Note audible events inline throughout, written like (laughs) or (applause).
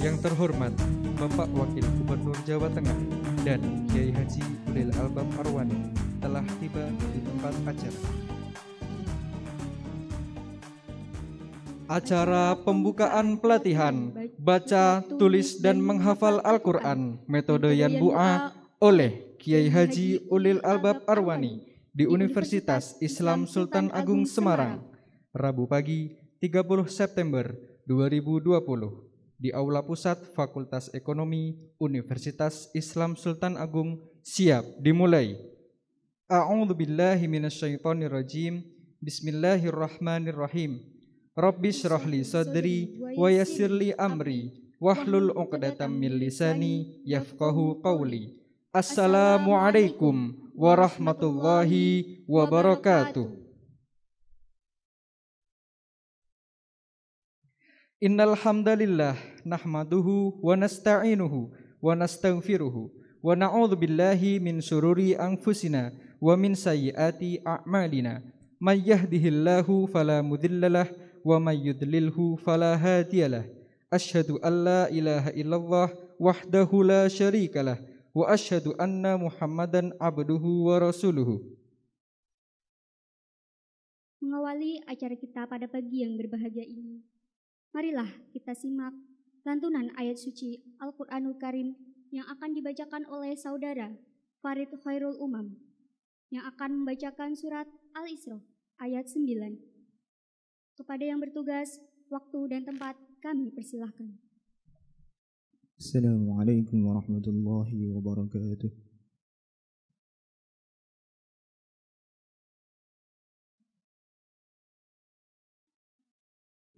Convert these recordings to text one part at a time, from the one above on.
Yang terhormat Bapak Wakil Gubernur Jawa Tengah dan Kiai Haji Ulil Albab Arwani telah tiba di tempat acara. Acara pembukaan pelatihan baca, tulis dan menghafal Al-Qur'an metode Yanbu'a oleh Kiai Haji Ulil Albab Arwani di Universitas Islam Sultan Agung Semarang, Rabu pagi 30 September 2020 di Aula Pusat Fakultas Ekonomi Universitas Islam Sultan Agung siap dimulai. A'udzu billahi minasyaitonir rajim. Bismillahirrahmanirrahim. Rabbi syrah sadri wa yassirli amri wahlul 'uqdatam min lisani yafqahu qawli. Assalamualaikum warahmatullahi wabarakatuh. Innal hamdalillah nahmaduhu wa nasta'inuhu wa nastaghfiruhu wa na'udzu min sururi anfusina wa min sayyiati a'malina may yahdihillahu fala mudhillalah wa may yudlilhu fala hadiyalah asyhadu an la ilaha illallah wahdahu la syarikalah wa asyhadu anna muhammadan abduhu wa rasuluhu Mengawali acara kita pada pagi yang berbahagia ini, Marilah kita simak lantunan ayat suci Al-Quranul Karim yang akan dibacakan oleh saudara Farid Khairul Umam yang akan membacakan surat Al-Isra ayat 9. Kepada yang bertugas, waktu dan tempat kami persilahkan. Assalamualaikum warahmatullahi wabarakatuh.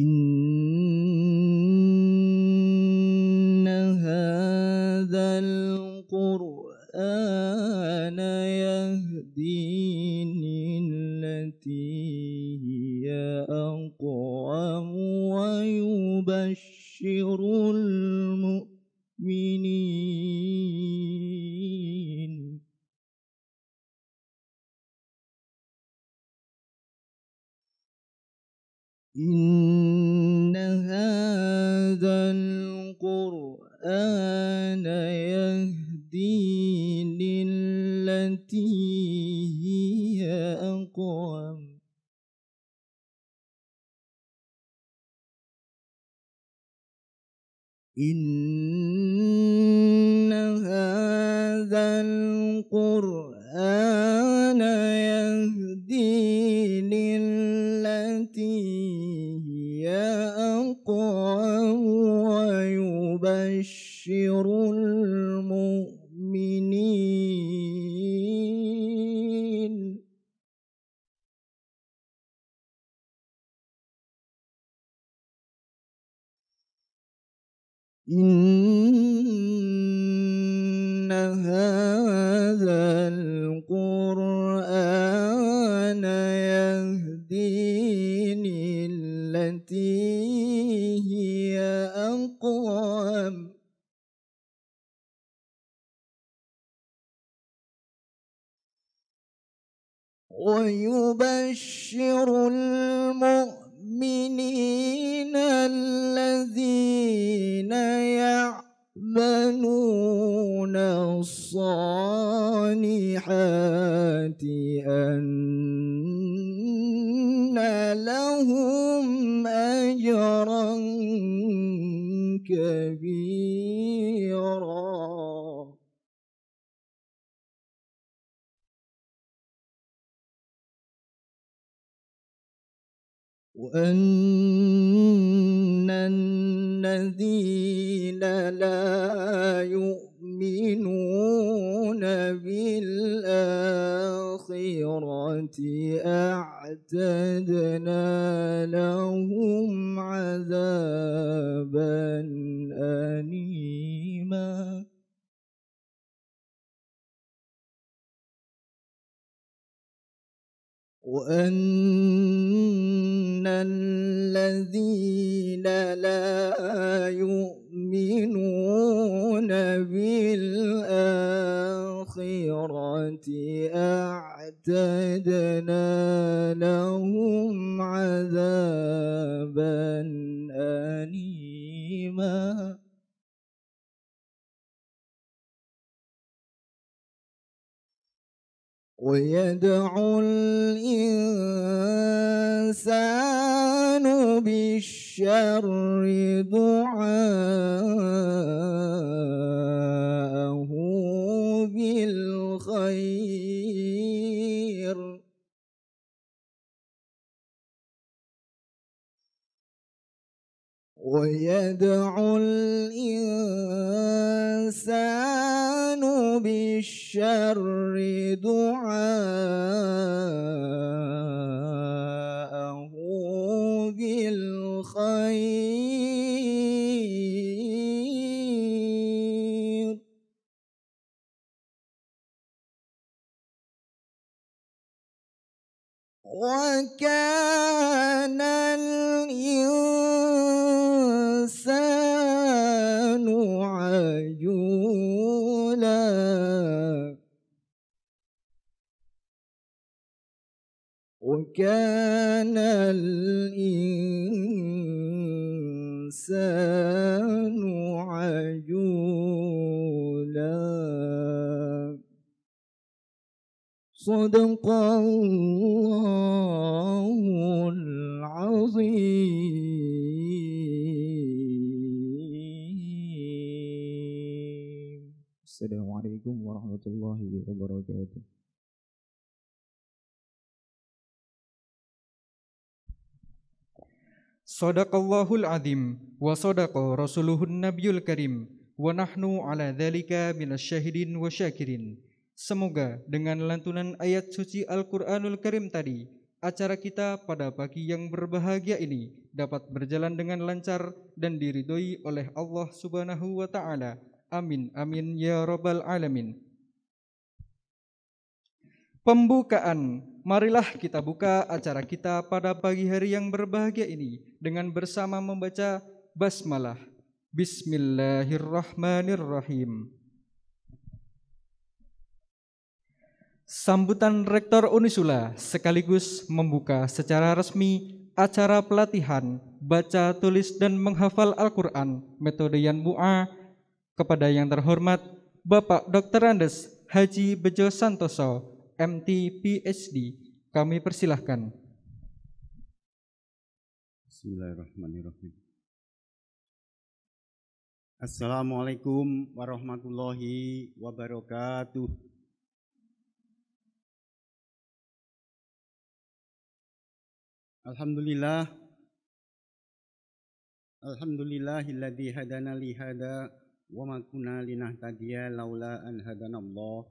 in أن الذين لا يؤمنون بالآخرة أعتدنا لهم عذابا أليماً وأن الذين لا يؤمنون بالآخرة أعتدنا لهم عذابا أليماً ويدعو الإنسان بالشر دعاءه بالخير ويدعو الإنسان بالشر دعاءه بالخير وكان الإنسان عجولا وكان الإنسان عجولا صدق الله العظيم السلام عليكم ورحمة الله وبركاته صدق الله العظيم وصدق رسوله النبي الكريم ونحن على ذلك من الشاهدين والشاكرين Semoga dengan lantunan ayat suci Al-Quranul Karim tadi, acara kita pada pagi yang berbahagia ini dapat berjalan dengan lancar dan diridhoi oleh Allah Subhanahu wa taala. Amin amin ya rabbal alamin. Pembukaan. Marilah kita buka acara kita pada pagi hari yang berbahagia ini dengan bersama membaca basmalah. Bismillahirrahmanirrahim. Sambutan Rektor Unisula sekaligus membuka secara resmi acara pelatihan baca, tulis, dan menghafal Al-Quran metode Yanbu'a kepada yang terhormat Bapak Dr. Andes Haji Bejo Santoso, MT, PhD. Kami persilahkan. Bismillahirrahmanirrahim. Assalamualaikum warahmatullahi wabarakatuh. Alhamdulillah Alhamdulillahilladzi hadana li hada wa ma kunna linahtadiya laula an hadana Allah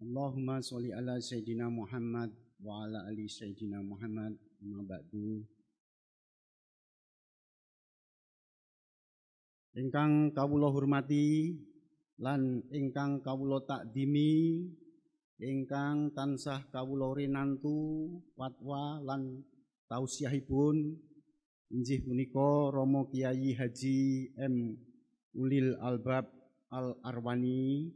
Allahumma sholli ala sayyidina Muhammad wa ala ali sayyidina Muhammad ma ba'du Ingkang kawula hormati lan ingkang kawula takdimi ingkang tansah kawula rinantu fatwa lan tausiahipun injih punika Romo Kiai Haji M Ulil Albab Al Arwani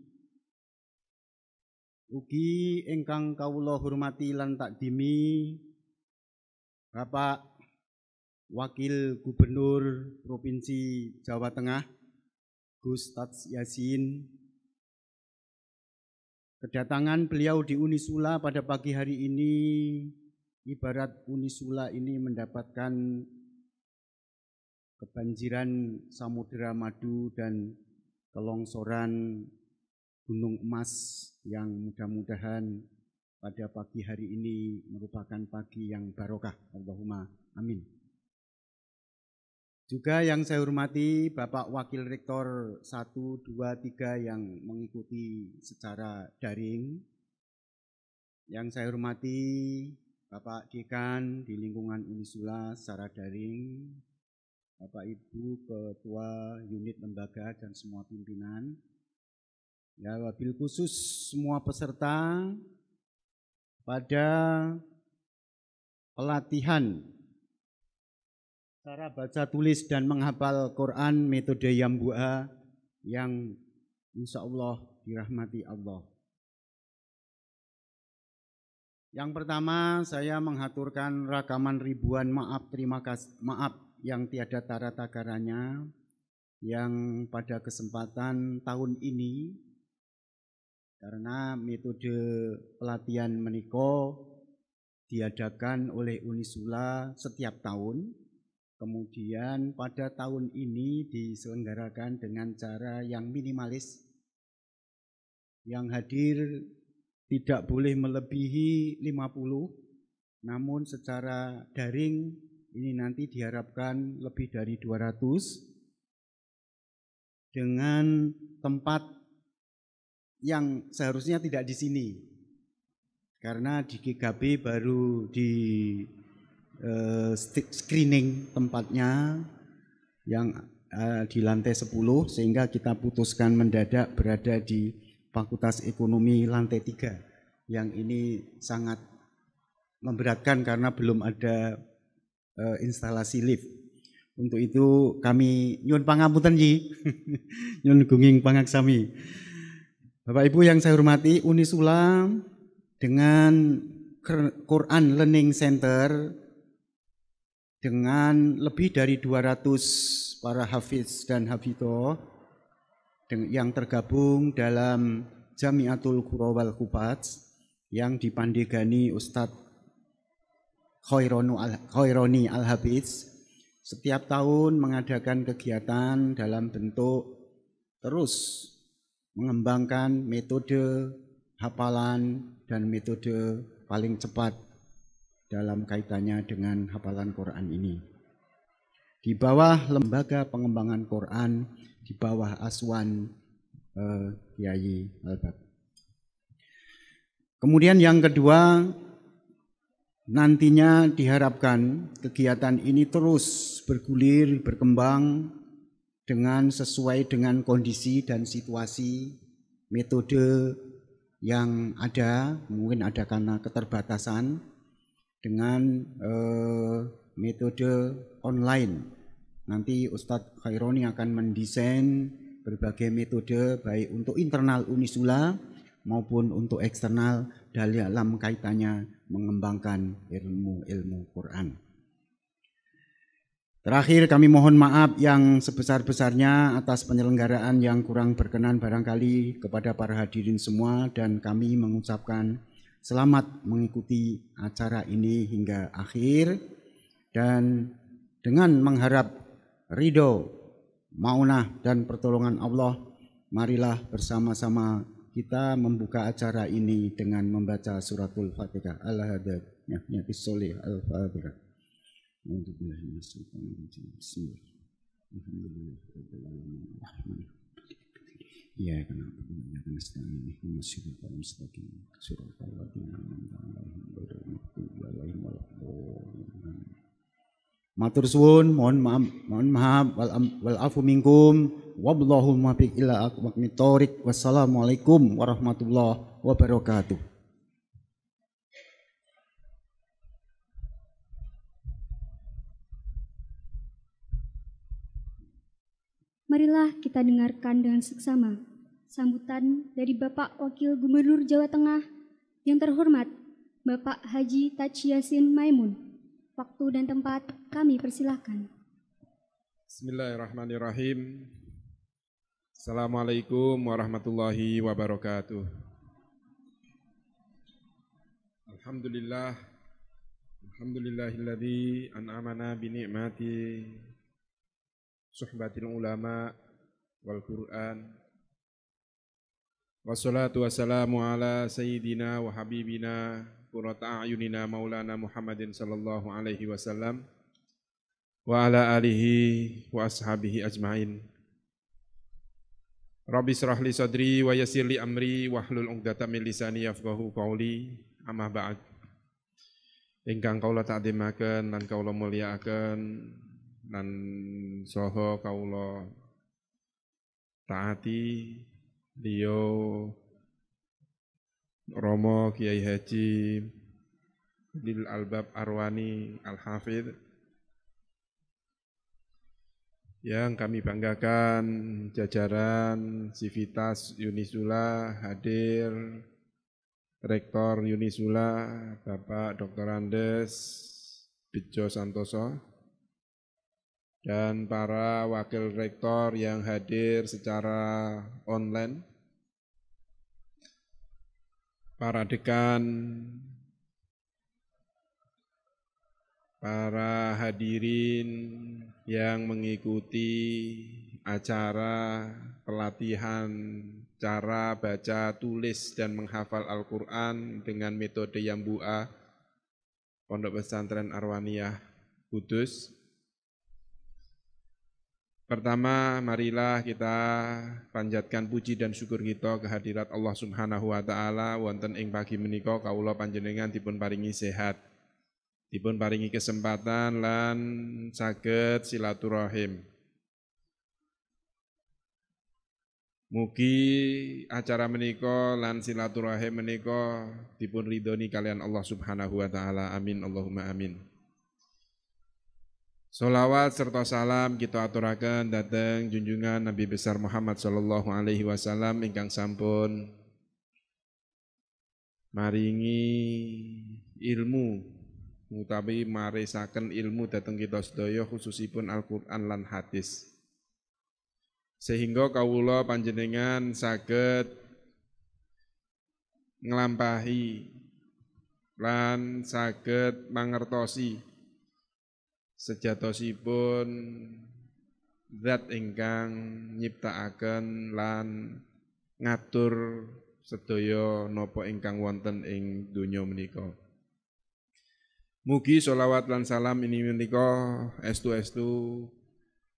ugi ingkang kawula hormati lan takdimi Bapak Wakil Gubernur Provinsi Jawa Tengah Gus Tats Yasin Kedatangan beliau di Unisula pada pagi hari ini, ibarat Unisula ini mendapatkan kebanjiran samudera madu dan kelongsoran gunung emas yang mudah-mudahan pada pagi hari ini merupakan pagi yang barokah. Allahumma amin. Juga yang saya hormati Bapak Wakil Rektor 1, 2, 3 yang mengikuti secara daring. Yang saya hormati Bapak Dekan di lingkungan Unisula secara daring. Bapak Ibu Ketua Unit Lembaga dan semua pimpinan. Ya, wabil khusus semua peserta pada pelatihan Cara baca tulis dan menghafal Quran metode Yambua yang insya Allah dirahmati Allah. Yang pertama, saya menghaturkan rakaman ribuan maaf terima kasih maaf yang tiada tara takarannya yang pada kesempatan tahun ini karena metode pelatihan meniko diadakan oleh Unisula setiap tahun Kemudian pada tahun ini diselenggarakan dengan cara yang minimalis. Yang hadir tidak boleh melebihi 50, namun secara daring ini nanti diharapkan lebih dari 200 dengan tempat yang seharusnya tidak di sini. Karena di GKB baru di Eh, screening tempatnya yang eh, di lantai 10 sehingga kita putuskan mendadak berada di Fakultas Ekonomi lantai 3 yang ini sangat memberatkan karena belum ada eh, instalasi lift. Untuk itu kami nyun pangapunten ji, (laughs) nyun gunging pangaksami. Bapak Ibu yang saya hormati, Unisula dengan Quran Learning Center dengan lebih dari 200 para hafiz dan hafito yang tergabung dalam Jamiatul Kurawal Kupat yang dipandegani Ustadz Khaironi al Al-Habiz setiap tahun mengadakan kegiatan dalam bentuk terus mengembangkan metode hafalan dan metode paling cepat dalam kaitannya dengan hafalan Quran ini. Di bawah lembaga pengembangan Quran, di bawah Aswan eh, Kiai Albab. Kemudian yang kedua, nantinya diharapkan kegiatan ini terus bergulir, berkembang dengan sesuai dengan kondisi dan situasi metode yang ada, mungkin ada karena keterbatasan dengan uh, metode online. Nanti Ustadz Khaironi akan mendesain berbagai metode baik untuk internal Unisula maupun untuk eksternal alam kaitannya mengembangkan ilmu-ilmu Quran. Terakhir kami mohon maaf yang sebesar-besarnya atas penyelenggaraan yang kurang berkenan barangkali kepada para hadirin semua dan kami mengucapkan Selamat mengikuti acara ini hingga akhir dan dengan mengharap ridho, maunah dan pertolongan Allah, marilah bersama-sama kita membuka acara ini dengan membaca suratul Fatihah. Al-Hadad, ya, bisolih Al-Fatihah. Alhamdulillah, Alhamdulillah, Alhamdulillah, Alhamdulillah. Ya karena kebenaran sekarang ini masih dalam sebagai surah Allah yang dalam Matur suwun, mohon maaf, mohon maaf, wal, wal afu minkum, wablahu maafik ila akumak mitorik, wassalamualaikum warahmatullahi wabarakatuh. Marilah kita dengarkan dengan seksama sambutan dari Bapak Wakil Gubernur Jawa Tengah yang terhormat Bapak Haji Taj Yasin Maimun. Waktu dan tempat kami persilahkan. Bismillahirrahmanirrahim. Assalamualaikum warahmatullahi wabarakatuh. Alhamdulillah Alhamdulillahilladzi an'amana bi ni'mati suhbatil ulama wal Qur'an. Wassalatu wassalamu ala sayyidina wa habibina qurrata a'yunina maulana Muhammadin sallallahu alaihi wasallam wa ala alihi wa ashabihi ajmain. Rabbi israh li sadri wa yassir li amri wa hlul 'uqdatam min lisani yafqahu qawli. Amma ba'd. Ingkang kaula takdimaken lan kaula akan Nan Soho Kaulo taati liyo Romo Kiai Haji Lil Albab Arwani Al Hafid yang kami banggakan jajaran Civitas Yunisula hadir Rektor Yunisula Bapak Dr. Andes Bijo Santoso dan para wakil rektor yang hadir secara online, para dekan, para hadirin yang mengikuti acara pelatihan cara baca tulis dan menghafal Al-Quran dengan metode Yambua Pondok Pesantren Arwaniyah Kudus Pertama, marilah kita panjatkan puji dan syukur kita kehadirat Allah Subhanahu wa taala wonten ing pagi menika kaula panjenengan dipun paringi sehat. Dipun paringi kesempatan lan saged silaturahim. Mugi acara menika lan silaturahim menika dipun ridhoni kalian Allah Subhanahu wa taala. Amin Allahumma amin. Solawat serta salam kita aturakan datang junjungan Nabi besar Muhammad sallallahu alaihi wasallam ingkang sampun maringi ilmu mutabi marisaken ilmu datang kita sedaya khususipun Al-Qur'an lan hadis. Sehingga kawula panjenengan saged ngelampahi lan saged mangertosi sejatosipun zat ingkang nyiptaaken lan ngatur sedaya nopo ingkang wonten ing donya menika. Mugi sholawat lan salam ini menika estu-estu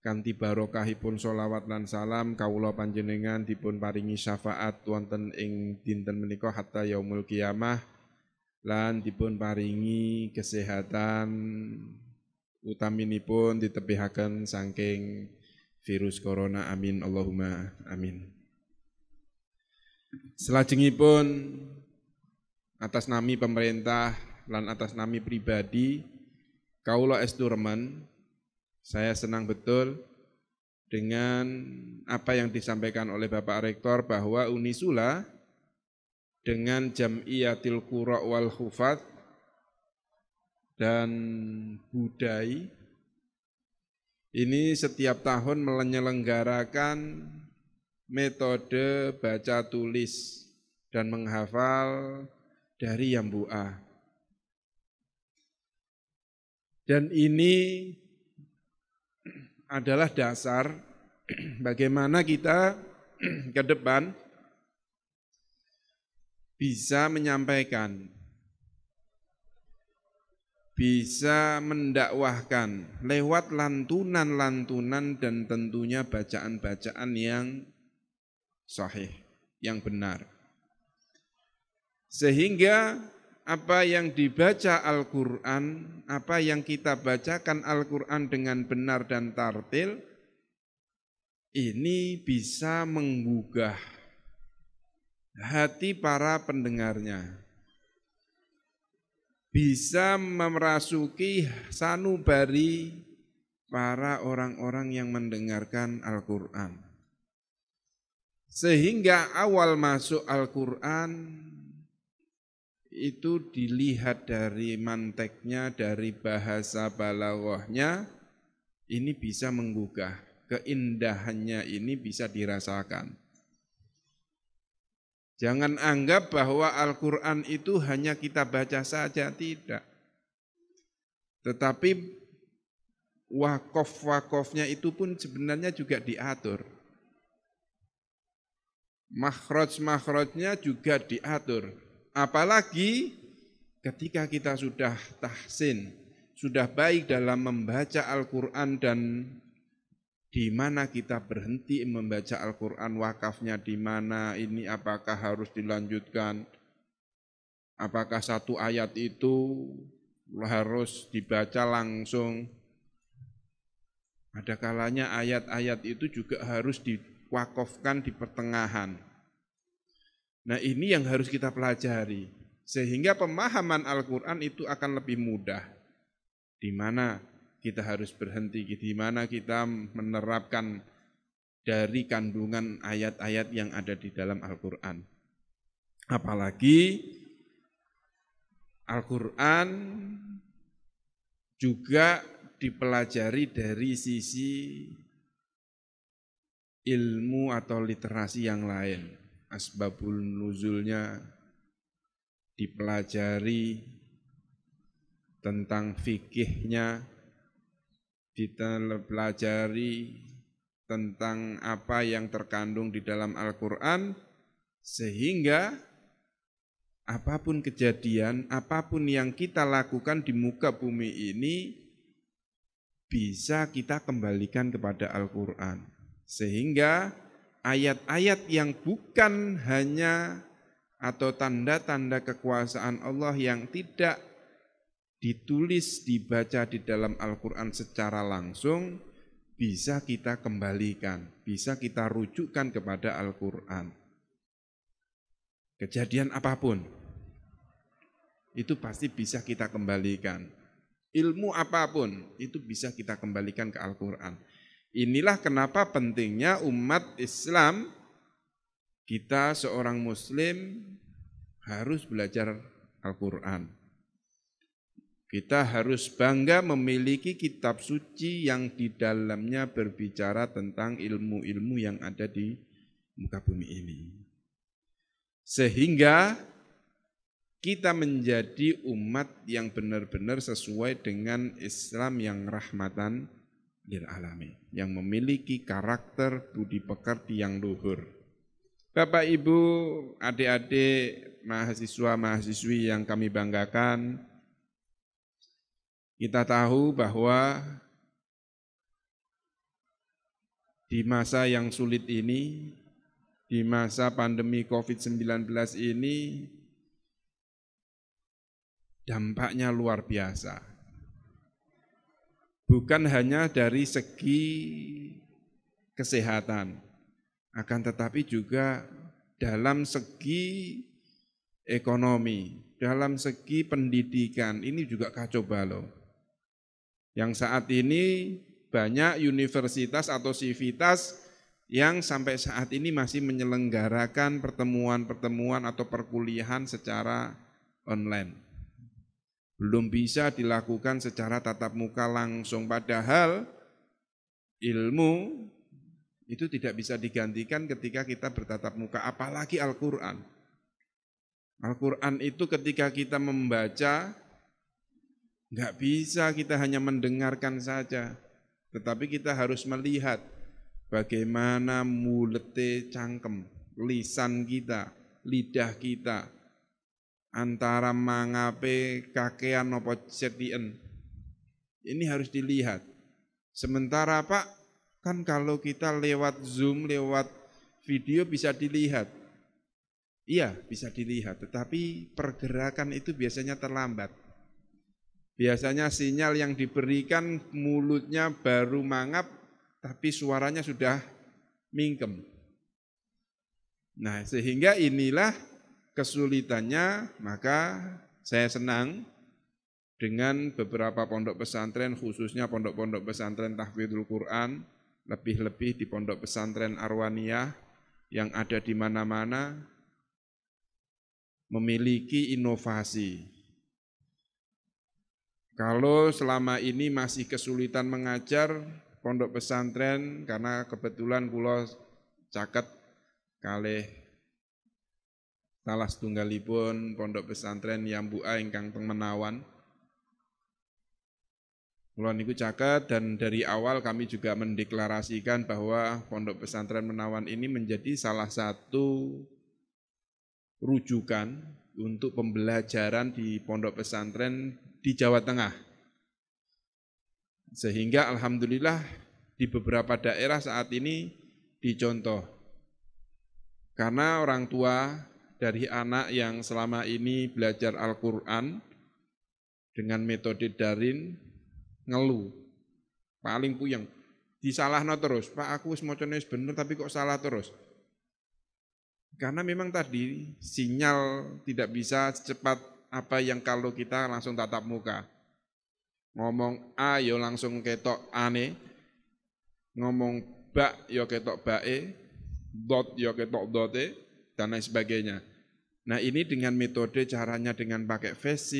Kanti barokahipun sholawat lan salam kawula panjenengan dipun paringi syafaat wonten ing dinten menika hatta yaumul kiamah lan dipun paringi kesehatan utaminipun ditepihakan saking virus corona amin Allahumma amin pun atas nami pemerintah dan atas nami pribadi Kaulo S. Durman, saya senang betul dengan apa yang disampaikan oleh Bapak Rektor bahwa Unisula dengan Jam'iyatil Qura wal Khufat dan Budai ini setiap tahun menyelenggarakan metode baca tulis dan menghafal dari Yambua. Dan ini adalah dasar (clears throat) bagaimana kita (clears throat) ke depan bisa menyampaikan bisa mendakwahkan lewat lantunan-lantunan dan tentunya bacaan-bacaan yang sahih, yang benar. Sehingga apa yang dibaca Al-Quran, apa yang kita bacakan Al-Quran dengan benar dan tartil, ini bisa menggugah hati para pendengarnya bisa merasuki sanubari para orang-orang yang mendengarkan Al-Quran. Sehingga awal masuk Al-Quran itu dilihat dari manteknya, dari bahasa balawahnya, ini bisa menggugah. Keindahannya ini bisa dirasakan. Jangan anggap bahwa Al-Quran itu hanya kita baca saja, tidak. Tetapi wakof-wakofnya itu pun sebenarnya juga diatur. Makroj-makrojnya juga diatur. Apalagi ketika kita sudah tahsin, sudah baik dalam membaca Al-Quran dan di mana kita berhenti membaca Al-Quran, wakafnya di mana, ini apakah harus dilanjutkan, apakah satu ayat itu harus dibaca langsung. Ada kalanya ayat-ayat itu juga harus diwakafkan di pertengahan. Nah ini yang harus kita pelajari. Sehingga pemahaman Al-Quran itu akan lebih mudah. Di mana kita harus berhenti di mana kita menerapkan dari kandungan ayat-ayat yang ada di dalam Al-Qur'an. Apalagi Al-Qur'an juga dipelajari dari sisi ilmu atau literasi yang lain. Asbabul nuzulnya dipelajari tentang fikihnya, kita tentang apa yang terkandung di dalam Al-Quran, sehingga apapun kejadian, apapun yang kita lakukan di muka bumi ini, bisa kita kembalikan kepada Al-Quran. Sehingga ayat-ayat yang bukan hanya atau tanda-tanda kekuasaan Allah yang tidak ditulis, dibaca di dalam Al-Quran secara langsung, bisa kita kembalikan, bisa kita rujukkan kepada Al-Quran. Kejadian apapun, itu pasti bisa kita kembalikan. Ilmu apapun, itu bisa kita kembalikan ke Al-Quran. Inilah kenapa pentingnya umat Islam, kita seorang Muslim harus belajar Al-Quran kita harus bangga memiliki kitab suci yang di dalamnya berbicara tentang ilmu-ilmu yang ada di muka bumi ini. Sehingga kita menjadi umat yang benar-benar sesuai dengan Islam yang rahmatan lil alamin, yang memiliki karakter budi pekerti yang luhur. Bapak Ibu, adik-adik, mahasiswa-mahasiswi yang kami banggakan, kita tahu bahwa di masa yang sulit ini, di masa pandemi COVID-19 ini, dampaknya luar biasa. Bukan hanya dari segi kesehatan, akan tetapi juga dalam segi ekonomi, dalam segi pendidikan, ini juga kacau balau yang saat ini banyak universitas atau sivitas yang sampai saat ini masih menyelenggarakan pertemuan-pertemuan atau perkuliahan secara online. Belum bisa dilakukan secara tatap muka langsung, padahal ilmu itu tidak bisa digantikan ketika kita bertatap muka, apalagi Al-Quran. Al-Quran itu ketika kita membaca, Nggak bisa kita hanya mendengarkan saja, tetapi kita harus melihat bagaimana mulete cangkem, lisan kita, lidah kita, antara mangape kakean nopo cetien. Ini harus dilihat. Sementara Pak, kan kalau kita lewat Zoom, lewat video bisa dilihat. Iya, bisa dilihat, tetapi pergerakan itu biasanya terlambat. Biasanya sinyal yang diberikan mulutnya baru mangap, tapi suaranya sudah mingkem. Nah, sehingga inilah kesulitannya, maka saya senang dengan beberapa pondok pesantren, khususnya pondok-pondok pesantren Tahfidul Quran, lebih-lebih di pondok pesantren Arwaniyah yang ada di mana-mana, memiliki inovasi kalau selama ini masih kesulitan mengajar pondok pesantren karena kebetulan pulau caket kali salah setunggalipun pondok pesantren yang bua ingkang pengmenawan. Kula niku caket dan dari awal kami juga mendeklarasikan bahwa pondok pesantren Menawan ini menjadi salah satu rujukan untuk pembelajaran di pondok pesantren di Jawa Tengah. Sehingga alhamdulillah di beberapa daerah saat ini dicontoh. Karena orang tua dari anak yang selama ini belajar Al-Quran dengan metode darin ngeluh, Paling puyeng. Disalahno terus, Pak aku semuanya bener tapi kok salah terus. Karena memang tadi sinyal tidak bisa secepat apa yang kalau kita langsung tatap muka. Ngomong A yo langsung ketok ane, ngomong ba yo ketok bae, dot yo ketok dote, dan lain sebagainya. Nah ini dengan metode caranya dengan pakai face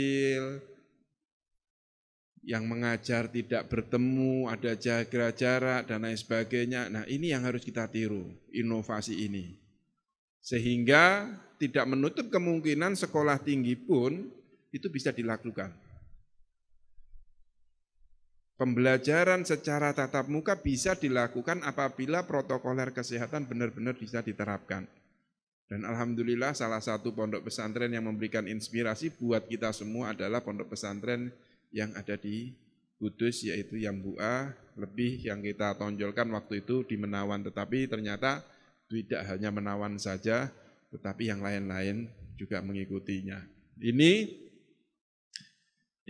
yang mengajar tidak bertemu, ada jaga jarak, dan lain sebagainya. Nah ini yang harus kita tiru, inovasi ini. Sehingga tidak menutup kemungkinan sekolah tinggi pun itu bisa dilakukan. Pembelajaran secara tatap muka bisa dilakukan apabila protokoler kesehatan benar-benar bisa diterapkan. Dan alhamdulillah salah satu pondok pesantren yang memberikan inspirasi buat kita semua adalah pondok pesantren yang ada di Kudus yaitu Buah. lebih yang kita tonjolkan waktu itu di Menawan tetapi ternyata tidak hanya Menawan saja tetapi yang lain-lain juga mengikutinya. Ini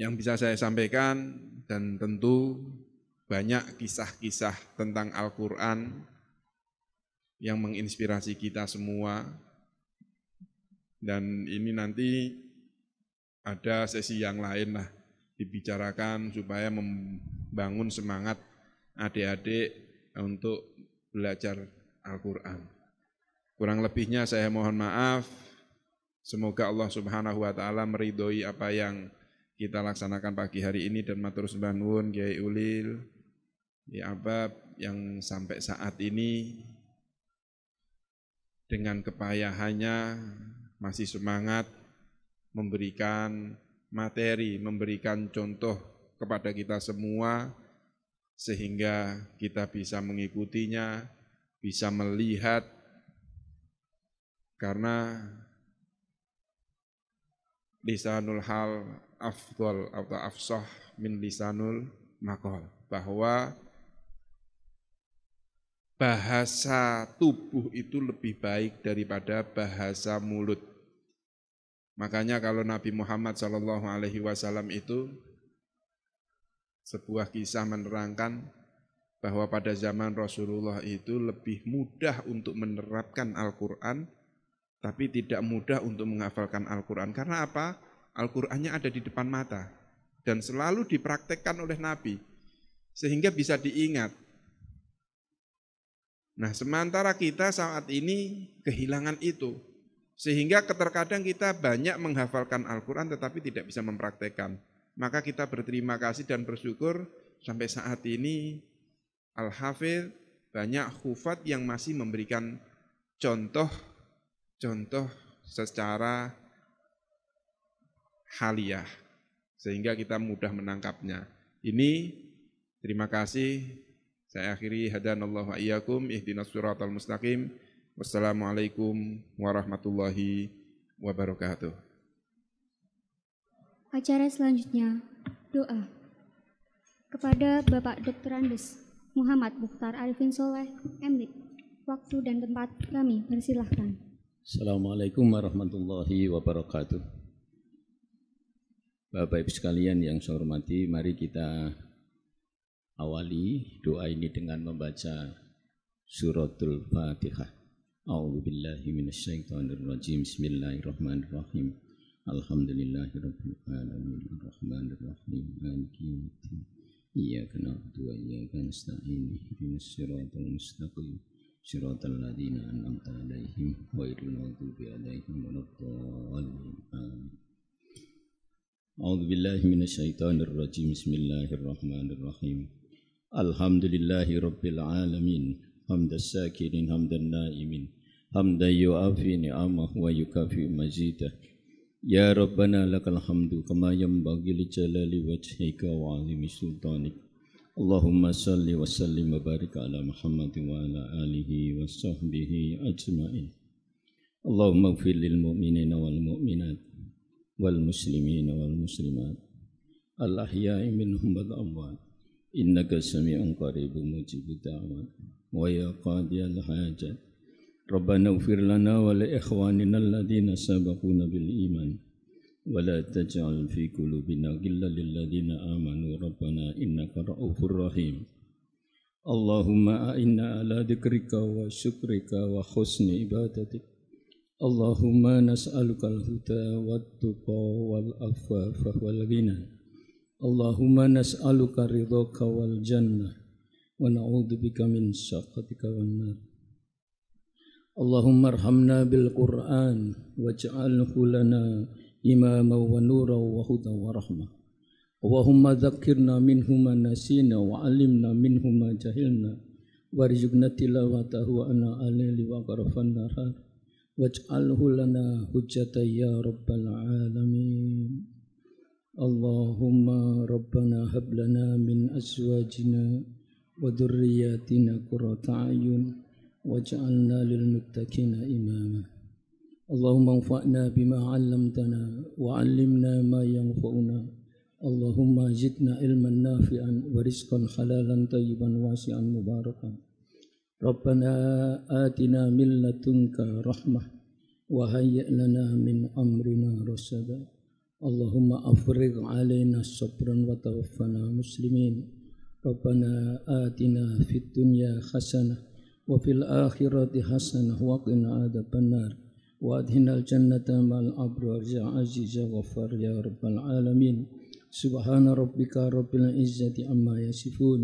yang bisa saya sampaikan dan tentu banyak kisah-kisah tentang Al-Quran yang menginspirasi kita semua. Dan ini nanti ada sesi yang lain lah dibicarakan supaya membangun semangat adik-adik untuk belajar Al-Quran. Kurang lebihnya saya mohon maaf. Semoga Allah Subhanahu wa taala meridhoi apa yang kita laksanakan pagi hari ini dan matur sembahun Kiai Ulil ya Abab yang sampai saat ini dengan kepayahannya masih semangat memberikan materi, memberikan contoh kepada kita semua sehingga kita bisa mengikutinya, bisa melihat karena lisanul hal afdol atau afsah min lisanul makol. Bahwa bahasa tubuh itu lebih baik daripada bahasa mulut. Makanya kalau Nabi Muhammad Shallallahu Alaihi Wasallam itu sebuah kisah menerangkan bahwa pada zaman Rasulullah itu lebih mudah untuk menerapkan Al-Quran tapi tidak mudah untuk menghafalkan Al-Quran. Karena apa? Al-Qurannya ada di depan mata. Dan selalu dipraktekkan oleh Nabi. Sehingga bisa diingat. Nah, sementara kita saat ini kehilangan itu. Sehingga terkadang kita banyak menghafalkan Al-Quran tetapi tidak bisa mempraktekkan. Maka kita berterima kasih dan bersyukur sampai saat ini Al-Hafidh banyak khufat yang masih memberikan contoh contoh secara haliah sehingga kita mudah menangkapnya. Ini terima kasih. Saya akhiri hadanallahu wa iyyakum ihdinas siratal mustaqim. Wassalamualaikum warahmatullahi wabarakatuh. Acara selanjutnya doa kepada Bapak Dr. Andes Muhammad Mukhtar Arifin Soleh, MD. Waktu dan tempat kami persilahkan. Assalamualaikum warahmatullahi wabarakatuh. Bapak Ibu sekalian yang saya hormati, mari kita awali doa ini dengan membaca suratul Fatihah. A'udzu billahi minasyaitonir rajim. Bismillahirrahmanirrahim. Alhamdulillahirabbil alamin. Arrahmanirrahim. Maliki yaumiddin. Iyyaka na'budu wa iyyaka nasta'in. Ihdinash shiratal mustaqim. صراط الذين أنعمت عليهم غير المغضوب عليهم ولا الضالين آمين أعوذ بالله من الشيطان الرجيم بسم الله الرحمن الرحيم الحمد لله رب العالمين حمد الساكرين حمد النائمين حمدا يوافي نعمه ويكافئ مزيده يا ربنا لك الحمد كما ينبغي لجلال وجهك وعظيم سلطانك اللهم صل وسلم وبارك على محمد وعلى آله وصحبه أجمعين اللهم اغفر للمؤمنين والمؤمنات والمسلمين والمسلمات الأحياء منهم والأموات إنك سميع قريب مجيب الدعوات ويا قاضي الحاجات ربنا اغفر لنا ولإخواننا الذين سبقونا بالإيمان ولا تجعل في قلوبنا غلا للذين آمنوا ربنا إنك رؤوف رحيم اللهم أئنا على ذكرك وشكرك وحسن عبادتك اللهم نسألك الهدى والتقى والعفاف والغنى اللهم نسألك رضاك والجنة ونعوذ بك من سخطك والنار اللهم ارحمنا بالقرآن واجعله لنا إماما ونورا وهدى ورحمة اللهم ذكرنا منه ما نسينا وعلمنا منه ما جهلنا وارزقنا تلاوته وأنا أليل وغرف النهار واجعله لنا حجة يا رب العالمين اللهم ربنا هب لنا من أزواجنا وذرياتنا قرة أعين واجعلنا للمتقين إماماً اللهم انفعنا بما علمتنا وعلمنا ما ينفعنا اللهم زدنا علما نافعا ورزقا حلالا طيبا واسعا مباركا ربنا آتنا من لدنك رحمة وهيئ لنا من أمرنا رشدا اللهم أفرغ علينا صبرا وتوفنا مسلمين ربنا آتنا في الدنيا حسنة وفي الآخرة حسنة وقنا عذاب النار وأدهنا الجنة مع الأبرار يا عزيز غفار يا رب العالمين سبحان ربك رب العزة عما يصفون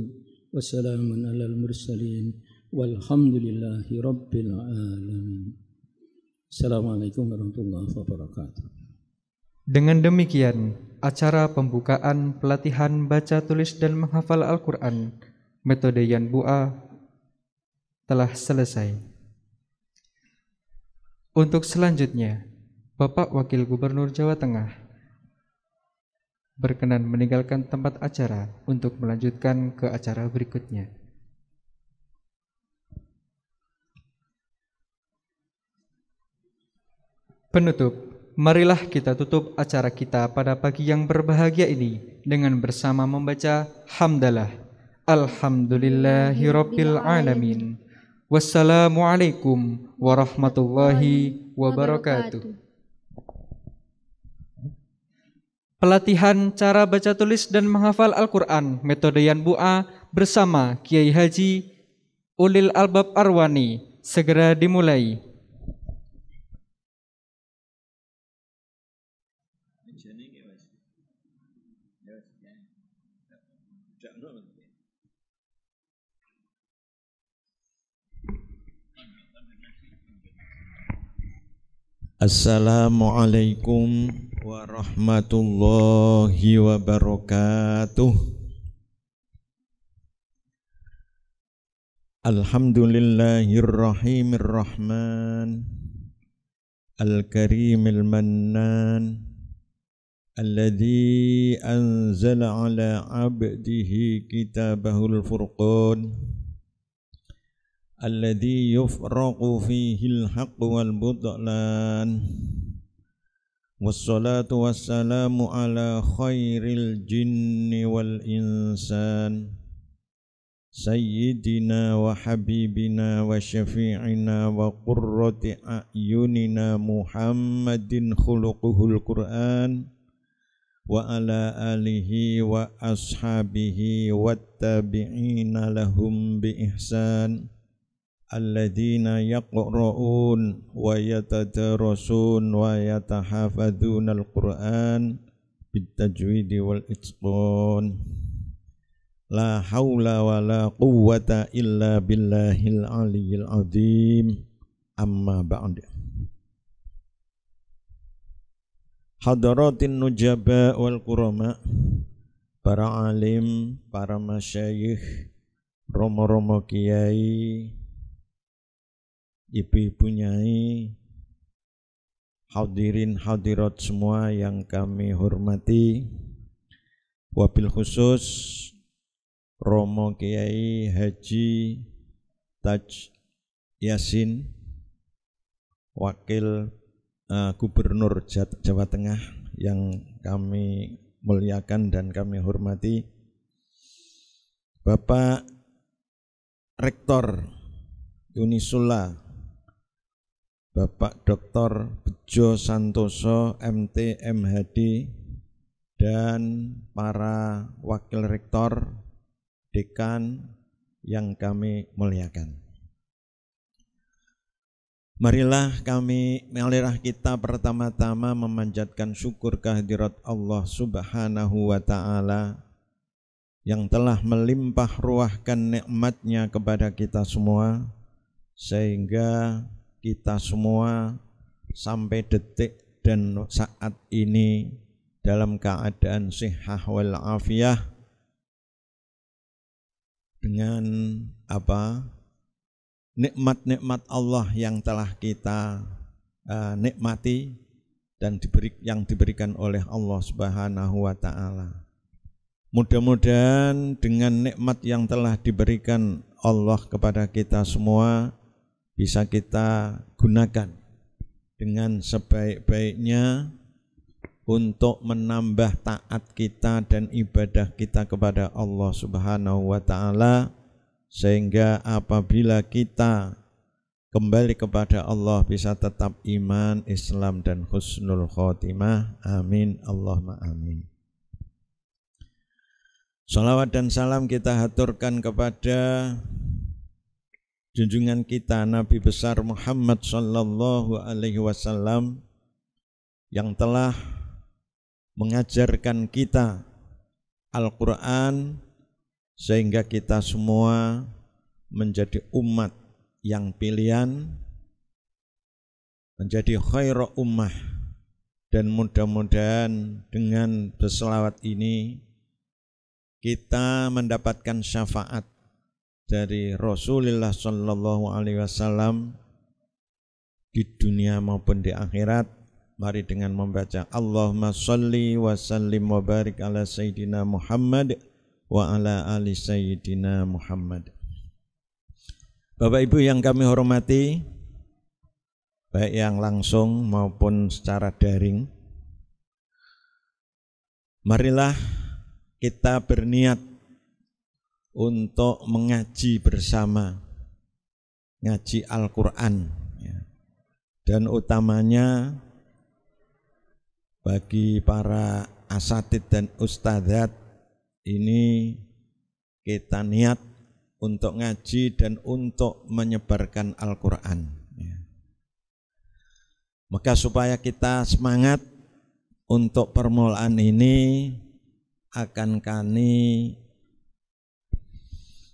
وسلام على المرسلين والحمد لله رب العالمين السلام عليكم ورحمة الله Dengan demikian, acara pembukaan pelatihan baca tulis dan menghafal Al-Quran metode Yanbua telah selesai. Untuk selanjutnya, Bapak Wakil Gubernur Jawa Tengah berkenan meninggalkan tempat acara untuk melanjutkan ke acara berikutnya. Penutup, marilah kita tutup acara kita pada pagi yang berbahagia ini dengan bersama membaca Hamdalah. Alhamdulillahirrabbilalamin. alamin. Wassalamualaikum warahmatullahi wabarakatuh. Pelatihan cara baca tulis dan menghafal Al-Quran metode Yanbua bersama Kiai Haji Ulil Albab Arwani segera dimulai. Assalamualaikum warahmatullahi wabarakatuh. Alhamdulillahirrahmanirrahim. Al-Karim Al-Mannan Alladhi anzala ala abdihi kitabahul furqan الذي يفرق فيه الحق والبطلان والصلاة والسلام على خير الجن والإنسان سيدنا وحبيبنا وشفيعنا وقرة أعيننا محمد خلقه القرآن وعلى آله وأصحابه والتابعين لهم بإحسان الذين يقرؤون ويتدارسون ويتحافظون القرآن بالتجويد والإتقان لا حول ولا قوة إلا بالله العلي العظيم أما بعد حضرات النجباء والكرماء para alim, para masyayikh, romo-romo kiai, ibu-ibu nyai, hadirin hadirat semua yang kami hormati, wabil khusus Romo Kiai Haji Taj Yasin, Wakil uh, Gubernur Jawa Tengah yang kami muliakan dan kami hormati, Bapak Rektor Unisula Bapak Dr. Bejo Santoso MT MHD dan para wakil rektor, dekan yang kami muliakan. Marilah kami melirah kita pertama-tama memanjatkan syukur kehadirat Allah Subhanahu wa taala yang telah melimpah ruahkan nikmatnya kepada kita semua sehingga kita semua sampai detik dan saat ini dalam keadaan sihah wal afiyah dengan apa nikmat-nikmat Allah yang telah kita uh, nikmati dan diberi yang diberikan oleh Allah Subhanahu wa taala. Mudah-mudahan dengan nikmat yang telah diberikan Allah kepada kita semua bisa kita gunakan dengan sebaik-baiknya untuk menambah taat kita dan ibadah kita kepada Allah Subhanahu wa taala sehingga apabila kita kembali kepada Allah bisa tetap iman, Islam dan husnul khotimah. Amin. Allahumma amin. Salawat dan salam kita haturkan kepada junjungan kita Nabi besar Muhammad sallallahu alaihi wasallam yang telah mengajarkan kita Al-Qur'an sehingga kita semua menjadi umat yang pilihan menjadi khairu ummah dan mudah-mudahan dengan berselawat ini kita mendapatkan syafaat dari Rasulullah Shallallahu Alaihi Wasallam di dunia maupun di akhirat. Mari dengan membaca Allahumma salli wa sallim wa barik ala Sayyidina Muhammad wa ala ali Sayyidina Muhammad. Bapak Ibu yang kami hormati, baik yang langsung maupun secara daring, marilah kita berniat untuk mengaji bersama, ngaji Al-Quran. Ya. Dan utamanya bagi para asatid dan ustadzat ini kita niat untuk ngaji dan untuk menyebarkan Al-Quran. Ya. Maka supaya kita semangat untuk permulaan ini akan kami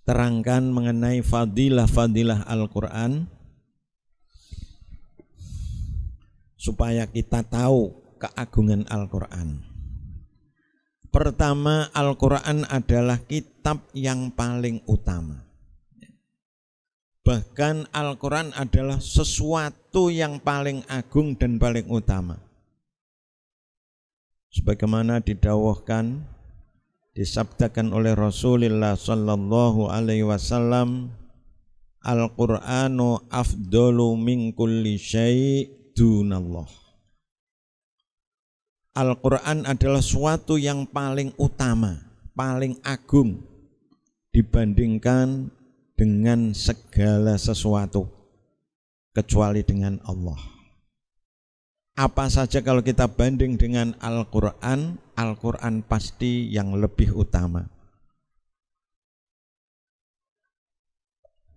terangkan mengenai fadilah-fadilah Al-Quran supaya kita tahu keagungan Al-Quran. Pertama, Al-Quran adalah kitab yang paling utama. Bahkan Al-Quran adalah sesuatu yang paling agung dan paling utama. Sebagaimana didawahkan disabdakan oleh Rasulullah sallallahu alaihi wasallam Al-Qur'anu afdalu min kulli syai' dunallah Al-Qur'an adalah suatu yang paling utama, paling agung dibandingkan dengan segala sesuatu kecuali dengan Allah apa saja kalau kita banding dengan Al-Quran, Al-Quran pasti yang lebih utama.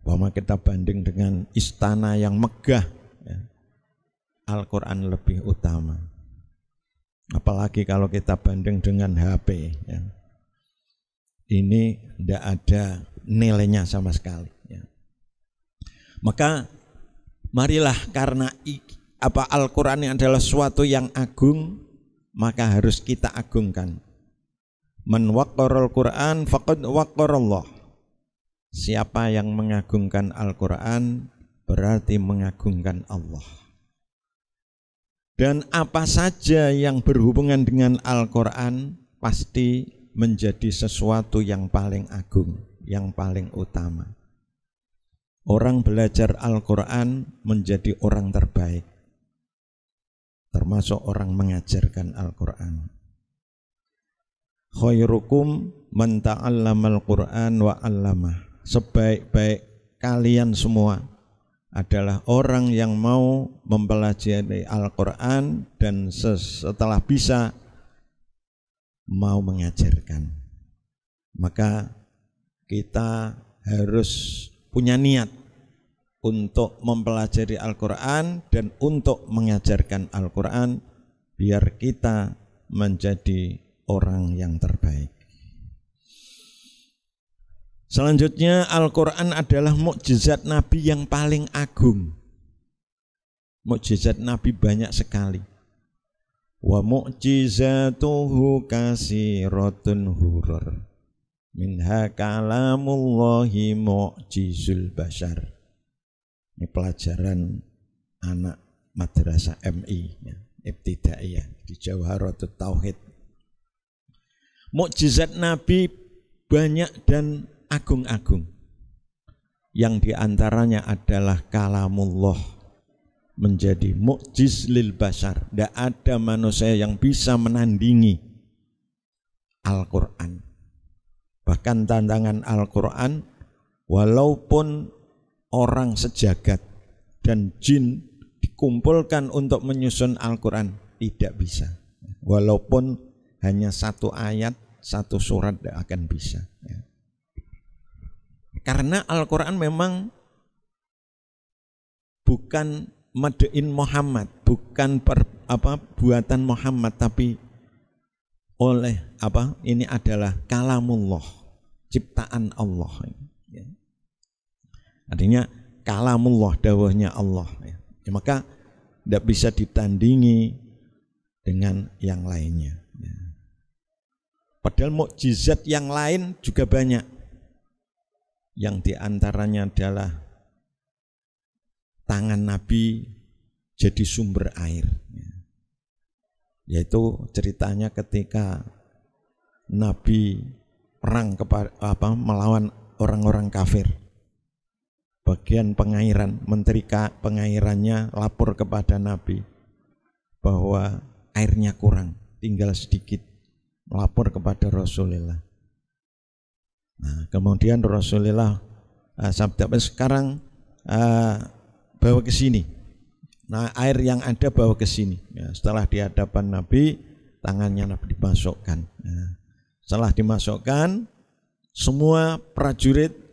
Bahwa kita banding dengan istana yang megah, ya. Al-Quran lebih utama. Apalagi kalau kita banding dengan HP. Ya. Ini tidak ada nilainya sama sekali. Ya. Maka marilah karena apa Al-Qur'an ini adalah suatu yang agung, maka harus kita agungkan. Man waqqarul Qur'an faqad waqqarallah. Siapa yang mengagungkan Al-Qur'an berarti mengagungkan Allah. Dan apa saja yang berhubungan dengan Al-Qur'an pasti menjadi sesuatu yang paling agung, yang paling utama. Orang belajar Al-Quran menjadi orang terbaik termasuk orang mengajarkan Al-Quran. Khairukum man ta'allamal Quran wa Sebaik-baik kalian semua adalah orang yang mau mempelajari Al-Quran dan setelah bisa mau mengajarkan. Maka kita harus punya niat untuk mempelajari Al-Quran dan untuk mengajarkan Al-Quran biar kita menjadi orang yang terbaik. Selanjutnya Al-Quran adalah mukjizat Nabi yang paling agung. Mukjizat Nabi banyak sekali. Wa mu'jizatuhu kasiratun hurur. Minha kalamullahi mu'jizul basyar. Ini pelajaran anak madrasah MI ya, ibtidaiyah di Jawa atau Tauhid. Mukjizat Nabi banyak dan agung-agung. Yang diantaranya adalah kalamullah menjadi mukjiz lil basar. Tidak ada manusia yang bisa menandingi Al-Quran. Bahkan tantangan Al-Quran walaupun orang sejagat dan jin dikumpulkan untuk menyusun Al-Quran tidak bisa walaupun hanya satu ayat satu surat tidak akan bisa ya. karena Al-Quran memang bukan madain Muhammad bukan per, apa buatan Muhammad tapi oleh apa ini adalah kalamullah ciptaan Allah Artinya kalamullah dawahnya Allah. Ya. ya, maka tidak bisa ditandingi dengan yang lainnya. Ya. Padahal mukjizat yang lain juga banyak. Yang diantaranya adalah tangan Nabi jadi sumber air. Ya. Yaitu ceritanya ketika Nabi perang kepada apa melawan orang-orang kafir bagian pengairan, menteri pengairannya lapor kepada Nabi bahwa airnya kurang, tinggal sedikit, lapor kepada Rasulullah. Nah, kemudian Rasulullah uh, sabda sekarang uh, bawa ke sini. Nah, air yang ada bawa ke sini. Ya, setelah di hadapan Nabi, tangannya Nabi dimasukkan. Nah, Setelah dimasukkan, semua prajurit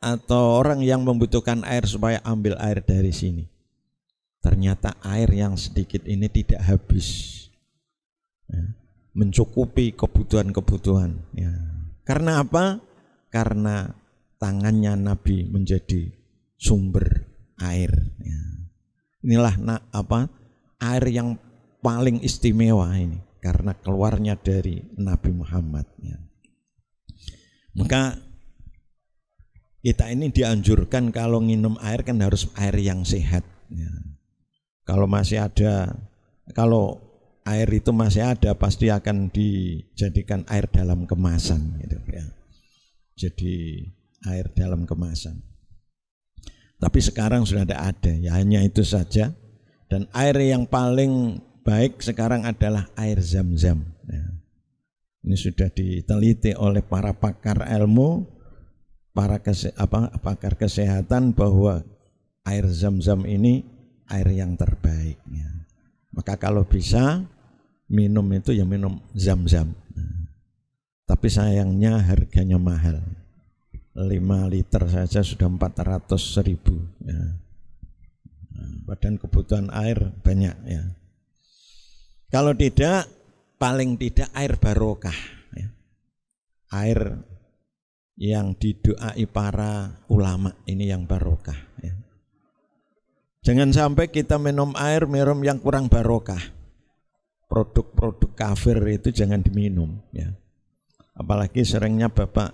atau orang yang membutuhkan air supaya ambil air dari sini. Ternyata air yang sedikit ini tidak habis. Ya. mencukupi kebutuhan-kebutuhan. Ya. Karena apa? Karena tangannya Nabi menjadi sumber air. Ya. Inilah na apa air yang paling istimewa ini karena keluarnya dari Nabi Muhammad. Ya. Maka kita ini dianjurkan kalau minum air kan harus air yang sehat. Ya. Kalau masih ada, kalau air itu masih ada pasti akan dijadikan air dalam kemasan. Gitu, ya. Jadi air dalam kemasan. Tapi sekarang sudah ada ada, ya hanya itu saja. Dan air yang paling baik sekarang adalah air zam-zam. Ya. Ini sudah diteliti oleh para pakar ilmu para kese, apa, pakar kesehatan bahwa air zam-zam ini air yang terbaiknya. Maka kalau bisa minum itu ya minum zam-zam. tapi sayangnya harganya mahal. 5 liter saja sudah 400 ribu. Ya. Badan kebutuhan air banyak ya. Kalau tidak, paling tidak air barokah. Ya. Air yang didoai para ulama ini yang barokah. Ya. Jangan sampai kita minum air minum yang kurang barokah. Produk-produk kafir itu jangan diminum. Ya. Apalagi seringnya bapak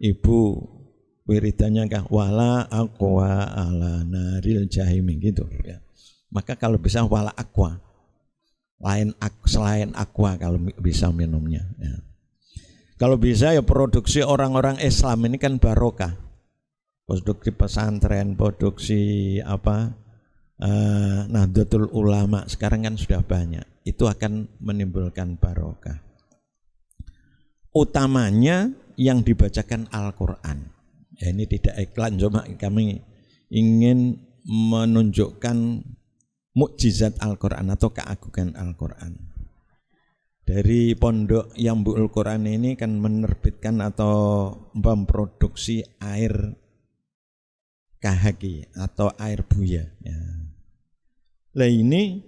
ibu wiridannya kah wala aqua ala naril jahimi gitu ya. Maka kalau bisa wala aqua lain selain aqua kalau bisa minumnya. Ya. Kalau bisa ya produksi orang-orang Islam ini kan barokah. Produksi pesantren, produksi apa? Eh, nah, betul Ulama sekarang kan sudah banyak. Itu akan menimbulkan barokah. Utamanya yang dibacakan Al-Qur'an. Ya, ini tidak iklan cuma kami ingin menunjukkan mukjizat Al-Qur'an atau keagungan Al-Qur'an dari pondok yang Bu'ul Quran ini kan menerbitkan atau memproduksi air kahaki atau air buya. Ya. Nah ini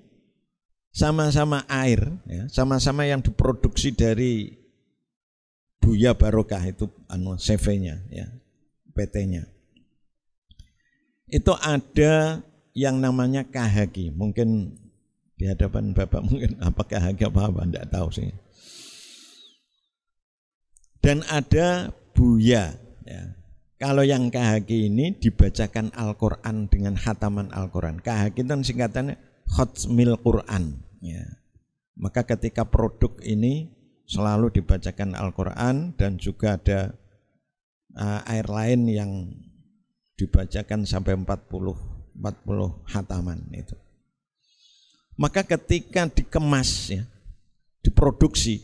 sama-sama air, ya, sama-sama yang diproduksi dari buya barokah itu anu CV-nya, ya, PT-nya. Itu ada yang namanya kahaki, mungkin di hadapan Bapak mungkin (laughs) apakah hanya apa-apa, enggak tahu sih. Dan ada buya. Ya. Kalau yang kahaki ini dibacakan Al-Quran dengan hataman Al-Quran. Kahaki itu singkatannya khotmil Quran. Ya. Maka ketika produk ini selalu dibacakan Al-Quran dan juga ada uh, air lain yang dibacakan sampai 40 40 hataman itu. Maka ketika dikemas, ya, diproduksi,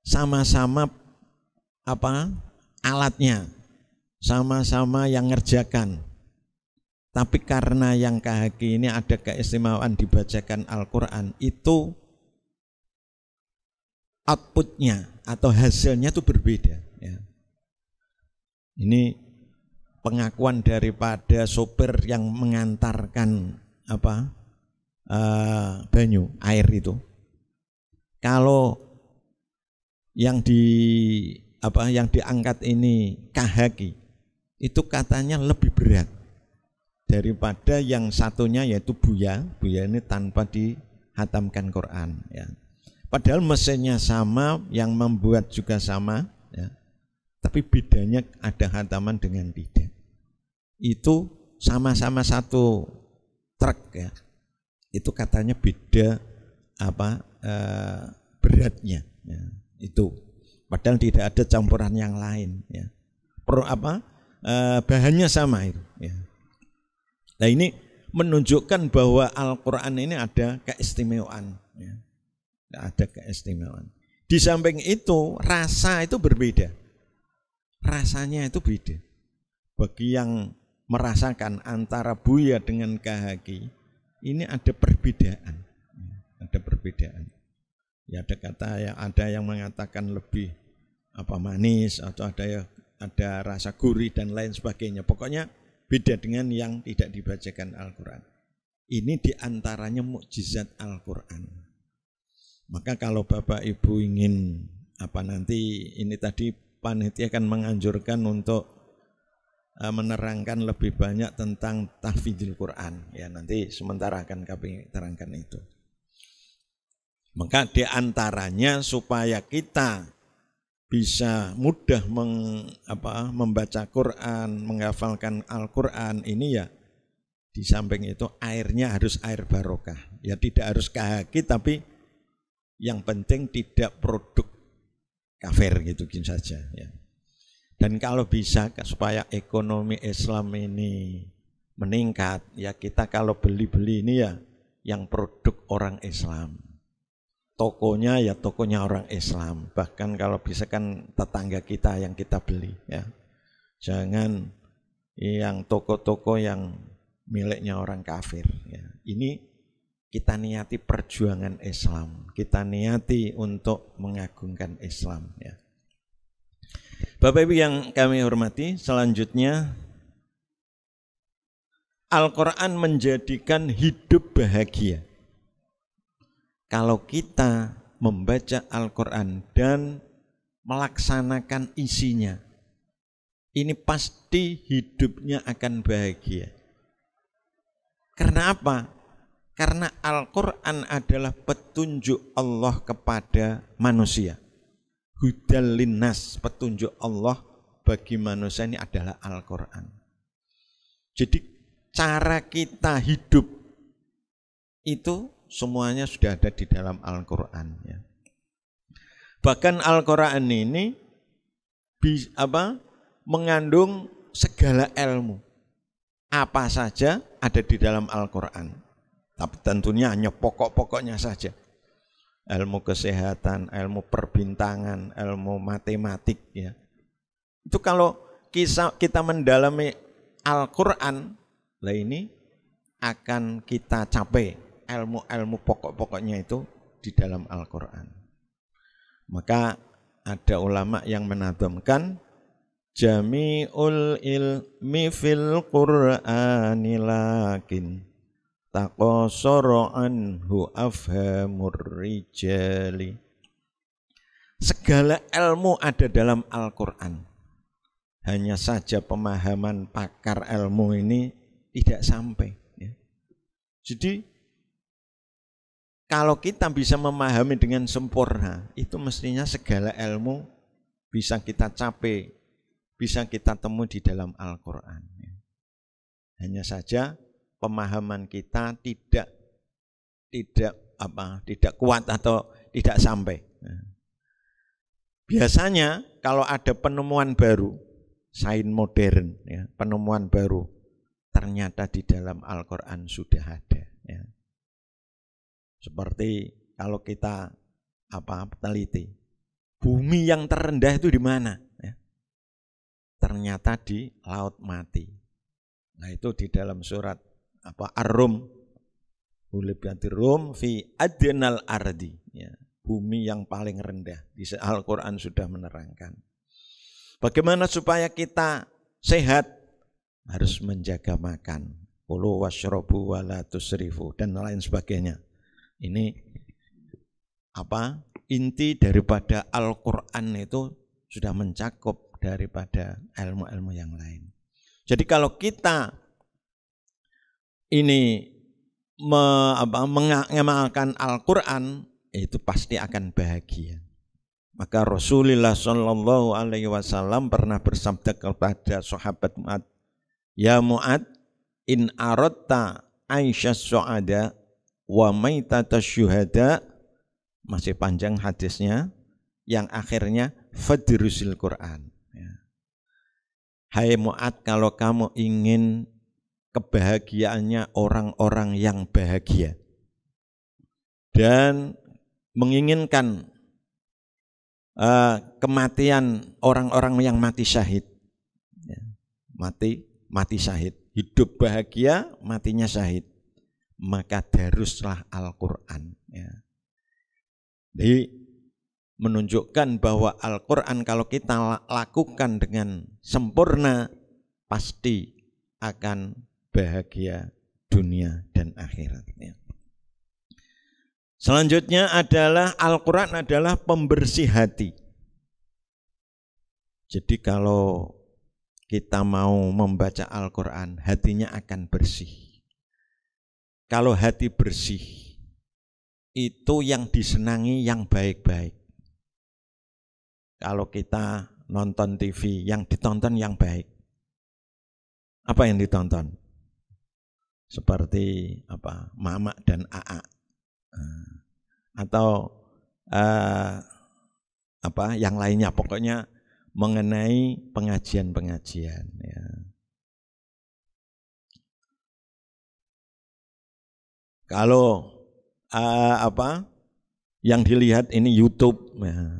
sama-sama apa alatnya, sama-sama yang ngerjakan. Tapi karena yang kahaki ini ada keistimewaan dibacakan Al-Quran, itu outputnya atau hasilnya itu berbeda. Ya. Ini pengakuan daripada sopir yang mengantarkan apa Eh, banyu, air itu. Kalau yang di apa yang diangkat ini kahaki itu katanya lebih berat daripada yang satunya yaitu buya buya ini tanpa dihatamkan Quran ya padahal mesinnya sama yang membuat juga sama ya tapi bedanya ada hataman dengan tidak itu sama-sama satu truk ya itu katanya beda apa e, beratnya ya, itu padahal tidak ada campuran yang lain ya Pro, apa e, bahannya sama itu ya nah ini menunjukkan bahwa Al-Quran ini ada keistimewaan ya. ada keistimewaan di samping itu rasa itu berbeda rasanya itu beda bagi yang merasakan antara Buya dengan Kahaki ini ada perbedaan. Ada perbedaan. Ya ada kata yang ada yang mengatakan lebih apa manis atau ada yang ada rasa gurih dan lain sebagainya. Pokoknya beda dengan yang tidak dibacakan Al-Quran. Ini diantaranya mukjizat Al-Quran. Maka kalau Bapak Ibu ingin apa nanti ini tadi panitia akan menganjurkan untuk Eh, menerangkan lebih banyak tentang Al Quran. Ya nanti sementara akan kami terangkan itu. Maka antaranya supaya kita bisa mudah meng, apa, membaca Quran, menghafalkan Al-Quran ini ya di samping itu airnya harus air barokah. Ya tidak harus kaki tapi yang penting tidak produk kafir gitu saja. Ya. Dan kalau bisa supaya ekonomi Islam ini meningkat, ya kita kalau beli-beli ini ya yang produk orang Islam. Tokonya ya tokonya orang Islam. Bahkan kalau bisa kan tetangga kita yang kita beli ya. Jangan yang toko-toko yang miliknya orang kafir ya. Ini kita niati perjuangan Islam, kita niati untuk mengagungkan Islam ya. Bapak Ibu yang kami hormati, selanjutnya Al-Quran menjadikan hidup bahagia. Kalau kita membaca Al-Quran dan melaksanakan isinya, ini pasti hidupnya akan bahagia. Karena apa? Karena Al-Quran adalah petunjuk Allah kepada manusia hudal linnas, petunjuk Allah bagi manusia ini adalah Al-Quran. Jadi cara kita hidup itu semuanya sudah ada di dalam Al-Quran. Ya. Bahkan Al-Quran ini bis, apa, mengandung segala ilmu. Apa saja ada di dalam Al-Quran. Tapi tentunya hanya pokok-pokoknya saja ilmu kesehatan, ilmu perbintangan, ilmu matematik ya. Itu kalau kisah kita mendalami Al-Qur'an, lah ini akan kita capai ilmu-ilmu pokok-pokoknya itu di dalam Al-Qur'an. Maka ada ulama yang menadamkan jami'ul ilmi fil qur'anilakin taqasara anhu afhamur rijali segala ilmu ada dalam Al-Qur'an hanya saja pemahaman pakar ilmu ini tidak sampai ya. jadi kalau kita bisa memahami dengan sempurna itu mestinya segala ilmu bisa kita capai bisa kita temui di dalam Al-Qur'an ya. hanya saja pemahaman kita tidak tidak apa tidak kuat atau tidak sampai. Nah, biasanya kalau ada penemuan baru, sains modern, ya, penemuan baru, ternyata di dalam Al-Quran sudah ada. Ya. Seperti kalau kita apa teliti, bumi yang terendah itu di mana? Ya. Ternyata di Laut Mati. Nah itu di dalam surat apa arum boleh ganti rum fi adenal ardi ya bumi yang paling rendah di Al-Qur'an sudah menerangkan bagaimana supaya kita sehat harus menjaga makan kulu wasrobu wala tusrifu dan lain sebagainya ini apa inti daripada Al-Qur'an itu sudah mencakup daripada ilmu-ilmu yang lain jadi kalau kita ini me, apa, mengamalkan Al-Quran, itu pasti akan bahagia. Maka Rasulullah Shallallahu Alaihi Wasallam pernah bersabda kepada sahabat Mu'ad, Ya Mu'ad, in arota Aisyah su'ada wa maitata syuhada, masih panjang hadisnya, yang akhirnya fadrusil Quran. Ya. Hai Mu'ad, kalau kamu ingin kebahagiaannya orang-orang yang bahagia dan menginginkan uh, kematian orang-orang yang mati syahid ya, mati mati syahid hidup bahagia matinya syahid maka daruslah Al-Quran ya. jadi menunjukkan bahwa Al-Quran kalau kita lakukan dengan sempurna pasti akan bahagia dunia dan akhiratnya. Selanjutnya adalah Al-Quran adalah pembersih hati. Jadi kalau kita mau membaca Al-Quran, hatinya akan bersih. Kalau hati bersih, itu yang disenangi yang baik-baik. Kalau kita nonton TV, yang ditonton yang baik. Apa yang ditonton? seperti apa Mama dan AA eh, atau uh, apa yang lainnya pokoknya mengenai pengajian-pengajian ya. Kalau uh, apa yang dilihat ini YouTube ya.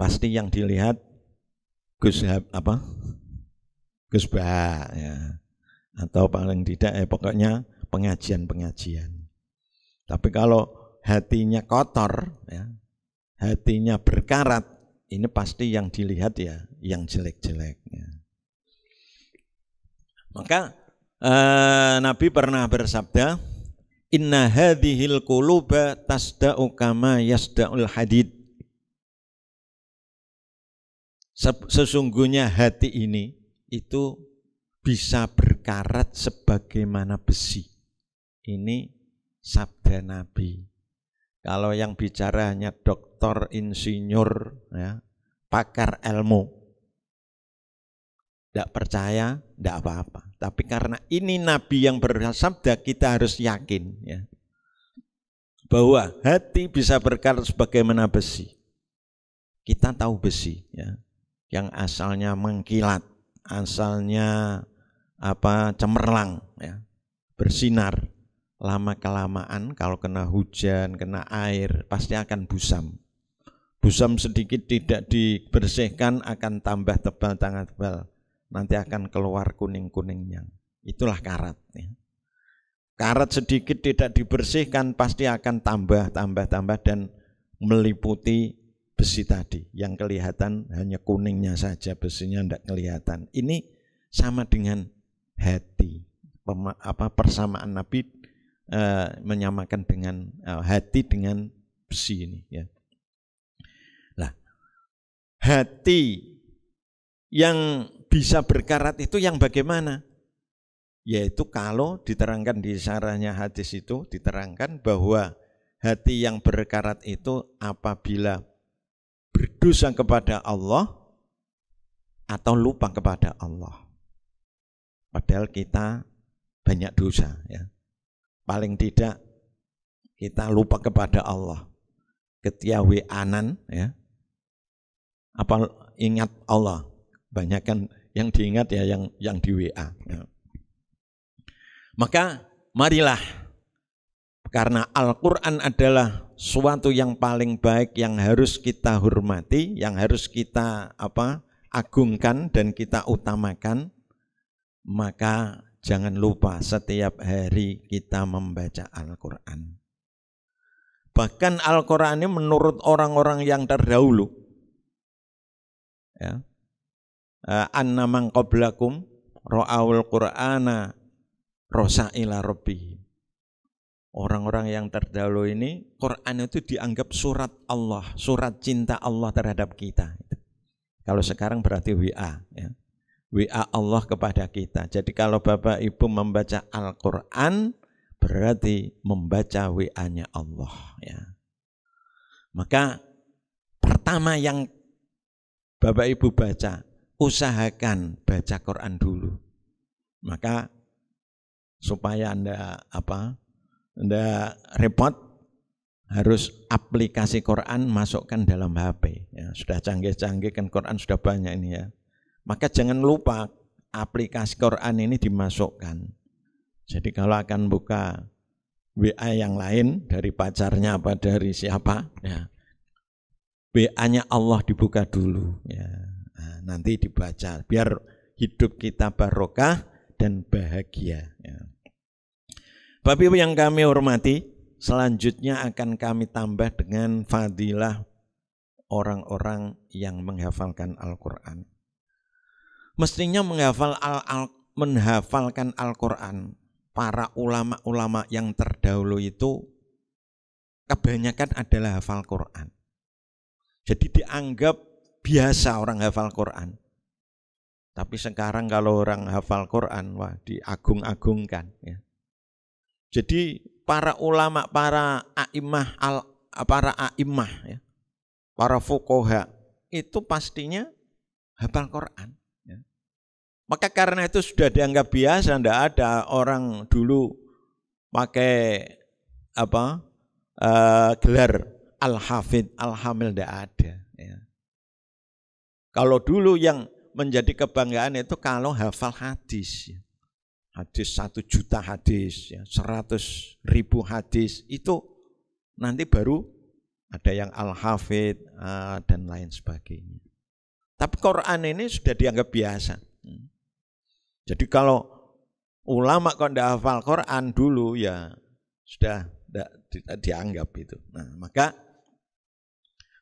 pasti yang dilihat Gus apa Gus ya atau paling tidak eh pokoknya pengajian-pengajian. Tapi kalau hatinya kotor ya, hatinya berkarat, ini pasti yang dilihat ya yang jelek-jeleknya. Maka eh, Nabi pernah bersabda, "Inna hadhil kuluba tasda'u kama yasda'ul hadid." Sesungguhnya hati ini itu bisa ber karat sebagaimana besi. Ini sabda Nabi. Kalau yang bicara hanya doktor, insinyur, ya, pakar ilmu, tidak percaya, tidak apa-apa. Tapi karena ini Nabi yang bersabda, kita harus yakin ya, bahwa hati bisa berkarat sebagaimana besi. Kita tahu besi ya, yang asalnya mengkilat, asalnya apa cemerlang ya bersinar lama kelamaan kalau kena hujan kena air pasti akan busam busam sedikit tidak dibersihkan akan tambah tebal tangan tebal nanti akan keluar kuning kuningnya itulah karat ya. karat sedikit tidak dibersihkan pasti akan tambah tambah tambah dan meliputi besi tadi yang kelihatan hanya kuningnya saja besinya tidak kelihatan ini sama dengan hati Pema, apa persamaan Nabi e, menyamakan dengan e, hati dengan besi ini ya lah hati yang bisa berkarat itu yang bagaimana yaitu kalau diterangkan di sarahnya hadis itu diterangkan bahwa hati yang berkarat itu apabila berdosa kepada Allah atau lupa kepada Allah Padahal kita banyak dosa ya. Paling tidak kita lupa kepada Allah. Ketia anan ya. Apa ingat Allah? Banyakkan yang diingat ya yang yang di WA. Ya. Maka marilah karena Al-Quran adalah suatu yang paling baik yang harus kita hormati, yang harus kita apa agungkan dan kita utamakan maka jangan lupa setiap hari kita membaca Al-Quran. Bahkan Al-Quran ini menurut orang-orang yang terdahulu, ya, eh, anna mangkoblakum ro'awul qur'ana rosaila rabbihim. Orang-orang yang terdahulu ini, Quran itu dianggap surat Allah, surat cinta Allah terhadap kita. Kalau sekarang berarti WA. Ya. WA Allah kepada kita. Jadi kalau Bapak Ibu membaca Al-Qur'an berarti membaca WA-nya Allah ya. Maka pertama yang Bapak Ibu baca, usahakan baca Quran dulu. Maka supaya Anda apa? Anda repot harus aplikasi Quran masukkan dalam HP. Ya, sudah canggih-canggih kan Quran sudah banyak ini ya. Maka jangan lupa aplikasi Quran ini dimasukkan. Jadi kalau akan buka WA yang lain dari pacarnya apa dari siapa, ya. WA-nya Allah dibuka dulu ya. Nah, nanti dibaca biar hidup kita barokah dan bahagia ya. Bapak Ibu yang kami hormati, selanjutnya akan kami tambah dengan fadilah orang-orang yang menghafalkan Al-Qur'an mestinya menghafal al, al menghafalkan Al-Qur'an. Para ulama-ulama yang terdahulu itu kebanyakan adalah hafal Quran. Jadi dianggap biasa orang hafal Quran. Tapi sekarang kalau orang hafal Quran, wah diagung-agungkan. Ya. Jadi para ulama, para aimah, al, para aimah, ya, para fukoha itu pastinya hafal Quran. Maka karena itu sudah dianggap biasa, tidak ada orang dulu pakai apa uh, gelar al-hafid, al-hamil tidak ada. Ya. Kalau dulu yang menjadi kebanggaan itu kalau hafal hadis. Ya. Hadis satu juta hadis, ya, seratus ribu hadis, itu nanti baru ada yang al-hafid uh, eh, dan lain sebagainya. Tapi Quran ini sudah dianggap biasa. Jadi kalau ulama kok tidak hafal Quran dulu ya sudah tidak di, dianggap itu. Nah maka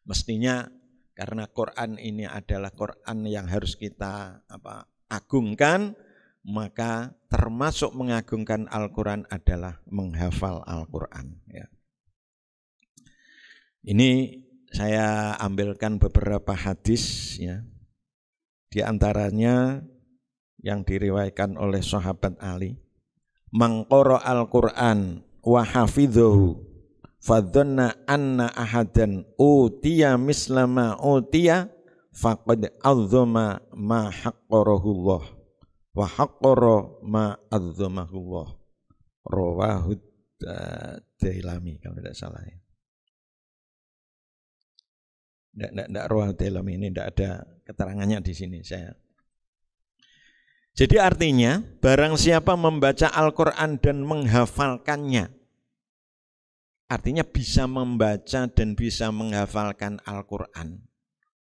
mestinya karena Quran ini adalah Quran yang harus kita apa agungkan maka termasuk mengagungkan Al-Quran adalah menghafal Al-Quran. Ya. Ini saya ambilkan beberapa hadis ya. Di antaranya yang diriwayatkan oleh sahabat Ali mangqara al-Qur'an wa hafidhahu fadhanna anna ahadan utiya mislama utiya faqad azzama ma haqqarahu Allah wa haqqara ma azzamahu Allah rawahu Dailami kalau tidak salah ya. Tidak, tidak, tidak, Dailami ini tidak ada keterangannya di sini. Saya jadi artinya barang siapa membaca Al-Quran dan menghafalkannya. Artinya bisa membaca dan bisa menghafalkan Al-Quran.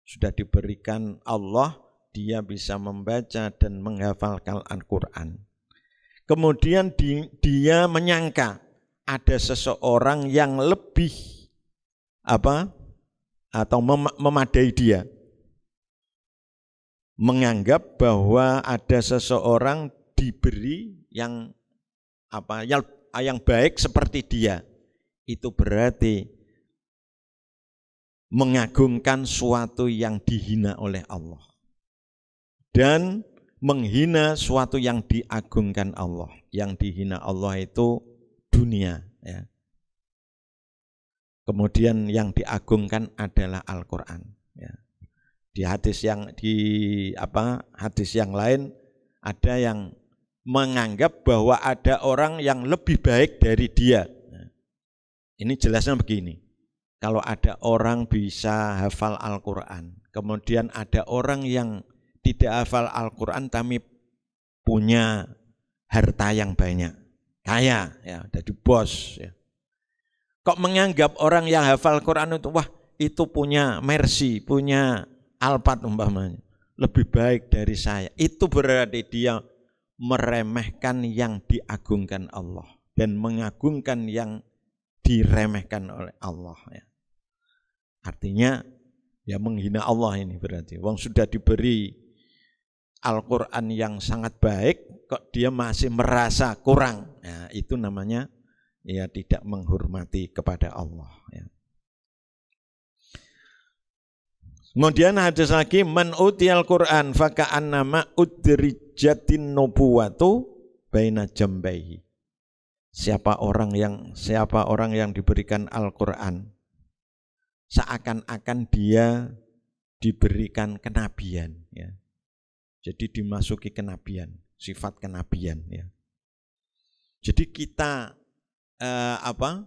Sudah diberikan Allah, dia bisa membaca dan menghafalkan Al-Quran. Kemudian di, dia menyangka ada seseorang yang lebih apa atau mem memadai dia menganggap bahwa ada seseorang diberi yang apa yang, yang baik seperti dia itu berarti mengagungkan suatu yang dihina oleh Allah dan menghina suatu yang diagungkan Allah yang dihina Allah itu dunia ya kemudian yang diagungkan adalah Al-Qur'an ya di hadis yang di apa hadis yang lain ada yang menganggap bahwa ada orang yang lebih baik dari dia. Nah, ini jelasnya begini. Kalau ada orang bisa hafal Al-Quran, kemudian ada orang yang tidak hafal Al-Quran, tapi punya harta yang banyak, kaya, ya, jadi bos. Ya. Kok menganggap orang yang hafal al Quran itu, wah itu punya mercy, punya Alpat umpamanya lebih baik dari saya. Itu berarti dia meremehkan yang diagungkan Allah dan mengagungkan yang diremehkan oleh Allah ya. Artinya ya menghina Allah ini berarti. Wong sudah diberi Al-Qur'an yang sangat baik kok dia masih merasa kurang. Nah, itu namanya ya tidak menghormati kepada Allah ya. Kemudian hadis lagi man utiyal Quran annama udrijatin nubuwatu baina jambaihi. Siapa orang yang siapa orang yang diberikan Al-Qur'an seakan-akan dia diberikan kenabian ya. Jadi dimasuki kenabian, sifat kenabian ya. Jadi kita eh, apa?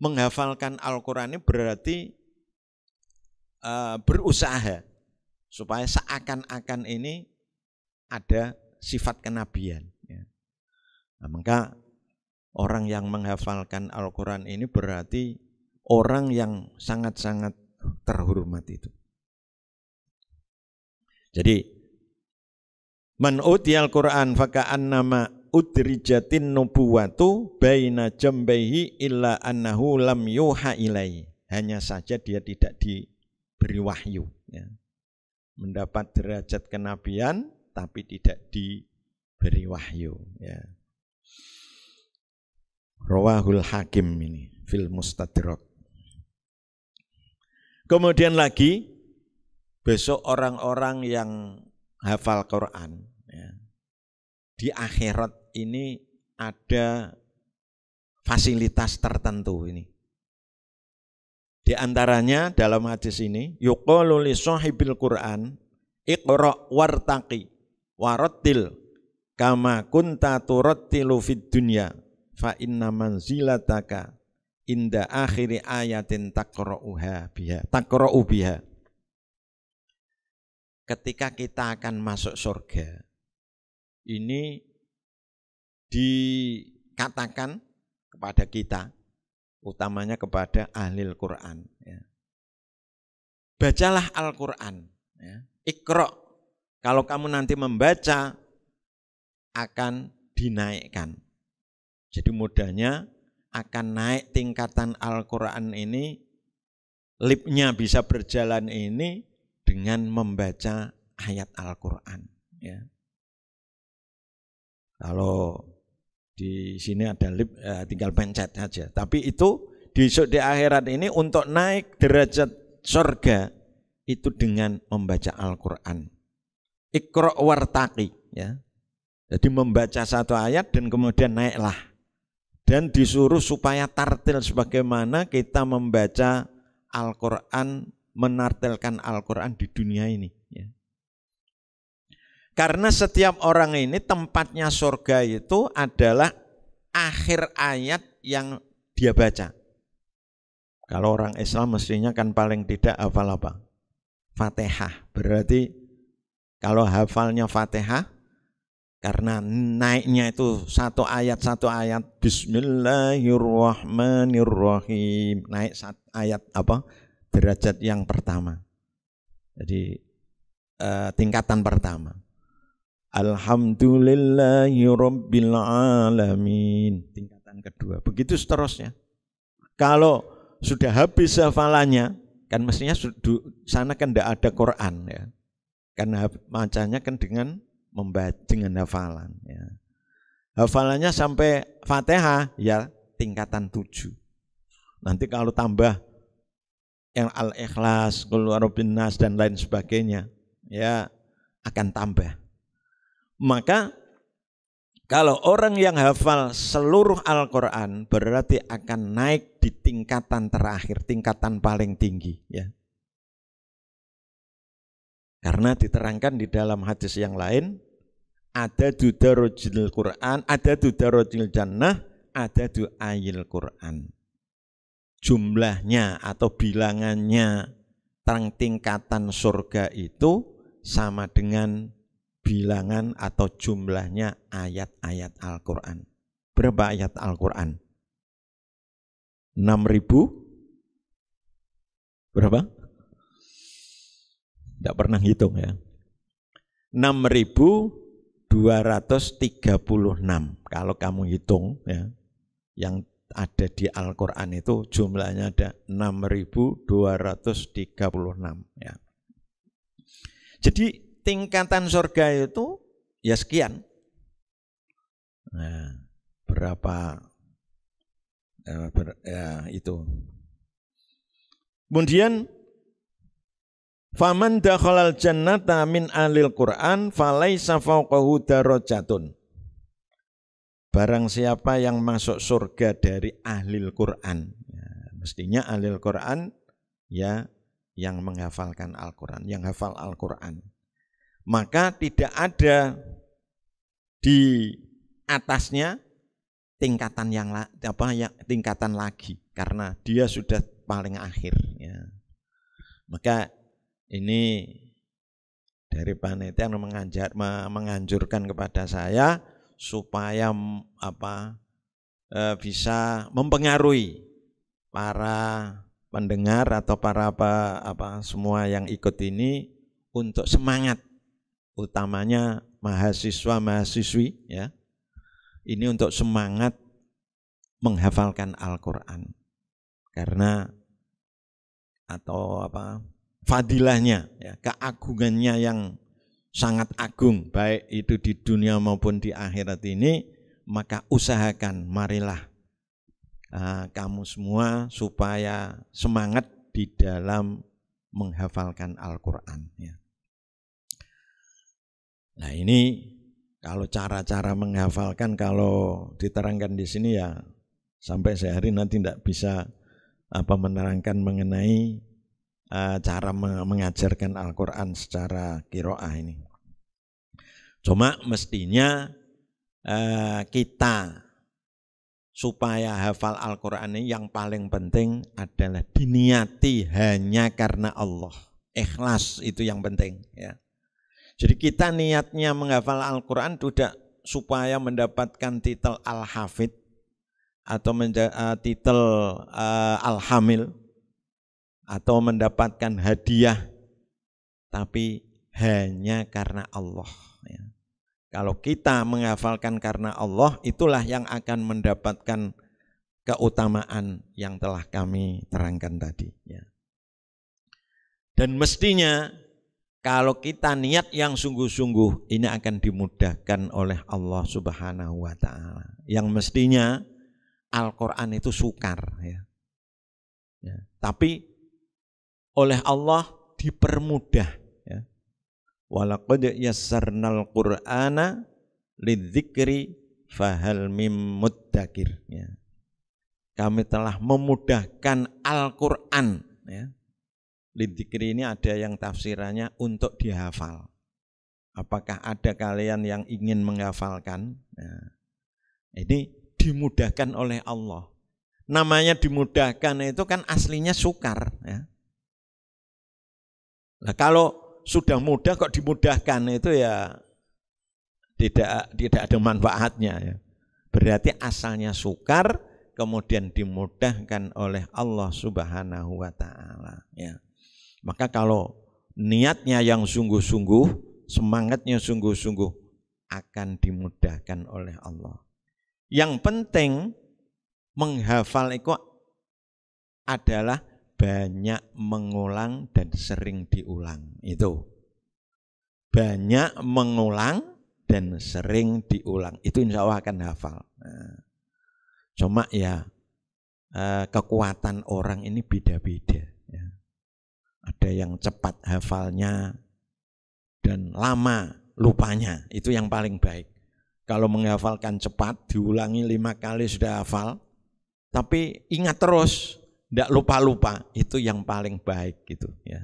menghafalkan Al-Qur'an ini berarti Eh, berusaha supaya seakan-akan ini ada sifat kenabian. Ya. Nah, maka orang yang menghafalkan Al-Quran ini berarti orang yang sangat-sangat terhormat itu. Jadi man utiyal Quran nama udrijatin nubuwatu baina jambehi illa annahu lam yuha ilai. Hanya saja dia tidak di diberi wahyu. Ya. Mendapat derajat kenabian tapi tidak diberi wahyu. Ya. Rawahul Hakim ini, fil mustadrak. Kemudian lagi, besok orang-orang yang hafal Quran, ya, di akhirat ini ada fasilitas tertentu ini. Di antaranya dalam hadis ini, yuqalu li sahibil Qur'an iqra wartaqi warattil kama kunta turattilu fid dunya fa inna manzilataka inda akhiri ayatin takra'uha biha takra'u biha ketika kita akan masuk surga ini dikatakan kepada kita utamanya kepada ahli al Quran. Ya. Bacalah Al-Quran, ya. ikro. Kalau kamu nanti membaca akan dinaikkan. Jadi mudahnya akan naik tingkatan Al-Quran ini, lipnya bisa berjalan ini dengan membaca ayat Al-Quran. Ya. Kalau di sini ada lip, eh, tinggal pencet aja. Tapi itu di di akhirat ini untuk naik derajat surga itu dengan membaca Al-Quran. Ikro wartaki. Ya. Jadi membaca satu ayat dan kemudian naiklah. Dan disuruh supaya tartil sebagaimana kita membaca Al-Quran, menartilkan Al-Quran di dunia ini. Ya. Karena setiap orang ini tempatnya surga itu adalah akhir ayat yang dia baca. Kalau orang Islam mestinya kan paling tidak hafal apa? Fatihah. Berarti kalau hafalnya Fatihah, karena naiknya itu satu ayat satu ayat Bismillahirrahmanirrahim naik satu ayat apa derajat yang pertama jadi eh, tingkatan pertama Alhamdulillahi Rabbil Alamin. Tingkatan kedua. Begitu seterusnya. Kalau sudah habis hafalannya, kan mestinya sana kan tidak ada Quran ya. Karena macanya kan dengan membaca dengan hafalan ya. Hafalannya sampai Fatihah ya tingkatan tujuh. Nanti kalau tambah yang al-ikhlas, keluar nas dan lain sebagainya ya akan tambah maka kalau orang yang hafal seluruh Al-Quran berarti akan naik di tingkatan terakhir, tingkatan paling tinggi. ya. Karena diterangkan di dalam hadis yang lain, ada rojil Quran, ada rojil jannah, ada du'ayil Quran. Jumlahnya atau bilangannya terang tingkatan surga itu sama dengan bilangan atau jumlahnya ayat-ayat Al-Quran. Berapa ayat Al-Quran? 6000 berapa? Tidak pernah hitung ya. 6236 kalau kamu hitung ya. Yang ada di Al-Qur'an itu jumlahnya ada 6236 ya. Jadi tingkatan surga itu ya sekian. Nah, berapa ya, ber, ya itu. Kemudian faman dakhalal jannata min alil Qur'an falaisa fawqahu darajatun. Barang siapa yang masuk surga dari al Qur'an. Ya, mestinya al Qur'an ya yang menghafalkan Al-Qur'an, yang hafal Al-Qur'an maka tidak ada di atasnya tingkatan yang apa yang tingkatan lagi karena dia sudah paling akhir ya. Maka ini dari panitia anu menganjar, menganjurkan kepada saya supaya apa e, bisa mempengaruhi para pendengar atau para apa, apa semua yang ikut ini untuk semangat utamanya mahasiswa-mahasiswi ya. Ini untuk semangat menghafalkan Al-Qur'an. Karena atau apa? fadilahnya ya, keagungannya yang sangat agung baik itu di dunia maupun di akhirat ini maka usahakan marilah uh, kamu semua supaya semangat di dalam menghafalkan Al-Qur'an ya. Nah ini kalau cara-cara menghafalkan kalau diterangkan di sini ya sampai sehari nanti tidak bisa apa menerangkan mengenai uh, cara mengajarkan Al-Quran secara kiroah ini. Cuma mestinya uh, kita supaya hafal Al-Quran ini yang paling penting adalah diniati hanya karena Allah. Ikhlas itu yang penting ya. Jadi kita niatnya menghafal Al-Quran tidak supaya mendapatkan titel Al-Hafid atau uh, titel uh, Al-Hamil atau mendapatkan hadiah tapi hanya karena Allah ya. Kalau kita menghafalkan karena Allah itulah yang akan mendapatkan keutamaan yang telah kami terangkan tadi ya. Dan mestinya kalau kita niat yang sungguh-sungguh, ini akan dimudahkan oleh Allah Subhanahu wa taala. Yang mestinya Al-Qur'an itu sukar ya. ya. Tapi oleh Allah dipermudah ya. Walaqad yassarnal Qur'ana lidzikri fahal mim muddakir ya. Kami telah memudahkan Al-Qur'an ya Lidikir ini ada yang tafsirannya untuk dihafal. Apakah ada kalian yang ingin menghafalkan? Nah, ini dimudahkan oleh Allah. Namanya dimudahkan itu kan aslinya sukar. Ya. Nah, kalau sudah mudah kok dimudahkan itu ya tidak tidak ada manfaatnya ya. Berarti asalnya sukar kemudian dimudahkan oleh Allah Subhanahu wa taala ya. Maka kalau niatnya yang sungguh-sungguh, semangatnya sungguh-sungguh akan dimudahkan oleh Allah. Yang penting menghafal itu adalah banyak mengulang dan sering diulang. Itu. Banyak mengulang dan sering diulang. Itu insya Allah akan hafal. Nah, cuma ya eh, kekuatan orang ini beda-beda ada yang cepat hafalnya dan lama lupanya. Itu yang paling baik. Kalau menghafalkan cepat, diulangi lima kali sudah hafal, tapi ingat terus, tidak lupa-lupa, itu yang paling baik gitu ya.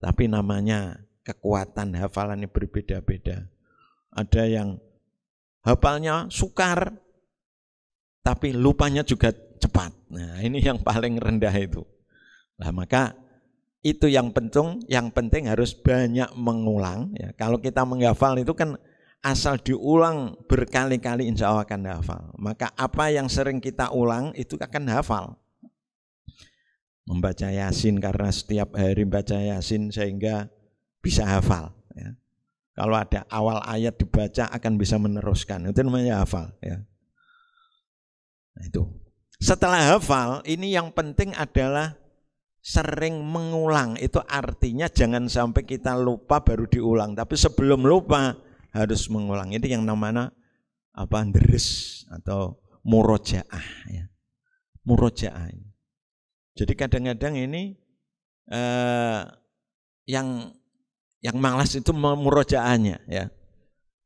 Tapi namanya kekuatan hafalan hafalannya berbeda-beda. Ada yang hafalnya sukar, tapi lupanya juga cepat. Nah ini yang paling rendah itu. Nah maka itu yang penting yang penting harus banyak mengulang ya kalau kita menghafal itu kan asal diulang berkali-kali insya Allah akan hafal maka apa yang sering kita ulang itu akan hafal membaca yasin karena setiap hari membaca yasin sehingga bisa hafal ya. kalau ada awal ayat dibaca akan bisa meneruskan itu namanya hafal ya nah, itu setelah hafal ini yang penting adalah sering mengulang itu artinya jangan sampai kita lupa baru diulang tapi sebelum lupa harus mengulang itu yang namanya apa deres atau murojaah ya murojaah jadi kadang-kadang ini eh, yang yang malas itu murojaahnya ya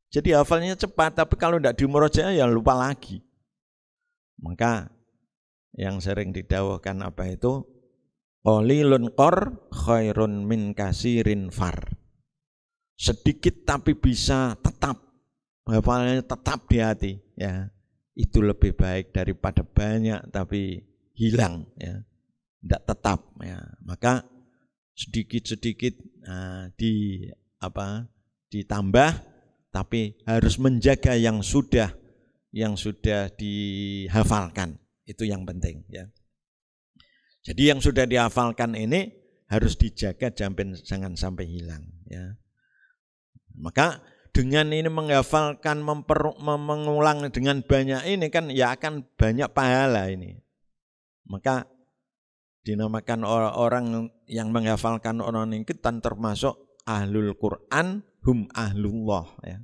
jadi hafalnya cepat tapi kalau tidak di dimurojaah ya lupa lagi maka yang sering didawakan apa itu Qalilun kor khairun min kasirin far. Sedikit tapi bisa tetap hafalannya tetap di hati ya. Itu lebih baik daripada banyak tapi hilang ya. Tidak tetap ya. Maka sedikit-sedikit nah, di apa ditambah tapi harus menjaga yang sudah yang sudah dihafalkan itu yang penting ya jadi yang sudah dihafalkan ini harus dijaga jangan sampai hilang ya. Maka dengan ini menghafalkan, memper, mengulang dengan banyak ini kan ya akan banyak pahala ini. Maka dinamakan orang orang yang menghafalkan orang ini kita termasuk ahlul Quran hum ahlullah ya.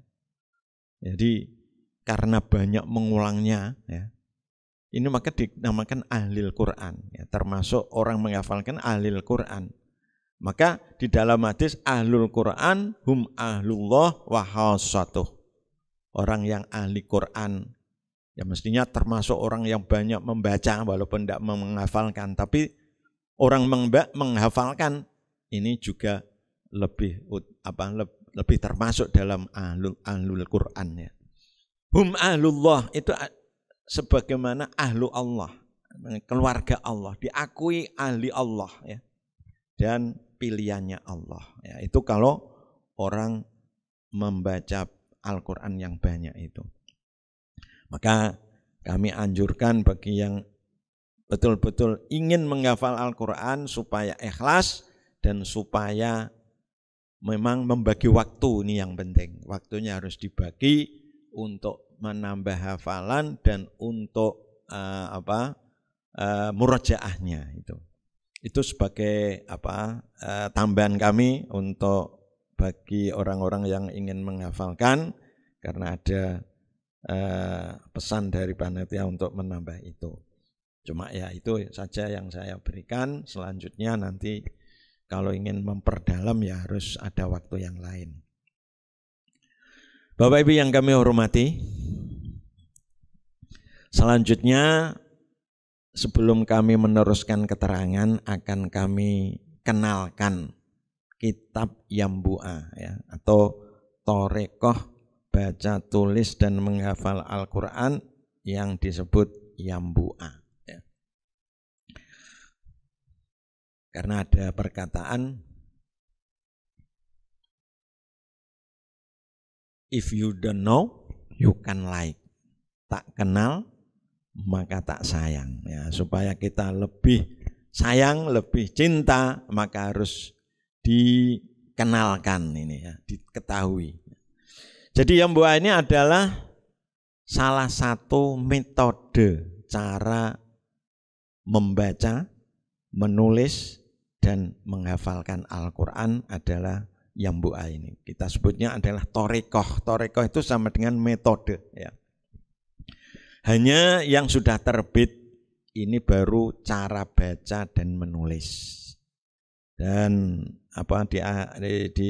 Jadi karena banyak mengulangnya ya, ini maka dinamakan ahlil Quran, ya, termasuk orang menghafalkan ahlil Quran. Maka di dalam hadis ahlul Quran hum ahlullah wa hasatuh. Orang yang ahli Quran, ya mestinya termasuk orang yang banyak membaca walaupun tidak menghafalkan, tapi orang menghafalkan ini juga lebih apa lebih termasuk dalam ahlul ahlul Quran ya. Hum ahlullah itu sebagaimana ahlu Allah, keluarga Allah, diakui ahli Allah ya. Dan pilihannya Allah. Ya, itu kalau orang membaca Al-Qur'an yang banyak itu. Maka kami anjurkan bagi yang betul-betul ingin menghafal Al-Qur'an supaya ikhlas dan supaya memang membagi waktu ini yang penting. Waktunya harus dibagi untuk menambah hafalan dan untuk uh, apa uh, eh, murajaahnya itu itu sebagai apa uh, tambahan kami untuk bagi orang-orang yang ingin menghafalkan karena ada uh, pesan dari panitia untuk menambah itu cuma ya itu saja yang saya berikan selanjutnya nanti kalau ingin memperdalam ya harus ada waktu yang lain Bapak Ibu yang kami hormati, selanjutnya sebelum kami meneruskan keterangan akan kami kenalkan kitab Yambua ya atau Torekoh baca tulis dan menghafal Al-Quran yang disebut Yambua. Ya. Karena ada perkataan If you don't know, you can like. Tak kenal, maka tak sayang. Ya, supaya kita lebih sayang, lebih cinta, maka harus dikenalkan ini ya, diketahui. Jadi yang buah ini adalah salah satu metode cara membaca, menulis, dan menghafalkan Al-Quran adalah yang Yambua ini. Kita sebutnya adalah torekoh. Torekoh itu sama dengan metode. Ya. Hanya yang sudah terbit ini baru cara baca dan menulis. Dan apa di, di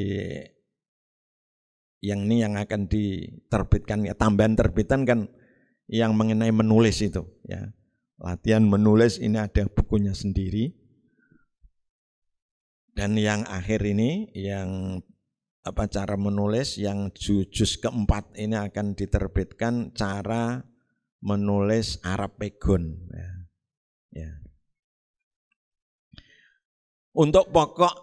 yang ini yang akan diterbitkan ya tambahan terbitan kan yang mengenai menulis itu ya latihan menulis ini ada bukunya sendiri dan yang akhir ini yang apa cara menulis yang juz keempat ini akan diterbitkan cara menulis Arab Pegun. ya. ya. Untuk pokok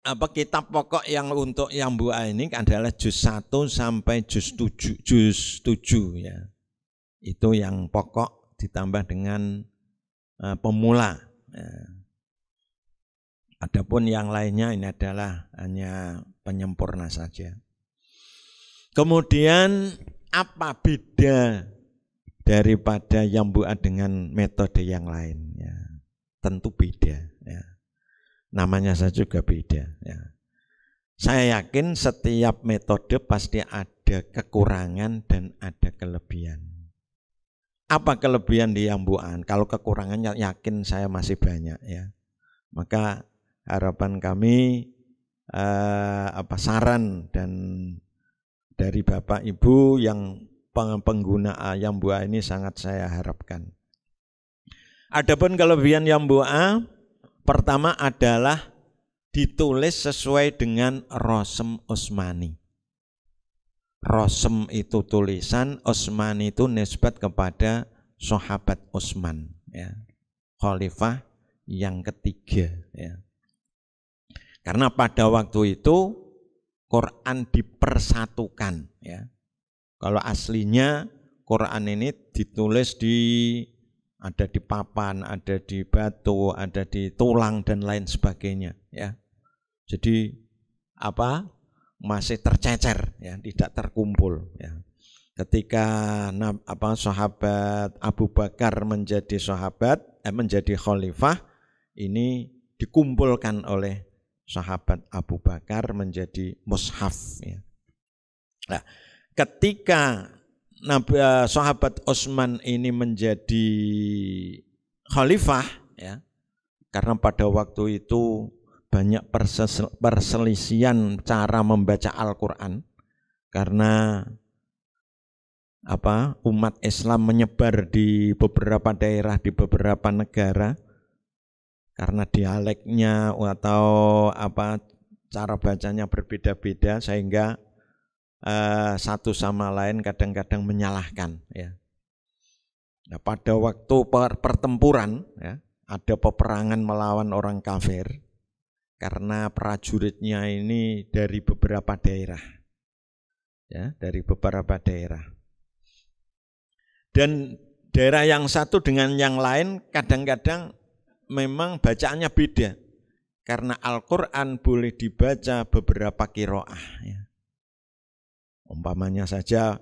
apa kitab pokok yang untuk yang bua ini adalah juz 1 sampai juz 7 juz 7 ya. Itu yang pokok ditambah dengan uh, pemula. Ya Adapun yang lainnya ini adalah hanya penyempurna saja. Kemudian apa beda daripada yambua dengan metode yang lain? Ya, tentu beda. Ya. Namanya saya juga beda. Ya. Saya yakin setiap metode pasti ada kekurangan dan ada kelebihan. Apa kelebihan di yambuan? Kalau kekurangannya yakin saya masih banyak ya. Maka harapan kami eh, apa saran dan dari Bapak Ibu yang pengguna ayam buah ini sangat saya harapkan. Adapun kelebihan buah pertama adalah ditulis sesuai dengan Rosem Usmani. Rosem itu tulisan, Usmani itu nisbat kepada sahabat Usman, ya. khalifah yang ketiga. Ya. Karena pada waktu itu Quran dipersatukan ya. Kalau aslinya Quran ini ditulis di ada di papan, ada di batu, ada di tulang dan lain sebagainya ya. Jadi apa? masih tercecer ya, tidak terkumpul ya. Ketika apa sahabat Abu Bakar menjadi sahabat eh, menjadi khalifah ini dikumpulkan oleh sahabat Abu Bakar menjadi mushaf. Ya. Nah, ketika Nabi eh, sahabat Osman ini menjadi khalifah ya karena pada waktu itu banyak perselisian cara membaca Al-Qur'an karena apa umat Islam menyebar di beberapa daerah di beberapa negara karena dialeknya atau apa cara bacanya berbeda-beda sehingga eh, satu sama lain kadang-kadang menyalahkan ya. Nah, pada waktu pertempuran ya, ada peperangan melawan orang kafir karena prajuritnya ini dari beberapa daerah. Ya, dari beberapa daerah. Dan daerah yang satu dengan yang lain kadang-kadang memang bacaannya beda. Karena Al-Quran boleh dibaca beberapa kiroah. Ya. Umpamanya saja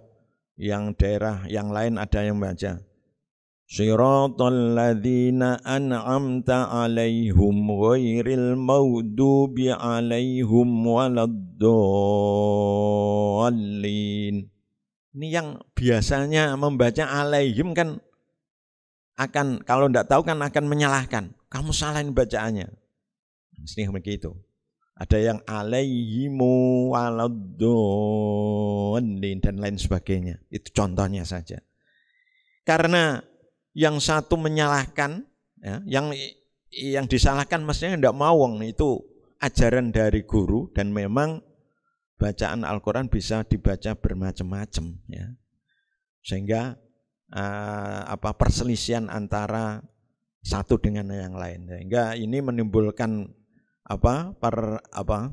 yang daerah yang lain ada yang baca. Siratul ladhina an'amta alaihum ghairil maghdubi alaihum waladdallin. Ini yang biasanya membaca alaihim kan akan kalau tidak tahu kan akan menyalahkan kamu salahin bacaannya. Sini begitu. Ada yang alaihimu waladun dan lain sebagainya. Itu contohnya saja. Karena yang satu menyalahkan, ya, yang yang disalahkan maksudnya tidak mau itu ajaran dari guru dan memang bacaan Al-Quran bisa dibaca bermacam-macam ya sehingga uh, apa perselisihan antara satu dengan yang lain sehingga ini menimbulkan apa per apa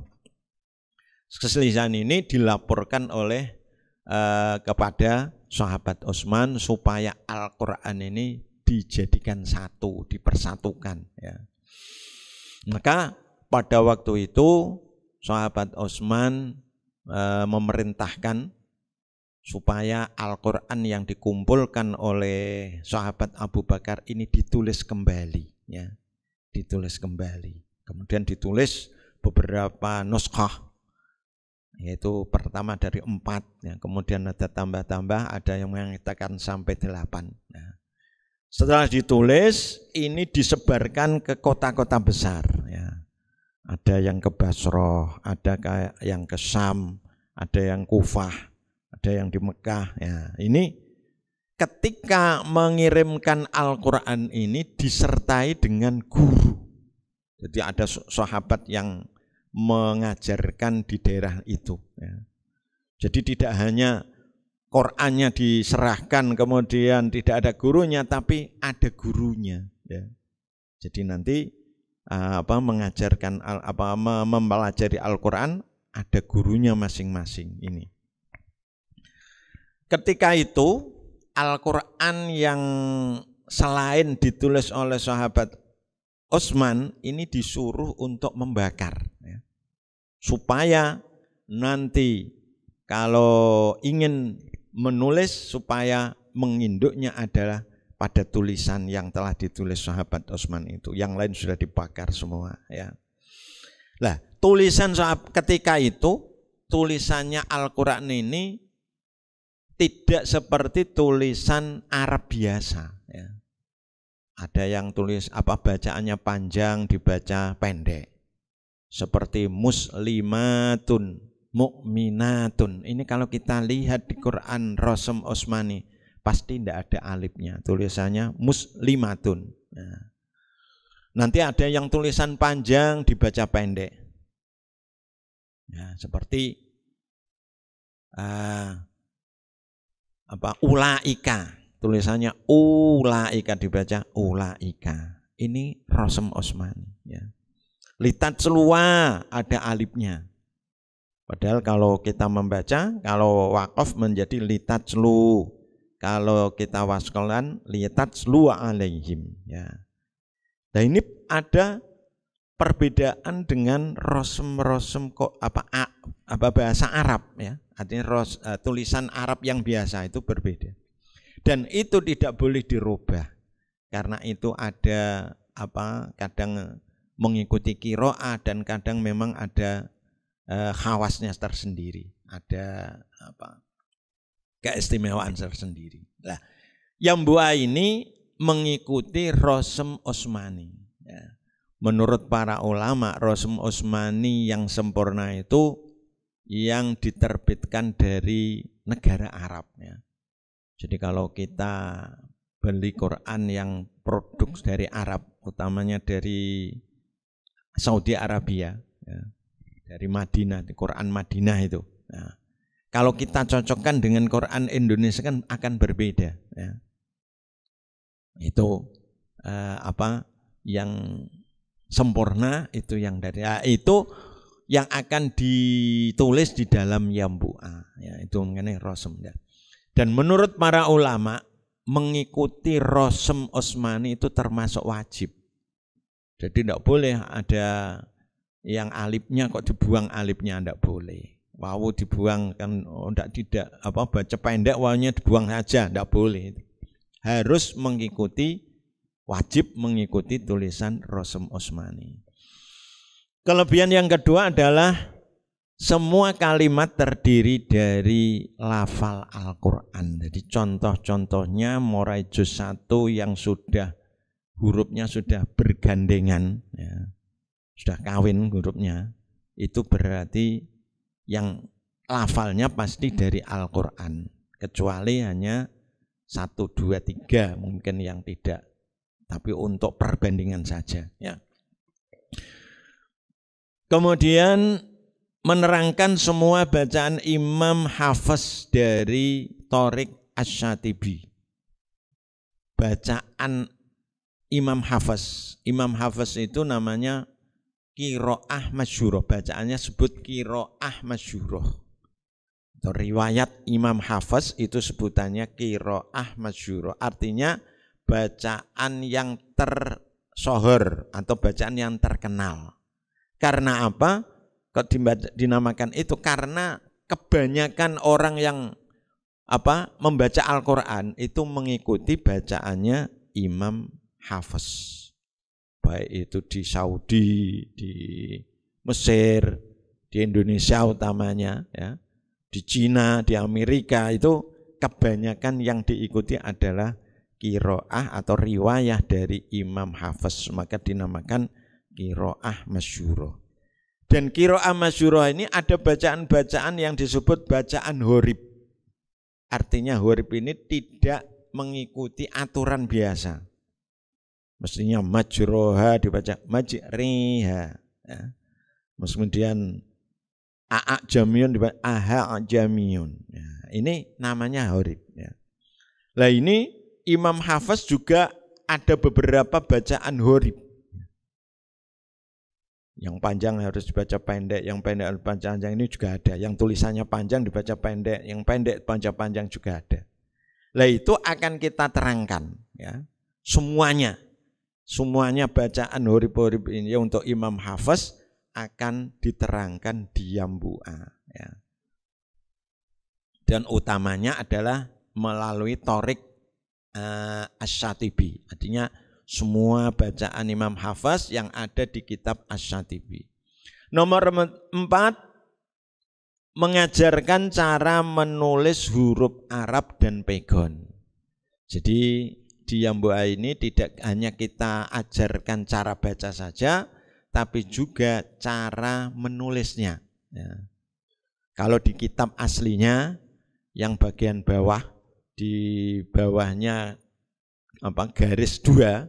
keselisihan ini dilaporkan oleh eh, kepada sahabat Utsman supaya Al-Qur'an ini dijadikan satu, dipersatukan ya. Maka pada waktu itu sahabat Utsman e, eh, memerintahkan supaya Al-Quran yang dikumpulkan oleh sahabat Abu Bakar ini ditulis kembali ya ditulis kembali kemudian ditulis beberapa nuskah yaitu pertama dari empat ya. kemudian ada tambah-tambah ada yang mengatakan sampai delapan nah, setelah ditulis ini disebarkan ke kota-kota besar ya ada yang ke Basroh ada yang ke Sam ada yang Kufah ada yang di Mekah ya. Ini ketika mengirimkan Al-Qur'an ini disertai dengan guru. Jadi ada sahabat yang mengajarkan di daerah itu ya. Jadi tidak hanya Qur'annya diserahkan kemudian tidak ada gurunya tapi ada gurunya ya. Jadi nanti apa mengajarkan apa mempelajari Al-Qur'an ada gurunya masing-masing ini. Ketika itu Al-Quran yang selain ditulis oleh sahabat Osman ini disuruh untuk membakar. Ya. Supaya nanti kalau ingin menulis supaya menginduknya adalah pada tulisan yang telah ditulis sahabat Osman itu. Yang lain sudah dibakar semua ya. Lah, tulisan sahabat ketika itu tulisannya Al-Qur'an ini tidak seperti tulisan Arab biasa. Ya. Ada yang tulis apa bacaannya panjang dibaca pendek. Seperti muslimatun, mukminatun. Ini kalau kita lihat di Quran Rosem Osmani pasti tidak ada alifnya. Tulisannya muslimatun. Nah. Nanti ada yang tulisan panjang dibaca pendek. Ya, seperti uh, apa ulaika tulisannya ulaika dibaca ulaika ini Rosem Osmani ya litat selua ada alipnya padahal kalau kita membaca kalau wakaf menjadi litat selu kalau kita waskolan litat selua alaihim ya nah ini ada perbedaan dengan rosem-rosem kok apa a, apa bahasa Arab ya artinya ros, uh, tulisan Arab yang biasa itu berbeda dan itu tidak boleh dirubah karena itu ada apa kadang mengikuti kiroa dan kadang memang ada uh, khawasnya tersendiri ada apa keistimewaan tersendiri lah yang buah ini mengikuti rosem Osmani ya menurut para ulama Rosm Osmani yang sempurna itu yang diterbitkan dari negara Arab ya. Jadi kalau kita beli Quran yang produk dari Arab, utamanya dari Saudi Arabia, ya, dari Madinah, di Quran Madinah itu. Nah, kalau kita cocokkan dengan Quran Indonesia kan akan berbeda. Ya. Itu eh, apa yang sempurna itu yang dari ya, itu yang akan ditulis di dalam Yambua ya itu mengenai rosem ya. dan menurut para ulama mengikuti rosem Osmani itu termasuk wajib jadi tidak boleh ada yang alipnya kok dibuang alipnya tidak boleh wawu dibuang kan oh, tidak tidak apa baca pendek wawunya dibuang saja tidak boleh harus mengikuti wajib mengikuti tulisan Rosem Osmani. Kelebihan yang kedua adalah semua kalimat terdiri dari lafal Al-Quran. Jadi contoh-contohnya morai juz 1 yang sudah hurufnya sudah bergandengan, ya, sudah kawin hurufnya, itu berarti yang lafalnya pasti dari Al-Quran. Kecuali hanya satu, dua, tiga mungkin yang tidak tapi untuk perbandingan saja ya. Kemudian menerangkan semua bacaan Imam Hafiz dari Torik Asyatibi. Bacaan Imam Hafiz. Imam Hafiz itu namanya Kiro'ah Masyuroh. Bacaannya sebut Kiro'ah Masyuroh. riwayat Imam Hafiz itu sebutannya Kiro'ah Masyuroh. Artinya bacaan yang tersohor atau bacaan yang terkenal. Karena apa? Kok dinamakan itu karena kebanyakan orang yang apa membaca Al-Qur'an itu mengikuti bacaannya Imam Hafiz. Baik itu di Saudi, di Mesir, di Indonesia utamanya ya. Di Cina, di Amerika itu kebanyakan yang diikuti adalah kiroah atau riwayah dari Imam Hafiz maka dinamakan kiroah masyuro. Dan kiroah masyuroh ini ada bacaan-bacaan yang disebut bacaan horib. Artinya horib ini tidak mengikuti aturan biasa. Mestinya majroha dibaca majriha. Ya. Kemudian aa jamion dibaca aha jamion Ya. Ini namanya horib. Ya. Nah ini Imam Hafiz juga ada beberapa bacaan horib. Yang panjang harus dibaca pendek, yang pendek harus dibaca panjang ini juga ada. Yang tulisannya panjang dibaca pendek, yang pendek baca panjang juga ada. Lah itu akan kita terangkan ya. Semuanya semuanya bacaan horib-horib ini untuk Imam Hafiz akan diterangkan di Yambua ya. Dan utamanya adalah melalui torik uh, eh, Asyatibi. Artinya semua bacaan Imam Hafaz yang ada di kitab Asyatibi. Nomor empat, mengajarkan cara menulis huruf Arab dan pegon. Jadi di Yambua ini tidak hanya kita ajarkan cara baca saja, tapi juga cara menulisnya. Ya. Kalau di kitab aslinya yang bagian bawah di bawahnya apa garis dua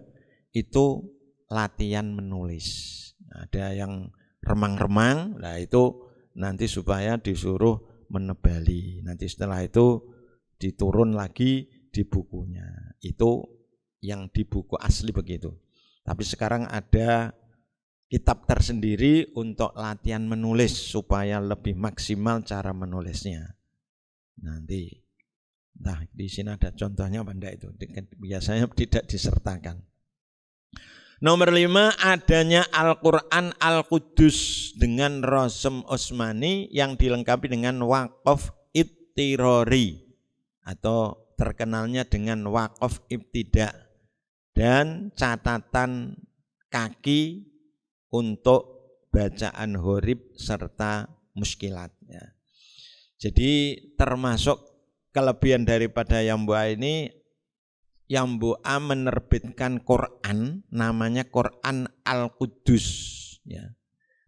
itu latihan menulis. Ada yang remang-remang, nah itu nanti supaya disuruh menebali. Nanti setelah itu diturun lagi di bukunya. Itu yang di buku asli begitu. Tapi sekarang ada kitab tersendiri untuk latihan menulis supaya lebih maksimal cara menulisnya. Nanti Nah, di sini ada contohnya benda itu? Biasanya tidak disertakan. Nomor lima, adanya Al-Quran Al-Qudus dengan Rosem Osmani yang dilengkapi dengan wakaf ittirori atau terkenalnya dengan wakaf ibtidak dan catatan kaki untuk bacaan horib serta muskilatnya. Jadi termasuk kelebihan daripada Yambua ini Yambua menerbitkan Quran namanya Quran al Kudus, ya.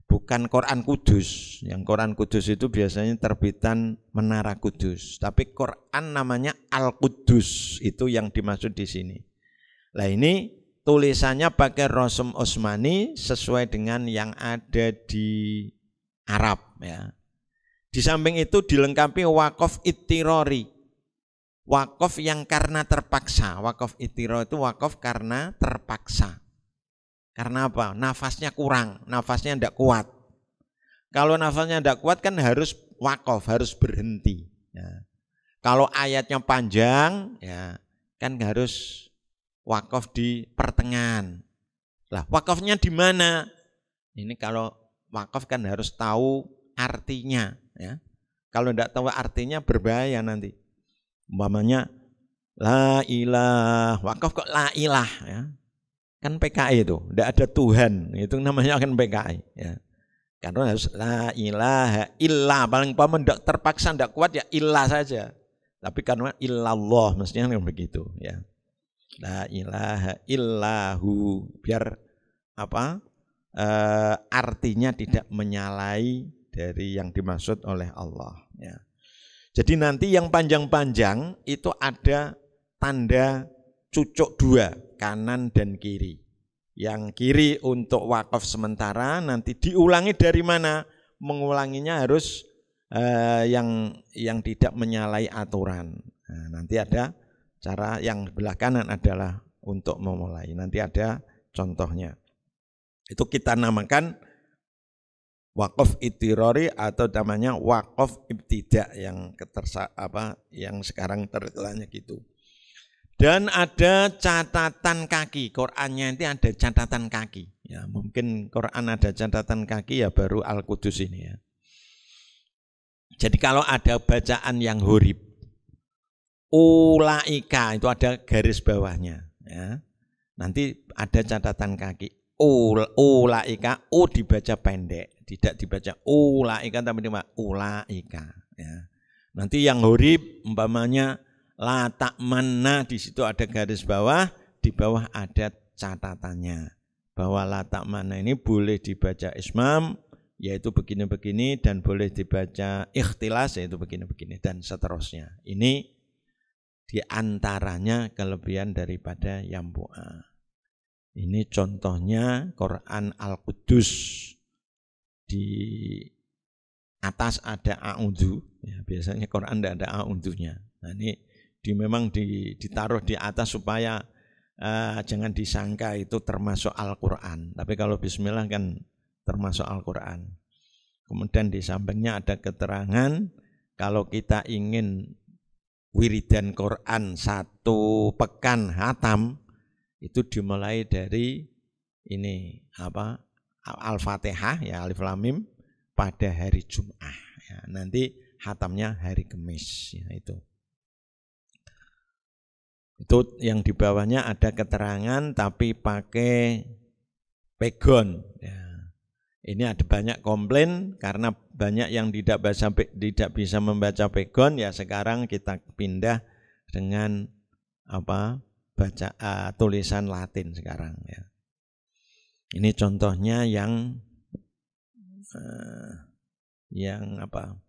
Bukan Quran Kudus. Yang Quran Kudus itu biasanya terbitan Menara Kudus, tapi Quran namanya al Kudus itu yang dimaksud di sini. Lah ini tulisannya pakai Rosum Osmani sesuai dengan yang ada di Arab ya. Di samping itu dilengkapi wakaf itirori Wakof yang karena terpaksa. Wakof itiro itu Wakof karena terpaksa. Karena apa? Nafasnya kurang, nafasnya tidak kuat. Kalau nafasnya tidak kuat kan harus Wakof harus berhenti. Ya. Kalau ayatnya panjang, ya kan harus Wakof di pertengahan. Lah Wakofnya di mana? Ini kalau Wakof kan harus tahu artinya. Ya. Kalau tidak tahu artinya berbahaya nanti. Umpamanya la ilah, wakaf kok la ilah ya. Kan PKI itu, tidak ada Tuhan, itu namanya kan PKI ya. Karena harus la ilaha ilah paling paman tidak terpaksa tidak kuat ya ilah saja. Tapi karena illallah mestinya kan begitu ya. La ilaha illahu biar apa e, artinya tidak menyalai dari yang dimaksud oleh Allah ya. Jadi nanti yang panjang-panjang itu ada tanda cucuk dua, kanan dan kiri. Yang kiri untuk wakaf sementara, nanti diulangi dari mana? Mengulanginya harus eh, yang yang tidak menyalahi aturan. Nah, nanti ada cara yang sebelah kanan adalah untuk memulai. Nanti ada contohnya. Itu kita namakan wakaf itirori atau namanya wakaf ibtidak yang ketersa apa yang sekarang tertelanya gitu. Dan ada catatan kaki, Qurannya itu ada catatan kaki. Ya, mungkin Quran ada catatan kaki ya baru Al-Qudus ini ya. Jadi kalau ada bacaan yang hurib, ulaika itu ada garis bawahnya. Ya. Nanti ada catatan kaki. ulaika, u dibaca pendek tidak dibaca ulaika tapi cuma ulaika ya. Nanti yang horib umpamanya la mana di situ ada garis bawah, di bawah ada catatannya bahwa la mana ini boleh dibaca ismam yaitu begini-begini dan boleh dibaca ikhtilas yaitu begini-begini dan seterusnya. Ini diantaranya kelebihan daripada yambu'a. Ini contohnya Quran Al-Qudus di atas ada audhu ya, biasanya Quran tidak ada audhunya nah ini di, memang di, ditaruh di atas supaya uh, jangan disangka itu termasuk Al-Quran tapi kalau Bismillah kan termasuk Al-Quran kemudian di sampingnya ada keterangan kalau kita ingin wiridan Quran satu pekan hatam itu dimulai dari ini apa Al-Fatihah ya Alif Lam Mim pada hari Jumat Ya, nanti hatamnya hari Kamis ya, itu. Itu yang di bawahnya ada keterangan tapi pakai pegon. Ya. Ini ada banyak komplain karena banyak yang tidak bisa tidak bisa membaca pegon ya sekarang kita pindah dengan apa baca uh, tulisan Latin sekarang ya. Ini contohnya yang uh, yang apa?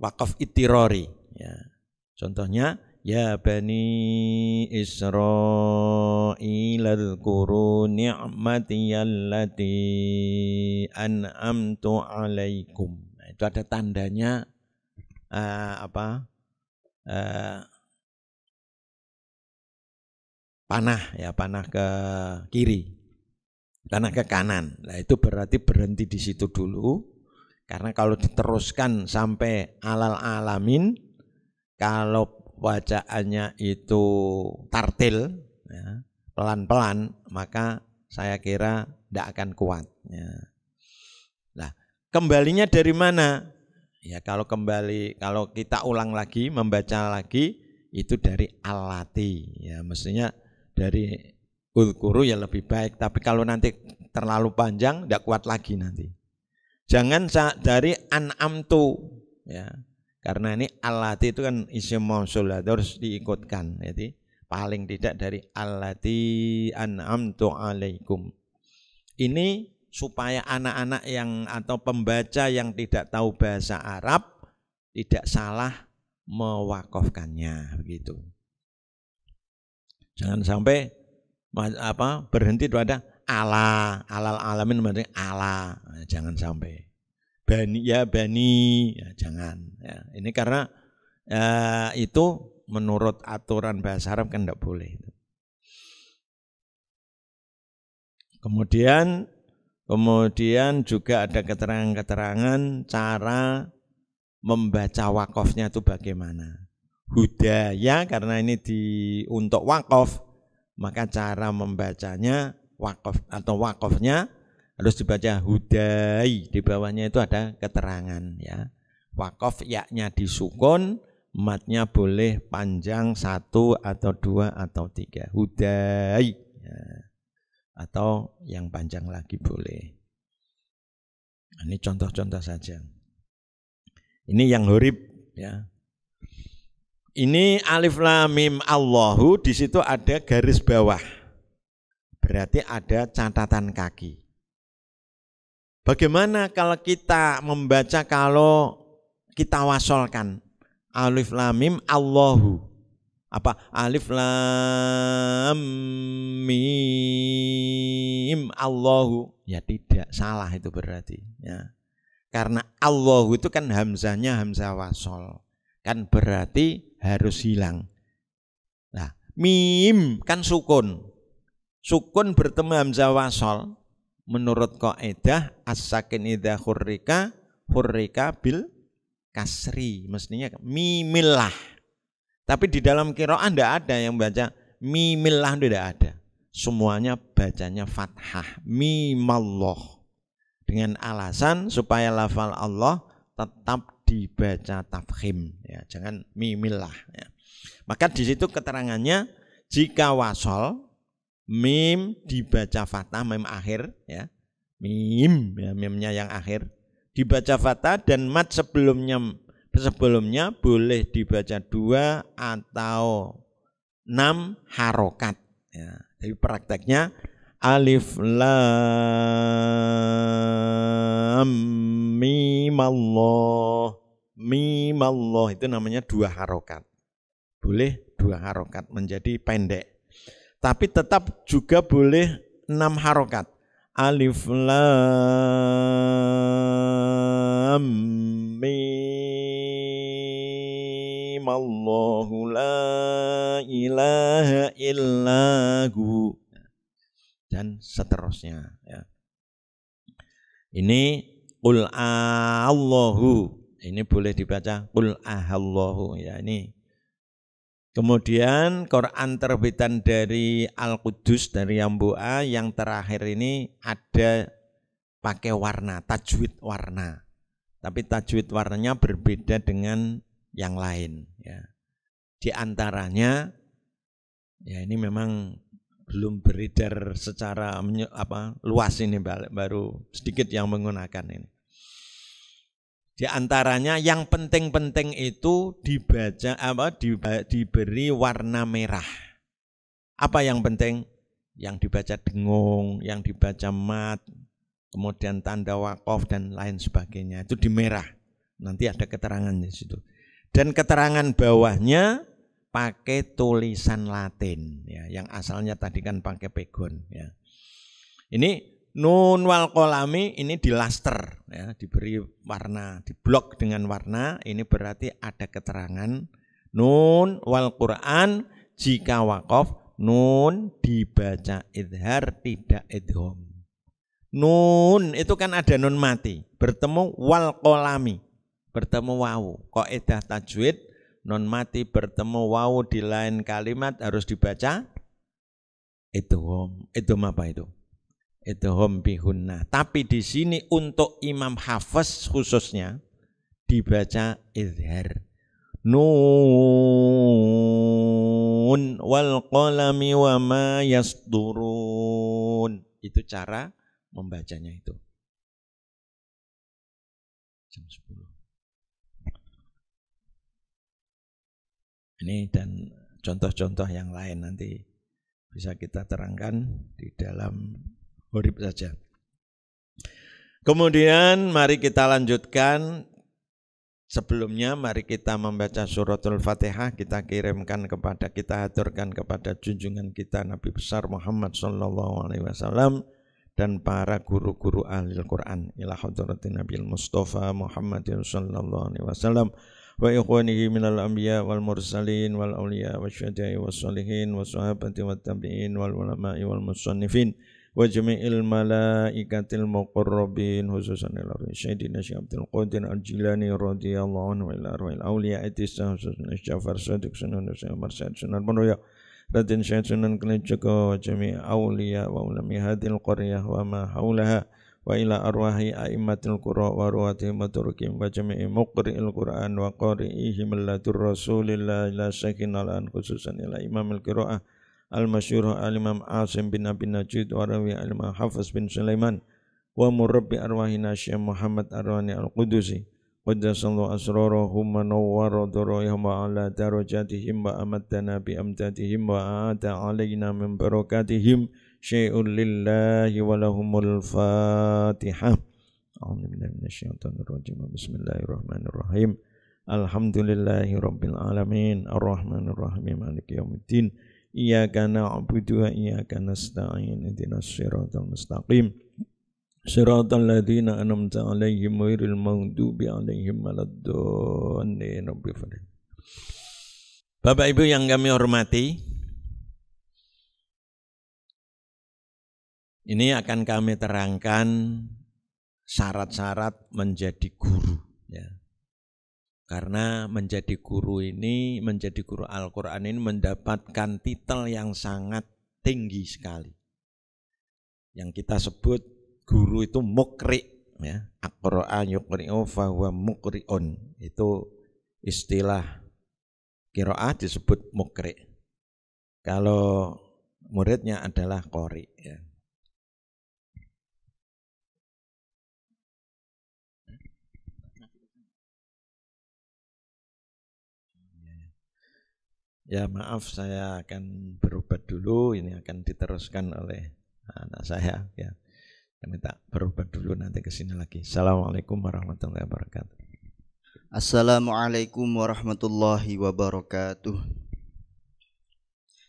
Wakaf itirori ya. Contohnya ya bani al adhkuru ni'mati allati an'amtu 'alaikum. Nah, itu ada tandanya uh, apa? Uh, panah ya panah ke kiri karena ke kanan. Nah, itu berarti berhenti di situ dulu. Karena kalau diteruskan sampai alal alamin, kalau wajahnya itu tartil, pelan ya, pelan-pelan, maka saya kira tidak akan kuat. Ya. Nah, kembalinya dari mana? Ya kalau kembali, kalau kita ulang lagi, membaca lagi, itu dari alati. Ya, mestinya dari Ulkuru ya lebih baik. Tapi kalau nanti terlalu panjang, tidak kuat lagi nanti. Jangan dari an'amtu. Ya. Karena ini alati itu kan isim mausul, harus diikutkan. Jadi paling tidak dari alati an'amtu alaikum. Ini supaya anak-anak yang atau pembaca yang tidak tahu bahasa Arab tidak salah mewakafkannya begitu. Jangan sampai apa berhenti pada ala alal alamin berarti ala nah, jangan sampai bani ya bani ya, jangan ya, ini karena ya, itu menurut aturan bahasa Arab kan tidak boleh kemudian kemudian juga ada keterangan-keterangan cara membaca wakofnya itu bagaimana hudaya karena ini di untuk wakof maka cara membacanya wakaf atau wakafnya harus dibaca hudai di bawahnya itu ada keterangan ya wakaf yaknya disukun matnya boleh panjang satu atau dua atau tiga hudai ya. atau yang panjang lagi boleh nah, ini contoh-contoh saja ini yang horib ya ini alif lam mim Allahu di situ ada garis bawah. Berarti ada catatan kaki. Bagaimana kalau kita membaca kalau kita wasolkan alif lam mim Allahu apa alif lam mim Allahu ya tidak salah itu berarti ya karena Allahu itu kan hamzahnya hamzah wasol kan berarti harus hilang. Nah, mim kan sukun. Sukun bertemu hamzah wasol menurut kaidah as-sakin idza hurrika hurrika bil kasri. Mestinya mimillah. Tapi di dalam qiraah tidak ada yang baca mimillah tidak ada. Semuanya bacanya fathah mimallah dengan alasan supaya lafal Allah tetap dibaca tafhim ya jangan mimilah ya. maka di situ keterangannya jika wasol mim dibaca fathah mim akhir ya mim ya, mimnya yang akhir dibaca fathah dan mat sebelumnya sebelumnya boleh dibaca dua atau enam harokat ya. Jadi prakteknya Alif lam mim Allah. Mim Allah itu namanya dua harokat. Boleh dua harokat menjadi pendek. Tapi tetap juga boleh enam harokat. Alif lam mim Allahu la ilaha illahu dan seterusnya ya. Ini qul Allahu. Ini boleh dibaca qul ahallahu ya ini. Kemudian Quran terbitan dari Al-Qudus dari Yambua yang terakhir ini ada pakai warna, tajwid warna. Tapi tajwid warnanya berbeda dengan yang lain ya. Di antaranya ya ini memang belum beredar secara apa luas ini baru sedikit yang menggunakan ini. Di antaranya yang penting-penting itu dibaca apa di, diberi warna merah. Apa yang penting? Yang dibaca dengung, yang dibaca mat, kemudian tanda wakaf dan lain sebagainya itu di merah. Nanti ada keterangannya di situ. Dan keterangan bawahnya pakai tulisan Latin ya yang asalnya tadi kan pakai pegon ya. Ini nun wal kolami ini dilaster ya, diberi warna, diblok dengan warna, ini berarti ada keterangan nun wal Quran jika wakof nun dibaca idhar tidak idhom. Nun itu kan ada nun mati, bertemu wal kolami, bertemu wawu. Koedah tajwid non mati bertemu wau di lain kalimat harus dibaca itu hom itu apa itu? itu hom bihunna. Tapi di sini untuk Imam Hafiz khususnya dibaca izhar. Nun wal qalami wa ma yasturun. Itu cara membacanya itu. Jam 10. Ini dan contoh-contoh yang lain nanti bisa kita terangkan di dalam horib saja. Kemudian mari kita lanjutkan Sebelumnya mari kita membaca suratul Fatihah kita kirimkan kepada kita aturkan kepada junjungan kita Nabi besar Muhammad SAW dan para guru-guru ahli Al-Qur'an ila hadratin Nabi Mustafa Muhammad SAW wa ikhwanihi minal anbiya wal mursalin wal awliya wasyhada'i wassalihin wassahabati wattabi'in wal ulama'i wal musannifin wa jami'il malaikatil muqarrabin khususan ila sayyidina Syekh Abdul Qadir Al-Jilani radhiyallahu anhu ila arwahil awliya itisa khususan Ja'far Shadiq Sunan Syekh Marsad Sunan Penoya Raden Syekh Sunan Kelejaga wa jami' awliya wa ulami hadil qariyah wa ma haulaha وإلى أرواح أئمة القرى ورواتهم وتركهم وجميع مقرئ القرآن وقارئيه من لدى الرسول الله لا شيخنا الآن خصوصا إلى إمام القراءة المشهور الإمام عاصم بن أبي نجيد وروي الإمام حفص بن سليمان ومربي أرواحنا الشيخ محمد أرواني القدسي قدس الله أسرارهم ونور ضرائهم وعلى درجاتهم وأمدنا بأمدادهم وأعاد علينا من بركاتهم syai'un lillahi walahumul fatihah A'udzubillahiminasyaitonirrojim Bismillahirrahmanirrahim Alhamdulillahi rabbil alamin Ar-Rahmanirrahim Maliki yaumiddin Iyaka na'budu wa iyaka nasta'in Ihdinash shiratal mustaqim Shiratal ladzina an'amta 'alaihim ghairil Bapak Ibu yang kami hormati Ini akan kami terangkan syarat-syarat menjadi guru ya. Karena menjadi guru ini, menjadi guru Al-Qur'an ini mendapatkan titel yang sangat tinggi sekali. Yang kita sebut guru itu mukri ya. Aqra'a yukri'u fahuwa mukri'un. Itu istilah kiroah disebut mukri. Kalau muridnya adalah kori ya. Ya maaf saya akan berobat dulu, ini akan diteruskan oleh anak saya ya. kami tak berobat dulu nanti ke sini lagi. Assalamualaikum warahmatullahi wabarakatuh. Assalamualaikum warahmatullahi wabarakatuh.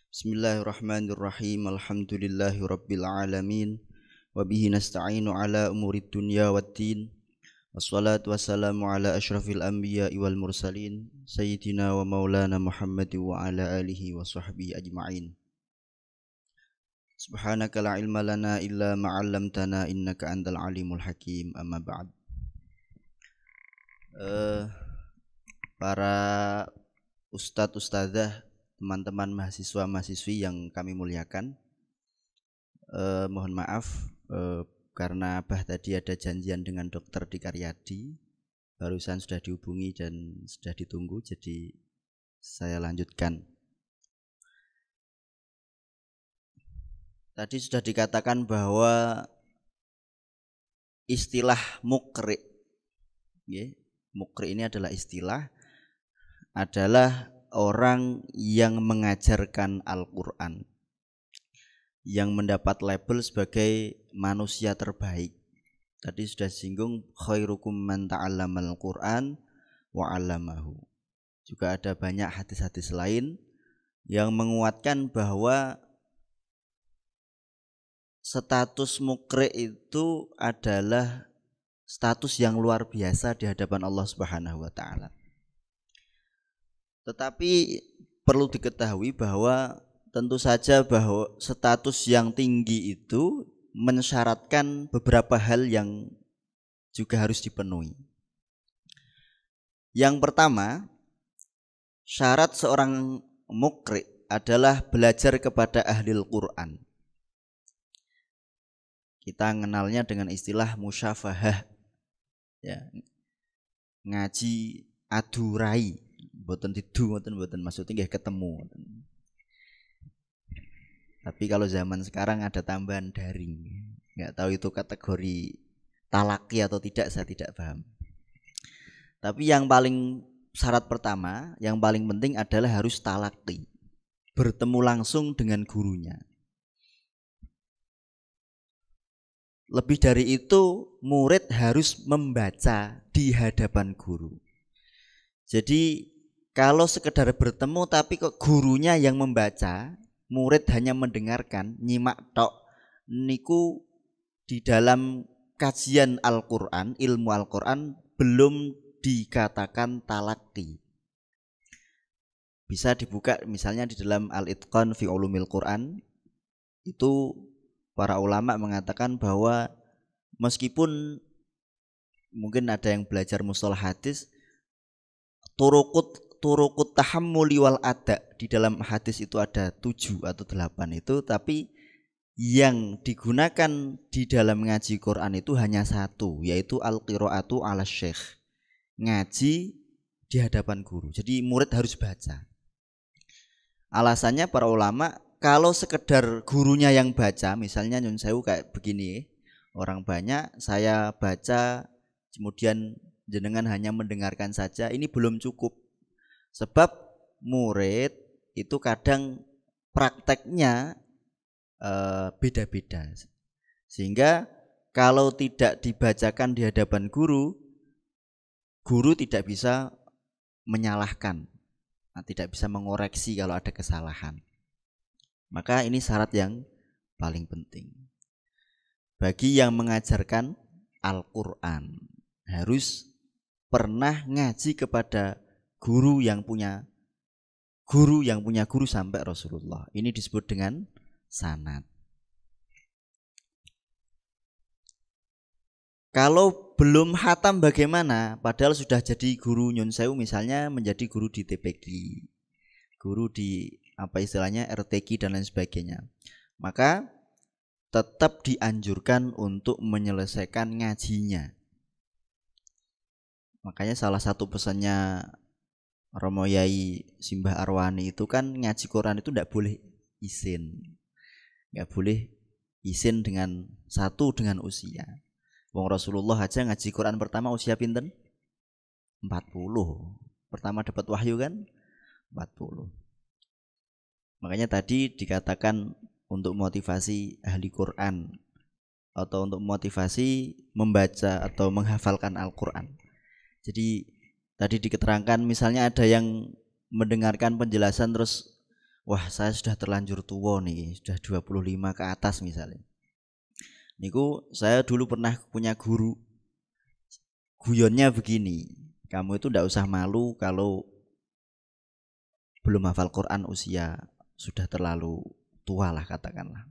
Bismillahirrahmanirrahim. Alhamdulillahirabbil alamin. nasta'inu ala umuri dunya waddin. الصلاة والسلام على أشرف الأنبياء والمرسلين سيدنا ومولانا محمد وعلى آله وصحبه أجمعين سبحانك لا علم لنا إلا ما علمتنا إنك أنت العليم الحكيم أما بعد uh, para ustadz ustadzah teman-teman mahasiswa mahasiswi yang kami muliakan uh, mohon maaf uh, karena Abah tadi ada janjian dengan dokter di Karyadi barusan sudah dihubungi dan sudah ditunggu jadi saya lanjutkan tadi sudah dikatakan bahwa istilah mukri ya, mukri ini adalah istilah adalah orang yang mengajarkan Al-Quran yang mendapat label sebagai manusia terbaik. Tadi sudah singgung khairukum man ta'allamal Qur'an wa 'allamahu. Juga ada banyak hadis-hadis lain yang menguatkan bahwa status mukri itu adalah status yang luar biasa di hadapan Allah Subhanahu wa taala. Tetapi perlu diketahui bahwa tentu saja bahwa status yang tinggi itu mensyaratkan beberapa hal yang juga harus dipenuhi. Yang pertama, syarat seorang mukri adalah belajar kepada ahli Al-Quran. Kita mengenalnya dengan istilah musyafahah. Ya, ngaji adurai, boten didu, boten boten maksudnya ketemu tapi kalau zaman sekarang ada tambahan daring nggak tahu itu kategori talaki atau tidak saya tidak paham tapi yang paling syarat pertama yang paling penting adalah harus talaki bertemu langsung dengan gurunya lebih dari itu murid harus membaca di hadapan guru jadi kalau sekedar bertemu tapi kok gurunya yang membaca murid hanya mendengarkan, nyimak tok niku di dalam kajian Al-Qur'an, ilmu Al-Qur'an belum dikatakan talaki. Bisa dibuka misalnya di dalam Al-Itqan fi Ulumil Qur'an itu para ulama mengatakan bahwa meskipun mungkin ada yang belajar mustalah hadis turukut turukut tahammuli wal ada di dalam hadis itu ada tujuh atau delapan itu tapi yang digunakan di dalam ngaji Quran itu hanya satu yaitu al qiraatu ala syekh ngaji di hadapan guru jadi murid harus baca alasannya para ulama kalau sekedar gurunya yang baca misalnya nyun sewu kayak begini orang banyak saya baca kemudian jenengan hanya mendengarkan saja ini belum cukup Sebab murid itu kadang prakteknya eh, beda-beda. Sehingga kalau tidak dibacakan di hadapan guru, guru tidak bisa menyalahkan, nah, tidak bisa mengoreksi kalau ada kesalahan. Maka ini syarat yang paling penting. Bagi yang mengajarkan Al-Quran harus pernah ngaji kepada guru yang punya guru yang punya guru sampai Rasulullah. Ini disebut dengan sanad. Kalau belum hatam bagaimana? Padahal sudah jadi guru Nyun Sewu misalnya menjadi guru di TPG, guru di apa istilahnya RTQ dan lain sebagainya. Maka tetap dianjurkan untuk menyelesaikan ngajinya. Makanya salah satu pesannya Romo Yai Simbah Arwani itu kan ngaji Quran itu tidak boleh izin nggak boleh izin dengan satu dengan usia Wong Rasulullah aja ngaji Quran pertama usia pinten 40 pertama dapat wahyu kan 40 makanya tadi dikatakan untuk motivasi ahli Quran atau untuk motivasi membaca atau menghafalkan Al-Quran. Jadi tadi diketerangkan misalnya ada yang mendengarkan penjelasan terus wah saya sudah terlanjur tua nih sudah 25 ke atas misalnya niku saya dulu pernah punya guru guyonnya begini kamu itu tidak usah malu kalau belum hafal Quran usia sudah terlalu tua lah katakanlah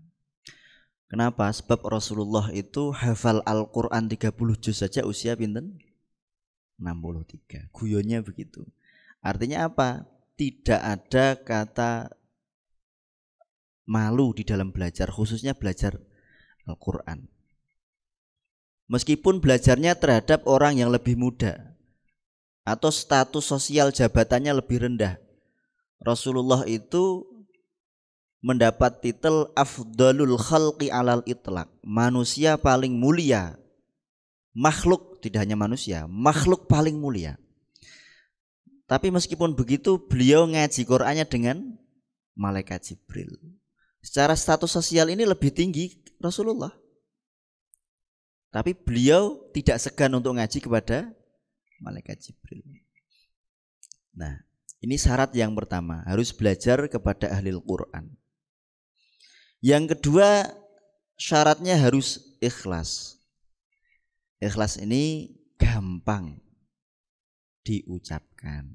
kenapa sebab Rasulullah itu hafal Al-Quran 30 juz saja usia pinten 63. Guyonnya begitu. Artinya apa? Tidak ada kata malu di dalam belajar, khususnya belajar Al-Qur'an. Meskipun belajarnya terhadap orang yang lebih muda atau status sosial jabatannya lebih rendah. Rasulullah itu mendapat titel afdalul khalqi alal itlak, manusia paling mulia makhluk tidak hanya manusia, makhluk paling mulia. Tapi meskipun begitu beliau ngaji Qur'annya dengan malaikat Jibril. Secara status sosial ini lebih tinggi Rasulullah. Tapi beliau tidak segan untuk ngaji kepada malaikat Jibril. Nah, ini syarat yang pertama, harus belajar kepada ahli Al-Qur'an. Yang kedua, syaratnya harus ikhlas. Ikhlas ini gampang diucapkan,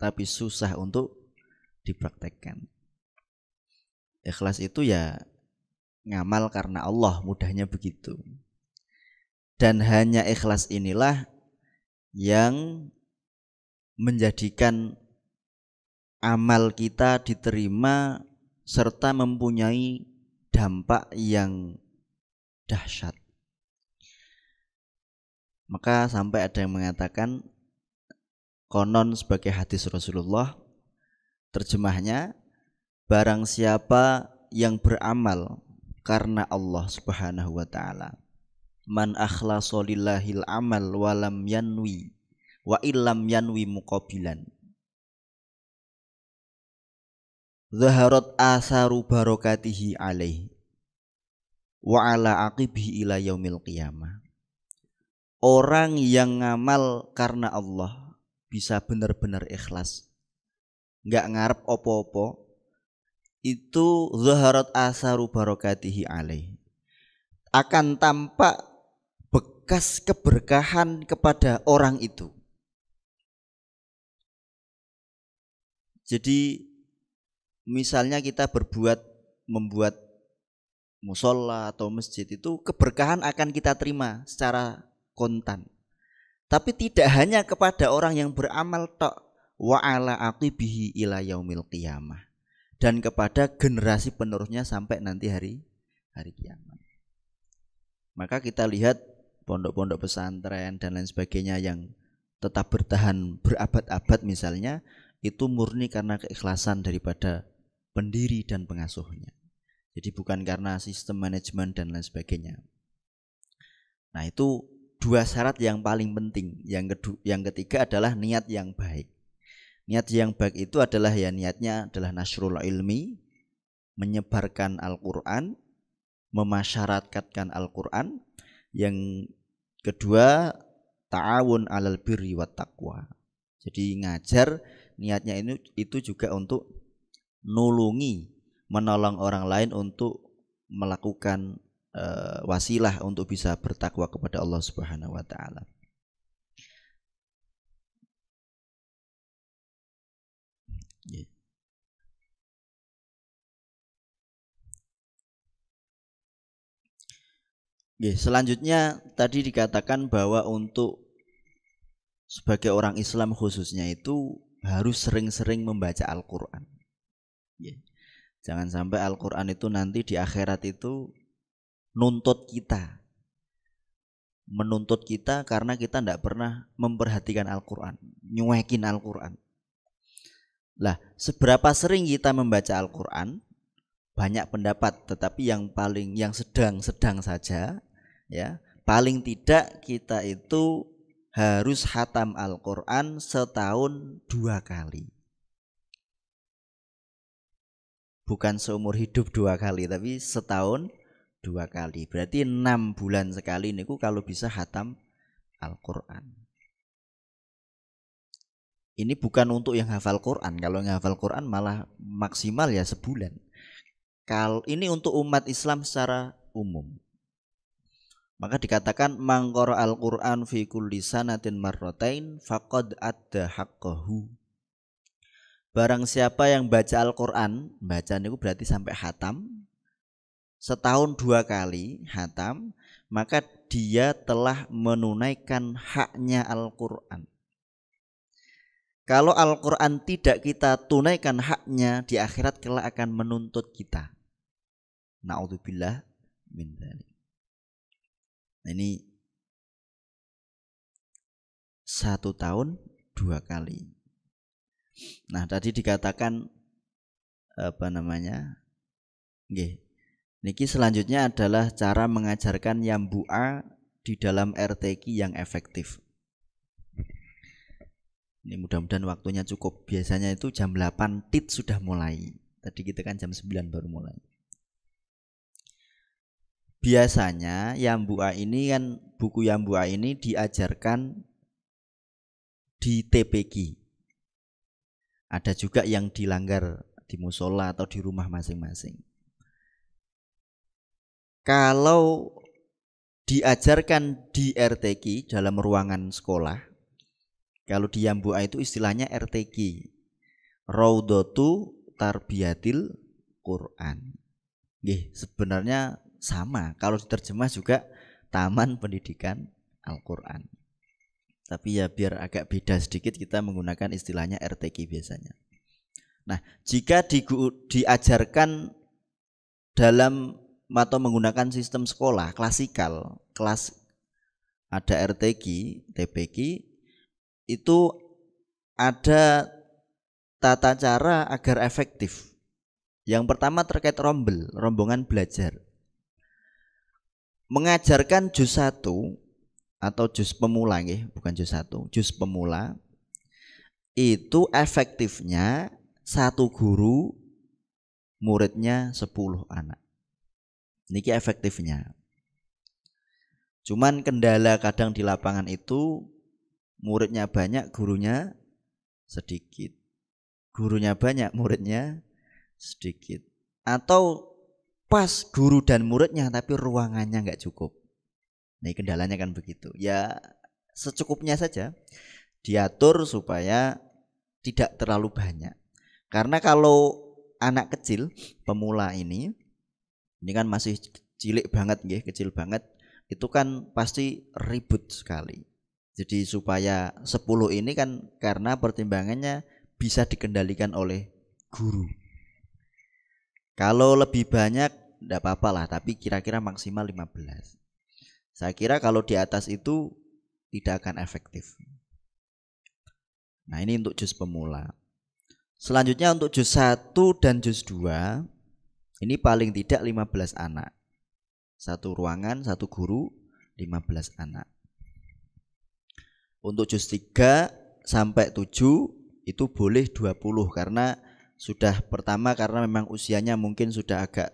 tapi susah untuk dipraktekkan. Ikhlas itu ya ngamal karena Allah, mudahnya begitu. Dan hanya ikhlas inilah yang menjadikan amal kita diterima serta mempunyai dampak yang dahsyat. Maka sampai ada yang mengatakan konon sebagai hadis Rasulullah terjemahnya barang siapa yang beramal karena Allah Subhanahu wa taala man akhlasa lillahil amal walam yanwi wa illam yanwi muqabilan zaharat asaru barokatihi alaih wa ala aqibihi ila yaumil qiyamah orang yang ngamal karena Allah bisa benar-benar ikhlas nggak ngarep opo-opo itu zaharat asaru barokatihi alaih akan tampak bekas keberkahan kepada orang itu jadi misalnya kita berbuat membuat musola atau masjid itu keberkahan akan kita terima secara kontan. Tapi tidak hanya kepada orang yang beramal tok wa ala aqibihi ila yaumil qiyamah dan kepada generasi penerusnya sampai nanti hari hari kiamat. Maka kita lihat pondok-pondok pesantren dan lain sebagainya yang tetap bertahan berabad-abad misalnya itu murni karena keikhlasan daripada pendiri dan pengasuhnya. Jadi bukan karena sistem manajemen dan lain sebagainya. Nah, itu dua syarat yang paling penting. Yang kedua, yang ketiga adalah niat yang baik. Niat yang baik itu adalah ya niatnya adalah nasrul ilmi, menyebarkan Al-Qur'an, memasyarakatkan Al-Qur'an. Yang kedua, ta'awun alal birri wa taqwa. Jadi ngajar niatnya ini itu juga untuk nulungi, menolong orang lain untuk melakukan uh, wasilah untuk bisa bertakwa kepada Allah Subhanahu wa taala. Ya. Ya, selanjutnya tadi dikatakan bahwa untuk sebagai orang Islam khususnya itu harus sering-sering membaca Al-Quran. Ya. Jangan sampai Al-Quran itu nanti di akhirat itu nuntut kita menuntut kita karena kita tidak pernah memperhatikan Al-Quran nyuekin Al-Quran lah seberapa sering kita membaca Al-Quran banyak pendapat tetapi yang paling yang sedang-sedang saja ya paling tidak kita itu harus hatam Al-Quran setahun dua kali. Bukan seumur hidup dua kali, tapi setahun dua kali berarti enam bulan sekali ini niku kalau bisa hatam Al-Quran ini bukan untuk yang hafal Quran kalau yang hafal Quran malah maksimal ya sebulan Kal ini untuk umat Islam secara umum maka dikatakan mangkor Al-Quran fi kulli sanatin marrotain faqad adda haqqahu Barang siapa yang baca Al-Quran Baca niku berarti sampai hatam setahun dua kali hatam maka dia telah menunaikan haknya Al-Quran kalau Al-Quran tidak kita tunaikan haknya di akhirat kelak akan menuntut kita na'udzubillah min dhalik. ini satu tahun dua kali nah tadi dikatakan apa namanya nggih Niki selanjutnya adalah cara mengajarkan yambua di dalam RTQ yang efektif. Ini mudah-mudahan waktunya cukup. Biasanya itu jam 8 tit sudah mulai. Tadi kita kan jam 9 baru mulai. Biasanya yambua ini kan buku yambua ini diajarkan di TPG. Ada juga yang dilanggar di musola atau di rumah masing-masing kalau diajarkan di RTK dalam ruangan sekolah kalau di Yambua itu istilahnya RTK Raudotu Tarbiyatil Quran Gih, sebenarnya sama kalau diterjemah juga Taman Pendidikan Al-Quran tapi ya biar agak beda sedikit kita menggunakan istilahnya RTK biasanya nah jika di, diajarkan dalam atau menggunakan sistem sekolah klasikal, kelas ada RTG, TPG itu ada tata cara agar efektif. Yang pertama terkait rombel, rombongan belajar. Mengajarkan jus 1 atau jus pemula ya, bukan jus 1, jus pemula itu efektifnya satu guru muridnya 10 anak. Niki efektifnya. Cuman kendala kadang di lapangan itu muridnya banyak, gurunya sedikit. Gurunya banyak, muridnya sedikit. Atau pas guru dan muridnya tapi ruangannya nggak cukup. Nah kendalanya kan begitu. Ya secukupnya saja diatur supaya tidak terlalu banyak. Karena kalau anak kecil pemula ini ini kan masih cilik banget ya kecil banget itu kan pasti ribut sekali jadi supaya 10 ini kan karena pertimbangannya bisa dikendalikan oleh guru kalau lebih banyak tidak apa-apa lah tapi kira-kira maksimal 15 saya kira kalau di atas itu tidak akan efektif nah ini untuk jus pemula selanjutnya untuk jus 1 dan jus 2 ini paling tidak 15 anak. Satu ruangan, satu guru, 15 anak. Untuk jus 3 sampai 7 itu boleh 20 karena sudah pertama karena memang usianya mungkin sudah agak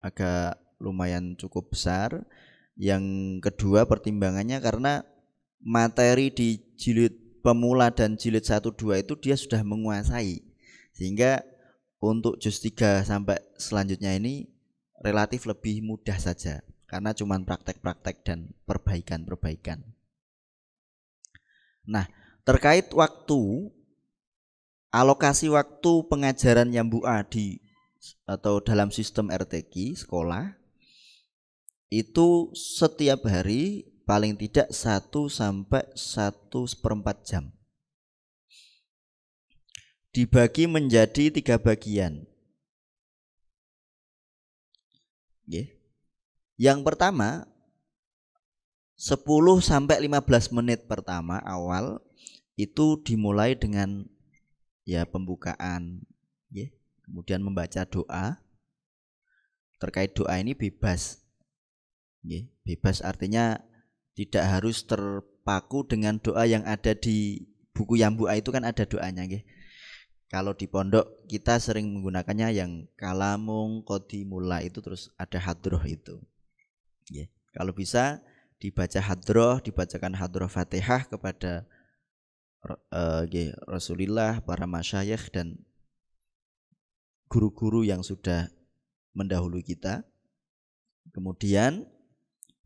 agak lumayan cukup besar. Yang kedua pertimbangannya karena materi di jilid pemula dan jilid 1 2 itu dia sudah menguasai. Sehingga untuk jus 3 sampai selanjutnya ini relatif lebih mudah saja karena cuman praktek-praktek dan perbaikan-perbaikan. Nah, terkait waktu alokasi waktu pengajaran yang A di atau dalam sistem RTQ sekolah itu setiap hari paling tidak satu sampai satu seperempat jam dibagi menjadi tiga bagian. Yang pertama 10 sampai 15 menit pertama awal itu dimulai dengan ya pembukaan Kemudian membaca doa. Terkait doa ini bebas. bebas artinya tidak harus terpaku dengan doa yang ada di buku Yambua itu kan ada doanya ya kalau di pondok kita sering menggunakannya yang kalamung kodimula itu terus ada hadroh itu ya kalau bisa dibaca hadroh dibacakan hadroh fatihah kepada uh, eh, ya, Rasulullah para masyayikh dan guru-guru yang sudah mendahului kita kemudian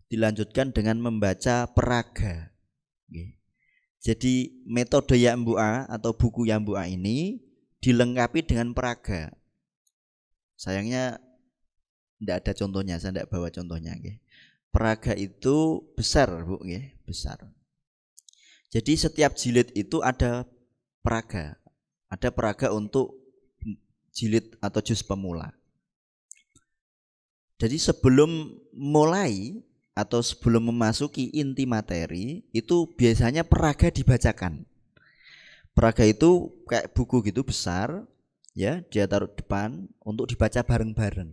dilanjutkan dengan membaca peraga ya, Jadi metode Yambua atau buku Yambua ini dilengkapi dengan peraga. Sayangnya tidak ada contohnya, saya tidak bawa contohnya. Okay. Peraga itu besar, Bu, okay. besar. Jadi setiap jilid itu ada peraga. Ada peraga untuk jilid atau jus pemula. Jadi sebelum mulai atau sebelum memasuki inti materi itu biasanya peraga dibacakan. Praga itu kayak buku gitu besar ya dia taruh depan untuk dibaca bareng-bareng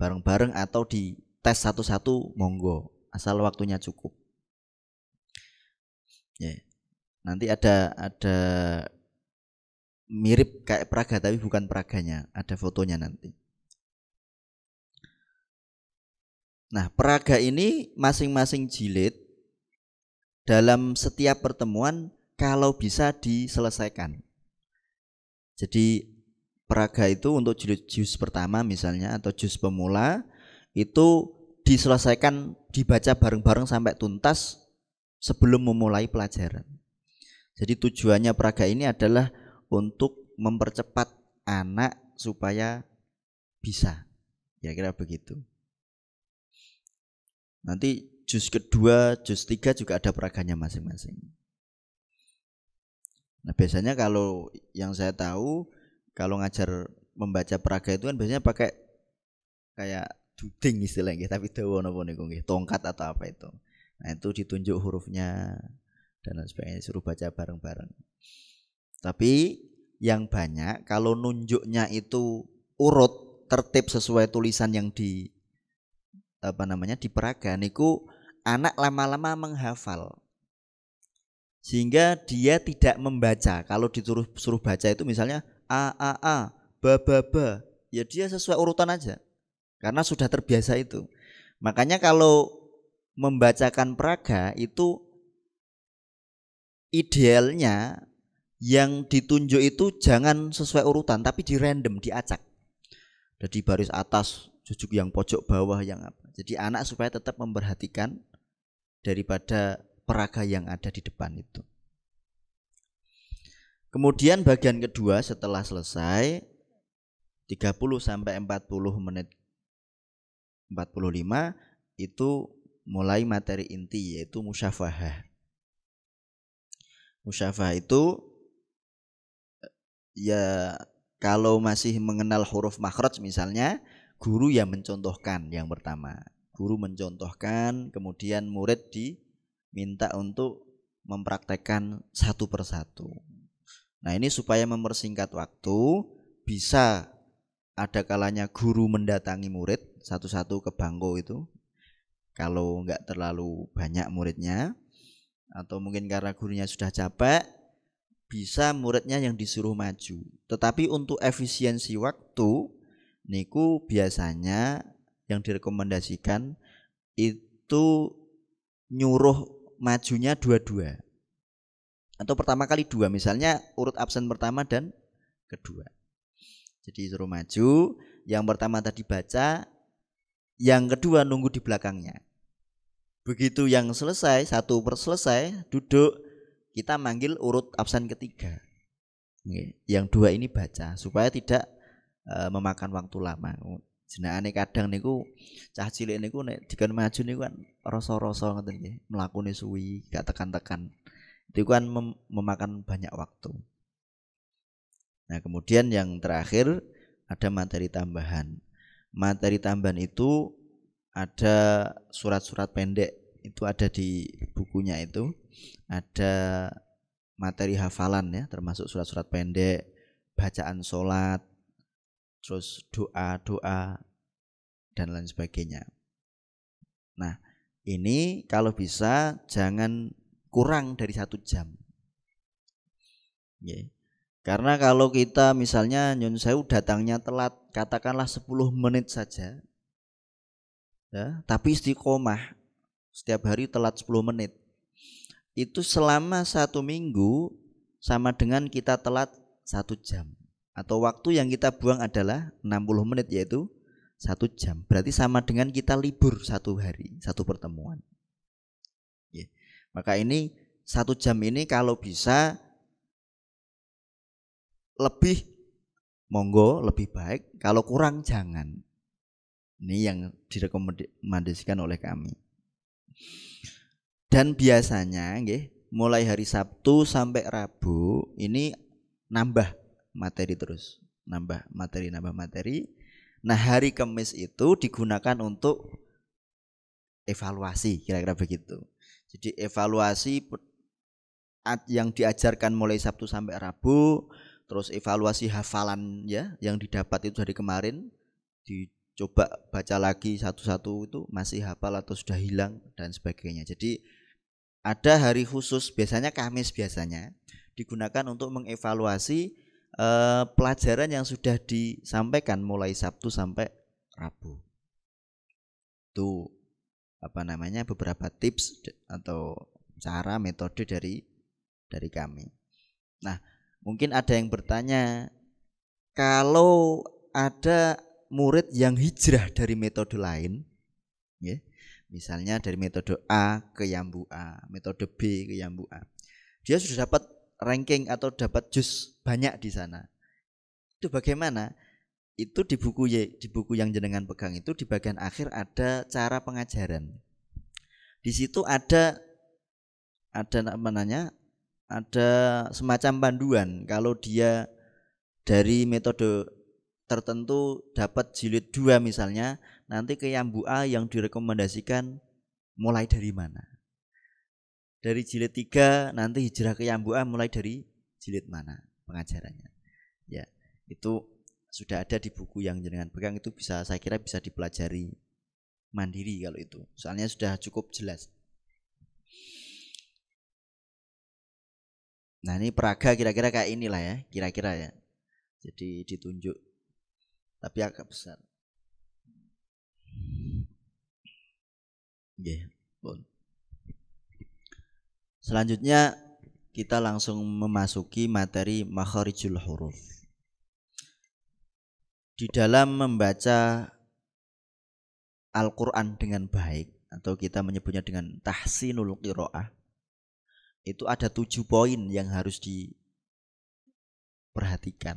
bareng-bareng atau di tes satu-satu monggo asal waktunya cukup ya nanti ada ada mirip kayak Praga tapi bukan Praganya ada fotonya nanti nah Praga ini masing-masing jilid dalam setiap pertemuan kalau bisa diselesaikan. Jadi peraga itu untuk jus pertama misalnya atau jus pemula itu diselesaikan dibaca bareng-bareng sampai tuntas sebelum memulai pelajaran. Jadi tujuannya peraga ini adalah untuk mempercepat anak supaya bisa. Ya kira begitu. Nanti jus kedua, jus tiga juga ada peraganya masing-masing. Nah, biasanya kalau yang saya tahu kalau ngajar membaca peraga itu kan biasanya pakai kayak duding istilahnya tapi dawa napa niku nggih, tongkat atau apa itu. Nah, itu ditunjuk hurufnya dan sebagainya suruh baca bareng-bareng. Tapi yang banyak kalau nunjuknya itu urut tertib sesuai tulisan yang di apa namanya di peraga niku anak lama-lama menghafal sehingga dia tidak membaca. Kalau disuruh suruh baca itu misalnya a a a ba ba ba, ya dia sesuai urutan aja. Karena sudah terbiasa itu. Makanya kalau membacakan praga itu idealnya yang ditunjuk itu jangan sesuai urutan tapi di random, diacak. Jadi baris atas, jujuk yang pojok bawah yang apa. Jadi anak supaya tetap memperhatikan daripada peraga yang ada di depan itu. Kemudian bagian kedua setelah selesai 30 sampai 40 menit 45 itu mulai materi inti yaitu musyafahah. Musyafahah itu ya kalau masih mengenal huruf makhraj misalnya guru yang mencontohkan yang pertama. Guru mencontohkan kemudian murid di minta untuk mempraktekkan satu persatu. Nah, ini supaya mempersingkat waktu, bisa ada kalanya guru mendatangi murid satu-satu ke bangku itu. Kalau nggak terlalu banyak muridnya, atau mungkin karena gurunya sudah capek, bisa muridnya yang disuruh maju. Tetapi untuk efisiensi waktu, niku biasanya yang direkomendasikan itu nyuruh majunya dua-dua atau pertama kali dua misalnya urut absen pertama dan kedua jadi suruh maju yang pertama tadi baca yang kedua nunggu di belakangnya begitu yang selesai satu per duduk kita manggil urut absen ketiga yang dua ini baca supaya tidak eh, memakan waktu lama jenengane kadang niku cah cilik niku nih dikon maju niku kan rasa-rasa ngoten nggih, mlakune suwi, gak tekan-tekan. Itu kan mem memakan banyak waktu. Nah, kemudian yang terakhir ada materi tambahan. Materi tambahan itu ada surat-surat pendek itu ada di bukunya itu ada materi hafalan ya termasuk surat-surat pendek bacaan sholat terus doa-doa dan lain sebagainya. Nah, ini kalau bisa jangan kurang dari satu jam. Yeah. Karena kalau kita misalnya nyun sewu datangnya telat, katakanlah 10 menit saja. Ya, tapi istiqomah setiap hari telat 10 menit. Itu selama satu minggu sama dengan kita telat satu jam atau waktu yang kita buang adalah 60 menit yaitu satu jam berarti sama dengan kita libur satu hari satu pertemuan ya. maka ini satu jam ini kalau bisa lebih monggo lebih baik kalau kurang jangan ini yang direkomendasikan oleh kami dan biasanya nggih mulai hari Sabtu sampai Rabu ini nambah materi terus nambah materi nambah materi nah hari kemis itu digunakan untuk evaluasi kira-kira begitu jadi evaluasi yang diajarkan mulai Sabtu sampai Rabu terus evaluasi hafalan ya yang didapat itu dari kemarin dicoba baca lagi satu-satu itu masih hafal atau sudah hilang dan sebagainya jadi ada hari khusus biasanya Kamis biasanya digunakan untuk mengevaluasi Eh, pelajaran yang sudah disampaikan mulai Sabtu sampai Rabu. Itu apa namanya beberapa tips atau cara metode dari dari kami. Nah, mungkin ada yang bertanya kalau ada murid yang hijrah dari metode lain, ya. Misalnya dari metode A ke Yambu A, metode B ke Yambu A. Dia sudah dapat ranking atau dapat jus banyak di sana. Itu bagaimana? Itu di buku Y, di buku yang jenengan pegang itu di bagian akhir ada cara pengajaran. Di situ ada ada namanya ada semacam panduan kalau dia dari metode tertentu dapat jilid dua misalnya nanti ke yang Bu A yang direkomendasikan mulai dari mana dari jilid 3 nanti hijrah ke Yambuah mulai dari jilid mana pengajarannya. Ya, itu sudah ada di buku yang jenengan pegang itu bisa saya kira bisa dipelajari mandiri kalau itu. Soalnya sudah cukup jelas. Nah, ini peraga kira-kira kayak inilah ya, kira-kira ya. Jadi ditunjuk tapi agak besar. Ya, yeah. Bon. Selanjutnya kita langsung memasuki materi makharijul huruf. Di dalam membaca Al-Qur'an dengan baik atau kita menyebutnya dengan tahsinul qiraah itu ada tujuh poin yang harus diperhatikan.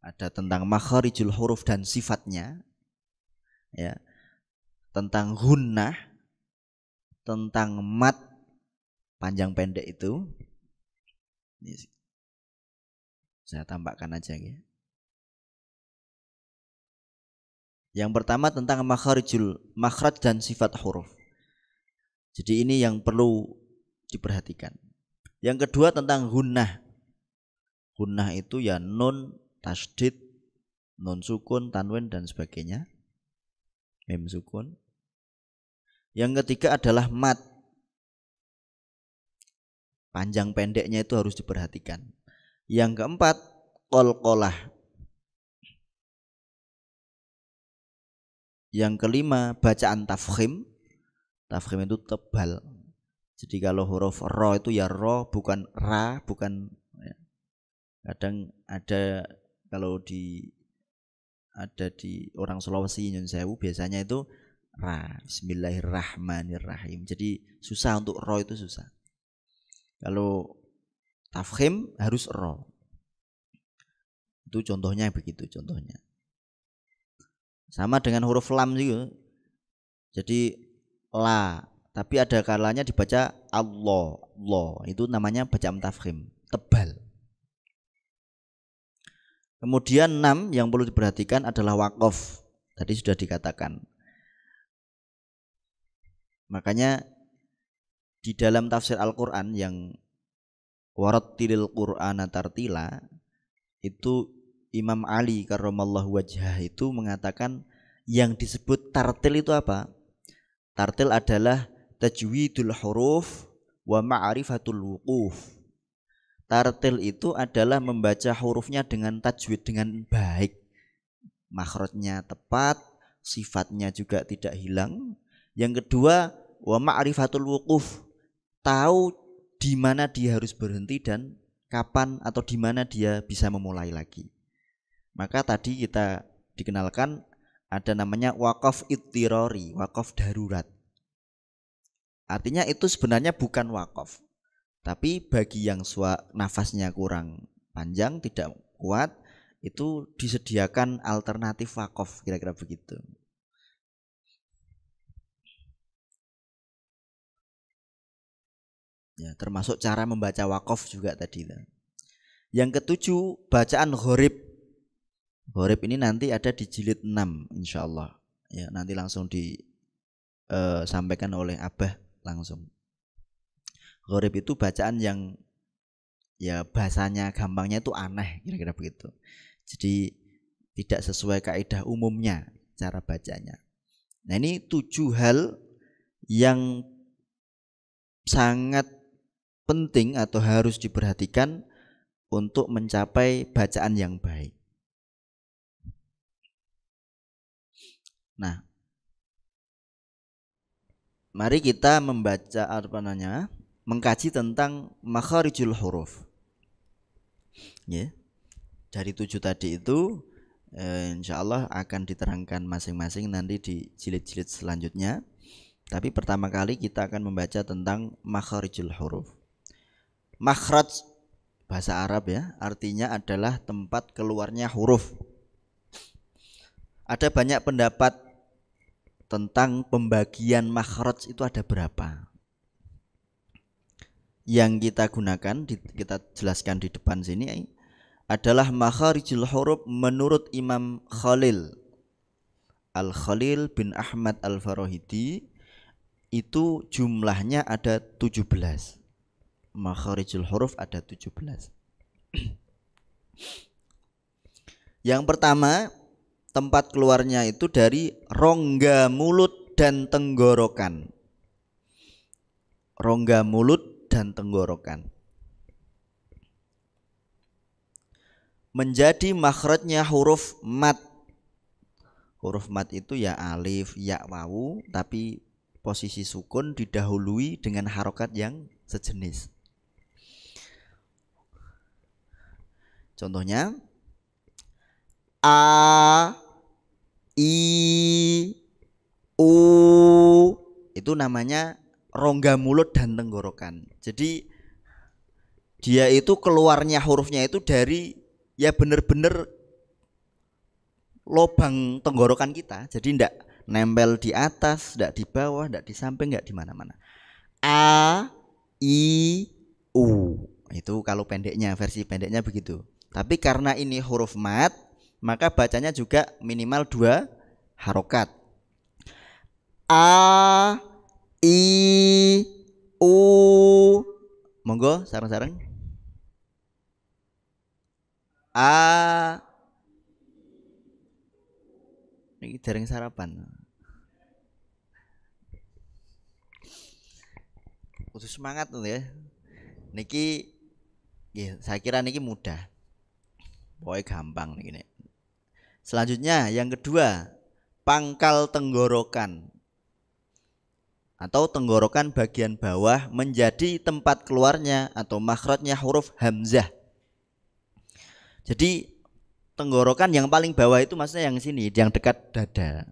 Ada tentang makharijul huruf dan sifatnya ya. Tentang gunnah tentang mat panjang pendek itu saya tambahkan aja ya. Yang pertama tentang makharijul makhraj dan sifat huruf. Jadi ini yang perlu diperhatikan. Yang kedua tentang gunnah. Gunnah itu ya nun, tasdid, nun sukun, tanwin dan sebagainya. Mim sukun. Yang ketiga adalah mat. Panjang pendeknya itu harus diperhatikan. Yang keempat, kol-kolah. Yang kelima, bacaan tafkhim. Tafkhim itu tebal. Jadi kalau huruf ro itu ya ro, bukan ra, bukan ya. kadang ada kalau di ada di orang Sulawesi Yunsewu biasanya itu ra nah, Bismillahirrahmanirrahim jadi susah untuk ro itu susah kalau tafhim harus ro itu contohnya begitu contohnya sama dengan huruf lam juga jadi la tapi ada kalanya dibaca Allah Allah itu namanya bacaan tafhim tebal kemudian enam yang perlu diperhatikan adalah wakof tadi sudah dikatakan Makanya di dalam tafsir Al-Qur'an yang warat warattilil Qur'ana tartila itu Imam Ali karramallahu wajah itu mengatakan yang disebut tartil itu apa? Tartil adalah tajwidul huruf wa ma'rifatul Wukuf Tartil itu adalah membaca hurufnya dengan tajwid dengan baik. Makhrajnya tepat, sifatnya juga tidak hilang. Yang kedua, wa ma'rifatul wukuf tahu di mana dia harus berhenti dan kapan atau di mana dia bisa memulai lagi maka tadi kita dikenalkan ada namanya wakaf ittirori, wakaf darurat artinya itu sebenarnya bukan wakaf tapi bagi yang sua, nafasnya kurang panjang tidak kuat itu disediakan alternatif wakaf kira-kira begitu ya, termasuk cara membaca wakaf juga tadi yang ketujuh bacaan horib horib ini nanti ada di jilid 6 insya ya nanti langsung disampaikan eh, oleh abah langsung horib itu bacaan yang ya bahasanya gampangnya itu aneh kira-kira begitu jadi tidak sesuai kaidah umumnya cara bacanya nah ini tujuh hal yang sangat penting atau harus diperhatikan untuk mencapai bacaan yang baik. Nah, mari kita membaca apa namanya? mengkaji tentang makharijul huruf. Ya. Dari tujuh tadi itu eh, insya Allah akan diterangkan masing-masing nanti di jilid-jilid selanjutnya. Tapi pertama kali kita akan membaca tentang makharijul huruf. Makhraj bahasa Arab ya, artinya adalah tempat keluarnya huruf. Ada banyak pendapat tentang pembagian makhraj itu ada berapa. Yang kita gunakan, kita jelaskan di depan sini adalah makharijul huruf menurut Imam Khalil Al-Khalil bin Ahmad al Farohidi itu jumlahnya ada 17 makharijul huruf ada 17. Yang pertama, tempat keluarnya itu dari rongga mulut dan tenggorokan. Rongga mulut dan tenggorokan. Menjadi makhrajnya huruf mat. Huruf mat itu ya alif, ya wawu, tapi posisi sukun didahului dengan harokat yang sejenis. Contohnya a i u itu namanya rongga mulut dan tenggorokan. Jadi dia itu keluarnya hurufnya itu dari ya benar-benar lobang tenggorokan kita. Jadi tidak nempel di atas, tidak di bawah, tidak di samping, tidak di mana-mana. A, I, U. Itu kalau pendeknya, versi pendeknya begitu. Tapi karena ini huruf mat, maka bacanya juga minimal dua harokat. A, I, U. Monggo sarang-sarang. A. Ini jaring sarapan. Khusus semangat tuh ya. Niki ya, saya kira niki mudah. Pokoknya gampang nih ini. Selanjutnya yang kedua, pangkal tenggorokan atau tenggorokan bagian bawah menjadi tempat keluarnya atau makhrajnya huruf hamzah. Jadi tenggorokan yang paling bawah itu maksudnya yang sini, yang dekat dada.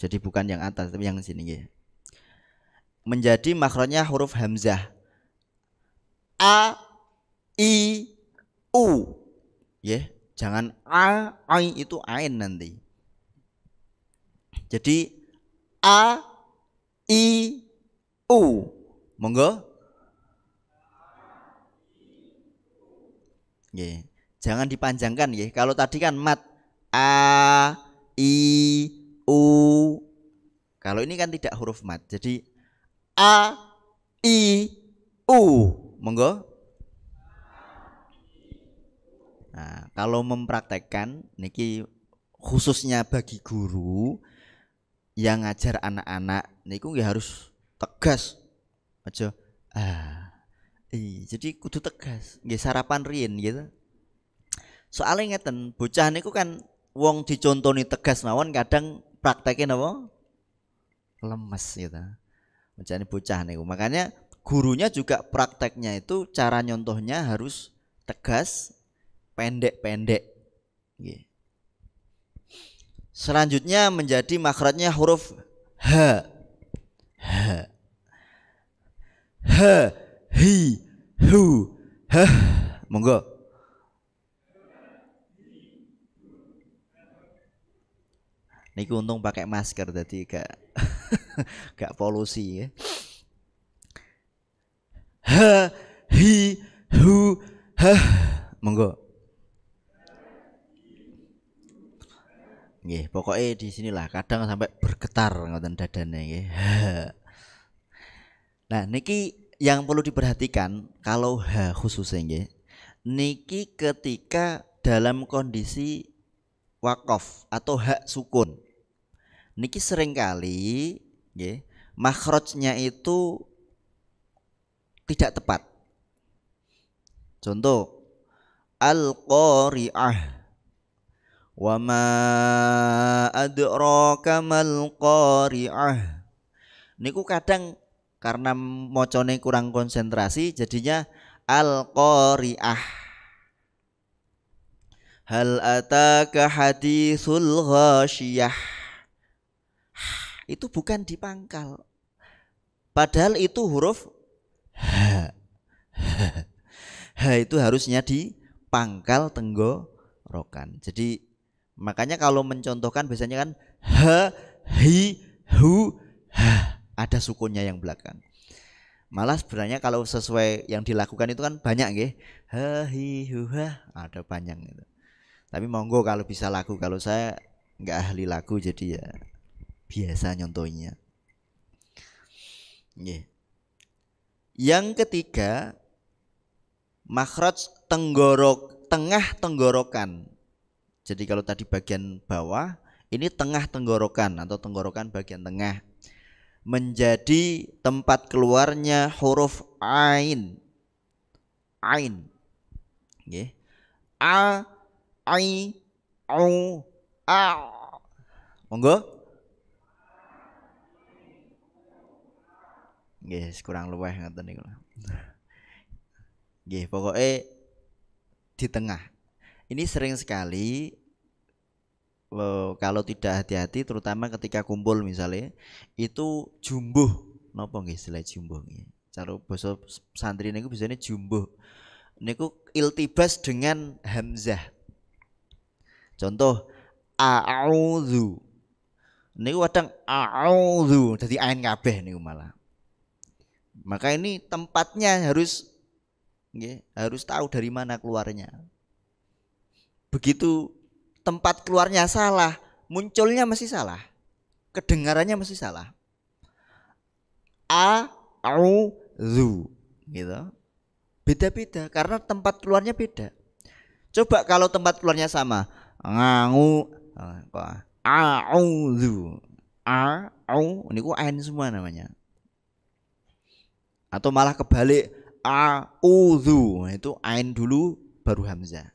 Jadi bukan yang atas tapi yang sini ya. Menjadi makhrajnya huruf hamzah. A i u. Ya. Yeah Jangan a, ai itu ain nanti. Jadi a, i, u. Monggo. Ye. Jangan dipanjangkan ya. Kalau tadi kan mat a, i, u. Kalau ini kan tidak huruf mat. Jadi a, i, u. Monggo. Nah, kalau mempraktekkan niki khususnya bagi guru yang ngajar anak-anak niku nggak harus tegas aja. Ah. i iya, jadi kudu tegas. Nggih sarapan riyen gitu. Soalnya ngeten, bocah niku kan wong dicontoni tegas mawon kadang praktekin apa? lemes gitu. Menjadi bocah niku. Makanya gurunya juga prakteknya itu cara nyontohnya harus tegas pendek-pendek. Selanjutnya menjadi makrotnya huruf H. H. H, hi, hu, h Monggo. Niku untung pakai masker tadi gak (laughs) gak polusi ya. H, hi, hu, h Monggo. nggih pokoknya di sinilah kadang sampai bergetar ngoten dadane nggih (laughs) nah niki yang perlu diperhatikan kalau H khususnya nggih niki ketika dalam kondisi wakaf atau hak sukun niki seringkali nggih makrotnya itu tidak tepat contoh al qari'ah وما adraka mal qari'ah niku kadang karena mocone kurang konsentrasi jadinya al qari'ah hal ataka hadithul ghasyiyah itu bukan di pangkal. padahal itu huruf ha (laughs) ha, itu harusnya di tenggo tenggorokan jadi Makanya kalau mencontohkan biasanya kan he, hi, hu, ha. Ada sukunnya yang belakang. Malah sebenarnya kalau sesuai yang dilakukan itu kan banyak ya He, hi, hu, ha. Ada banyak gitu. Tapi monggo kalau bisa lagu. Kalau saya nggak ahli lagu jadi ya biasa nyontohnya. Nggih. Yang ketiga, makhraj tenggorok tengah tenggorokan jadi kalau tadi bagian bawah, ini tengah tenggorokan atau tenggorokan bagian tengah menjadi tempat keluarnya huruf ain. Ain. Nggih. A ai au a. Monggo. Nggih, kurang luweh ngoten niku. Nggih, pokoke di tengah. Ini sering sekali kalau tidak hati-hati terutama ketika kumpul misalnya itu jumbuh nopo nggih istilah jumbuh nggih cara basa santri niku biasanya jumbuh niku iltibas dengan hamzah contoh a'udzu niku kadang a'udzu jadi ain kabeh niku malah maka ini tempatnya harus nggih harus tahu dari mana keluarnya begitu tempat keluarnya salah, munculnya masih salah. Kedengarannya masih salah. A zu, gitu. Beda-beda karena tempat keluarnya beda. Coba kalau tempat keluarnya sama. Ngangu a, A'u ku ain semua namanya. Atau malah kebalik a, u, zu, nah itu ain dulu baru hamzah.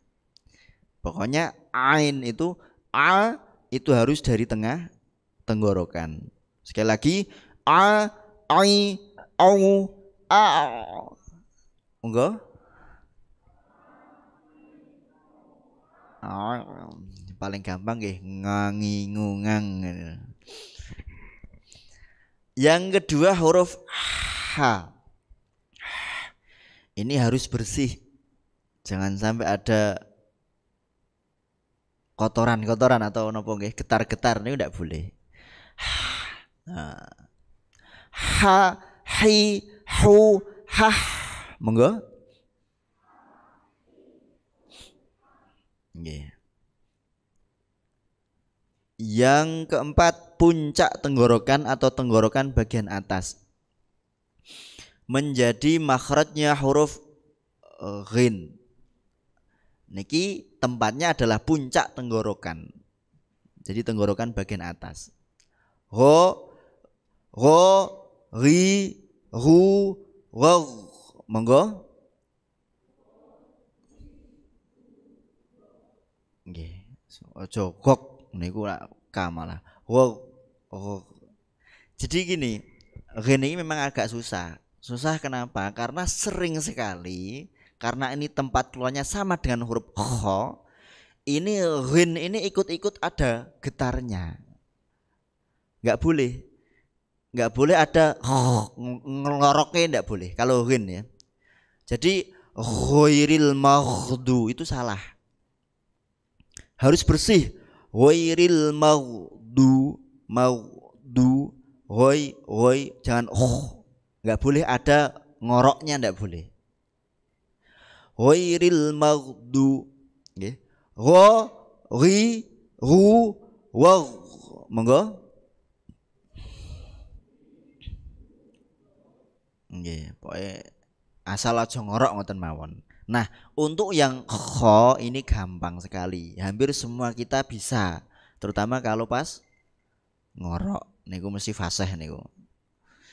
Pokoknya ain itu a itu harus dari tengah tenggorokan. Sekali lagi a ai au a. Monggo. paling gampang nggih ngangingungang. Yang kedua huruf H. Ini harus bersih. Jangan sampai ada kotoran-kotoran atau nopo nggih getar-getar niku ndak boleh. Nah. Ha hi hu ha monggo. Nggih. Yang keempat puncak tenggorokan atau tenggorokan bagian atas menjadi makhrajnya huruf eh, ghin Niki tempatnya adalah puncak tenggorokan. Jadi tenggorokan bagian atas. Ho, ho, ri, hu, wo, Monggo. Nggih. Aja gok niku lak ka malah. Oh. Jadi gini, gini memang agak susah. Susah kenapa? Karena sering sekali karena ini tempat keluarnya sama dengan huruf kho ini rin ini ikut-ikut ada getarnya nggak boleh nggak boleh ada ngeloroknya nggak boleh kalau rin ya jadi ghairil maghdu itu salah harus bersih ghairil maghdu maghdu ghoi ghoi jangan oh nggak boleh ada ngoroknya nggak boleh ghairil maghdu nggih ri ru wa monggo nggih pokoke asal aja ngorok ngoten mawon Nah, untuk yang kho ini gampang sekali. Hampir semua kita bisa, terutama kalau pas ngorok. Niku mesti fasih niku.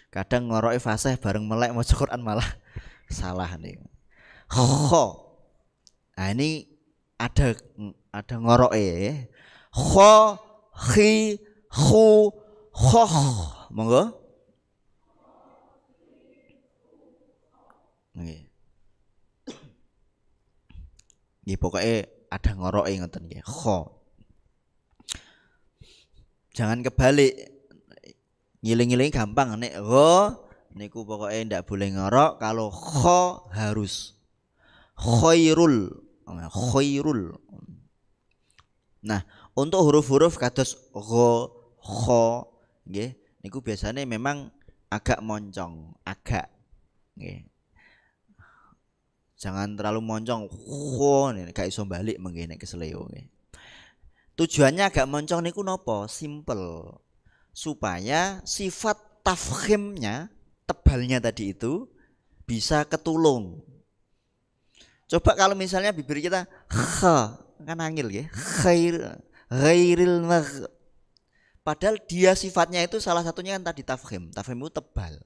Kadang ngoroknya fasih bareng melek mau Quran malah (laughs) salah nih kho nah ini ada ada ngorok ya kho khi khu kho monggo nggih pokoknya pokoke ada ngorok e ngoten nggih kho jangan kebalik ngiling-ngiling gampang nek ho niku pokoknya ndak boleh ngorok kalau kho harus khairul khairul nah untuk huruf-huruf kados gho kho nggih niku biasanya memang agak moncong agak nggih jangan terlalu moncong kho gak iso balik mengene kesleo nggih tujuannya agak moncong niku nopo simple supaya sifat tafkhimnya tebalnya tadi itu bisa ketulung Coba kalau misalnya bibir kita kha, kan angil ya. Khair ghairil magh. Padahal dia sifatnya itu salah satunya kan tadi tafhim. Tafhim itu tebal.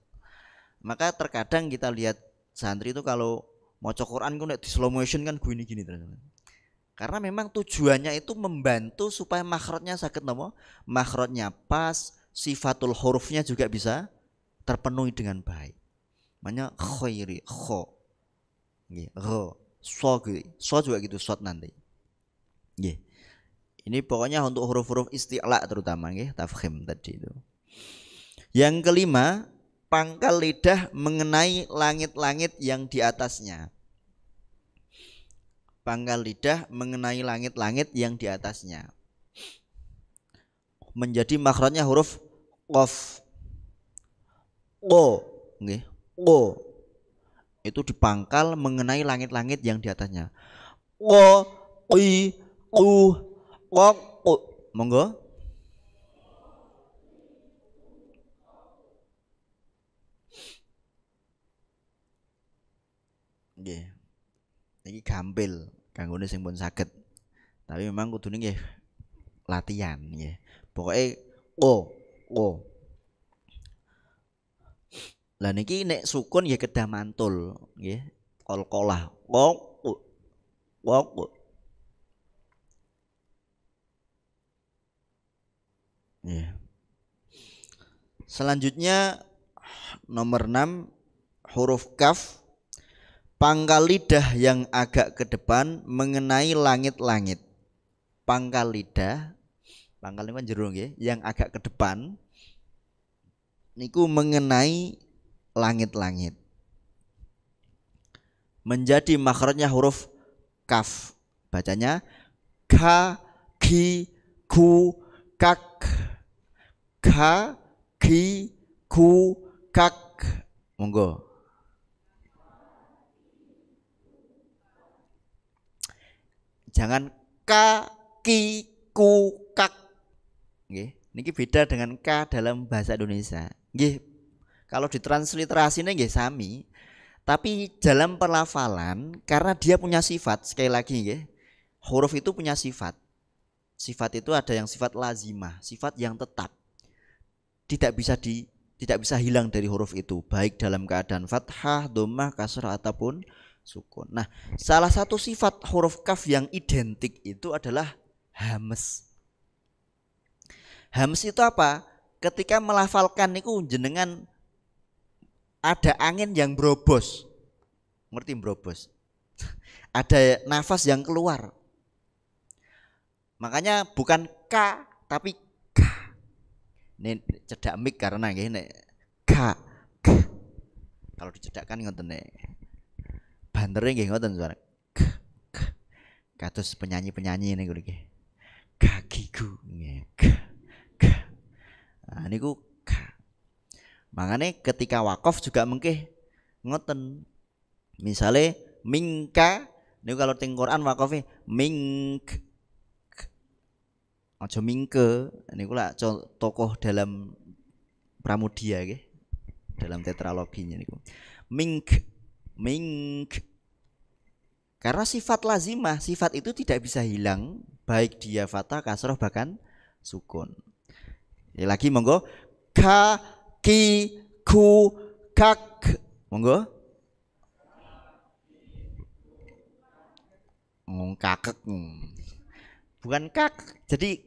Maka terkadang kita lihat santri itu kalau mau Quran kok di slow motion kan gue ini gini teman-teman. Karena memang tujuannya itu membantu supaya makrotnya sakit nopo, makrotnya pas, sifatul hurufnya juga bisa terpenuhi dengan baik. Makanya khairi, kho. Nggih, so gitu. So juga gitu, so nanti. Ye. Ini pokoknya untuk huruf-huruf istilah terutama nggih, tafkhim tadi itu. Yang kelima, pangkal lidah mengenai langit-langit yang di atasnya. Pangkal lidah mengenai langit-langit yang di atasnya. Menjadi makronya huruf qaf. O, nggih. O itu dipangkal mengenai langit-langit yang di atasnya. Wo i u wo u Monggo. Nggih. ini gampil kanggone sing pun sakit, Tapi memang kudu nggih latihan nggih. Pokoknya qu qu lah niki nek sukun ya kedah mantul, nggih. kolah Wok wok. Ya. Selanjutnya nomor 6 huruf kaf pangkal lidah yang agak ke depan mengenai langit-langit. Pangkal lidah pangkal ini kan jerung ya, yang agak ke depan niku mengenai langit-langit. Menjadi makhrajnya huruf kaf. Bacanya ka ki ku kak. Ka ki ku kak. Monggo. Jangan ka ki ku kak. Nggih, niki beda dengan k dalam bahasa Indonesia. Nggih, kalau ditransliterasi ini nggih sami, tapi dalam pelafalan karena dia punya sifat sekali lagi ya Huruf itu punya sifat. Sifat itu ada yang sifat lazimah, sifat yang tetap. Tidak bisa di tidak bisa hilang dari huruf itu baik dalam keadaan fathah, domah, kasrah ataupun sukun. Nah, salah satu sifat huruf kaf yang identik itu adalah hames. Hames itu apa? Ketika melafalkan niku jenengan ada angin yang berobos. Ngerti berobos? (laughs) ada nafas yang keluar. Makanya bukan K tapi K. Ini cedak mik karena ini K. K. Kalau dicedakkan ngoten nih. Banternya nggih ngoten suara. K. K. Kados penyanyi-penyanyi ini iki. Kakiku. K. K. Nah, niku Makanya ketika wakaf juga mungkin ngoten. Misalnya mingka ini kalau teng Quran wakafnya mingk aja mingke ini kula tokoh dalam pramudia nggih dalam tetraloginya ini. mingk mingk karena sifat lazimah sifat itu tidak bisa hilang baik dia fatah kasroh bahkan sukun ini ya lagi monggo ka ki ku kak monggo ngung hmm, kakek hmm. bukan kak jadi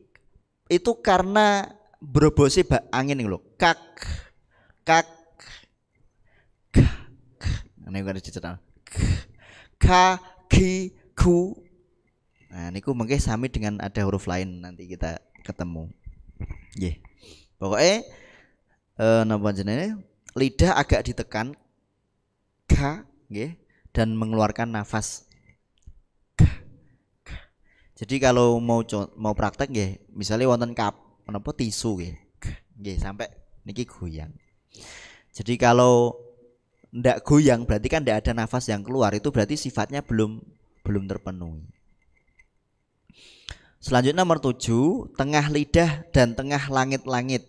itu karena bak angin nih loh kak kak ini kan dicetak ka ki ku nah niku mungkin sami dengan ada huruf lain nanti kita ketemu nggih yeah. pokoknya Eh, nama lidah agak ditekan k nggih dan mengeluarkan nafas k, jadi kalau mau mau praktek nggih misalnya wonten kap menapa tisu nggih nggih sampai niki goyang jadi kalau ndak goyang berarti kan ndak ada nafas yang keluar itu berarti sifatnya belum belum terpenuhi Selanjutnya nomor 7, tengah lidah dan tengah langit-langit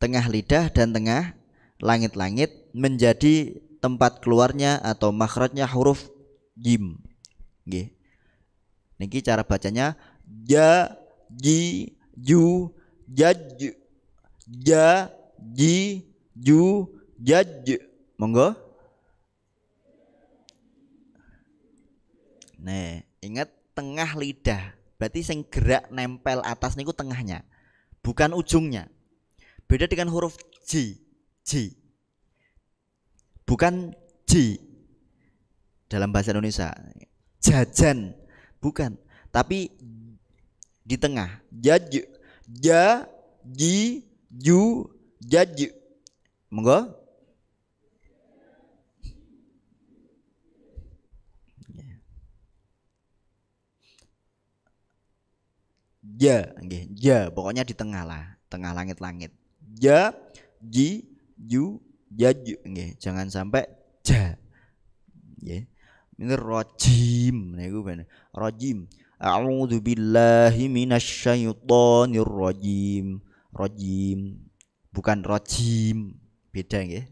tengah lidah dan tengah langit-langit menjadi tempat keluarnya atau makhrajnya huruf jim. Nggih. Niki cara bacanya ja ji ju jaj ja ji ju jaj. Monggo. Nah, ingat tengah lidah. Berarti sing gerak nempel atas niku tengahnya, bukan ujungnya. Beda dengan huruf J. J. Bukan J dalam bahasa Indonesia. Jajan bukan, tapi di tengah. Jaj ja ji ju jaj. Monggo. ja nggih ja pokoknya di tengah lah tengah langit-langit ja ji ju jaju nggih jangan sampai ja nggih ini rojim niku nah, ben rojim a'udzu billahi minasyaitonir rajim rojim bukan rojim beda nggih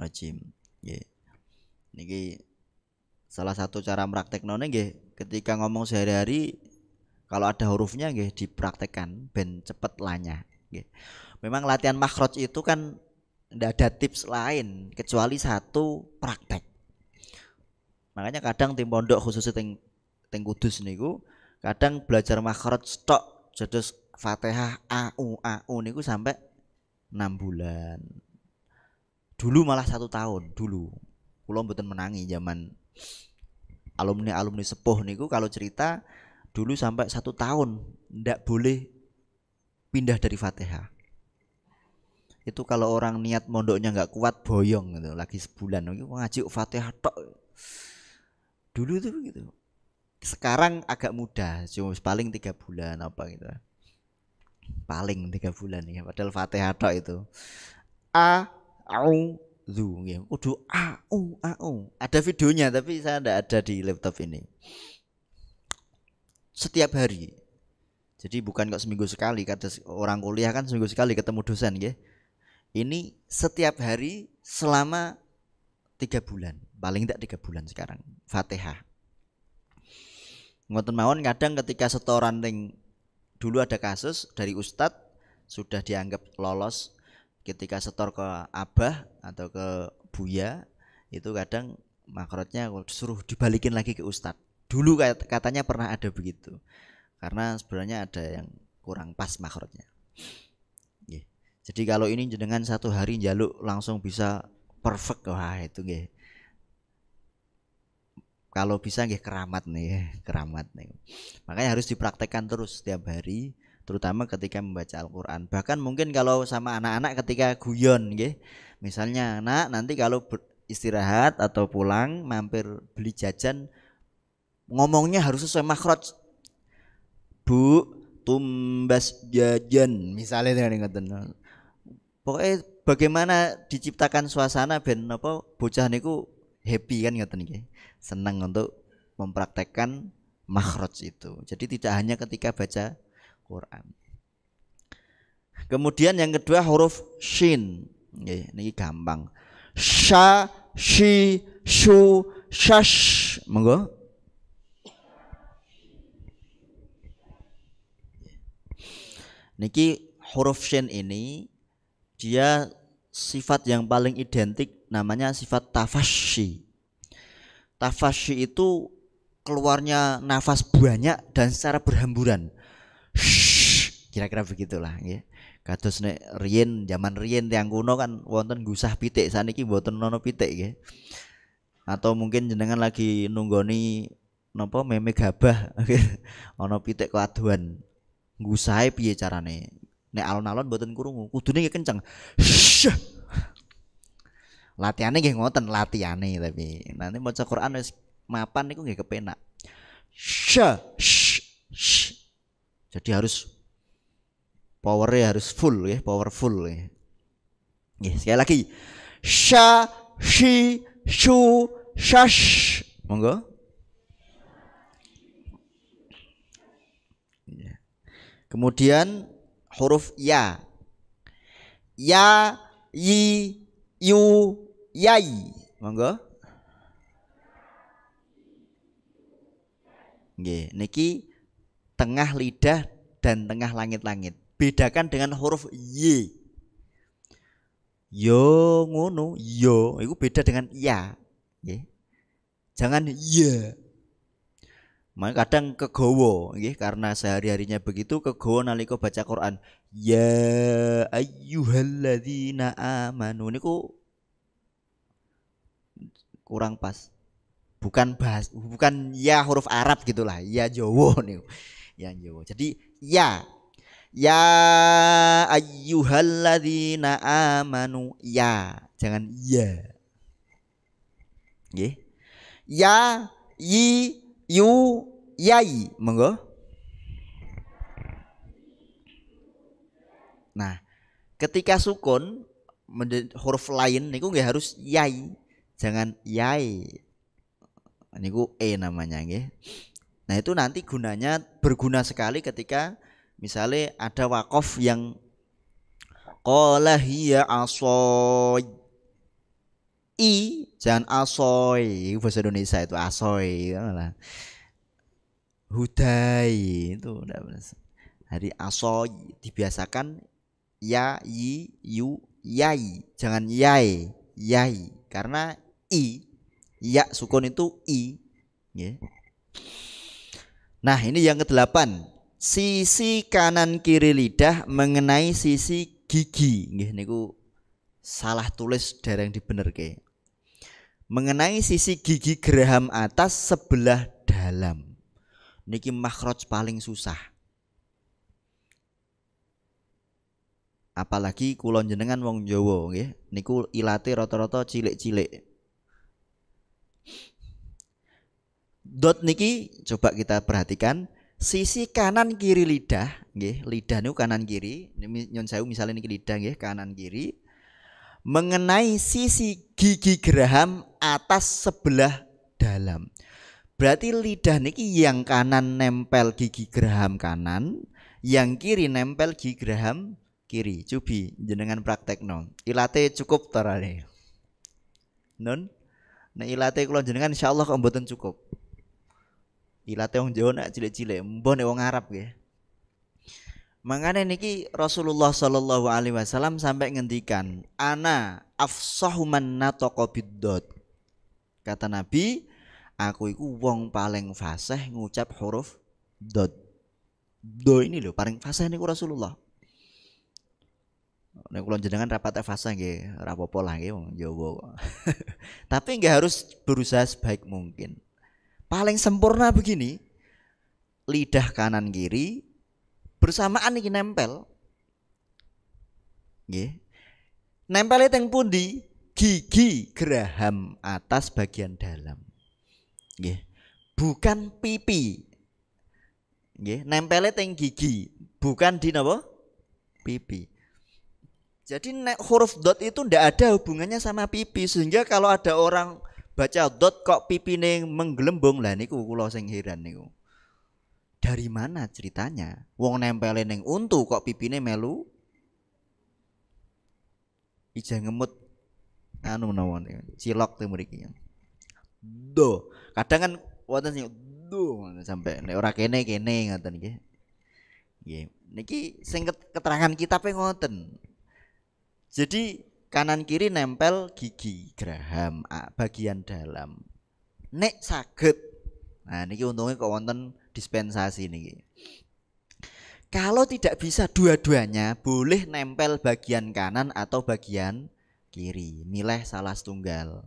rojim nggih niki salah satu cara praktek none nggih ketika ngomong sehari-hari kalau ada hurufnya nggih dipraktekkan ben cepet lanyah. Iya. Memang latihan makhraj itu kan tidak ada tips lain kecuali satu praktek. Makanya kadang tim pondok khususnya ting, ting kudus niku kadang belajar makhraj stok jadi Fatihah AU AU niku sampai enam bulan. Dulu malah satu tahun dulu. Kulo mboten menangi zaman alumni alumni sepuh niku kalau cerita dulu sampai satu tahun ndak boleh pindah dari Fatihah itu kalau orang niat mondoknya nggak kuat boyong gitu lagi sebulan lagi ngaji fatihah tok dulu tuh gitu sekarang agak mudah cuma paling tiga bulan apa gitu paling tiga bulan ya padahal fatihah tok itu a au zu ya Udu a u a u ada videonya tapi saya tidak ada di laptop ini setiap hari jadi bukan kok seminggu sekali, kata orang kuliah kan seminggu sekali ketemu dosen ya. Ini setiap hari selama tiga bulan, paling tidak tiga bulan sekarang. Fatihah. Ngoten mawon kadang ketika setoran ring dulu ada kasus dari Ustad sudah dianggap lolos ketika setor ke abah atau ke buya itu kadang makrotnya suruh dibalikin lagi ke Ustad. dulu katanya pernah ada begitu karena sebenarnya ada yang kurang pas makrotnya yeah. jadi kalau ini dengan satu hari jaluk langsung bisa perfect wah itu nggih kalau bisa nggih keramat nih (laughs) keramat nih makanya harus dipraktekkan terus setiap hari terutama ketika membaca Al-Quran bahkan mungkin kalau sama anak-anak ketika guyon nggih misalnya anak nanti kalau istirahat atau pulang mampir beli jajan ngomongnya harus sesuai makrotnya. Bu tumbas jajan misalnya dengan ngoten. Pokoknya bagaimana diciptakan suasana ben apa bocah niku happy kan ngoten nggih. Senang untuk mempraktekkan makhraj itu. Jadi tidak hanya ketika baca Quran. Kemudian yang kedua huruf shin. ini gampang. Sha, shi, shu, shash. Monggo. Niki huruf shin ini dia sifat yang paling identik namanya sifat tafashi. Tafashi itu keluarnya nafas banyak dan secara berhamburan. kira-kira begitulah ya. Kados nek riyen zaman riyen tiang kuno kan wonten gusah pitik saniki mboten nono pitik ya. Atau mungkin jenengan lagi nunggoni nopo meme gabah (laughs) ono pitik keladuan ngusahe piye carane nek alon-alon mboten krungu kudune nggih kenceng Shhh. latihane nggih ngoten latihane tapi nanti maca Quran wis mapan niku nggih kepenak Shhh. jadi harus powernya harus full ya powerful ya Nggih, sekali lagi. Sha, shi, shu, shash. Monggo. Kemudian huruf ya. Ya, yi, yu, yai. Monggo. Nggih, niki tengah lidah dan tengah langit-langit. Bedakan dengan huruf y. Yo ngono, yo itu beda dengan ya. Nggih. Jangan ya. Maka kadang kegowo nggih karena sehari-harinya begitu kegowo nalika baca Quran. Ya ayyuhalladzina amanu niku kurang pas. Bukan bahas bukan ya huruf Arab gitulah, ya Jawa (laughs) niku. Ya Jawa. Jadi ya Ya ayyuhalladzina amanu ya jangan ya. Nggih. Ya yi Yu Yai, monggo. Nah, ketika sukun huruf lain niku nggih harus yai, jangan yai. Niku e namanya nggih. Nah, itu nanti gunanya berguna sekali ketika misalnya ada wakof yang qala hiya asoy i jangan asoy bahasa Indonesia itu asoy lah hudai itu enggak hari asoy dibiasakan ya yi yu yai jangan yai yai karena i ya sukun itu i ya nah ini yang kedelapan sisi kanan kiri lidah mengenai sisi gigi nggih niku salah tulis yang dibenerke mengenai sisi gigi geraham atas sebelah dalam. Niki makhraj paling susah. Apalagi kulon jenengan wong jowo nggih, niku ilate rata-rata cilik-cilik. Dot niki coba kita perhatikan sisi kanan kiri lidah nggih lidah niku kanan kiri nyon saya misalnya niki lidah nggih kanan kiri mengenai sisi gigi geraham atas sebelah dalam. Berarti lidah niki yang kanan nempel gigi geraham kanan, yang kiri nempel gigi geraham kiri. Cubi jenengan praktek non. Ilate cukup tarane. Nun. Nah ilate kula jenengan insyaallah kok mboten cukup. Ilate wong Jawa nak cilik-cilik, wong Arab nggih. Makanya niki Rasulullah Shallallahu Alaihi Wasallam sampai ngendikan, ana afsahuman natoqobidot. Kata Nabi, aku iku wong paling fasih ngucap huruf dot. Do ini loh paling fasih niku Rasulullah. Nek kula jenengan rapat fasih nggih, ora apa-apa lah nggih wong Jawa. (laughs) Tapi nggak harus berusaha sebaik mungkin. Paling sempurna begini, lidah kanan kiri bersamaan iki nempel. Nggih. Nempel teng pundi? gigi geraham atas bagian dalam. Nggih. Bukan pipi. Nggih, nempelnya teng gigi, bukan di napa? Pipi. Jadi huruf dot itu ndak ada hubungannya sama pipi sehingga kalau ada orang baca dot kok pipi neng menggelembung lah niku kula sing heran niku. Dari mana ceritanya? Wong nempelin neng untu kok pipine melu ijang ngemut anu menawon cilok tuh mriki do kadang kan wonten sing do sampai nek ora kene kene ngoten nggih nggih niki sing keterangan kita ngoten jadi kanan kiri nempel gigi geraham bagian dalam nek sakit, nah niki untungnya kok wonten dispensasi niki kalau tidak bisa dua-duanya boleh nempel bagian kanan atau bagian kiri. Milih salah setunggal.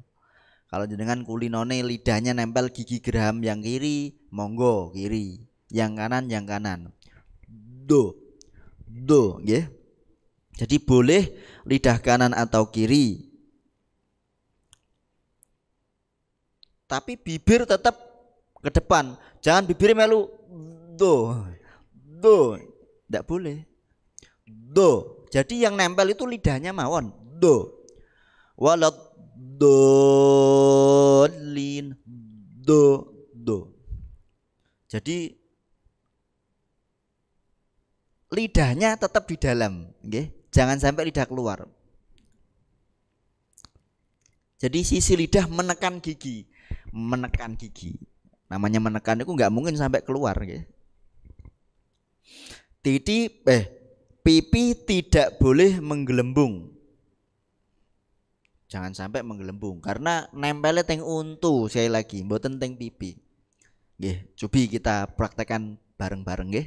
Kalau jenengan kulinone lidahnya nempel gigi geram yang kiri, monggo kiri. Yang kanan yang kanan. Do. Do, ya. Jadi boleh lidah kanan atau kiri. Tapi bibir tetap ke depan. Jangan bibir melu do. Do. Tidak boleh. Do. Jadi yang nempel itu lidahnya mawon. Do dolin do do. Jadi lidahnya tetap di dalam, okay? Jangan sampai lidah keluar. Jadi sisi lidah menekan gigi, menekan gigi. Namanya menekan itu nggak mungkin sampai keluar, ya. Titi eh pipi tidak boleh menggelembung jangan sampai menggelembung karena nempelnya teng untu saya lagi buat teng pipi gih cobi kita praktekan bareng-bareng gih,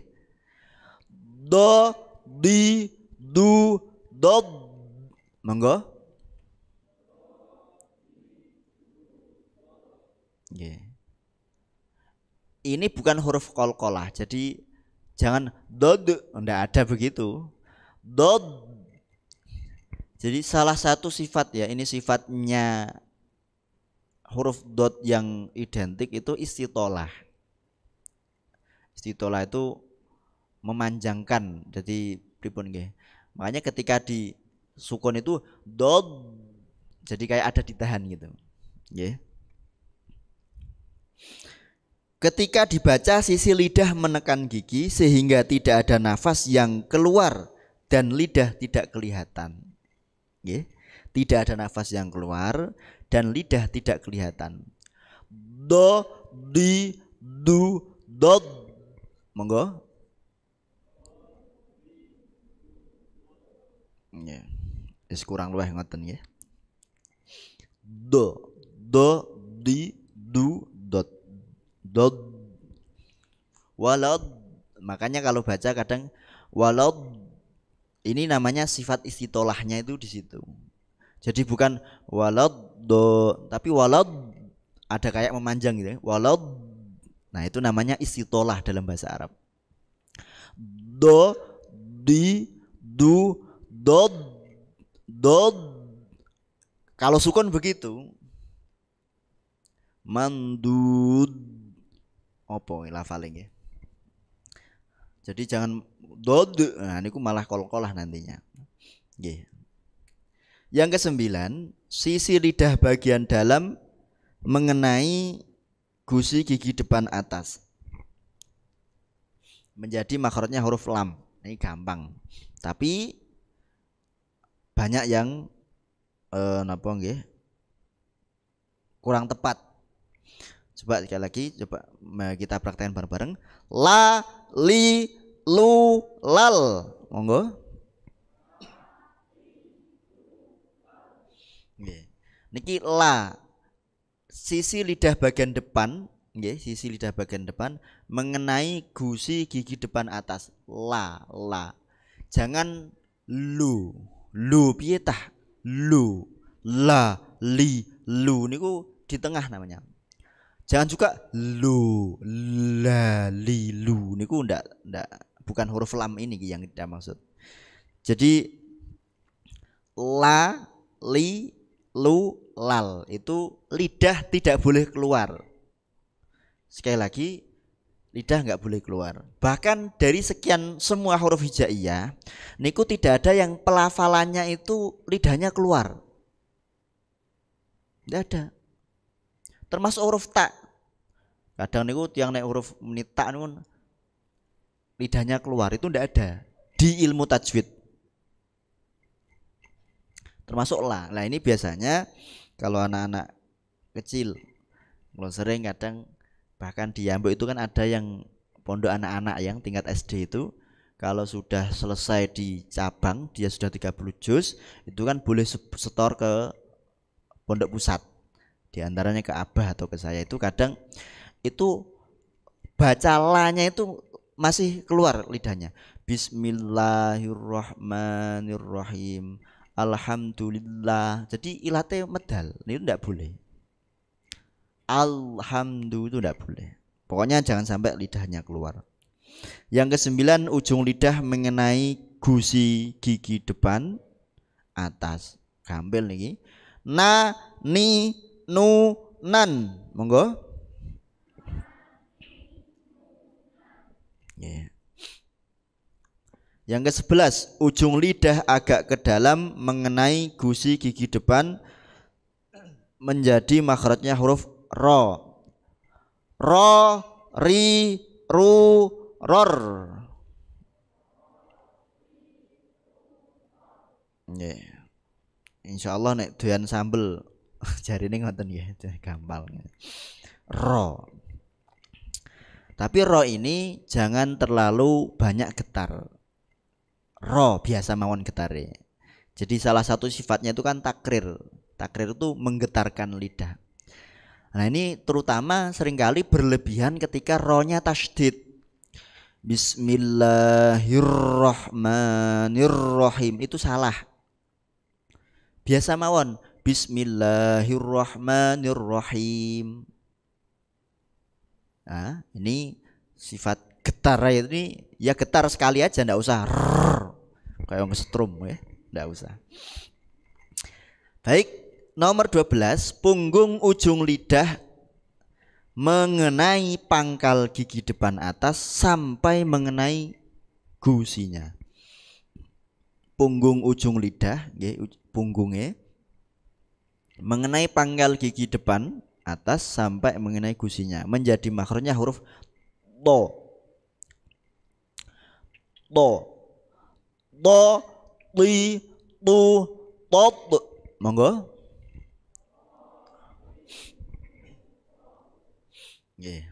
do di du do monggo gih, ini bukan huruf kol-kolah jadi jangan do ndak ada begitu do jadi salah satu sifat ya, ini sifatnya huruf dot yang identik itu istitolah. Istitolah itu memanjangkan. Jadi pripun nggih. Makanya ketika di sukun itu dot jadi kayak ada ditahan gitu. Nggih. Ketika dibaca sisi lidah menekan gigi sehingga tidak ada nafas yang keluar dan lidah tidak kelihatan ya. Tidak ada nafas yang keluar dan lidah tidak kelihatan. Do di du dot. Monggo. Ya. Is kurang luah ngoten ya. Do do di du dot dot walad makanya kalau baca kadang walad ini namanya sifat istitolahnya itu di situ. Jadi bukan walad tapi walad ada kayak memanjang gitu ya. Walad. Nah, itu namanya istitolah dalam bahasa Arab. Do di du do do kalau sukun begitu mandud opo lafaling ya jadi jangan dod, nah niku malah kol-kolah nantinya. Yeah. Yang kesembilan, sisi lidah bagian dalam mengenai gusi gigi depan atas. Menjadi makronya huruf lam. Ini gampang. Tapi banyak yang eh, napa nggih? kurang tepat Coba sekali lagi, coba eh, kita praktekkan bareng-bareng. La, li, lu, lal. Monggo. Nggih. Niki la. Sisi lidah bagian depan, nggih, sisi lidah bagian depan mengenai gusi gigi depan atas. La, la. Jangan lu. Lu piye Lu. La, li, lu niku di tengah namanya. Jangan juga lu, la, li, lu. Niku ndak ndak bukan huruf lam ini yang kita maksud. Jadi la, li, lu, lal itu lidah tidak boleh keluar. Sekali lagi lidah nggak boleh keluar. Bahkan dari sekian semua huruf hijaiyah, niku tidak ada yang pelafalannya itu lidahnya keluar. Tidak ada termasuk huruf tak kadang niku yang naik huruf menita nun lidahnya keluar itu ndak ada di ilmu tajwid termasuk lah lah ini biasanya kalau anak-anak kecil kalau sering kadang bahkan di Yambo itu kan ada yang pondok anak-anak yang tingkat SD itu kalau sudah selesai di cabang dia sudah 30 juz itu kan boleh setor ke pondok pusat diantaranya ke abah atau ke saya itu kadang itu bacalanya itu masih keluar lidahnya Bismillahirrahmanirrahim Alhamdulillah jadi ilate medal ini tidak boleh Alhamdulillah itu tidak boleh pokoknya jangan sampai lidahnya keluar yang kesembilan ujung lidah mengenai gusi gigi depan atas gambel nih na ni nu nan monggo ya. yang ke sebelas ujung lidah agak ke dalam mengenai gusi gigi depan menjadi makhrajnya huruf ro ro ri ru ror yeah. Insya Allah nek doyan sambel cari (laughs) ini ngonten ya gampang ya. ro tapi ro ini jangan terlalu banyak getar ro biasa mawon getare jadi salah satu sifatnya itu kan takrir takrir itu menggetarkan lidah nah ini terutama seringkali berlebihan ketika ronya tasdid Bismillahirrahmanirrahim itu salah biasa mawon Bismillahirrahmanirrahim. Nah, ini sifat getar ya ini ya getar sekali aja ndak usah rrr, kayak ngesetrum ya, ndak usah. Baik, nomor 12, punggung ujung lidah mengenai pangkal gigi depan atas sampai mengenai gusinya. Punggung ujung lidah, ya, punggungnya mengenai pangkal gigi depan atas sampai mengenai gusinya menjadi makronya huruf to to to ti tu tot monggo yeah.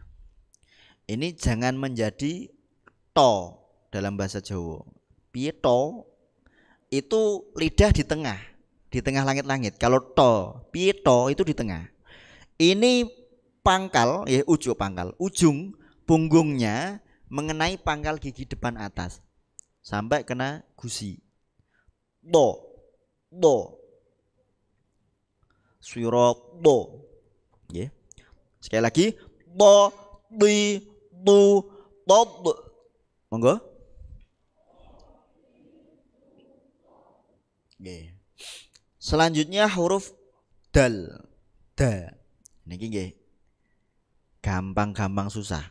ini jangan menjadi to dalam bahasa Jawa piye itu lidah di tengah di tengah langit-langit. Kalau to, pito itu di tengah. Ini pangkal, ya ujung pangkal, ujung punggungnya mengenai pangkal gigi depan atas sampai kena gusi. Do, do, suro do, ya. Sekali lagi do, di, tu do, do. monggo. Yeah. Selanjutnya huruf dal. Da. Niki nggih. Gampang-gampang susah.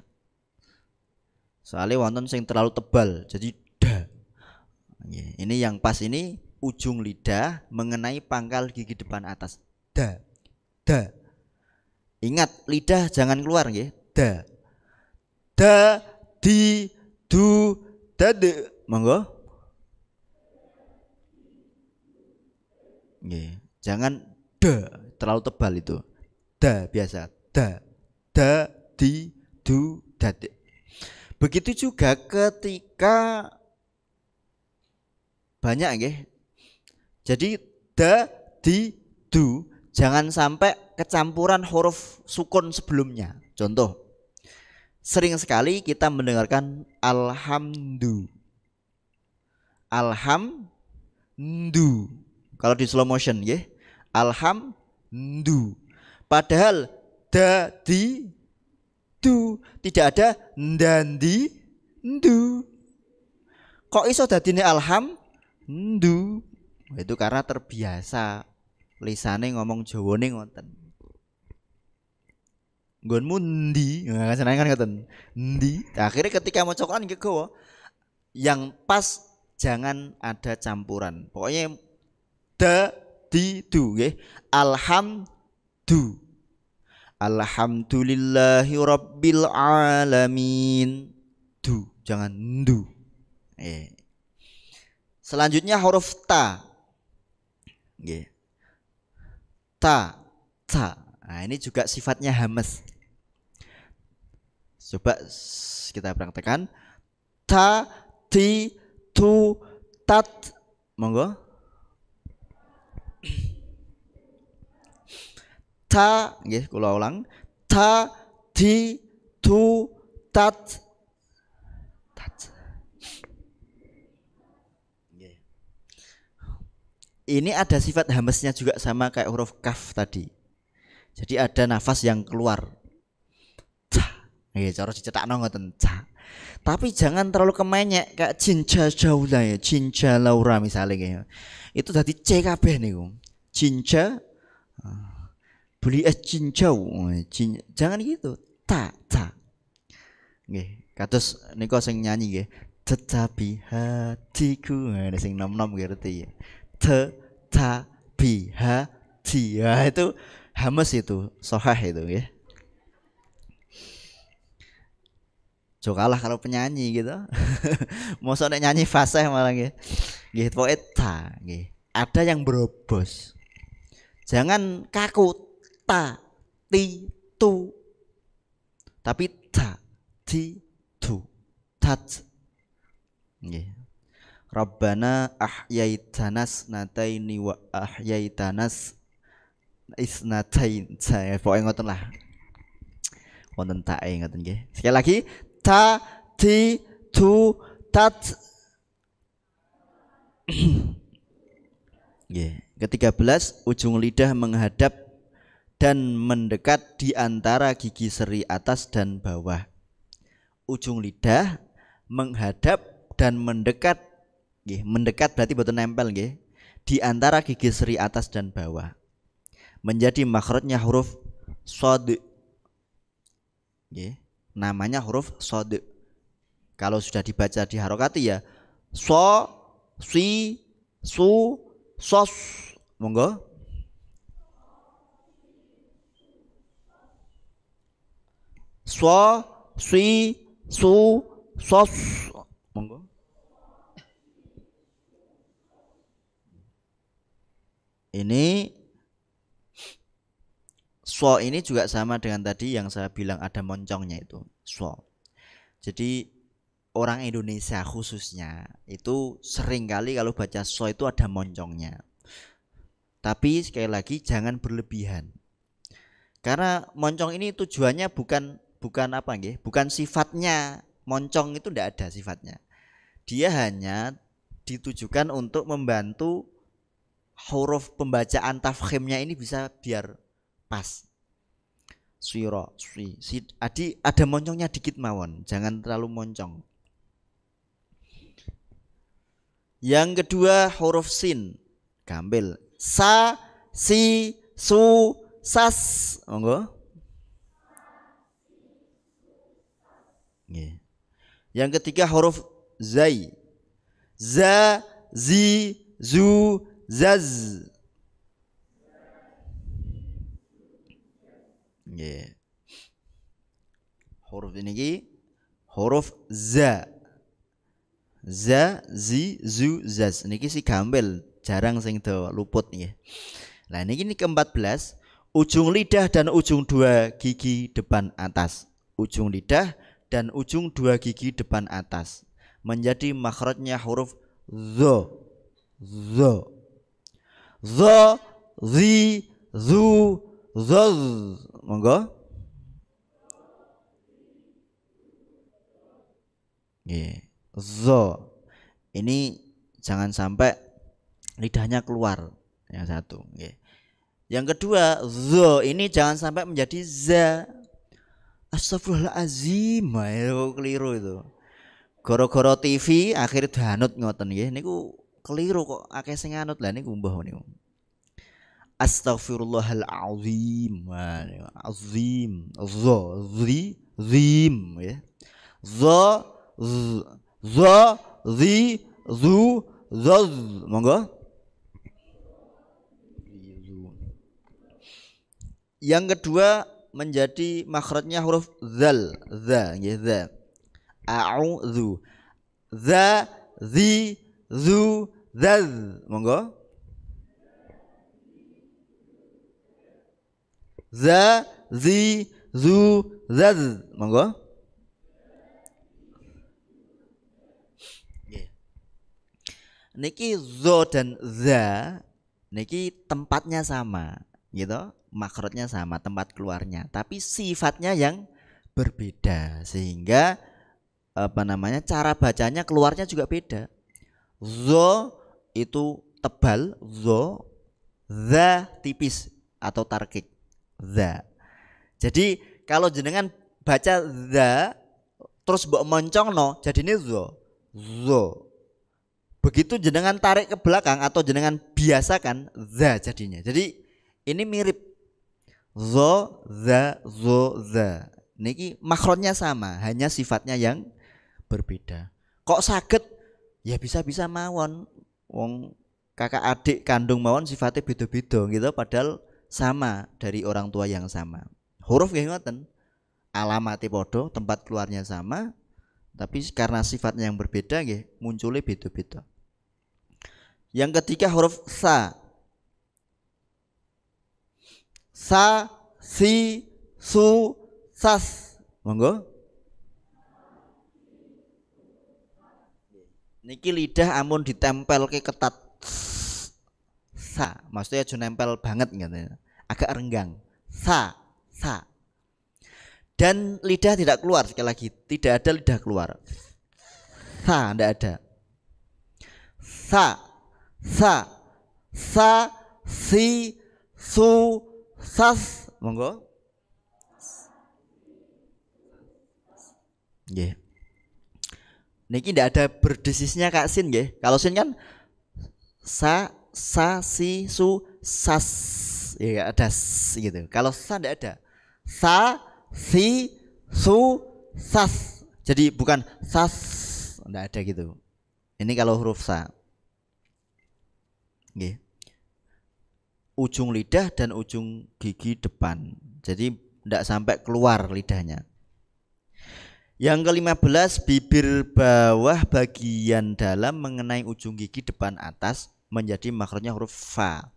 Soalnya wonten sing terlalu tebal, jadi da. Ini yang pas ini ujung lidah mengenai pangkal gigi depan atas. Da. Da. Ingat lidah jangan keluar nggih. Da. Da di du de. Monggo. Jangan da terlalu tebal itu. Da biasa. Da da di du dadi. Begitu juga ketika banyak nggih. Jadi da di du jangan sampai kecampuran huruf sukun sebelumnya. Contoh Sering sekali kita mendengarkan alhamdu. Alhamdu. Kalau di slow motion ya. Alhamdu. Padahal da di du tidak ada dan di Kok iso dadine alham du? Itu karena terbiasa lisane ngomong Jawane ngoten. Nggonmu ndi? Nah, seneng kan ngoten. Ndi? Akhirnya ketika mau cokokan nggih yang pas jangan ada campuran. Pokoknya da di du nggih alhamdu alhamdulillahi rabbil alamin du jangan du eh. selanjutnya huruf ta nggih ta ta nah ini juga sifatnya hamas coba kita praktekkan ta ti tu tat monggo ta nggih kula ulang ta ti tu tat tat ini ada sifat hamesnya juga sama kayak huruf kaf tadi jadi ada nafas yang keluar ta nggih cara dicetakno ngoten ta tapi jangan terlalu kemenyek kayak cinca jauh ya cinca laura misalnya kayak itu tadi C nih um. cinca beli es cincau eh, Cin, jangan gitu tak tak nggih kados niko sing nyanyi nggih tetapi hatiku eh, ada sing nom nom ngerti ya tetapi hati ya itu hamas itu sohah itu ya Jo kalah kalau penyanyi gitu. mau (laughs) soalnya nyanyi fase malah gitu gitu pokoke ta Ada yang berobos. Jangan kaku ta ti tu tapi ta ti tu tat yeah. Rabbana ahyaitanas nataini wa ahyaitanas isnatain saya pokoknya ngoten lah wonten e ngoten nggih sekali lagi ta ti tu tat nggih ke-13 ujung lidah menghadap dan mendekat di antara gigi seri atas dan bawah. Ujung lidah menghadap dan mendekat. gih, mendekat berarti betul nempel gih Di antara gigi seri atas dan bawah. Menjadi makronya huruf sod. gih, namanya huruf sod. Kalau sudah dibaca di harokati ya so, si, su, sos. Monggo so sui su sos monggo ini so ini juga sama dengan tadi yang saya bilang ada moncongnya itu so jadi orang Indonesia khususnya itu sering kali kalau baca so itu ada moncongnya tapi sekali lagi jangan berlebihan karena moncong ini tujuannya bukan bukan apa nggih, bukan sifatnya moncong itu tidak ada sifatnya. Dia hanya ditujukan untuk membantu huruf pembacaan tafkhimnya ini bisa biar pas. Siro, sui si, adi ada moncongnya dikit mawon, jangan terlalu moncong. Yang kedua huruf sin, gambel Sa, si, su, sas. Monggo. Iya. Yang ketiga huruf zai. Za, zi, zu, zaz. Yeah. Huruf ini ki huruf za. Za, zi, zu, zaz. Niki si gambel, jarang sing do luput nggih. Nah, ya. ini ini ke-14, ujung lidah dan ujung dua gigi depan atas. Ujung lidah dan ujung dua gigi depan atas menjadi makhrajnya huruf zo zo zo zi zu zo monggo z zo ini jangan sampai lidahnya keluar yang satu yang kedua zo ini jangan sampai menjadi za Astagfirullahalazim, ayo keliru itu. Koro-koro TV akhirnya danut ngoten nggih. Niku keliru kok akeh sing anut lah niku mbah niku. Astagfirullahalazim. Azim, za, zi, zim ya. Za, z, za, zi, zu, zaz. Monggo. Yang kedua menjadi makhrajnya huruf zal za ya za a'udzu za zi zu zaz monggo za zi zu zaz monggo ya. Niki zo dan za niki tempatnya sama gitu makrotnya sama tempat keluarnya tapi sifatnya yang berbeda sehingga apa namanya cara bacanya keluarnya juga beda zo itu tebal zo the tipis atau tarkik the jadi kalau jenengan baca the terus mbok no jadi ini zo zo begitu jenengan tarik ke belakang atau jenengan biasakan the jadinya jadi ini mirip zo za zo za niki makronnya sama hanya sifatnya yang berbeda kok sakit ya bisa-bisa mawon wong kakak adik kandung mawon sifatnya beda-beda gitu padahal sama dari orang tua yang sama huruf gak ngoten alamat podo tempat keluarnya sama tapi karena sifatnya yang berbeda nggih munculnya beda-beda yang ketiga huruf sa sa, si, su, sas. Monggo. Niki lidah amun ditempel ke ketat. Sa, maksudnya aja nempel banget gitu. Agak renggang. Sa, sa. Dan lidah tidak keluar sekali lagi, tidak ada lidah keluar. Sa, tidak ada. Sa, sa, sa, si, su, Sas, monggo. Nggih. Niki ndak ada berdesisnya Kak Sin nggih. Kalau Sin kan sa sa si su sas ya ada gitu. Kalau sa ndak ada. Sa si su sas. Jadi bukan sas ndak ada gitu. Ini kalau huruf sa. Nggih ujung lidah dan ujung gigi depan. Jadi tidak sampai keluar lidahnya. Yang kelima belas, bibir bawah bagian dalam mengenai ujung gigi depan atas menjadi makronya huruf fa.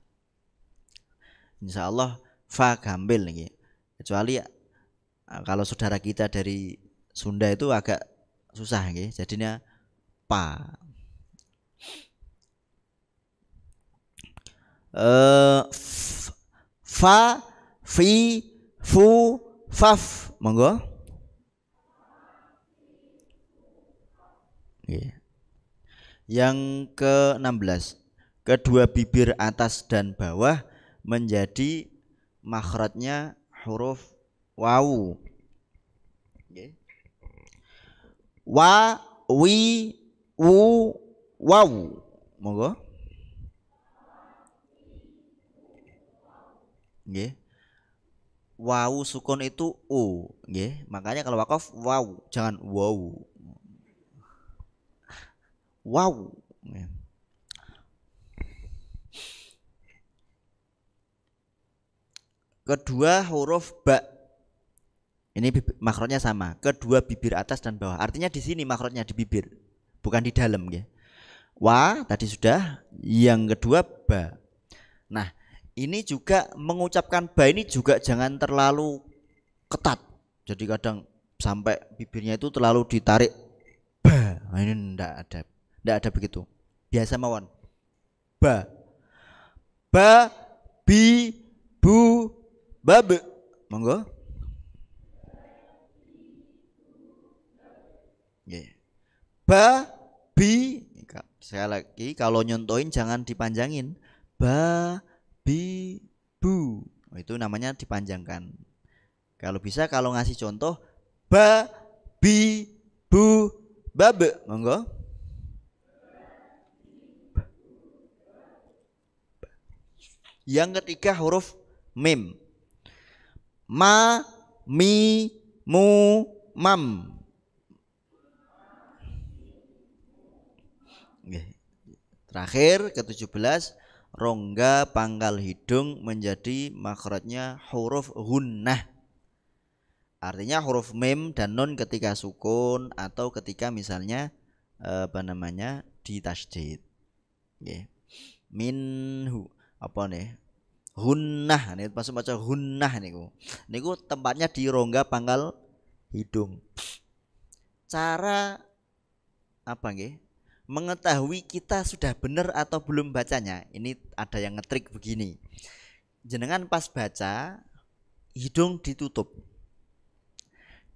Insya Allah fa gambil nih. Kecuali eh, kalau saudara kita dari Sunda itu agak susah nih. Jadinya pa. uh, fa fi fu faf monggo yang ke-16 kedua bibir atas dan bawah menjadi makhrajnya huruf wawu wa wi u, wawu monggo nggih. Wau sukun itu u, nggih. Makanya kalau wakaf wau, jangan wow. Wow. Kedua huruf ba ini makronya sama, kedua bibir atas dan bawah. Artinya di sini makronya di bibir, bukan di dalam ya. Wa tadi sudah, yang kedua ba. Nah, ini juga mengucapkan ba ini juga jangan terlalu ketat jadi kadang sampai bibirnya itu terlalu ditarik ba nah, ini ndak ada ndak ada begitu biasa mawon ba ba bi bu bab monggo yeah. ba bi sekali lagi kalau nyontoin jangan dipanjangin ba bibu oh, itu namanya dipanjangkan kalau bisa kalau ngasih contoh ba bi bu babe monggo yang ketiga huruf mim ma mi mu mam terakhir ke belas rongga pangkal hidung menjadi makrotnya huruf hunnah, artinya huruf mem dan nun ketika sukun atau ketika misalnya eh, apa namanya di tasjid okay. minhu apa nih hunnah nih pas baca hunnah niku niku tempatnya di rongga pangkal hidung cara apa nggih mengetahui kita sudah benar atau belum bacanya. Ini ada yang ngetrik begini. Jenengan pas baca hidung ditutup.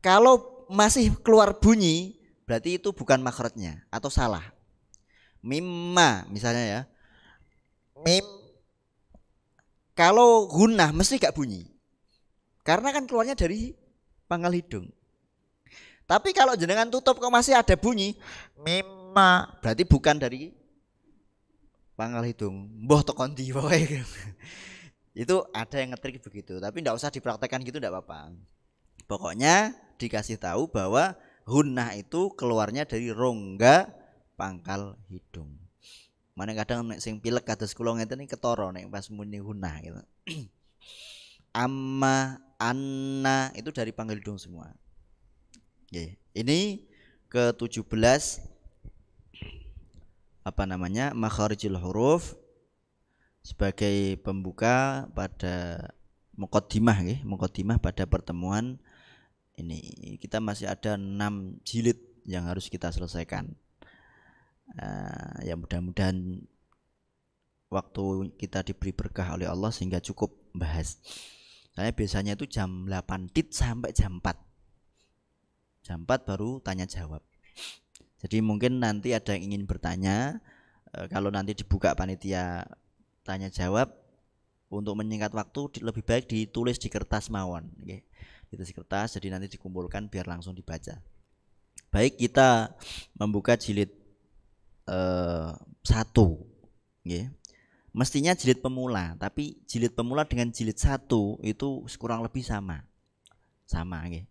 Kalau masih keluar bunyi berarti itu bukan makrotnya atau salah. Mimma misalnya ya. Mim kalau gunah mesti gak bunyi. Karena kan keluarnya dari pangkal hidung. Tapi kalau jenengan tutup kok masih ada bunyi mim ma berarti bukan dari pangkal hidung boh tekon di (laughs) itu ada yang ngetrik begitu tapi tidak usah dipraktekkan gitu tidak apa-apa pokoknya dikasih tahu bahwa hunnah itu keluarnya dari rongga pangkal hidung mana kadang neng sing pilek kados kula ngeten iki ketara nek pas muni hunnah gitu (clears throat) amma anna itu dari pangkal hidung semua Oke, ini ke-17 apa namanya makharijul huruf sebagai pembuka pada mukaddimah nggih, mukaddimah pada pertemuan ini. Kita masih ada 6 jilid yang harus kita selesaikan. Uh, ya mudah-mudahan waktu kita diberi berkah oleh Allah sehingga cukup bahas. Saya biasanya itu jam 8 tit sampai jam 4. Jam 4 baru tanya jawab. Jadi mungkin nanti ada yang ingin bertanya, eh, kalau nanti dibuka panitia tanya jawab untuk menyingkat waktu lebih baik ditulis di kertas mawon, okay. Ditulis di kertas jadi nanti dikumpulkan biar langsung dibaca. Baik kita membuka jilid e, satu, Mestinya jilid pemula, tapi jilid pemula dengan jilid satu itu kurang lebih sama, sama, gitu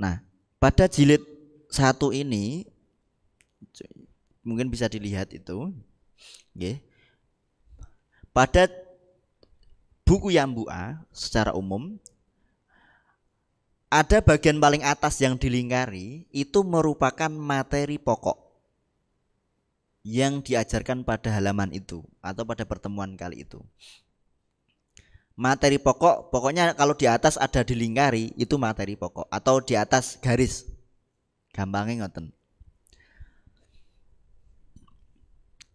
Nah, pada jilid satu ini mungkin bisa dilihat itu. Okay. Pada buku A secara umum ada bagian paling atas yang dilingkari itu merupakan materi pokok yang diajarkan pada halaman itu atau pada pertemuan kali itu materi pokok pokoknya kalau di atas ada dilingkari itu materi pokok atau di atas garis gampangnya ngoten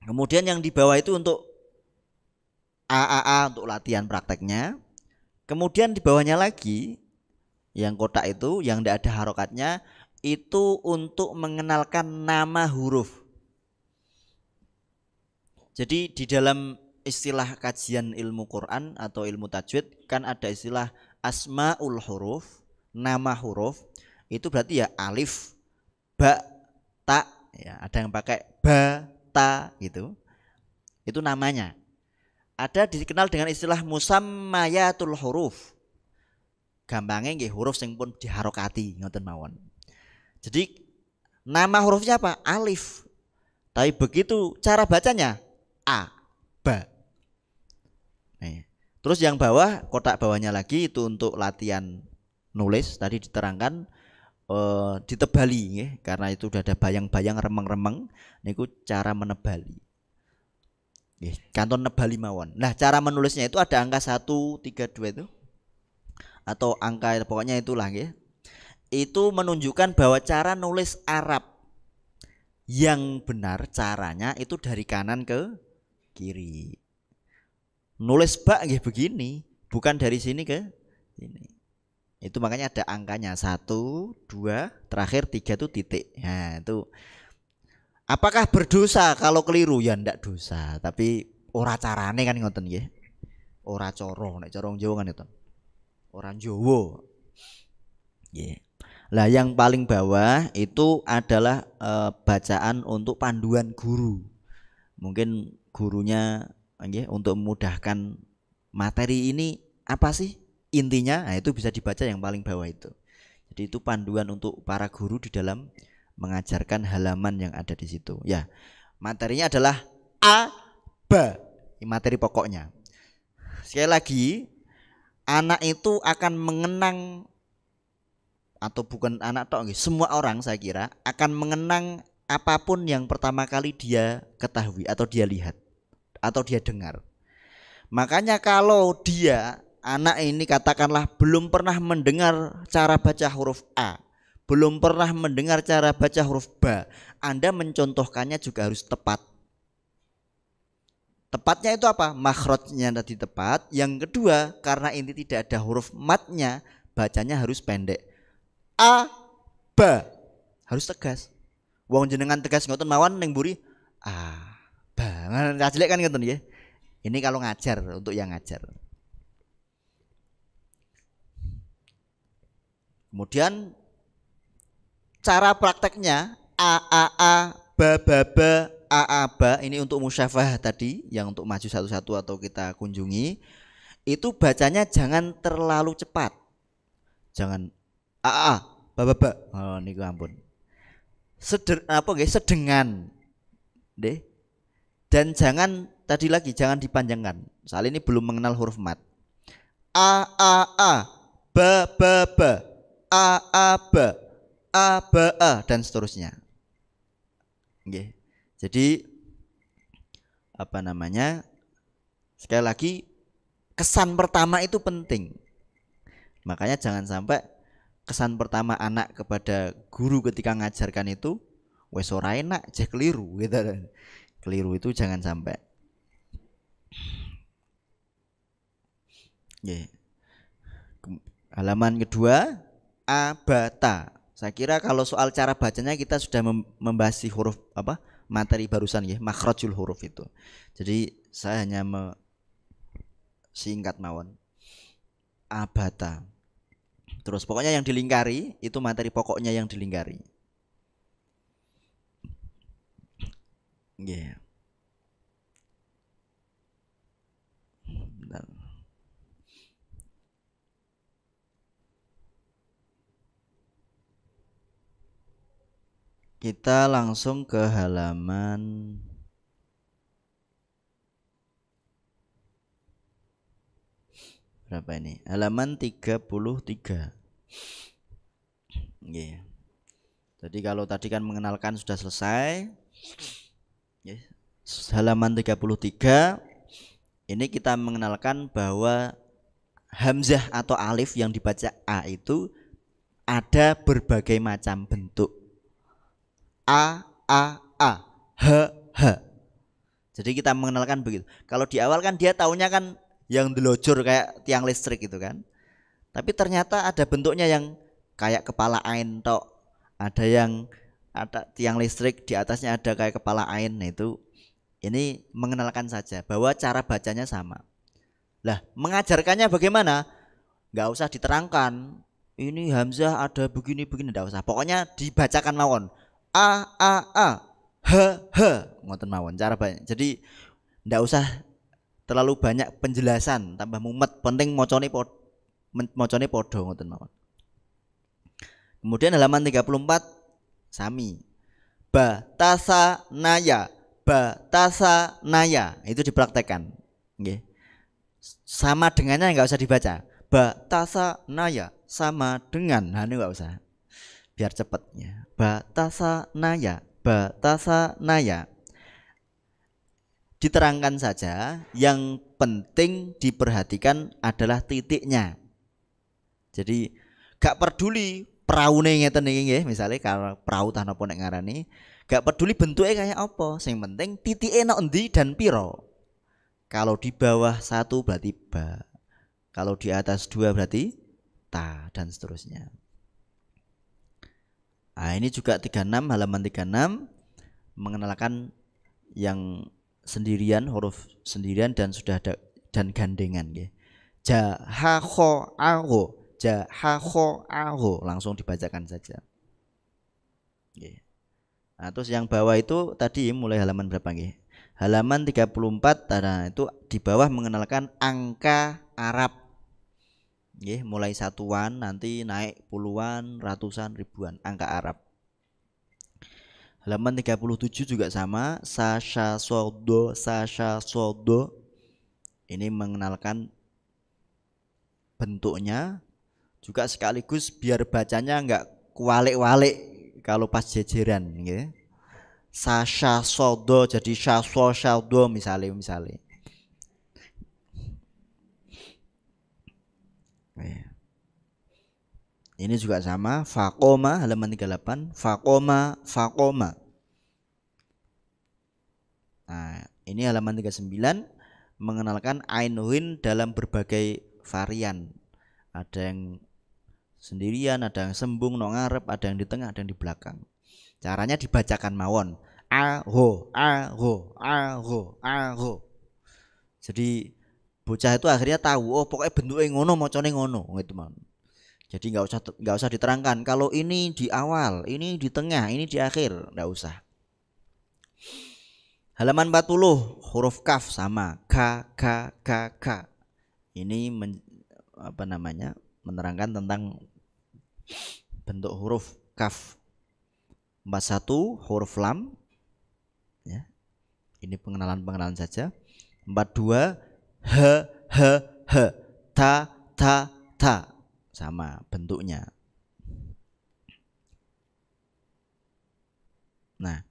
kemudian yang di bawah itu untuk AAA untuk latihan prakteknya kemudian di bawahnya lagi yang kotak itu yang tidak ada harokatnya itu untuk mengenalkan nama huruf jadi di dalam istilah kajian ilmu Quran atau ilmu tajwid kan ada istilah asmaul huruf, nama huruf. Itu berarti ya alif, ba, ta, ya ada yang pakai ba, ta gitu. Itu namanya. Ada dikenal dengan istilah musammayatul huruf. Gampangnya nggih huruf sing pun diharokati ngoten mawon. Jadi nama hurufnya apa? Alif. Tapi begitu cara bacanya A. Terus yang bawah kotak bawahnya lagi itu untuk latihan nulis tadi diterangkan uh, ditebali ya. karena itu udah ada bayang-bayang remeng-remeng niku cara menebali. Ya, kanton nebali mawon. Nah, cara menulisnya itu ada angka satu tiga dua itu atau angka pokoknya itulah ya. Itu menunjukkan bahwa cara nulis Arab yang benar caranya itu dari kanan ke kiri nulis bak nggih begini, bukan dari sini ke sini. Itu makanya ada angkanya satu, dua, terakhir tiga itu titik. Nah, itu apakah berdosa kalau keliru? Ya ndak dosa, tapi ora carane kan ngoten nggih. Ora coro, nek cara Jawa kan itu. Ora Jawa. Nggih. Yeah. Lah yang paling bawah itu adalah e, bacaan untuk panduan guru. Mungkin gurunya okay, untuk memudahkan materi ini apa sih intinya nah, itu bisa dibaca yang paling bawah itu jadi itu panduan untuk para guru di dalam mengajarkan halaman yang ada di situ ya materinya adalah A B materi pokoknya sekali lagi anak itu akan mengenang atau bukan anak tok semua orang saya kira akan mengenang apapun yang pertama kali dia ketahui atau dia lihat atau dia dengar. Makanya kalau dia anak ini katakanlah belum pernah mendengar cara baca huruf A, belum pernah mendengar cara baca huruf b Anda mencontohkannya juga harus tepat. Tepatnya itu apa? Makhrajnya tadi tepat. Yang kedua, karena ini tidak ada huruf matnya, bacanya harus pendek. A b harus tegas. Wong jenengan tegas ngoten mawon neng buri A banget jelek kan gitu ya ini kalau ngajar untuk yang ngajar kemudian cara prakteknya a a a ba ba ba a a ba ini untuk musyafah tadi yang untuk maju satu-satu atau kita kunjungi itu bacanya jangan terlalu cepat jangan a a ba ba ba oh ini ampun seder apa guys sedengan deh dan jangan tadi lagi jangan dipanjangkan. Soal ini belum mengenal huruf mat. A a a b b b a a b a b a dan seterusnya. Oke. Jadi apa namanya? Sekali lagi kesan pertama itu penting. Makanya jangan sampai kesan pertama anak kepada guru ketika mengajarkan itu wes ora enak, cek keliru gitu keliru itu jangan sampai yeah. halaman kedua abata saya kira kalau soal cara bacanya kita sudah membahas huruf apa materi barusan ya makrojul huruf itu jadi saya hanya me singkat mawon abata terus pokoknya yang dilingkari itu materi pokoknya yang dilingkari yeah. Bentar. Kita langsung ke halaman berapa ini? Halaman 33. Nggih. Yeah. Jadi kalau tadi kan mengenalkan sudah selesai. Ya. halaman 33 ini kita mengenalkan bahwa hamzah atau alif yang dibaca a itu ada berbagai macam bentuk. A a a h h. Jadi kita mengenalkan begitu. Kalau di awal kan dia taunya kan yang delojor kayak tiang listrik gitu kan. Tapi ternyata ada bentuknya yang kayak kepala ain tok, ada yang ada tiang listrik di atasnya ada kayak kepala ain nah, itu ini mengenalkan saja bahwa cara bacanya sama lah mengajarkannya bagaimana nggak usah diterangkan ini Hamzah ada begini begini nggak usah pokoknya dibacakan mawon a a a he he ngoten mawon cara banyak jadi enggak usah terlalu banyak penjelasan tambah mumet penting mocone pod mocone podo ngoten mawon kemudian halaman 34 sami. Batasa naya, batasa naya itu dipraktekkan. Okay. Sama dengannya nggak usah dibaca. Batasa naya sama dengan, nah, ini nggak usah. Biar cepatnya. Batasa naya, batasa naya. Diterangkan saja, yang penting diperhatikan adalah titiknya. Jadi gak peduli perahu nih ngeten nih nggih, misalnya kalau perahu tanah napa ngarani, gak peduli bentuknya kayak apa, sing penting titik enak endi dan piro. Kalau di bawah satu berarti ba. Kalau di atas dua berarti ta dan seterusnya. Nah, ini juga tiga enam halaman tiga enam mengenalkan yang sendirian huruf sendirian dan sudah ada dan gandengan ya. Ja ha saja a aho langsung dibacakan saja Oke. nah, terus yang bawah itu tadi mulai halaman berapa nggih halaman 34 nah, itu di bawah mengenalkan angka Arab okay. mulai satuan nanti naik puluhan ratusan ribuan angka Arab halaman 37 juga sama sasha sodo sasha sodo ini mengenalkan bentuknya juga sekaligus biar bacanya nggak kualik-walik kalau pas jejeran gitu. Sasha sodo jadi Sasha sodo misalnya misalnya. Ini juga sama fakoma halaman 38 fakoma fakoma. Nah, ini halaman 39 mengenalkan ainuhin dalam berbagai varian. Ada yang sendirian, ada yang sembung no ngarep, ada yang di tengah, ada yang di belakang. Caranya dibacakan mawon. Aho, aho, aho, aho. Jadi bocah itu akhirnya tahu, oh pokoknya bentuknya ngono, mocone ngono gitu man. Jadi nggak usah nggak usah diterangkan. Kalau ini di awal, ini di tengah, ini di akhir, nggak usah. Halaman 40 huruf kaf sama k k k k. Ini men, apa namanya? menerangkan tentang bentuk huruf kaf 41 huruf lam ya. ini pengenalan-pengenalan saja 42 h h h ta ta ta sama bentuknya nah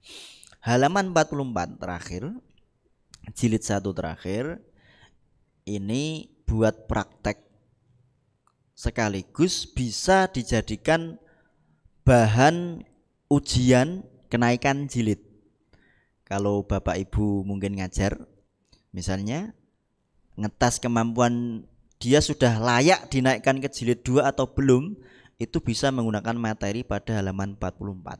halaman 44 terakhir jilid satu terakhir ini buat praktek sekaligus bisa dijadikan bahan ujian kenaikan jilid. Kalau Bapak Ibu mungkin ngajar, misalnya ngetes kemampuan dia sudah layak dinaikkan ke jilid 2 atau belum, itu bisa menggunakan materi pada halaman 44.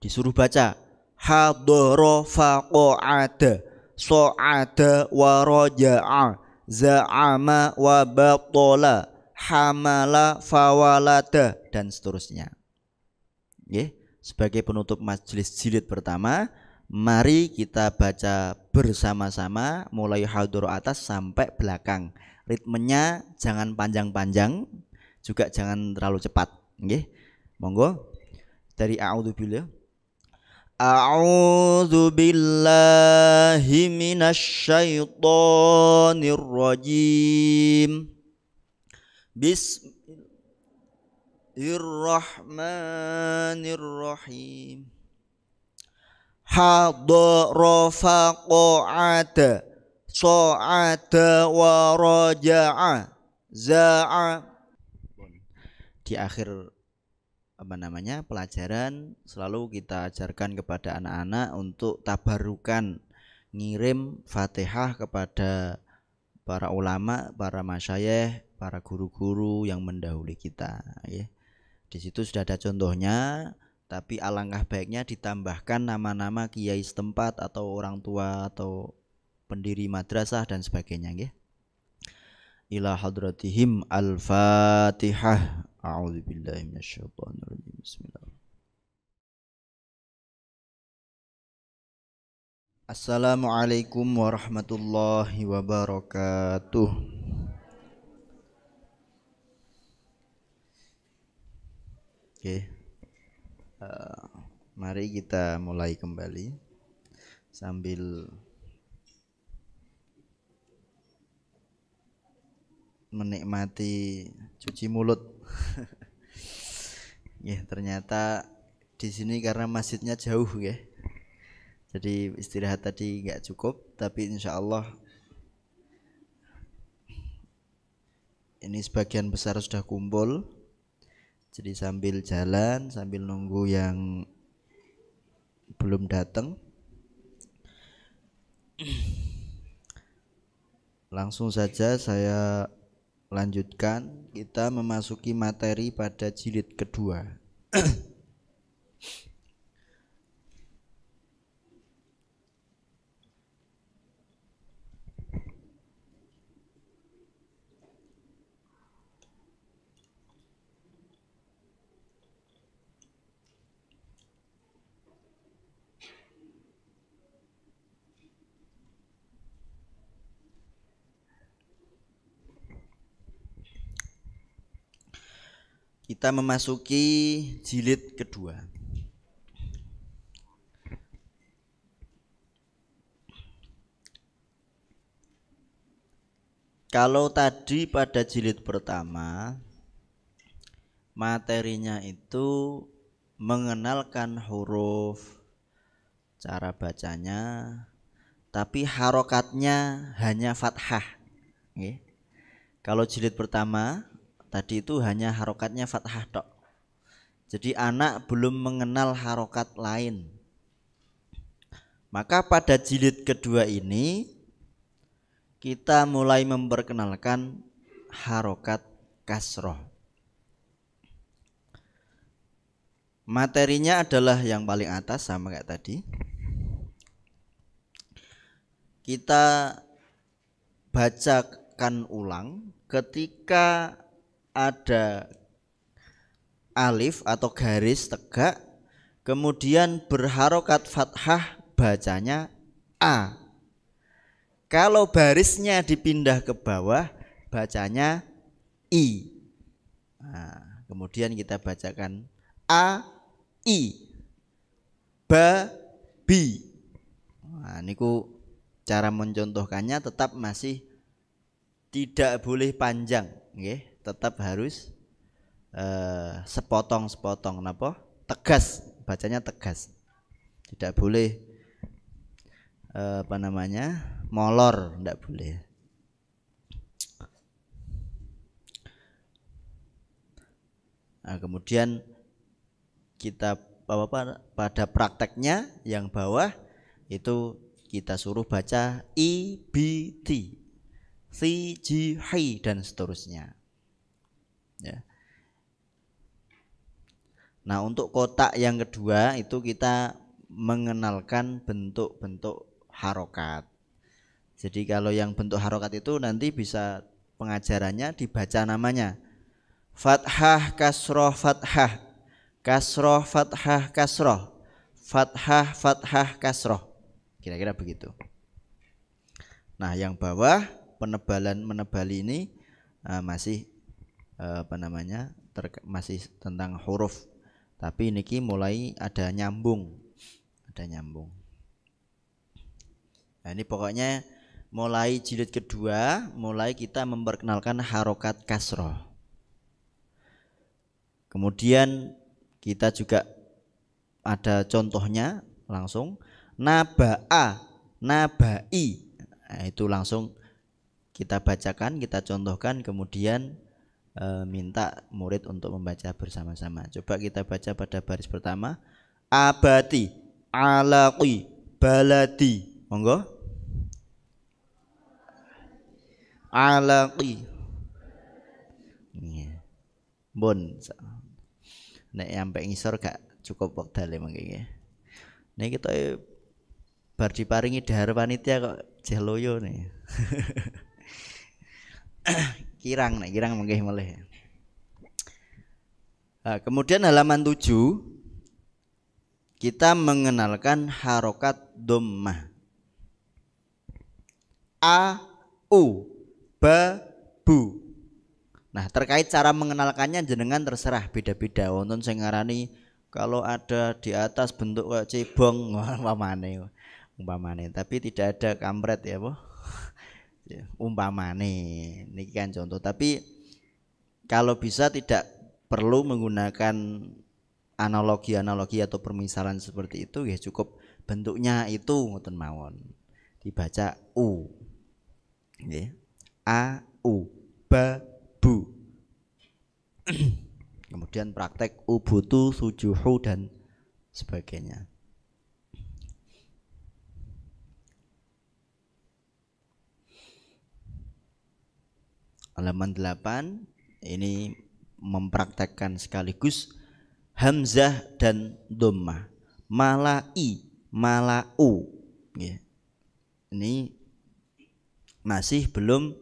Disuruh baca hadoro faqo'ada so'ada waraja'a za'ama wa batola hamala fawalada dan seterusnya Ye, sebagai penutup majelis jilid pertama mari kita baca bersama-sama mulai hadur atas sampai belakang ritmenya jangan panjang-panjang juga jangan terlalu cepat monggo dari a'udzubillah أعوذ بالله من الشيطان الرجيم بسم الرحمن الرحيم حضر فقعت صعد ورجع زع di akhir apa namanya pelajaran selalu kita ajarkan kepada anak-anak untuk tabarukan ngirim fatihah kepada para ulama, para masyayikh, para guru-guru yang mendahului kita ya. Di situ sudah ada contohnya, tapi alangkah baiknya ditambahkan nama-nama kiai setempat atau orang tua atau pendiri madrasah dan sebagainya ya. Ila hadratihim al-Fatihah. A'udzu billahi minasyaitonir rajim. Bismillahirrahmanirrahim. Assalamualaikum warahmatullahi wabarakatuh. Oke. Okay. Uh, eh, mari kita mulai kembali sambil menikmati cuci mulut (laughs) ya ternyata di sini karena masjidnya jauh ya. Jadi istirahat tadi nggak cukup, tapi insya Allah ini sebagian besar sudah kumpul. Jadi sambil jalan, sambil nunggu yang belum datang (clears throat) langsung saja saya Lanjutkan, kita memasuki materi pada jilid kedua. (clears throat) Kita memasuki jilid kedua. Kalau tadi pada jilid pertama materinya itu mengenalkan huruf cara bacanya tapi harokatnya hanya fathah. Kalau jilid pertama Tadi itu hanya harokatnya fathah tok. Jadi anak belum mengenal harokat lain. Maka pada jilid kedua ini kita mulai memperkenalkan harokat kasroh. Materinya adalah yang paling atas sama kayak tadi. Kita bacakan ulang ketika ada alif atau garis tegak kemudian berharokat fathah bacanya a kalau barisnya dipindah ke bawah bacanya i nah, kemudian kita bacakan a i ba bi nah, niku cara mencontohkannya tetap masih tidak boleh panjang okay? tetap harus eh, sepotong-sepotong napa? Tegas, bacanya tegas. Tidak boleh eh, apa namanya? molor, tidak boleh. Nah, kemudian kita apa apa pada prakteknya yang bawah itu kita suruh baca IBT, h dan seterusnya ya. Nah, untuk kotak yang kedua itu kita mengenalkan bentuk-bentuk harokat. Jadi kalau yang bentuk harokat itu nanti bisa pengajarannya dibaca namanya. Fathah kasroh fathah kasroh fathah kasroh fathah fathah kasroh. Kira-kira begitu. Nah yang bawah penebalan menebali ini eh, masih Eh, apa namanya ter, masih tentang huruf tapi niki mulai ada nyambung ada nyambung nah ini pokoknya mulai jilid kedua mulai kita memperkenalkan harokat kasro kemudian kita juga ada contohnya langsung naba'a nabai nah, itu langsung kita bacakan kita contohkan kemudian e, minta murid untuk membaca bersama-sama. Coba kita baca pada baris pertama. Abati, alaqi, baladi. Monggo. Alaqi. Yeah. Bon. Nek sampai ngisor gak cukup wektale ya, mangke nggih. Ya. Nek kita bar diparingi dahar panitia kok jeh loyo nih. (laughs) kirang nih kirang mungkin meleh nah, kemudian halaman 7 kita mengenalkan harokat domah a u ba bu Nah, terkait cara mengenalkannya jenengan terserah beda-beda. Wonten sing ngarani kalau ada di atas bentuk kayak cebong (laughs) umpamane. Umpamane, tapi tidak ada kamret ya, Boh. Ya, umpamane niki kan contoh tapi kalau bisa tidak perlu menggunakan analogi-analogi atau permisalan seperti itu ya cukup bentuknya itu ngoten mawon dibaca u ya a u ba bu (clears throat) kemudian praktek u ubutu sujuhu dan sebagainya halaman 8 ini mempraktekkan sekaligus hamzah dan Doma, malai malau ya. ini masih belum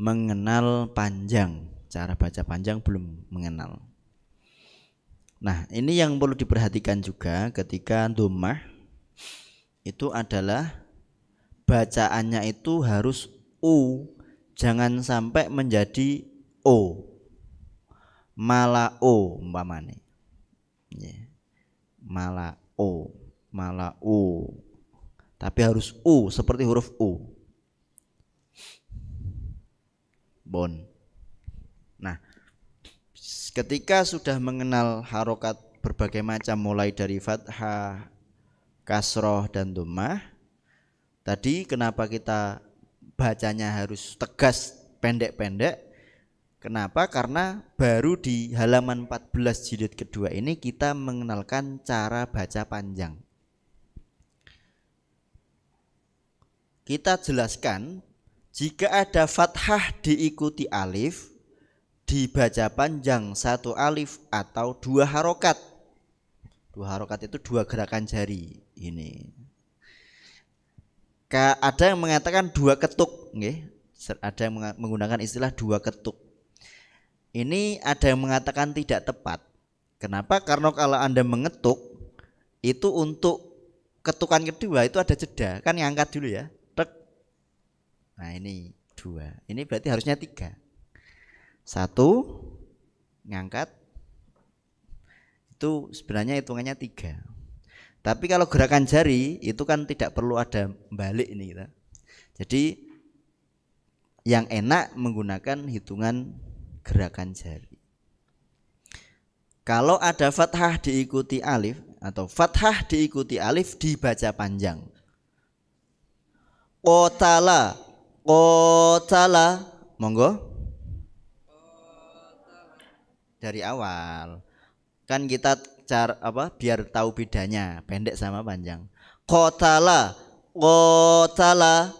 mengenal panjang cara baca panjang belum mengenal nah ini yang perlu diperhatikan juga ketika Doma itu adalah bacaannya itu harus u jangan sampai menjadi o malah o umpamane yeah. malah o malah u tapi harus u seperti huruf u bon nah ketika sudah mengenal harokat berbagai macam mulai dari fathah kasroh dan dumah tadi kenapa kita bacanya harus tegas pendek-pendek kenapa karena baru di halaman 14 jilid kedua ini kita mengenalkan cara baca panjang kita jelaskan jika ada fathah diikuti alif dibaca panjang satu alif atau dua harokat dua harokat itu dua gerakan jari ini ada yang mengatakan dua ketuk nggih ada yang menggunakan istilah dua ketuk ini ada yang mengatakan tidak tepat kenapa karena kalau Anda mengetuk itu untuk ketukan kedua itu ada jeda kan angkat dulu ya tek nah ini dua ini berarti harusnya tiga satu ngangkat itu sebenarnya hitungannya tiga tapi kalau gerakan jari itu kan tidak perlu ada balik ini gitu. Jadi yang enak menggunakan hitungan gerakan jari. Kalau ada fathah diikuti alif atau fathah diikuti alif dibaca panjang. Qatala, qatala, monggo. Dari awal. Kan kita cara apa biar tahu bedanya pendek sama panjang Kotala, kotala.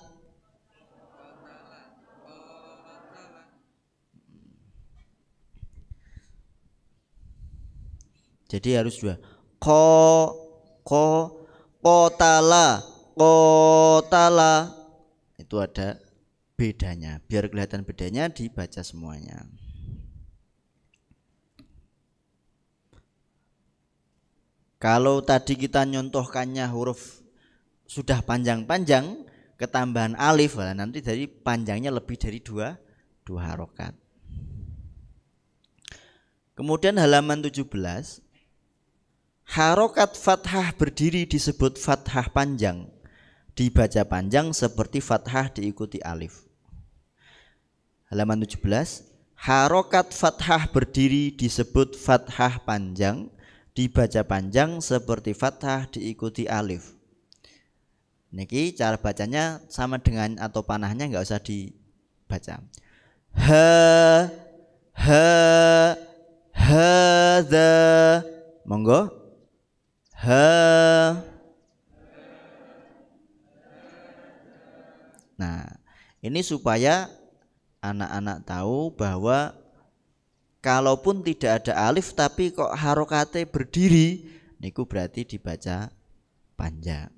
jadi harus dua ko ko kotala kotala itu ada bedanya biar kelihatan bedanya dibaca semuanya Kalau tadi kita nyontohkannya huruf sudah panjang-panjang, ketambahan alif lah nanti dari panjangnya lebih dari dua dua harokat. Kemudian halaman 17 Harokat fathah berdiri disebut fathah panjang Dibaca panjang seperti fathah diikuti alif Halaman 17 Harokat fathah berdiri disebut fathah panjang dibaca panjang seperti fathah diikuti alif niki cara bacanya sama dengan atau panahnya nggak usah dibaca Ha ha ha the monggo ha nah ini supaya anak-anak tahu bahwa kalaupun tidak ada alif tapi kok harokate berdiri niku berarti dibaca panjang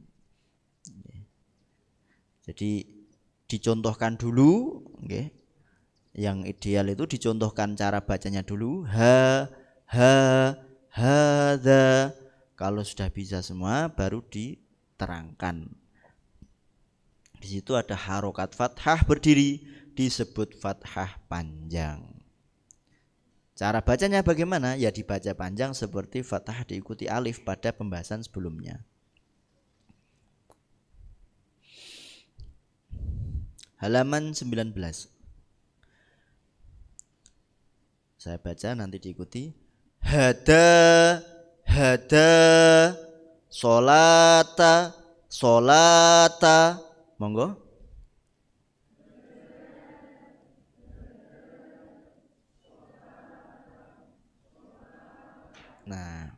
jadi dicontohkan dulu okay. yang ideal itu dicontohkan cara bacanya dulu ha ha hadza kalau sudah bisa semua baru diterangkan di situ ada harokat fathah berdiri disebut fathah panjang Cara bacanya bagaimana? Ya dibaca panjang seperti fathah diikuti alif pada pembahasan sebelumnya. Halaman 19. Saya baca nanti diikuti hada hada solata solata monggo Nah,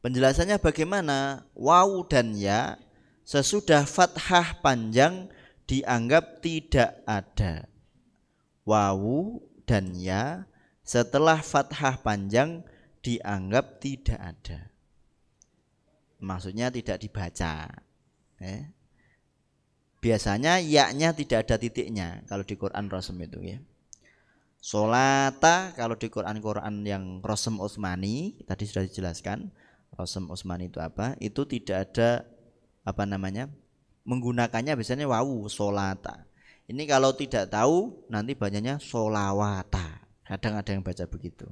penjelasannya bagaimana waw dan ya sesudah fathah panjang dianggap tidak ada. Wau dan ya setelah fathah panjang dianggap tidak ada. Maksudnya tidak dibaca. Eh? Biasanya yaknya tidak ada titiknya kalau di Quran Rasul itu ya. Solata kalau di Quran-Quran yang Rosem Utsmani tadi sudah dijelaskan Rosem Utsmani itu apa? Itu tidak ada apa namanya? menggunakannya biasanya wawu solata. Ini kalau tidak tahu nanti banyaknya solawata. Kadang ada yang baca begitu.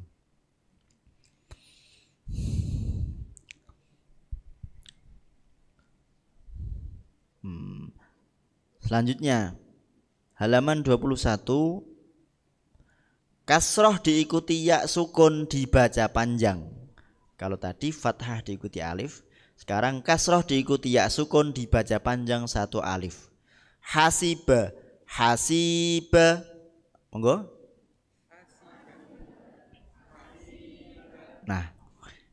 Hmm. Selanjutnya halaman 21 Kasroh diikuti ya sukun dibaca panjang. Kalau tadi fathah diikuti alif, sekarang kasroh diikuti ya sukun dibaca panjang satu alif. Hasiba, hasiba, monggo. Nah,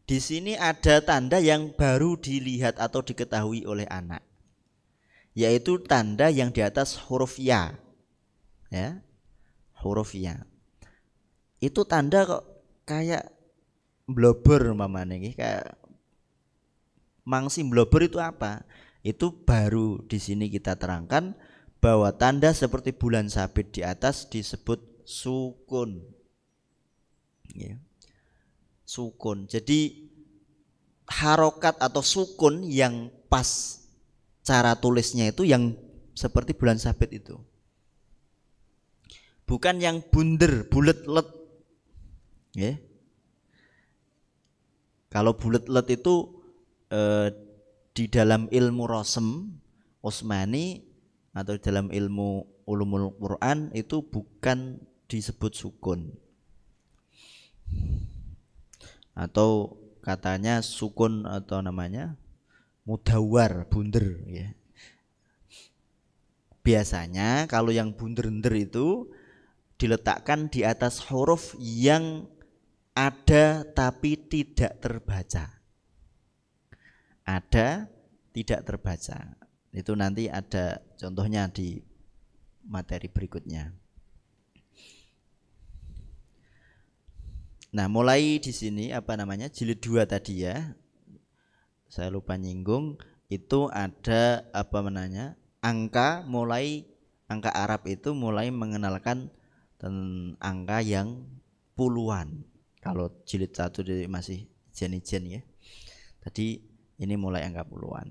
di sini ada tanda yang baru dilihat atau diketahui oleh anak, yaitu tanda yang di atas huruf ya, ya, huruf ya itu tanda kok kayak blober mamane iki kayak mangsi blober itu apa? Itu baru di sini kita terangkan bahwa tanda seperti bulan sabit di atas disebut sukun. Ya. Sukun. Jadi harokat atau sukun yang pas cara tulisnya itu yang seperti bulan sabit itu. Bukan yang bunder, bulat, let Ya. Kalau bulat bulat itu eh, di dalam ilmu rosem Osmani atau dalam ilmu ulumul Quran itu bukan disebut sukun. Atau katanya sukun atau namanya mudawar bunder ya. Biasanya kalau yang bunder-bunder itu diletakkan di atas huruf yang ada tapi tidak terbaca. Ada tidak terbaca. Itu nanti ada contohnya di materi berikutnya. Nah, mulai di sini apa namanya? jilid dua tadi ya. Saya lupa nyinggung itu ada apa menanya angka mulai angka Arab itu mulai mengenalkan angka yang puluhan kalau jilid satu jadi masih jen-jen ya tadi ini mulai angka puluhan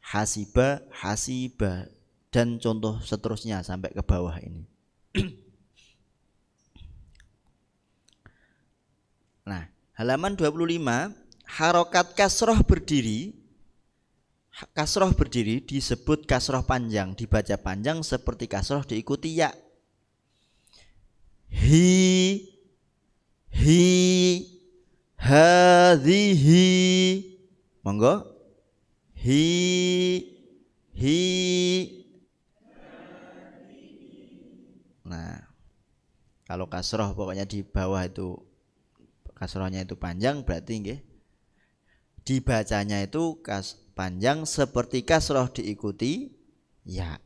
hasiba hasiba dan contoh seterusnya sampai ke bawah ini (clears throat) nah halaman 25 harokat kasroh berdiri kasroh berdiri disebut kasroh panjang dibaca panjang seperti kasroh diikuti ya hi hi hadhihi monggo hi hi nah kalau kasroh pokoknya di bawah itu kasrohnya itu panjang berarti nggih dibacanya itu kas panjang seperti kasroh diikuti ya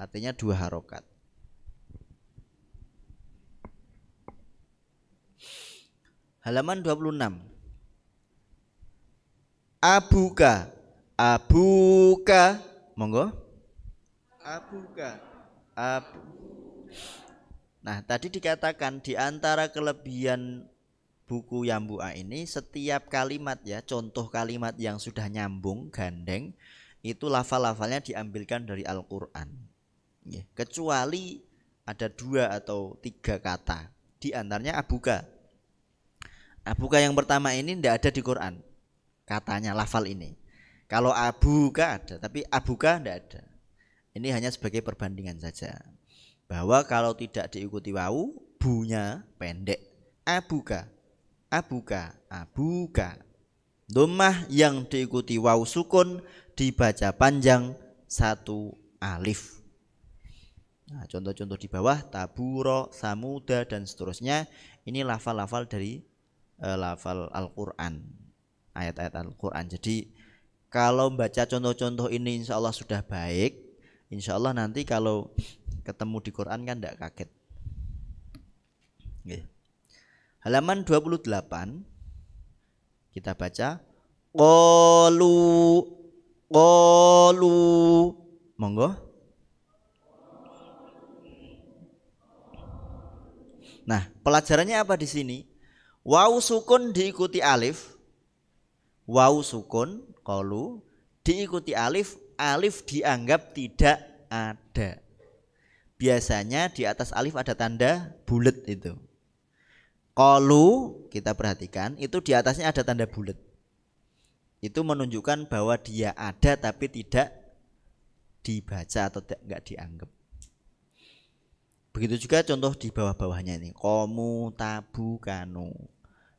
artinya dua harokat halaman 26 abuka abuka monggo abuka abu nah tadi dikatakan di antara kelebihan buku Yambua ini setiap kalimat ya contoh kalimat yang sudah nyambung gandeng itu lafal-lafalnya diambilkan dari Al-Quran kecuali ada dua atau tiga kata di antaranya abuka Abuka nah, yang pertama ini tidak ada di Quran. Katanya lafal ini. Kalau abuka ada, tapi abuka tidak ada. Ini hanya sebagai perbandingan saja. Bahwa kalau tidak diikuti wau, bunya pendek. Abuka, abuka, abuka. Domah yang diikuti wau sukun dibaca panjang satu alif. Nah, contoh-contoh di bawah taburo, samuda dan seterusnya ini lafal-lafal dari uh, lafal Al-Quran ayat-ayat Al-Quran jadi kalau baca contoh-contoh ini insya Allah sudah baik insya Allah nanti kalau ketemu di Quran kan tidak kaget okay. halaman 28 kita baca Qalu Qalu Monggo Nah, pelajarannya apa di sini? Wau sukun diikuti alif. Wau sukun kolu diikuti alif. Alif dianggap tidak ada. Biasanya di atas alif ada tanda bulat itu. Kolu kita perhatikan itu di atasnya ada tanda bulat. Itu menunjukkan bahwa dia ada tapi tidak dibaca atau tidak dianggap. Begitu juga contoh di bawah-bawahnya ini. Komu tabu kanu.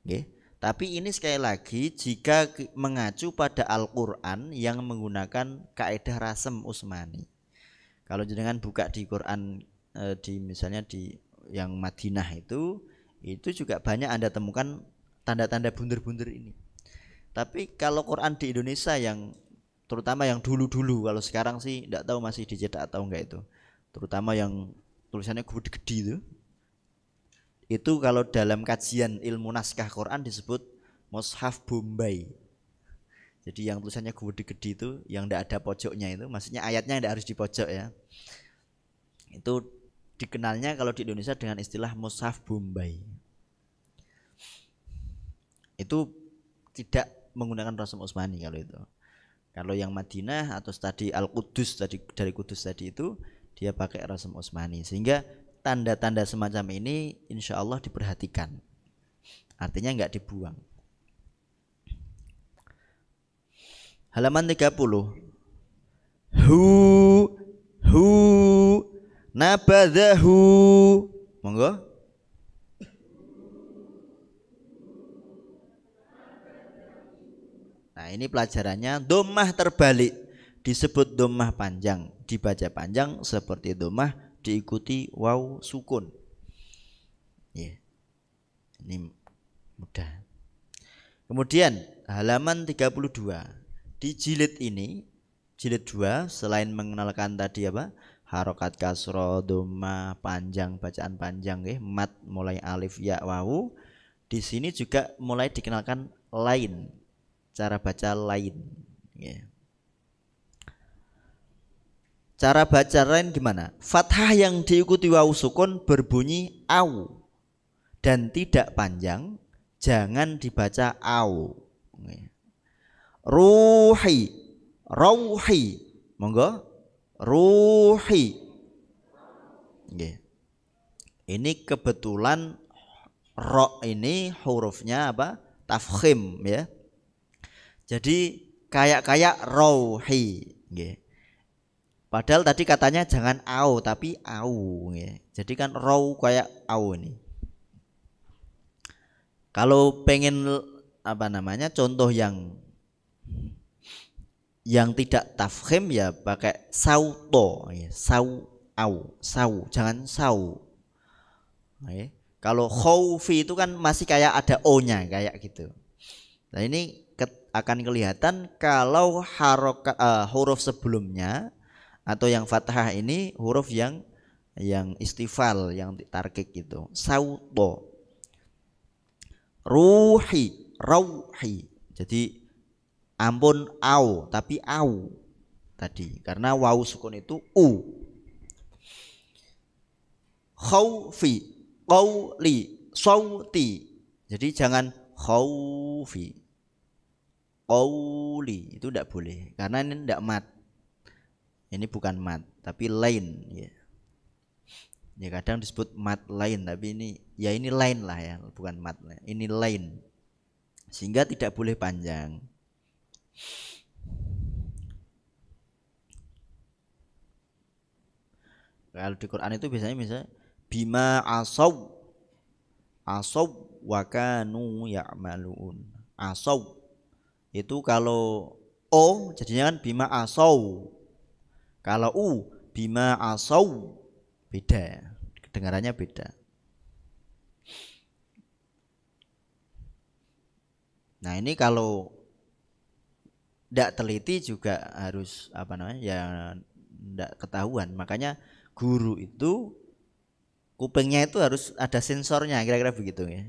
Okay. Tapi ini sekali lagi jika mengacu pada Al-Qur'an yang menggunakan kaidah rasem Usmani, Kalau jenengan buka di Quran e, di misalnya di yang Madinah itu itu juga banyak Anda temukan tanda-tanda bundar-bundar ini. Tapi kalau Quran di Indonesia yang terutama yang dulu-dulu kalau sekarang sih tidak tahu masih dicetak atau enggak itu. Terutama yang tulisannya gede-gede itu itu kalau dalam kajian ilmu naskah Quran disebut mushaf Bombay. Jadi yang tulisannya gede-gede itu yang tidak ada pojoknya itu maksudnya ayatnya tidak harus di pojok ya. Itu dikenalnya kalau di Indonesia dengan istilah mushaf Bombay. Itu tidak menggunakan Rasul Utsmani kalau itu. Kalau yang Madinah atau tadi Al Qudus tadi dari Kudus tadi itu dia pakai Rasul Utsmani sehingga tanda-tanda semacam ini insya Allah diperhatikan artinya nggak dibuang halaman 30 hu hu nabadahu monggo Nah ini pelajarannya domah terbalik disebut domah panjang dibaca panjang seperti domah diikuti waw sukun. Ya. Ini mudah. Kemudian halaman 32. Di jilid ini, jilid 2 selain mengenalkan tadi apa? harokat kasro doma panjang bacaan panjang ya mat mulai alif ya wawu di sini juga mulai dikenalkan lain cara baca lain ya. Cara baca lain gimana? Fathah yang diikuti wawu sukun berbunyi au dan tidak panjang, jangan dibaca au. Ruhi, rauhi, monggo, ruhi. Ini kebetulan ro ini hurufnya apa? Tafkhim ya. Jadi kayak-kayak rauhi. Padahal tadi katanya jangan au tapi au ya. Jadi kan row kayak au ini. Kalau pengen apa namanya contoh yang yang tidak tafhim ya pakai sauto ya. Sau au, sau, jangan sau. Ya. Kalau khaufi itu kan masih kayak ada o-nya kayak gitu. Nah ini akan kelihatan kalau harokat uh, eh, huruf sebelumnya atau yang fathah ini huruf yang yang istifal yang tarkik gitu sauto ruhi rauhi jadi ampun au tapi au tadi karena wau sukun itu u khaufi qauli sauti jadi jangan khaufi qauli itu tidak boleh karena ini tidak mat ini bukan mat tapi lain ya. ya kadang disebut mat lain tapi ini ya ini lain lah ya bukan mat ini lain sehingga tidak boleh panjang kalau di Quran itu biasanya bisa bima asaw asaw wakanu ya ya'malun asaw itu kalau o jadinya kan bima asaw kalau u bima asau beda. Kedengarannya beda. Nah, ini kalau tidak teliti juga harus apa namanya ya tidak ketahuan makanya guru itu kupingnya itu harus ada sensornya kira-kira begitu ya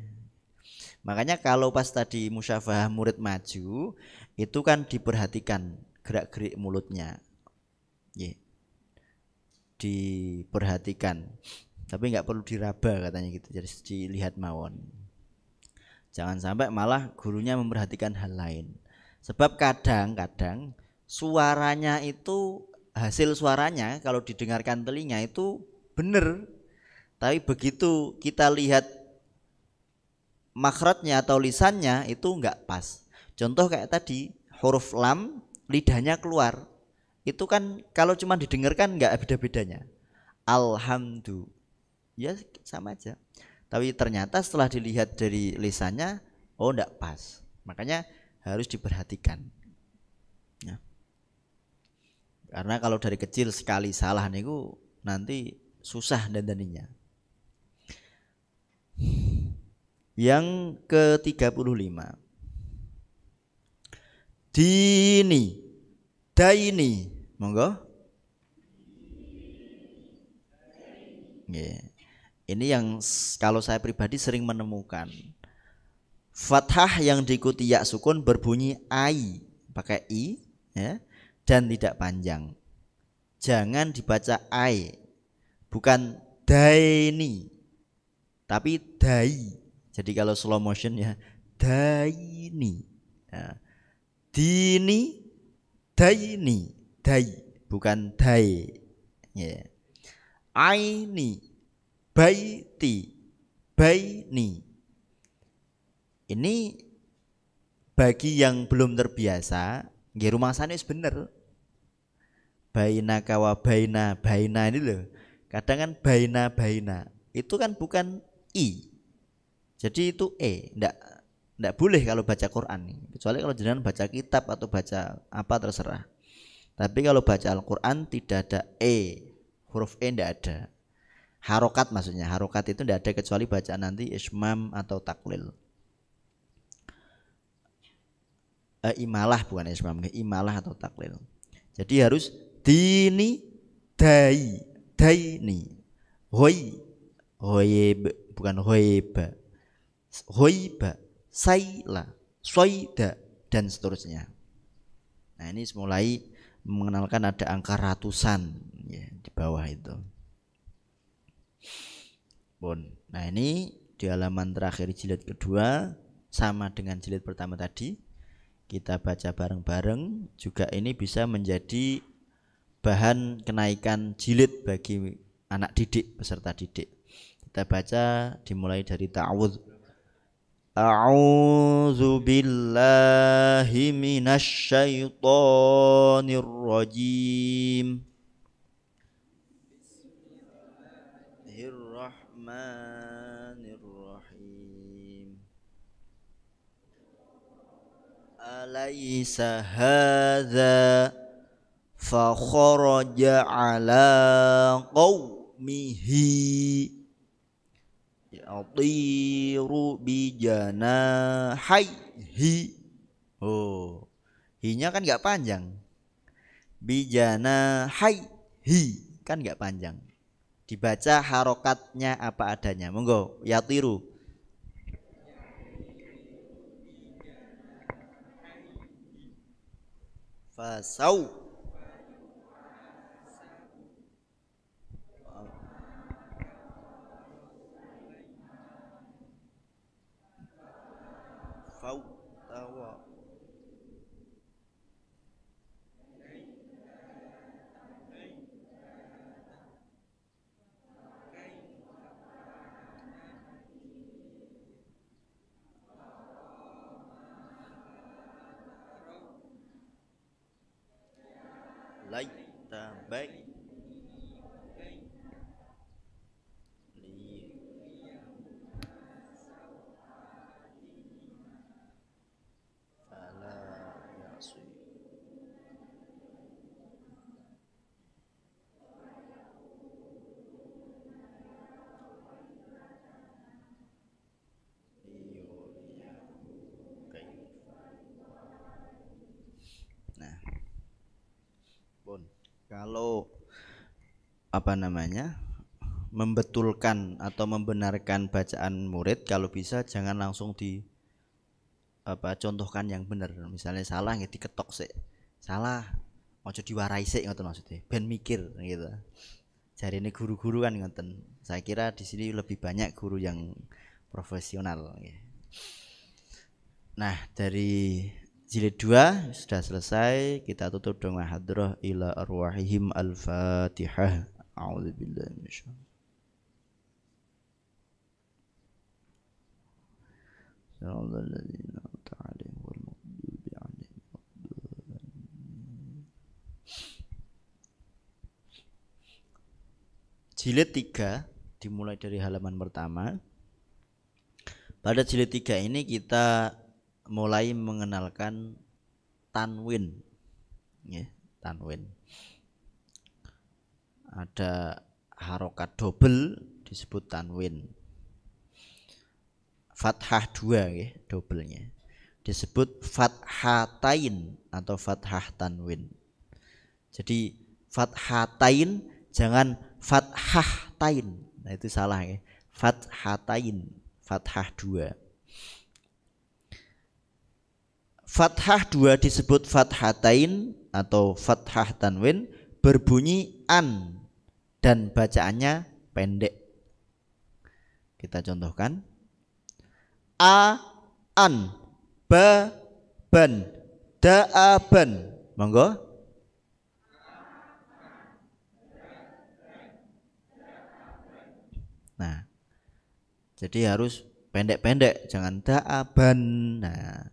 makanya kalau pas tadi musyafah murid maju itu kan diperhatikan gerak-gerik mulutnya ya, diperhatikan tapi nggak perlu diraba katanya gitu jadi dilihat mawon jangan sampai malah gurunya memperhatikan hal lain sebab kadang-kadang suaranya itu hasil suaranya kalau didengarkan telinga itu benar tapi begitu kita lihat makrotnya atau lisannya itu nggak pas contoh kayak tadi huruf lam lidahnya keluar itu kan kalau cuma didengarkan nggak beda bedanya alhamdulillah ya sama aja tapi ternyata setelah dilihat dari lisannya oh tidak pas makanya harus diperhatikan ya. karena kalau dari kecil sekali salah niku nanti susah dan daninya yang ke-35 dini daini monggo ini yang kalau saya pribadi sering menemukan fathah yang diikuti ya sukun berbunyi ai pakai i ya dan tidak panjang jangan dibaca ai bukan daini tapi dai jadi kalau slow motion ya daini ya. dini daini dai bukan dai ya yeah. aini baiti baini ini bagi yang belum terbiasa nggih sana wis bener baina kawa baina baina ini loh kadang kan baina baina itu kan bukan i jadi itu e ndak tidak boleh kalau baca Quran Kecuali kalau jenengan baca kitab atau baca apa terserah Tapi kalau baca Al-Quran tidak ada E Huruf E tidak ada Harokat maksudnya Harokat itu tidak ada kecuali baca nanti Ismam atau taklil e, Imalah bukan Ismam Imalah atau taklil Jadi harus Dini Dai Daini Hoi hoi Bukan hoi ba saila, soida dan seterusnya. Nah ini mulai mengenalkan ada angka ratusan ya, di bawah itu. Bon. Nah ini di halaman terakhir jilid kedua sama dengan jilid pertama tadi kita baca bareng-bareng juga ini bisa menjadi bahan kenaikan jilid bagi anak didik peserta didik kita baca dimulai dari ta'awudz أعوذ بالله من الشيطان الرجيم الرحمن الرحيم أليس هذا فخرج على قومه atiru hi oh hinya kan nggak panjang bijana hi kan nggak panjang dibaca harokatnya apa adanya monggo ya tiru fasau Baik. kalau apa namanya membetulkan atau membenarkan bacaan murid kalau bisa jangan langsung di apa contohkan yang benar misalnya salah nggak diketok sih salah mau cuci diwarai sih ngoten maksudnya ben mikir gitu cari ini guru-guru kan ngoten saya kira di sini lebih banyak guru yang profesional nah dari jilid 2 sudah selesai kita tutup dengan hadroh ila arwahihim al-fatihah a'udzubillahi minasyaitonir صراط Jilid 3 dimulai dari halaman pertama. Pada jilid 3 ini kita mulai mengenalkan tanwin ya, tanwin ada harokat dobel disebut tanwin fathah dua ya dobelnya disebut fathatain atau fathah tanwin jadi fathatain jangan fathah tain nah itu salah ya fathatain fathah dua Fathah dua disebut fathatain atau fathah tanwin berbunyi an dan bacaannya pendek. Kita contohkan. A an ba ban da ban. Monggo. Nah. Jadi harus pendek-pendek, jangan da ban. Nah,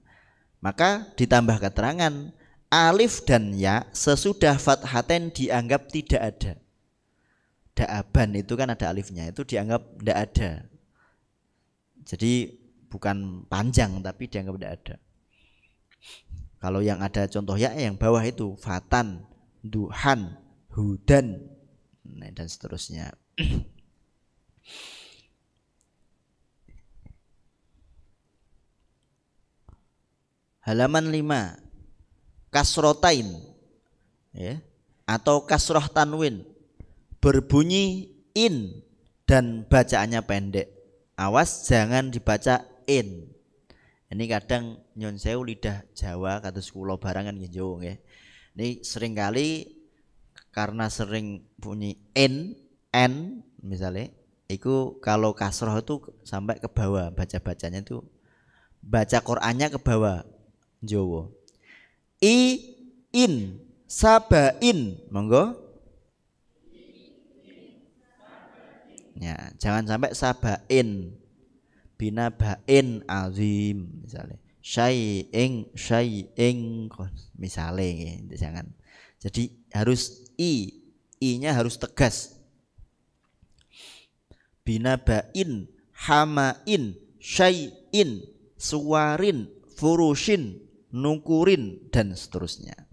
maka ditambah keterangan alif dan ya sesudah fathaten dianggap tidak ada. Da'aban itu kan ada alifnya, itu dianggap tidak ada. Jadi bukan panjang tapi dianggap tidak ada. Kalau yang ada contoh ya yang bawah itu fatan, duhan, hudan, nah, dan seterusnya. (clears throat) halaman 5 kasrotain ya, atau kasroh tanwin berbunyi in dan bacaannya pendek awas jangan dibaca in ini kadang nyon sewu lidah Jawa kata sekolah barangan gitu ya ini kali karena sering bunyi in n misalnya itu kalau kasroh itu sampai ke bawah baca bacanya itu baca Qurannya ke bawah Jawa. I in sabain monggo. Ya, jangan sampai sabain bina binabain azim misalnya. Syai'ing syai'ing misalnya jangan. Jadi harus i i-nya harus tegas. bina Binabain hamain syai'in suwarin furushin nukurin dan seterusnya.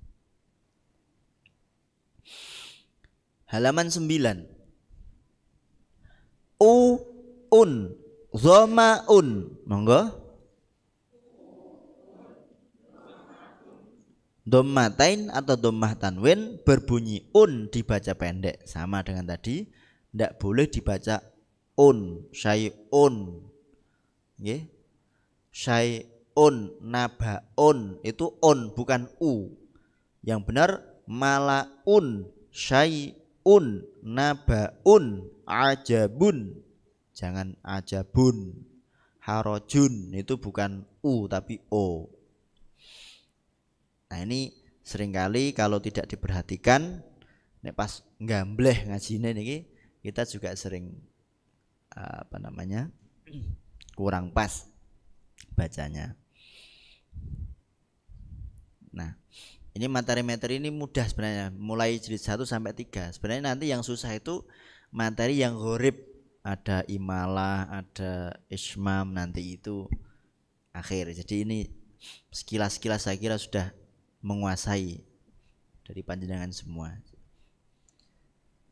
Halaman 9. U un zoma un. Monggo. Dommatain atau domah tanwin berbunyi un dibaca pendek sama dengan tadi tidak boleh dibaca un un, nggih okay un nabaun itu un bukan u yang benar malaun syai'un nabaun ajabun jangan ajabun harojun itu bukan u tapi o nah ini seringkali kalau tidak diperhatikan ini pas gambleh ngajine niki kita juga sering apa namanya kurang pas bacanya Nah, ini materi-materi ini mudah sebenarnya, mulai jilid 1 sampai 3. Sebenarnya nanti yang susah itu materi yang horib, ada imalah, ada ismam nanti itu akhir. Jadi ini sekilas-sekilas saya kira sudah menguasai dari panjenengan semua.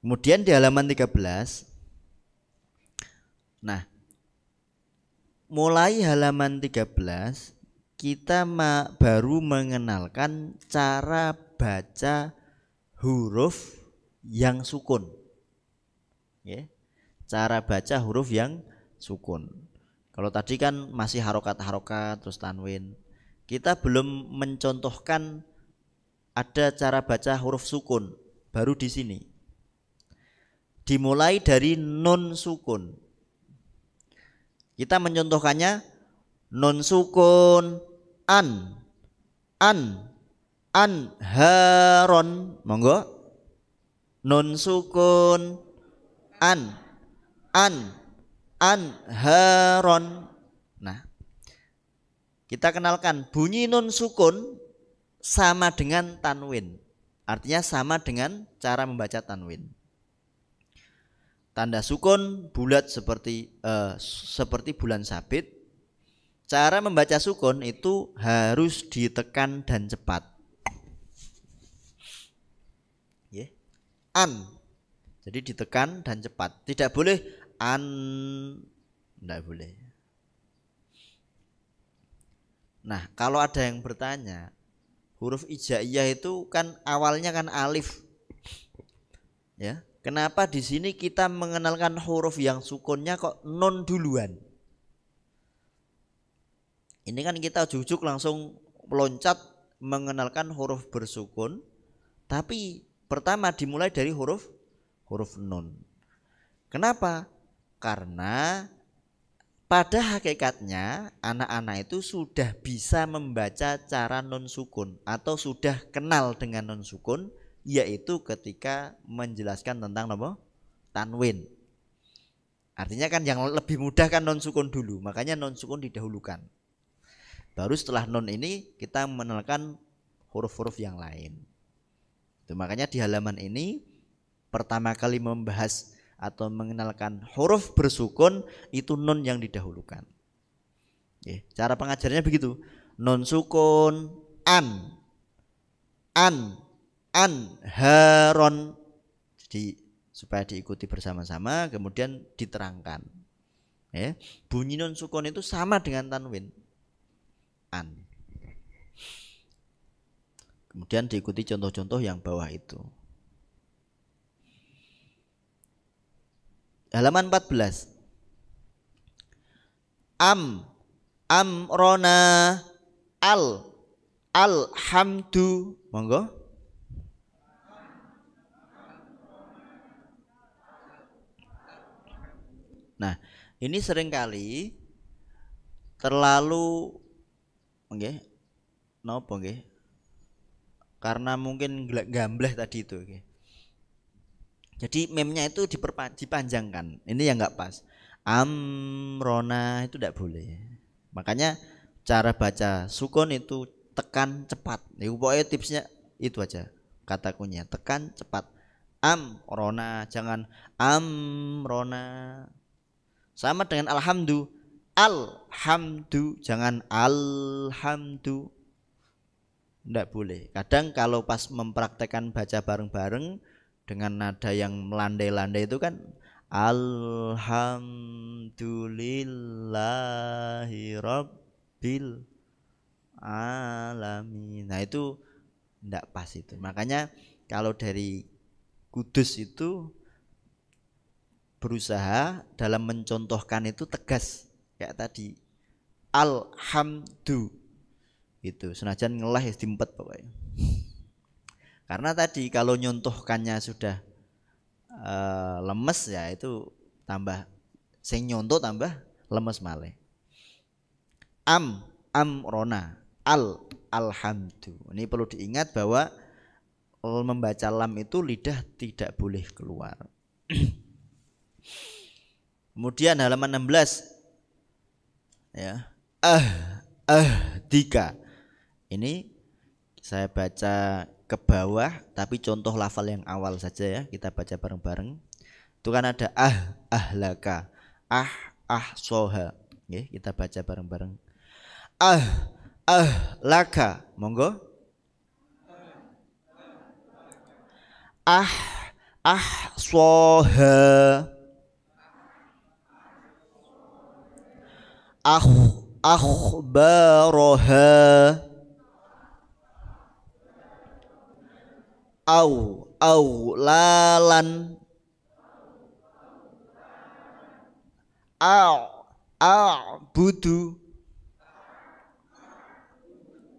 Kemudian di halaman 13 Nah, mulai halaman 13 kita baru mengenalkan cara baca huruf yang sukun. Ya. Cara baca huruf yang sukun. Kalau tadi kan masih harokat-harokat terus tanwin. Kita belum mencontohkan ada cara baca huruf sukun baru di sini. Dimulai dari nun sukun. Kita mencontohkannya nun sukun, an an an haron monggo nun sukun an an an haron nah kita kenalkan bunyi nun sukun sama dengan tanwin artinya sama dengan cara membaca tanwin tanda sukun bulat seperti uh, seperti bulan sabit Cara membaca sukun itu harus ditekan dan cepat. Ya. An. Jadi ditekan dan cepat. Tidak boleh an tidak boleh. Nah, kalau ada yang bertanya, huruf ijaiyah itu kan awalnya kan alif. Ya. Kenapa di sini kita mengenalkan huruf yang sukunnya kok non duluan? Ini kan kita jujuk langsung loncat mengenalkan huruf bersukun tapi pertama dimulai dari huruf huruf nun. Kenapa? Karena pada hakikatnya anak-anak itu sudah bisa membaca cara nun sukun atau sudah kenal dengan nun sukun yaitu ketika menjelaskan tentang nama tanwin. Artinya kan yang lebih mudah kan non sukun dulu, makanya non sukun didahulukan. Baru setelah nun ini kita menelkan huruf-huruf yang lain. Itu makanya di halaman ini pertama kali membahas atau mengenalkan huruf bersukun itu nun yang didahulukan. cara pengajarnya begitu. Nun sukun an an an haron. Jadi supaya diikuti bersama-sama kemudian diterangkan. Ya, bunyi non sukun itu sama dengan tanwin an. Kemudian diikuti contoh-contoh yang bawah itu. Halaman 14. Am amrona al alhamdu monggo Nah, ini seringkali terlalu nggih napa nggih karena mungkin gambleh tadi itu okay. jadi memnya itu dipanjangkan ini yang nggak pas amrona itu tidak boleh makanya cara baca sukun itu tekan cepat ya pokoknya tipsnya itu aja kata kunya tekan cepat amrona jangan amrona sama dengan alhamdulillah alhamdu jangan alhamdu tidak boleh kadang kalau pas mempraktekkan baca bareng-bareng dengan nada yang melandai-landai itu kan alhamdulillahi rabbil alamin nah itu tidak pas itu makanya kalau dari kudus itu berusaha dalam mencontohkan itu tegas kayak tadi alhamdu itu senajan ngelah ya dimpet pokoknya karena tadi kalau nyontohkannya sudah uh, lemes ya itu tambah sing nyontoh tambah lemes male am am rona al alhamdu ini perlu diingat bahwa membaca lam itu lidah tidak boleh keluar (clears throat) kemudian halaman 16 ya ah eh, ah eh, tiga ini saya baca ke bawah tapi contoh lafal yang awal saja ya kita baca bareng-bareng itu kan ada ah ahlaka ah ah soha ya, kita baca bareng-bareng ah ah laka monggo ah ah soha akh akhbaraha au au lalan au au budu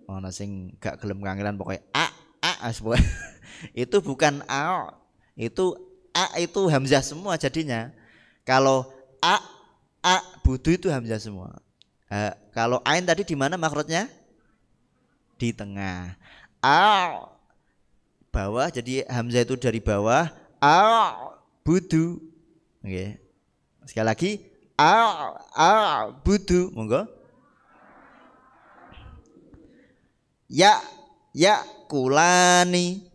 oh, sing gak gelem kangelan pokoknya a a (laughs) itu bukan a itu a itu hamzah semua jadinya kalau a a butuh itu hamzah semua ha, kalau ain tadi di mana makrotnya di tengah a bawah jadi hamzah itu dari bawah a budu okay. sekali lagi a a budu monggo ya ya kulani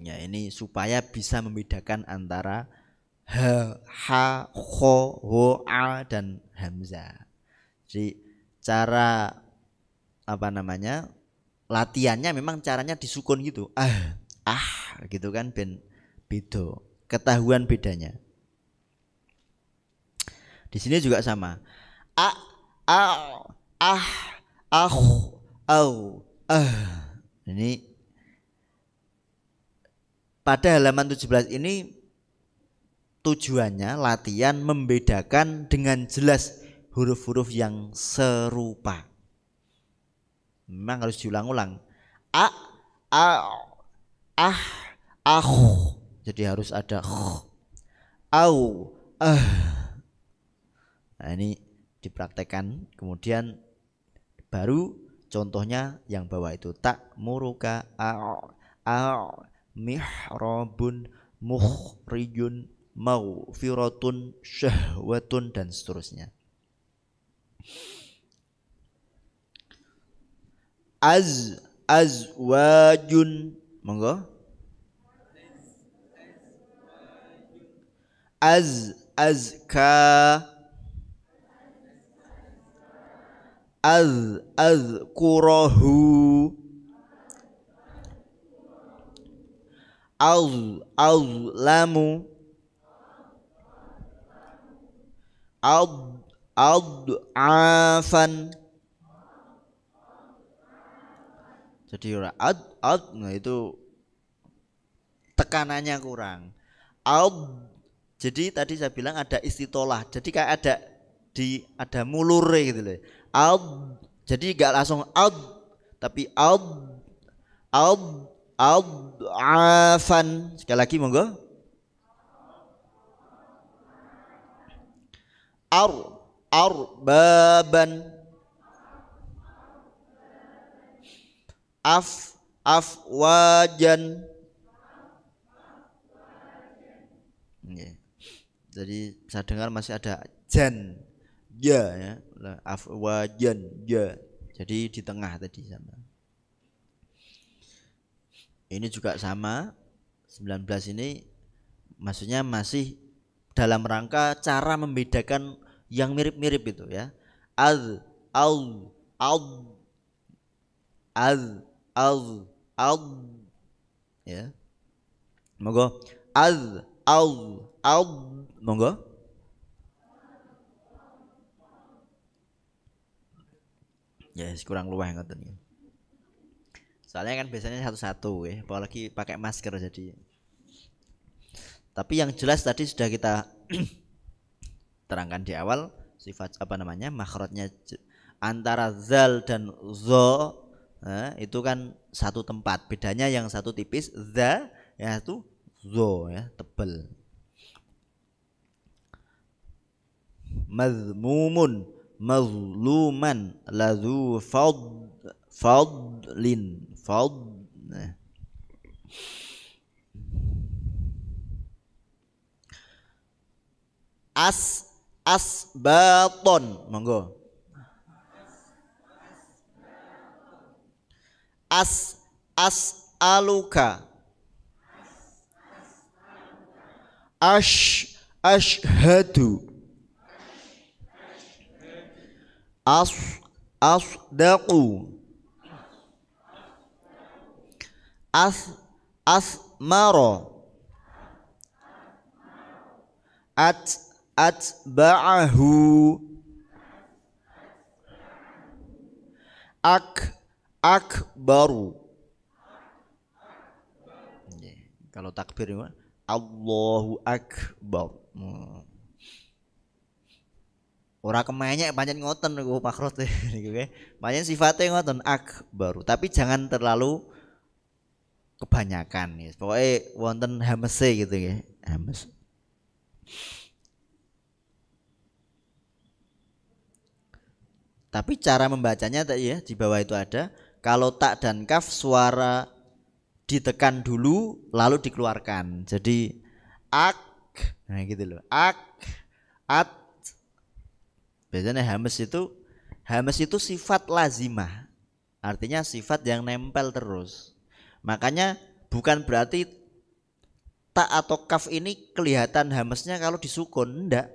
ya ini supaya bisa membedakan antara h, h, kho, ho, a dan hamzah. Jadi cara apa namanya latihannya memang caranya disukun gitu ah ah gitu kan ben bedo ketahuan bedanya di sini juga sama a a ah ah au ah ini pada halaman 17 ini tujuannya latihan membedakan dengan jelas huruf-huruf yang serupa. Memang harus diulang-ulang. A, a, ah, ah. Jadi harus ada Au, ah. Nah ini dipraktekan Kemudian baru contohnya yang bawah itu tak muruka a, a, mihrabun muhrijun maghfiratun syahwatun dan seterusnya az azwajun monggo az azka az azkurahu az azlamu az ad ad'afan jadi ora ad ad nah itu tekanannya kurang ad jadi tadi saya bilang ada istitolah jadi kayak ada di ada mulure gitu loh ad jadi gak langsung ad tapi ad ad ad afan sekali lagi monggo ar arbaban af afwajan yeah. jadi saya dengar masih ada jan ya ya afwajan ya jadi di tengah tadi sama ini juga sama 19 ini maksudnya masih dalam rangka cara membedakan yang mirip-mirip itu ya. Al, al, al, al, al, al, ya. Monggo. Al, al, al, monggo. Ya, yes, kurang luah ngoten ya. Soalnya kan biasanya satu-satu ya, apalagi pakai masker jadi. Tapi yang jelas tadi sudah kita terangkan di awal sifat apa namanya makrotnya antara zal dan zo eh, itu kan satu tempat bedanya yang satu tipis za ya itu zo ya tebel mazmumun mazluman lazu fad fadlin fad eh. as asbaton monggo as as aluka ash ashhadu as as daku as as maro at atba'ahu ak akbaru kalau takbir Allahu akbar hmm. Ora kemenyek panjen ngoten niku Pak (laughs) niku nggih. Eh. Panjen sifate ngoten akbaru, tapi jangan terlalu kebanyakan ya. Pokoknya wonten hamese gitu ya. Hamese. Tapi cara membacanya tak ya di bawah itu ada kalau tak dan kaf suara ditekan dulu lalu dikeluarkan. Jadi ak nah gitu loh. Ak at biasanya hames itu hames itu sifat lazimah. Artinya sifat yang nempel terus. Makanya bukan berarti tak atau kaf ini kelihatan hamesnya kalau disukun ndak.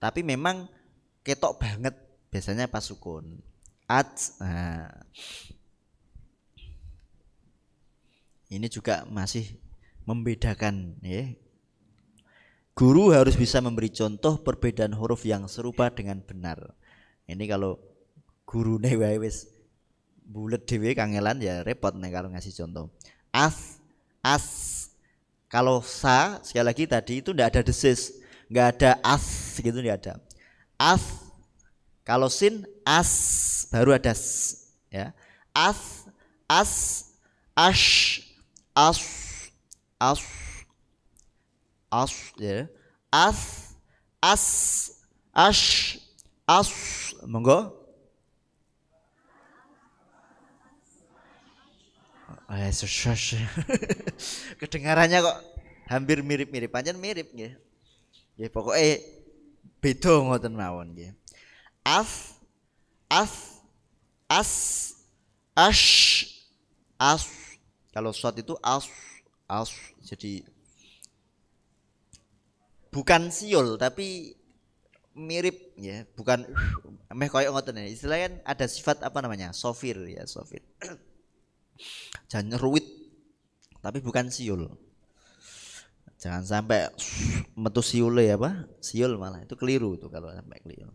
Tapi memang ketok banget biasanya pas sukun at nah. ini juga masih membedakan ya guru harus bisa memberi contoh perbedaan huruf yang serupa dengan benar ini kalau guru nih wis bulet dewe kangelan ya repot nih kalau ngasih contoh as as kalau sa sekali lagi tadi itu tidak ada desis nggak ada as gitu tidak ada as kalau sin as baru ada s, ya. As as ash as as as ya. As as ash as monggo eh, (laughs) Kedengarannya kok hampir mirip-mirip, panjang mirip nggih. Ya pokoknya beda ngoten mawon nggih as as as ash as kalau shot itu as as jadi bukan siul tapi mirip ya bukan meh koyok ngoten ya istilahnya kan ada sifat apa namanya sofir ya sofir (clears throat) jangan ruwit tapi bukan siul jangan sampai (sniffs) metu siul ya apa siul malah itu keliru tuh kalau sampai keliru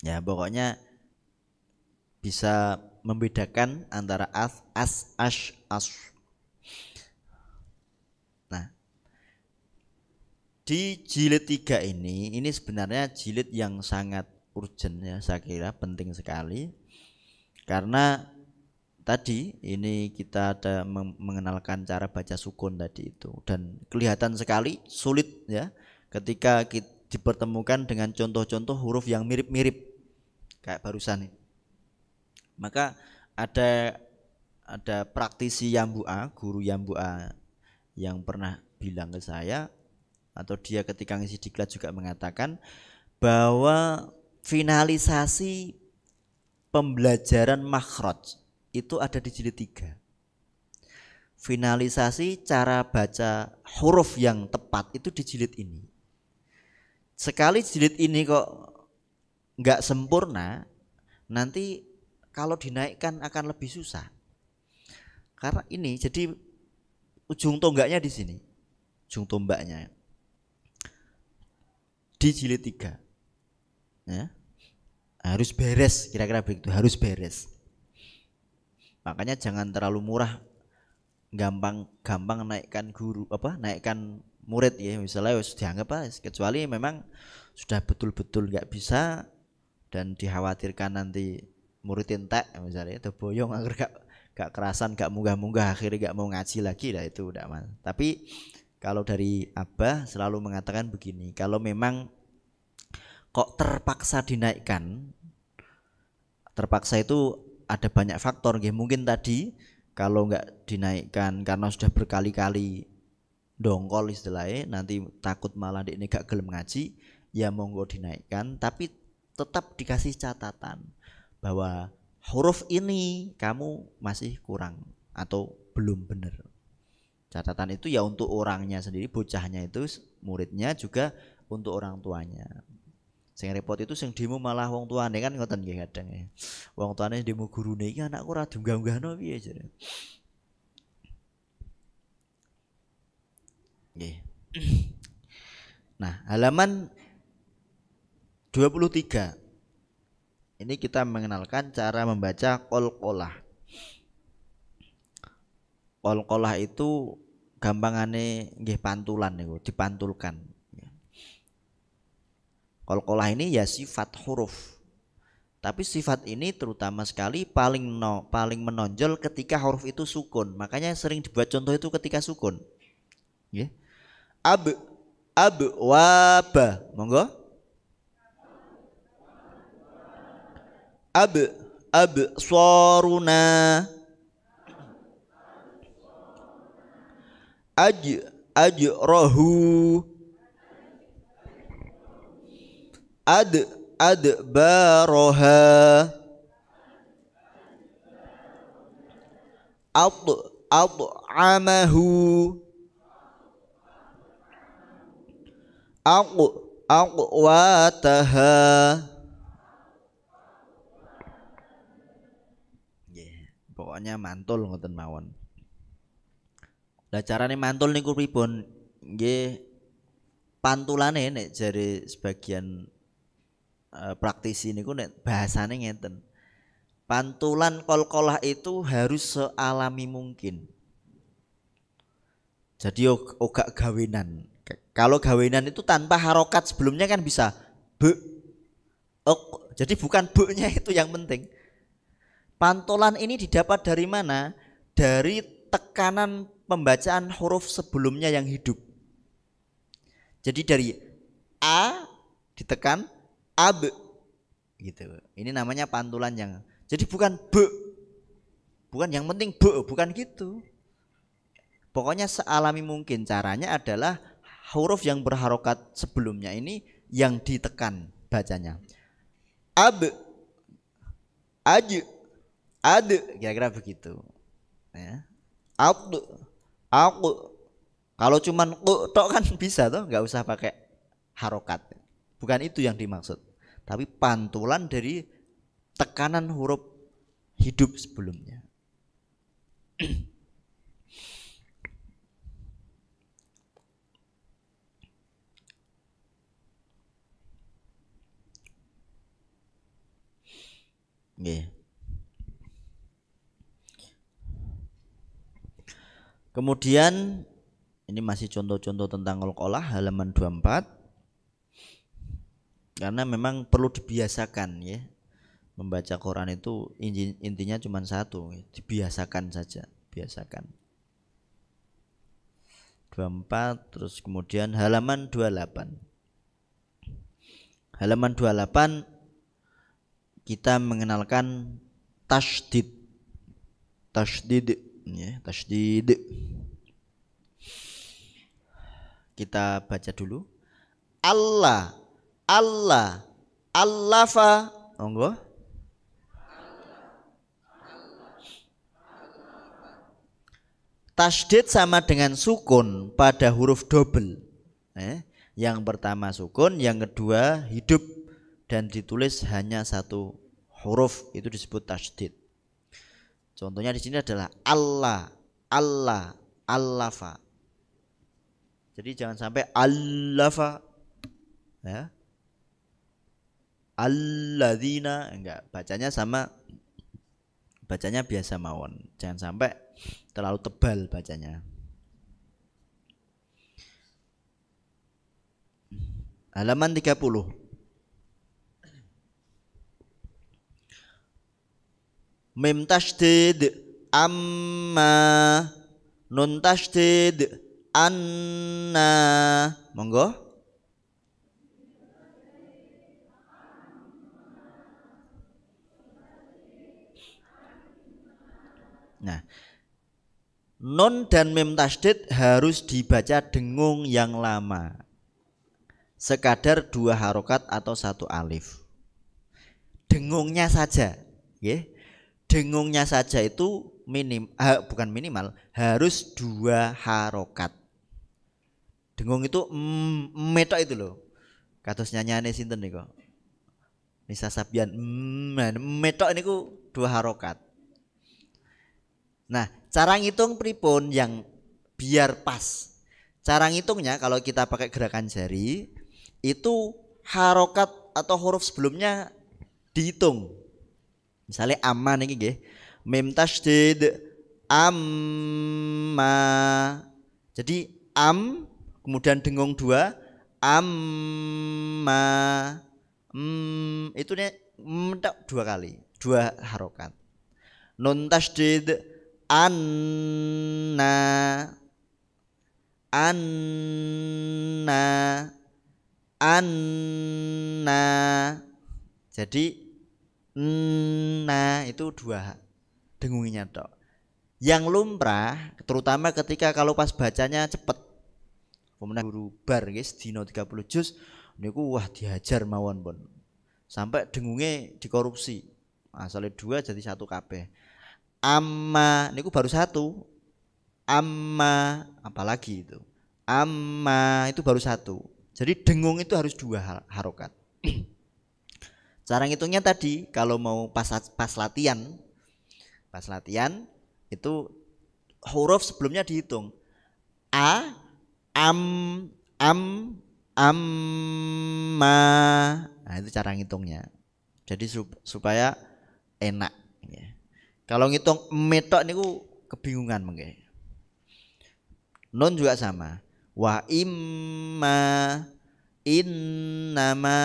ya pokoknya bisa membedakan antara as as ash as nah di jilid tiga ini ini sebenarnya jilid yang sangat urgent ya saya kira penting sekali karena tadi ini kita ada mengenalkan cara baca sukun tadi itu dan kelihatan sekali sulit ya ketika kita dipertemukan dengan contoh-contoh huruf yang mirip-mirip kayak barusan ini. Maka ada ada praktisi Yambua, guru Yambua yang pernah bilang ke saya atau dia ketika ngisi diklat juga mengatakan bahwa finalisasi pembelajaran makhraj itu ada di jilid 3. Finalisasi cara baca huruf yang tepat itu di jilid ini. Sekali jilid ini kok nggak sempurna nanti kalau dinaikkan akan lebih susah karena ini jadi ujung tonggaknya di sini ujung tombaknya di jilid tiga ya harus beres kira-kira begitu harus beres makanya jangan terlalu murah gampang gampang naikkan guru apa naikkan murid ya misalnya sudah dianggap ah, kecuali memang sudah betul-betul nggak -betul bisa dan dikhawatirkan nanti murid entek misalnya itu boyong agar gak gak kerasan gak munggah-munggah akhirnya gak mau ngaji lagi lah itu udah mal. Tapi kalau dari abah selalu mengatakan begini, kalau memang kok terpaksa dinaikkan, terpaksa itu ada banyak faktor, ya mungkin tadi kalau nggak dinaikkan karena sudah berkali-kali dongkol istilahnya, nanti takut malah ini gak gelem ngaji, ya monggo dinaikkan. Tapi tetap dikasih catatan bahwa huruf ini kamu masih kurang atau belum benar. Catatan itu ya untuk orangnya sendiri, bocahnya itu muridnya juga untuk orang tuanya. Sing repot itu sing demo malah wong tuane kan ngoten nggih kadang ya. Wong tuane demo gurune iki anakku ora dunggah unggahno piye jare. (clears throat) Nah, halaman 23 ini kita mengenalkan cara membaca kolkolah kolkolah itu gampangane nggih pantulan niku dipantulkan kolkolah ini ya sifat huruf tapi sifat ini terutama sekali paling no, paling menonjol ketika huruf itu sukun. Makanya sering dibuat contoh itu ketika sukun. Ya. Ab ab waba. Monggo. ab absoruna aj ajrohu ad adbaroha ad ad'amahu aq aqwataha pokoknya mantul ngoten mawon lah carane mantul niku pripun nggih pantulane nek jari sebagian e, praktisi niku nek bahasane ngeten pantulan kol-kolah itu harus sealami mungkin jadi ogak gawinan. kalau gawinan itu tanpa harokat sebelumnya kan bisa be ok. jadi bukan be nya itu yang penting Pantolan ini didapat dari mana? Dari tekanan pembacaan huruf sebelumnya yang hidup. Jadi dari A ditekan ab gitu. Ini namanya pantulan yang. Jadi bukan B. Bukan yang penting B, bukan gitu. Pokoknya sealami mungkin caranya adalah huruf yang berharokat sebelumnya ini yang ditekan bacanya. Ab aj Ad kira-kira begitu. Ya. aku aku. Kalau cuman ku tok kan (laughs) bisa tuh, nggak usah pakai harokat. Bukan itu yang dimaksud, tapi pantulan dari tekanan huruf hidup sebelumnya. Yeah. Kemudian ini masih contoh-contoh tentang olah-olah halaman 24. Karena memang perlu dibiasakan ya. Membaca Quran itu intinya cuma satu, dibiasakan saja, biasakan. 24 terus kemudian halaman 28. Halaman 28 kita mengenalkan tasdid. Tasdid ya tasdid kita baca dulu Allah Allah Allafa monggo Tasdid sama dengan sukun pada huruf dobel. Eh, yang pertama sukun, yang kedua hidup dan ditulis hanya satu huruf itu disebut tasdid. Contohnya di sini adalah Allah, Allah, Allafa. Jadi jangan sampai Allafa ya. Alladzina enggak bacanya sama bacanya biasa mawon. Jangan sampai terlalu tebal bacanya. Halaman 30. mim tashdid amma nun tashdid anna monggo Nah, nun dan mim tashdid harus dibaca dengung yang lama. Sekadar dua harokat atau satu alif. Dengungnya saja, ya dengungnya saja itu minim eh, bukan minimal harus dua harokat dengung itu mm, mm metok itu loh nyanyi nyanyiane sinten kok Nisa Sabian mm, ini nah, ku dua harokat nah cara ngitung pripun yang biar pas cara ngitungnya kalau kita pakai gerakan jari itu harokat atau huruf sebelumnya dihitung Misalnya amma nih gih Mim tasydid amma. Jadi am kemudian dengung dua amma. Mm, itu nih mm, tidak dua kali, dua harokat. Nun tasydid anna anna anna jadi Hmm, nah itu dua dengunginya tok yang lumrah terutama ketika kalau pas bacanya cepet kemudian guru bar guys dino 30 juz niku wah dihajar mawon pun sampai dengungnya dikorupsi asalnya dua jadi satu kabeh amma niku baru satu amma apalagi itu amma itu baru satu jadi dengung itu harus dua harokat Cara ngitungnya tadi kalau mau pas pas latihan pas latihan itu huruf sebelumnya dihitung. A am am amma. Nah, itu cara ngitungnya. Jadi supaya enak Kalau ngitung metok niku kebingungan mungkin. Non juga sama. Wa imma innama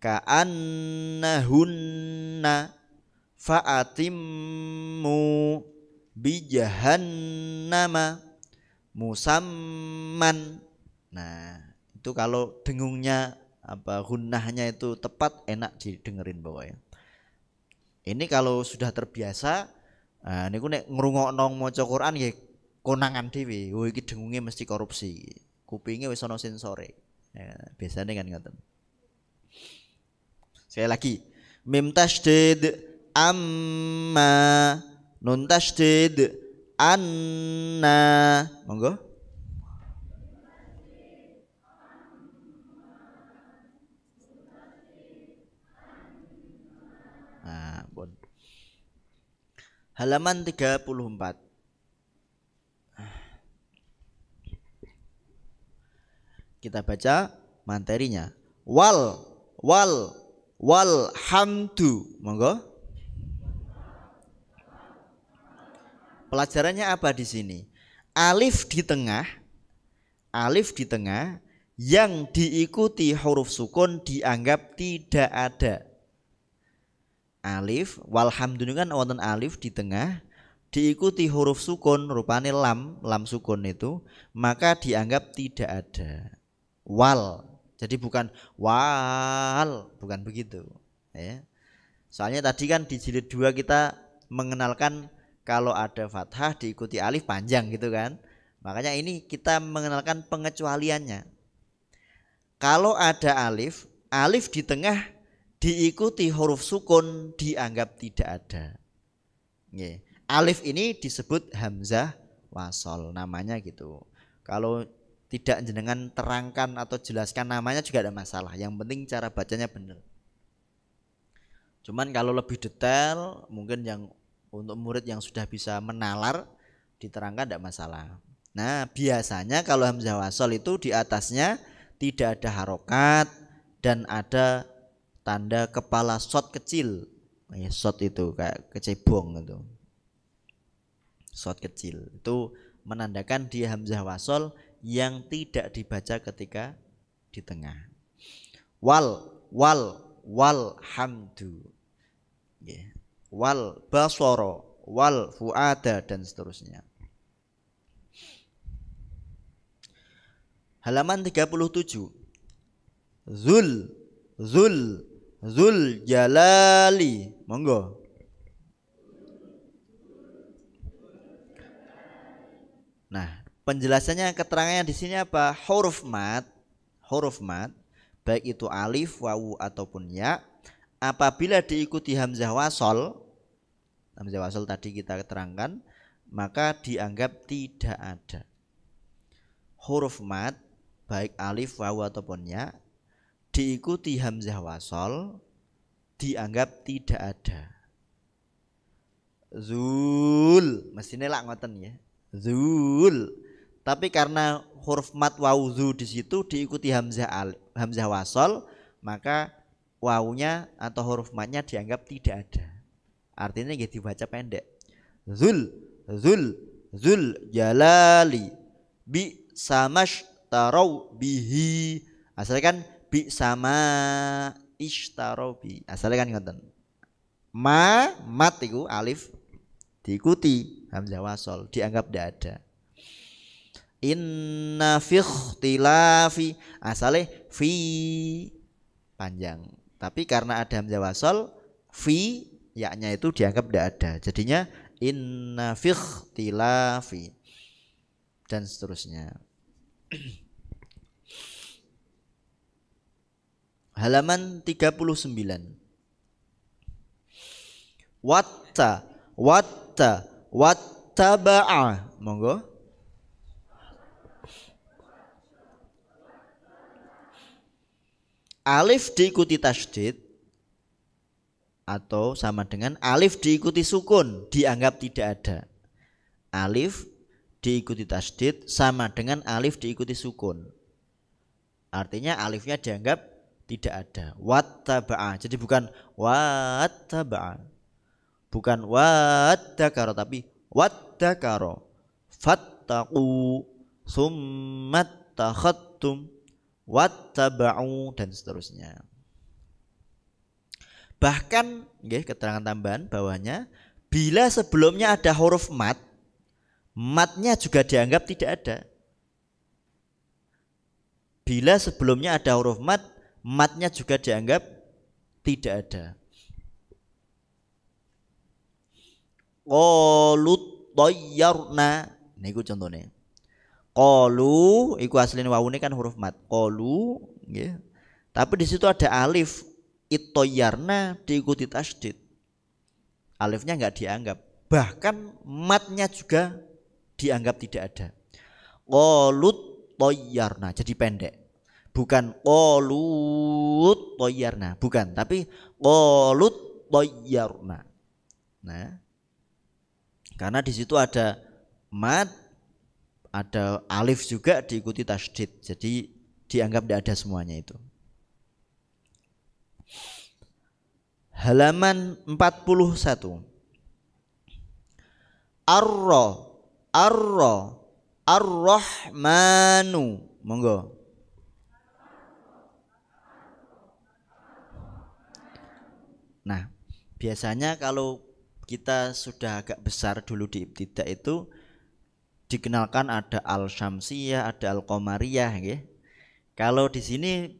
ka'annahunna fa'atimmu bijahannama musamman nah itu kalau dengungnya apa hunnahnya itu tepat enak didengerin ya ini kalau sudah terbiasa nah, ini nek nong maca Quran ya konangan dewi woi oh, iki dengungnya mesti korupsi kupingnya wis sensore ya, biasanya kan ngerti Sekali lagi. Mim tasdid amma nun tasdid anna. Monggo. Nah, Halaman 34. kita baca materinya wal wal wal Monggo. Pelajarannya apa di sini? Alif di tengah, alif di tengah yang diikuti huruf sukun dianggap tidak ada. Alif, Walhamdulillah kan wonten alif di tengah, diikuti huruf sukun rupane lam lam sukun itu maka dianggap tidak ada wal jadi bukan wal, bukan begitu. Ya. Soalnya tadi kan di jilid 2 kita mengenalkan kalau ada fathah diikuti alif panjang gitu kan. Makanya ini kita mengenalkan pengecualiannya. Kalau ada alif, alif di tengah diikuti huruf sukun dianggap tidak ada. Alif ini disebut hamzah wasol namanya gitu. Kalau tidak jenengan terangkan atau jelaskan namanya juga ada masalah. Yang penting cara bacanya benar. Cuman kalau lebih detail mungkin yang untuk murid yang sudah bisa menalar diterangkan tidak masalah. Nah biasanya kalau hamzah wasol itu di atasnya tidak ada harokat dan ada tanda kepala shot kecil. Ya, itu kayak kecebong itu. Shot kecil itu menandakan dia hamzah wasol yang tidak dibaca ketika di tengah. Wal wal wal hamdu. Yeah. Wal basoro, wal fuada dan seterusnya. Halaman 37. Zul zul zul jalali. Monggo. Penjelasannya keterangannya di sini apa? Huruf mat, huruf mat, baik itu alif, wawu ataupun ya, apabila diikuti hamzah wasol, hamzah wasol tadi kita keterangkan, maka dianggap tidak ada. Huruf mat baik alif, wawu ataupun ya diikuti hamzah wasol dianggap tidak ada. Zul, mesinnya lah ngoten ya. Zul tapi karena huruf mat wauzu di situ diikuti hamzah al, hamzah wasol, maka wawunya atau huruf matnya dianggap tidak ada. Artinya jadi dibaca pendek. Zul, zul, zul jalali bi samash tarau bihi. Asalnya kan bi sama bi. Asalnya kan ngoten. Ma mat itu alif diikuti hamzah wasol dianggap tidak ada inna fi ikhtilafi asale fi panjang tapi karena ada hamzah wasal fi yaknya itu dianggap tidak ada jadinya inna fi ikhtilafi dan seterusnya halaman 39 watta watta wattaba'a monggo alif diikuti tasdid atau sama dengan alif diikuti sukun dianggap tidak ada. Alif diikuti tasdid sama dengan alif diikuti sukun. Artinya alifnya dianggap tidak ada. Wattaba'a. Jadi bukan wattaba'a. Bukan waddakaro tapi waddakaro. Fattaqu summat wattaba'u dan seterusnya. Bahkan okay, keterangan tambahan bawahnya bila sebelumnya ada huruf mat, matnya juga dianggap tidak ada. Bila sebelumnya ada huruf mat, matnya juga dianggap tidak ada. Qalut tayyarna. Ini contohnya. Kolu iku wau ini kan huruf mat. Kolu, ya. Tapi di situ ada alif itoyarna diikuti tasdid. Alifnya nggak dianggap. Bahkan matnya juga dianggap tidak ada. Kolut toyarna jadi pendek. Bukan kolut toyarna, bukan, tapi kolut toyarna. Nah, karena di situ ada mat ada alif juga diikuti tasdid jadi dianggap tidak ada semuanya itu halaman 41 arro arro arrohmanu monggo nah biasanya kalau kita sudah agak besar dulu di ibtidak itu dikenalkan ada al-syamsiyah, ada al komariah ya. Kalau di sini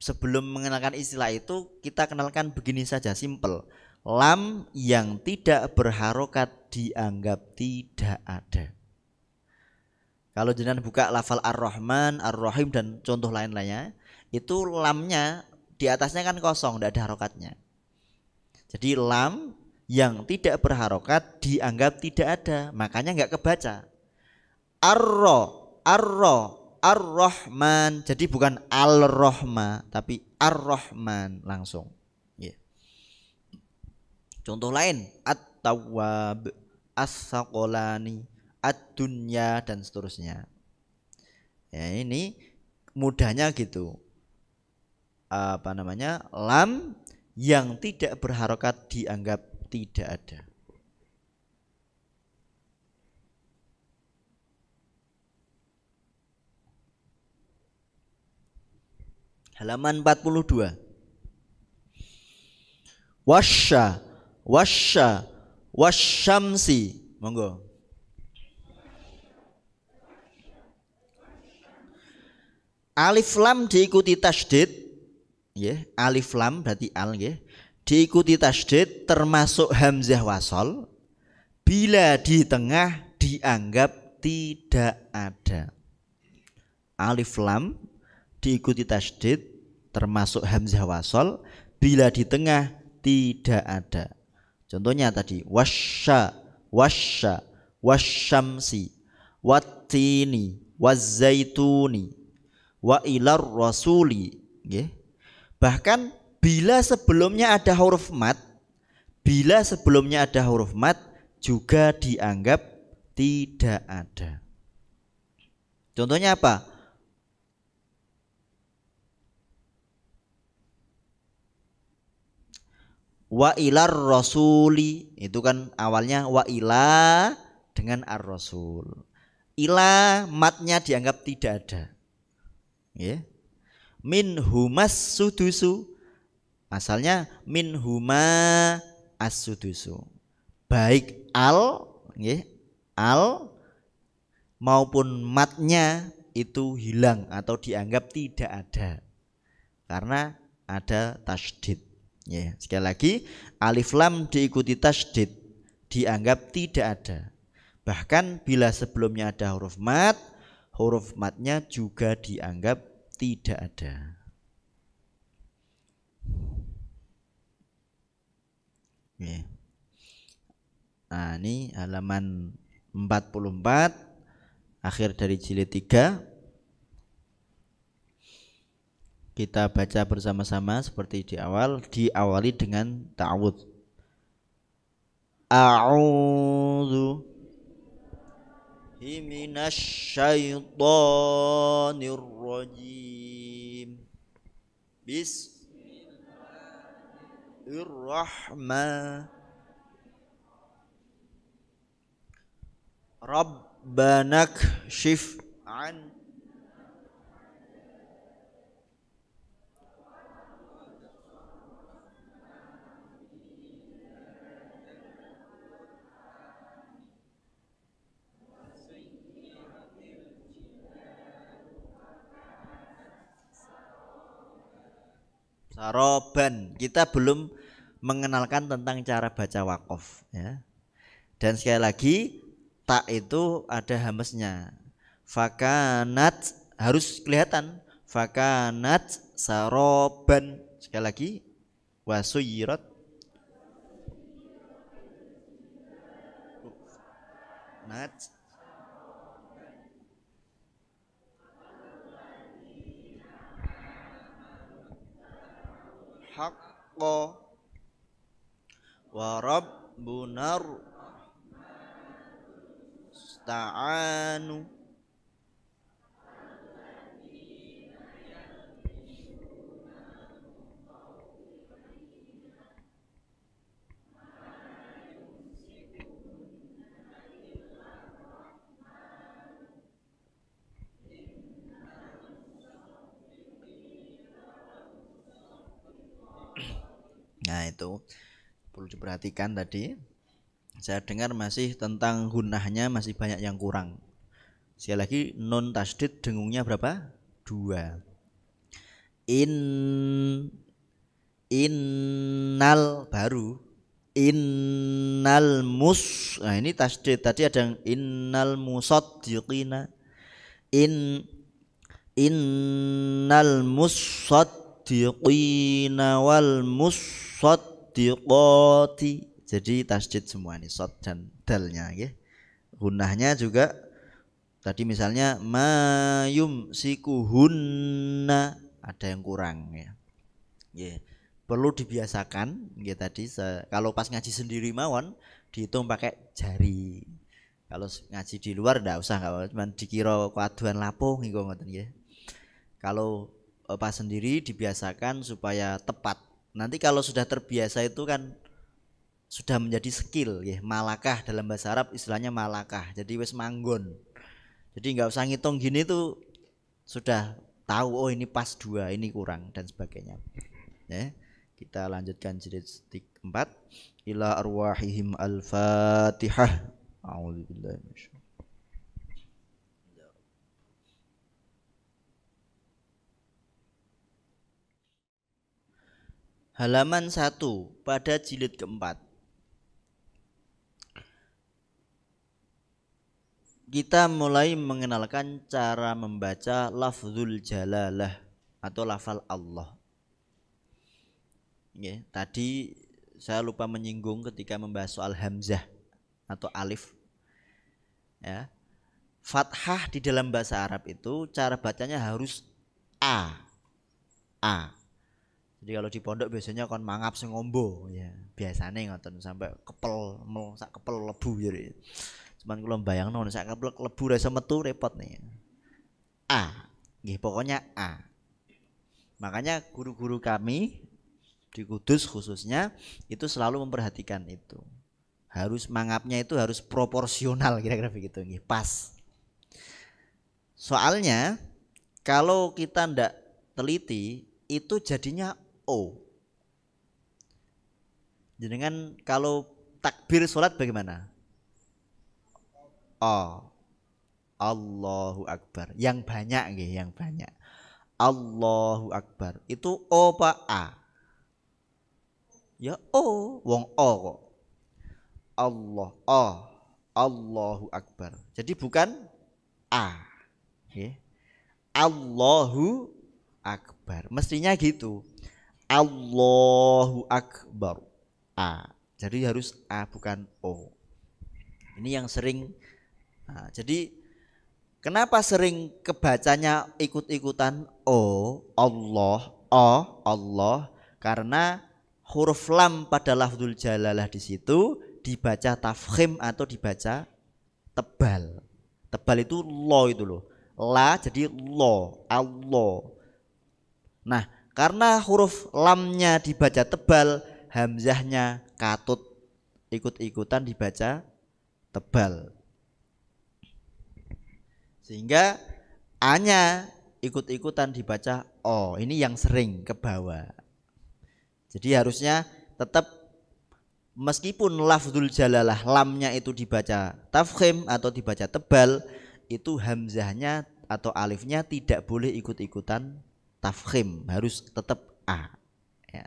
sebelum mengenalkan istilah itu kita kenalkan begini saja simple. Lam yang tidak berharokat dianggap tidak ada. Kalau jenengan buka lafal ar-Rahman, ar-Rahim dan contoh lain-lainnya, itu lamnya di atasnya kan kosong, tidak ada harokatnya. Jadi lam yang tidak berharokat dianggap tidak ada, makanya nggak kebaca. Arro, Arro, Ar-Rahman. Jadi bukan Al-Rahma tapi Ar-Rahman langsung. Yeah. Contoh lain At-Tawwab, As-Saqalani, dunya dan seterusnya. Ya, ini mudahnya gitu. Apa namanya? Lam yang tidak berharokat dianggap tidak ada. halaman 42 wasya wasya wasyamsi monggo Alif lam diikuti tasdid ya alif lam berarti al ya diikuti tasdid termasuk hamzah wasol bila di tengah dianggap tidak ada alif lam diikuti tasdid termasuk hamzah wasol bila di tengah tidak ada. Contohnya tadi wasya, wasya, wasyamsi, watini, wazaituni, wa ilar rasuli. Yeah. Bahkan bila sebelumnya ada huruf mat, bila sebelumnya ada huruf mat juga dianggap tidak ada. Contohnya apa? wa ilar rasuli itu kan awalnya wa ila dengan ar rasul ila matnya dianggap tidak ada ya min humas sudusu asalnya min huma as sudusu baik al ya, al maupun matnya itu hilang atau dianggap tidak ada karena ada tasdid Ya, sekali lagi alif lam diikuti tasdid dianggap tidak ada. Bahkan bila sebelumnya ada huruf mat, huruf matnya juga dianggap tidak ada. Ya. Nah, ini halaman 44 akhir dari jilid 3 kita baca bersama-sama seperti di awal diawali dengan ta'awud a'udzu minasyaitonir rajim Bismillahirrahmanirrahim Rabbanak syif an saroban kita belum mengenalkan tentang cara baca wakof ya dan sekali lagi tak itu ada hamesnya fakanat harus kelihatan fakanat saroban sekali lagi wasuyirat nat haqqo wa rabbuna Nah, itu perlu diperhatikan tadi. Saya dengar masih tentang gunahnya masih banyak yang kurang. Sekali lagi non tasdid dengungnya berapa? Dua. In innal baru innal mus nah ini tasdid tadi ada yang innal musaddiqina in innal musot musaddiqina wal musaddiqati jadi tasjid semua nih sod dan dalnya ya gunahnya juga tadi misalnya mayum sikuhunna ada yang kurang ya ya perlu dibiasakan ya tadi kalau pas ngaji sendiri mawon dihitung pakai jari kalau ngaji di luar ndak usah kalau cuma dikira kuaduan lapung iku ngoten ya kalau pas sendiri dibiasakan supaya tepat nanti kalau sudah terbiasa itu kan sudah menjadi skill ya malakah dalam bahasa Arab istilahnya malakah jadi wes manggon jadi nggak usah ngitung gini tuh sudah tahu oh ini pas dua ini kurang dan sebagainya ya kita lanjutkan jilid 4 ila arwahihim al-fatihah a'udzubillahi halaman 1 pada jilid keempat. Kita mulai mengenalkan cara membaca lafzul jalalah atau lafal Allah. Ya, tadi saya lupa menyinggung ketika membahas soal hamzah atau alif. Ya. Fathah di dalam bahasa Arab itu cara bacanya harus a. A jadi kalau di pondok biasanya kon mangap sing ngombo ya biasane ngoten sampai kepel mel sak kepel lebu jadi ya, cuman kula bayang non sak kepel lebu rasa metu repot nih A nggih pokoknya A makanya guru-guru kami di Kudus khususnya itu selalu memperhatikan itu harus mangapnya itu harus proporsional kira-kira begitu nggih pas soalnya kalau kita ndak teliti itu jadinya O. Jenengan kalau takbir sholat bagaimana? O. Allahu Akbar. Yang banyak nih, yang banyak. Allahu Akbar. Itu O apa A? Ya O, wong O kok. Allah, O. Allahu Akbar. Jadi bukan A. Okay. Allahu Akbar. Mestinya gitu. Allahu Akbar. A. Jadi harus A bukan O. Ini yang sering. Nah, jadi kenapa sering kebacanya ikut-ikutan O, Allah, O, Allah? Karena huruf lam pada lafzul jalalah di situ dibaca tafhim atau dibaca tebal. Tebal itu lo itu loh. La jadi lo, Allah. Nah, karena huruf lamnya dibaca tebal, hamzahnya katut ikut-ikutan dibaca tebal. Sehingga A-nya ikut-ikutan dibaca O. Ini yang sering ke bawah. Jadi harusnya tetap meskipun lafzul jalalah lamnya itu dibaca tafkhim atau dibaca tebal, itu hamzahnya atau alifnya tidak boleh ikut-ikutan tafkhim harus tetap a ya.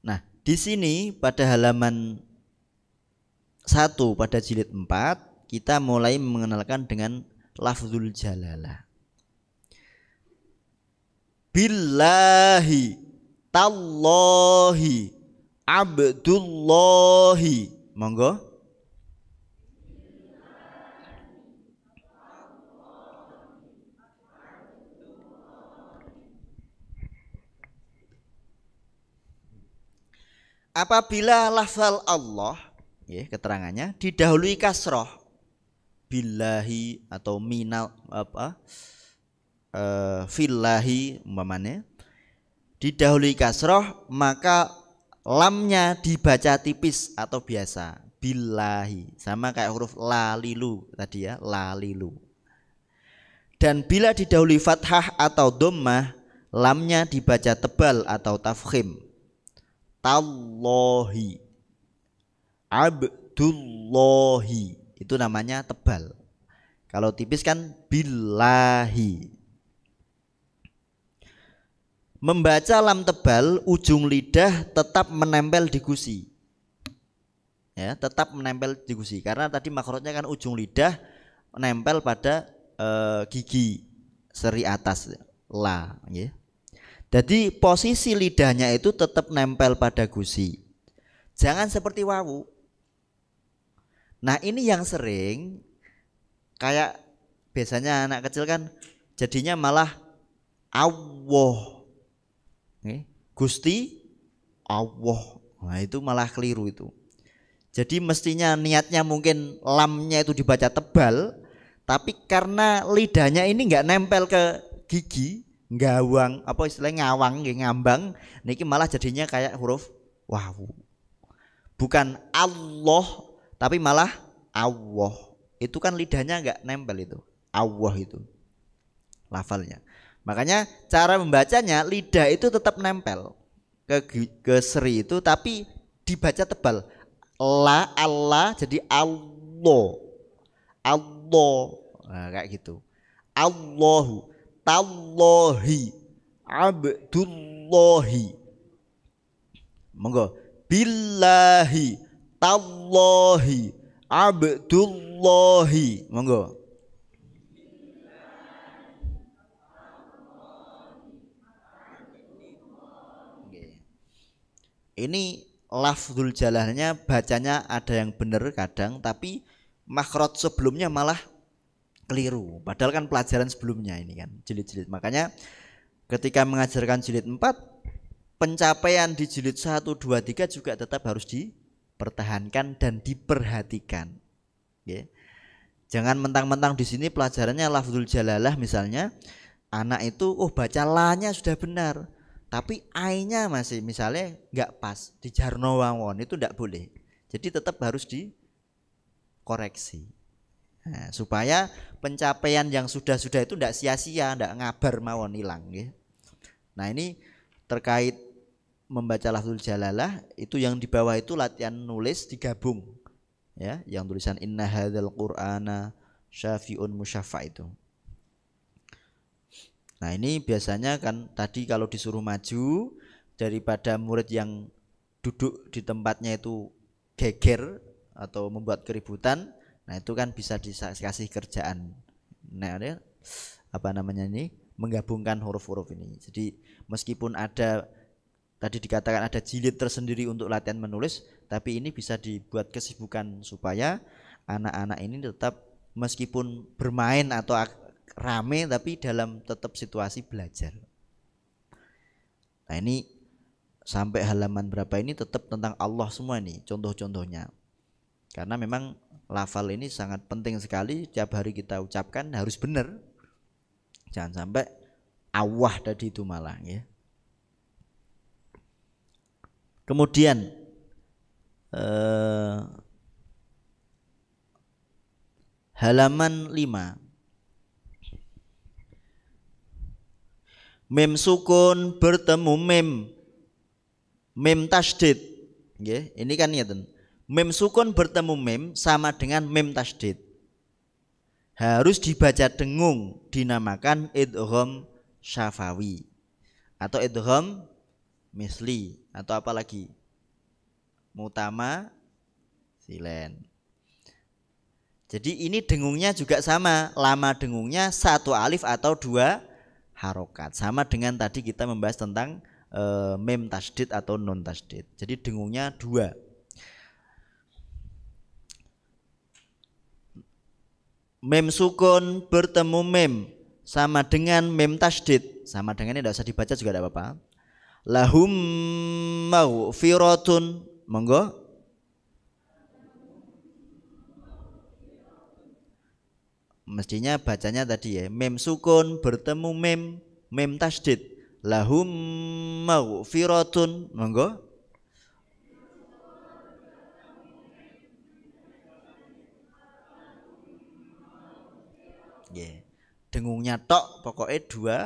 nah di sini pada halaman satu pada jilid 4 kita mulai mengenalkan dengan lafzul jalalah billahi tallahi abdullahi monggo apabila lafal Allah ya, keterangannya didahului kasroh billahi atau minal apa uh, fillahi umpamanya didahului kasroh maka lamnya dibaca tipis atau biasa billahi sama kayak huruf lalilu tadi ya lalilu dan bila didahului fathah atau dommah lamnya dibaca tebal atau tafkhim tallahi abdullahi itu namanya tebal kalau tipis kan billahi membaca lam tebal ujung lidah tetap menempel di gusi ya tetap menempel di gusi karena tadi makrotnya kan ujung lidah menempel pada e, gigi seri atas la ya. Jadi posisi lidahnya itu tetap nempel pada gusi. Jangan seperti wawu. Nah ini yang sering kayak biasanya anak kecil kan jadinya malah Allah. Gusti Allah. Nah itu malah keliru itu. Jadi mestinya niatnya mungkin lamnya itu dibaca tebal, tapi karena lidahnya ini nggak nempel ke gigi, gawang apa istilahnya ngawang nggih ngambang niki malah jadinya kayak huruf wawu. Bukan Allah tapi malah Allah. Itu kan lidahnya nggak nempel itu. Allah itu lafalnya. Makanya cara membacanya lidah itu tetap nempel ke ke seri itu tapi dibaca tebal. La Allah jadi Allah. Allah. Nah, kayak gitu. Allahu tallahi abdullahi monggo billahi tallahi abdullahi monggo ini lafzul jalannya bacanya ada yang benar kadang tapi makrot sebelumnya malah keliru. Padahal kan pelajaran sebelumnya ini kan jilid-jilid. Makanya ketika mengajarkan jilid 4 pencapaian di jilid 1 2 3 juga tetap harus dipertahankan dan diperhatikan. Ya. Jangan mentang-mentang di sini pelajarannya lafzul jalalah misalnya anak itu oh baca lahnya sudah benar tapi ainya masih misalnya nggak pas di jarno wawon itu tidak boleh jadi tetap harus dikoreksi Nah, supaya pencapaian yang sudah-sudah itu tidak sia-sia, tidak ngabar mawon hilang. Ya. Nah ini terkait membaca lafzul jalalah itu yang di bawah itu latihan nulis digabung ya yang tulisan inna hadzal qur'ana syafi'un musyaffa itu nah ini biasanya kan tadi kalau disuruh maju daripada murid yang duduk di tempatnya itu geger atau membuat keributan Nah itu kan bisa dikasih kerjaan. Nah ada apa namanya ini menggabungkan huruf-huruf ini. Jadi meskipun ada tadi dikatakan ada jilid tersendiri untuk latihan menulis, tapi ini bisa dibuat kesibukan supaya anak-anak ini tetap meskipun bermain atau rame tapi dalam tetap situasi belajar. Nah ini sampai halaman berapa ini tetap tentang Allah semua nih contoh-contohnya. Karena memang lafal ini sangat penting sekali tiap hari kita ucapkan harus benar jangan sampai awah tadi itu malah ya kemudian eh, halaman 5 mem sukun bertemu mem, mem tasdid ya ini kan ya tentu Mem sukun bertemu mem sama dengan mem tasdid. Harus dibaca dengung dinamakan idgham syafawi atau idgham misli atau apalagi Mutama silen. Jadi ini dengungnya juga sama, lama dengungnya satu alif atau dua harokat. Sama dengan tadi kita membahas tentang eh, mem tasdid atau non tasdid. Jadi dengungnya dua. mem sukun bertemu mem sama dengan mem tasdid sama dengan ini tidak usah dibaca juga tidak apa-apa lahum firotun monggo mestinya bacanya tadi ya mem sukun bertemu mem mem tasdid lahum mau firotun monggo dengungnya tok pokoknya dua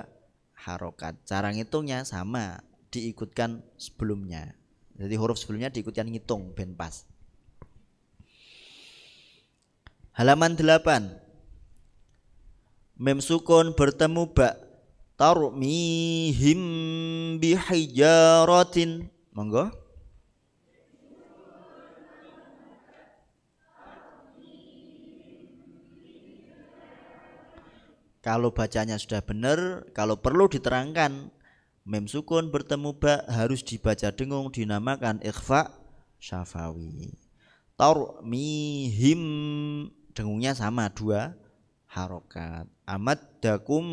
harokat cara ngitungnya sama diikutkan sebelumnya jadi huruf sebelumnya diikutkan ngitung ben pas halaman delapan. mem sukun bertemu ba tarmihim bihijaratin monggo Kalau bacanya sudah benar, kalau perlu diterangkan mem sukun bertemu ba harus dibaca dengung dinamakan ikhfa syafawi. Tor mi him dengungnya sama dua harokat. Amat dakum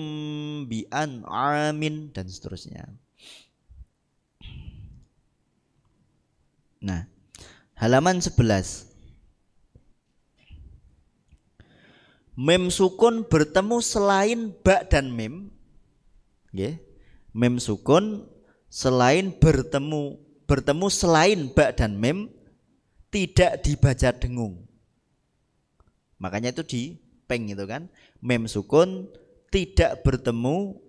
bi'an amin dan seterusnya. Nah, halaman 11. Mem sukun bertemu selain ba dan mem, nggih mem sukun selain bertemu bertemu selain ba dan mem tidak dibaca dengung makanya itu di peng itu kan Mem sukun tidak bertemu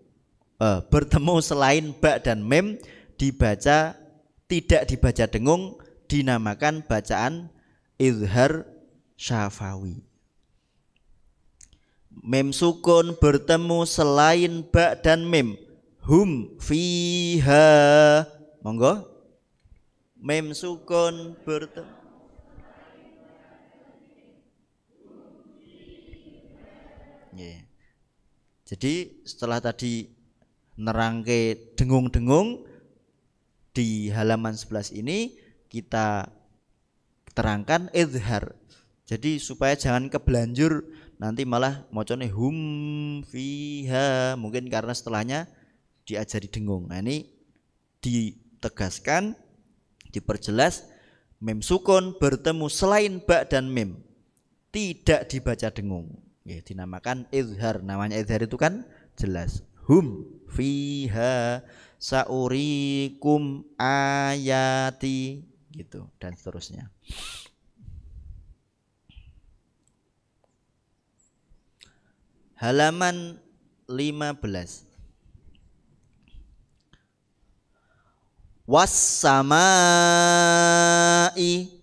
eh, bertemu selain ba dan mem dibaca tidak dibaca dengung dinamakan bacaan ilhar syafawi mim sukun bertemu selain ba dan mim hum fiha monggo mim sukun bertemu yeah. jadi setelah tadi nerangke dengung-dengung di halaman 11 ini kita terangkan idhar jadi supaya jangan kebelanjur nanti malah moconi hum fiha mungkin karena setelahnya diajari dengung nah ini ditegaskan diperjelas mem sukun bertemu selain bak dan mem tidak dibaca dengung ya dinamakan izhar namanya izhar itu kan jelas hum fiha saurikum ayati gitu dan seterusnya halaman 15 i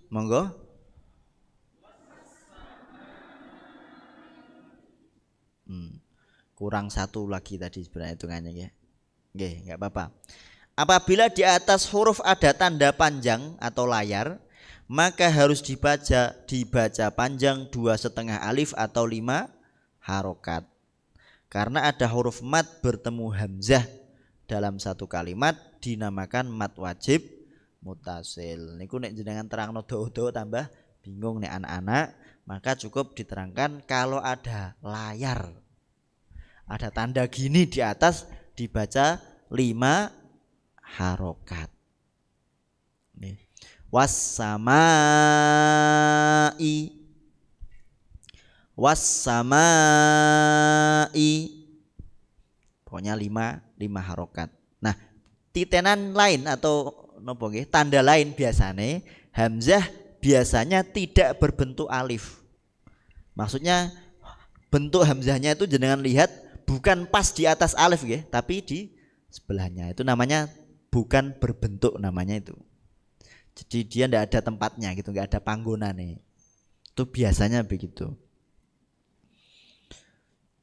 monggo hmm. kurang satu lagi tadi sebenarnya hitungannya ya Oke, nggak apa-apa apabila di atas huruf ada tanda panjang atau layar maka harus dibaca dibaca panjang dua setengah alif atau lima harokat. Karena ada huruf mat bertemu hamzah dalam satu kalimat dinamakan mat wajib mutasil. Niku nek jenengan terang do-do tambah bingung nih anak-anak, maka cukup diterangkan kalau ada layar. Ada tanda gini di atas dibaca lima harokat. Nih. sama i, pokoknya lima lima harokat nah titenan lain atau nopo tanda lain biasane hamzah biasanya tidak berbentuk alif maksudnya bentuk hamzahnya itu jenengan lihat bukan pas di atas alif ya tapi di sebelahnya itu namanya bukan berbentuk namanya itu jadi dia tidak ada tempatnya gitu nggak ada panggonan nih itu biasanya begitu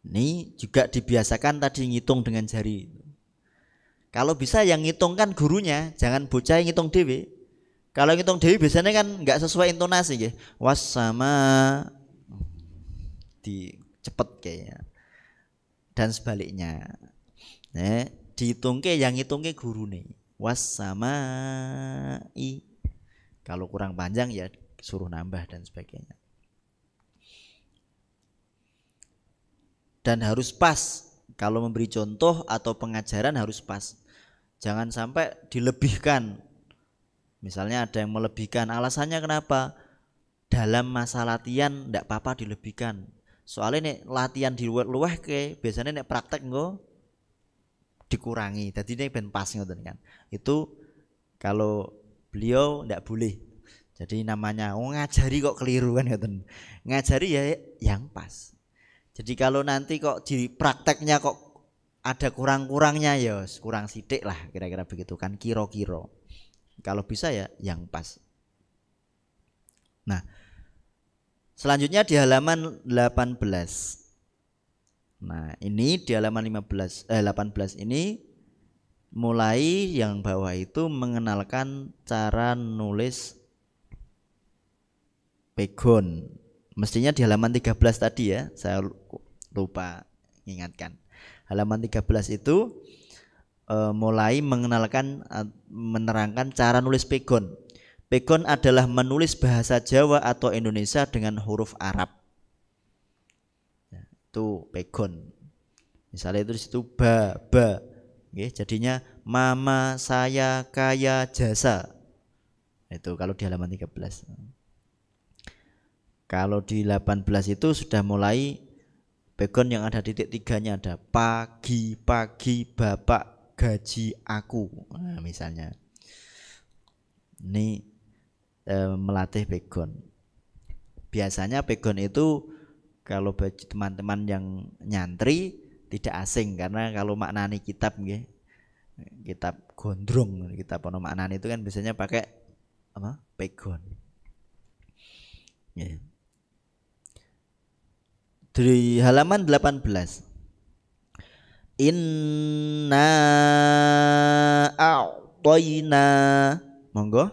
ini juga dibiasakan tadi ngitung dengan jari. Kalau bisa yang ngitung kan gurunya, jangan bocah yang ngitung dewi. Kalau ngitung dewi biasanya kan nggak sesuai intonasi ya. Was sama di cepet kayaknya dan sebaliknya. Nah, dihitung ke yang ngitung ke guru nih. Was sama i. Kalau kurang panjang ya suruh nambah dan sebagainya. dan harus pas. Kalau memberi contoh atau pengajaran harus pas. Jangan sampai dilebihkan. Misalnya ada yang melebihkan, alasannya kenapa? Dalam masa latihan tidak apa-apa dilebihkan. Soalnya nih latihan di luar luar ke biasanya nih praktek nggak dikurangi. Jadi nih ben pas ngoten kan. Itu kalau beliau tidak boleh. Jadi namanya oh, ngajari kok keliru kan Ngajari ya yang pas. Jadi kalau nanti kok di prakteknya kok ada kurang-kurangnya ya kurang sidik lah kira-kira begitu kan kiro-kiro. Kalau bisa ya yang pas. Nah, selanjutnya di halaman 18. Nah, ini di halaman 15 eh 18 ini mulai yang bawah itu mengenalkan cara nulis pegon mestinya di halaman 13 tadi ya saya lupa ingatkan halaman 13 itu e, mulai mengenalkan menerangkan cara nulis pegon pegon adalah menulis bahasa Jawa atau Indonesia dengan huruf Arab ya, itu pegon misalnya itu disitu ba ba Oke, jadinya mama saya kaya jasa itu kalau di halaman 13 kalau di 18 itu sudah mulai background yang ada titik tiganya ada pagi pagi bapak gaji aku nah, misalnya ini e, melatih background biasanya background itu kalau bagi teman-teman yang nyantri tidak asing karena kalau maknani kitab nggih kitab gondrong kitab ono maknani itu kan biasanya pakai apa begon. ya. Di halaman 18. Inna a'tayna. Monggo.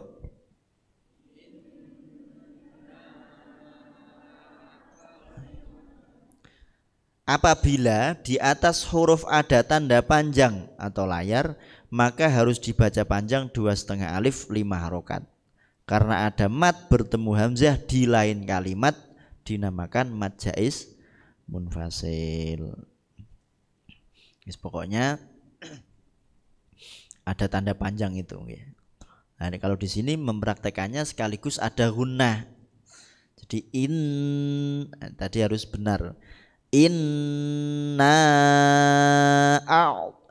Apabila di atas huruf ada tanda panjang atau layar, maka harus dibaca panjang dua setengah alif lima harokat. Karena ada mat bertemu hamzah di lain kalimat dinamakan mat jais munfasil yes, pokoknya (clears throat) ada tanda panjang itu ya. Nah, kalau di sini mempraktekannya sekaligus ada gunah, Jadi in nah, tadi harus benar. Inna out.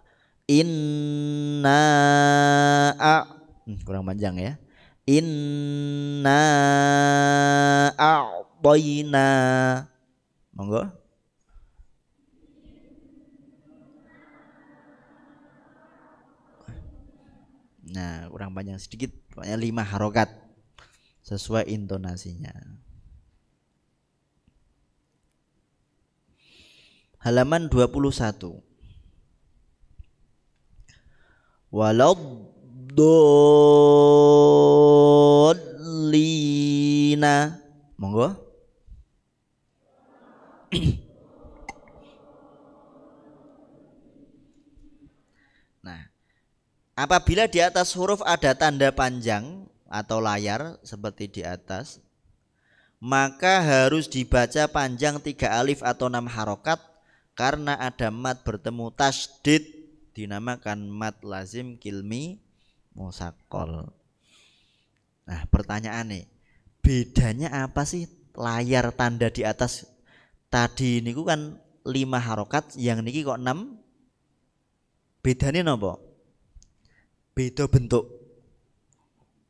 inna a hmm, kurang panjang ya. Inna a'dayna. Monggo. Nah, kurang panjang sedikit, pokoknya lima harokat sesuai intonasinya. Halaman 21. Walau dolina. Monggo. (clears throat) Apabila di atas huruf ada tanda panjang atau layar seperti di atas, maka harus dibaca panjang tiga alif atau enam harokat karena ada mat bertemu tasdid dinamakan mat lazim kilmi musakol. Nah pertanyaan nih, bedanya apa sih layar tanda di atas tadi ini kan lima harokat yang niki kok enam bedanya nopo? beda bentuk.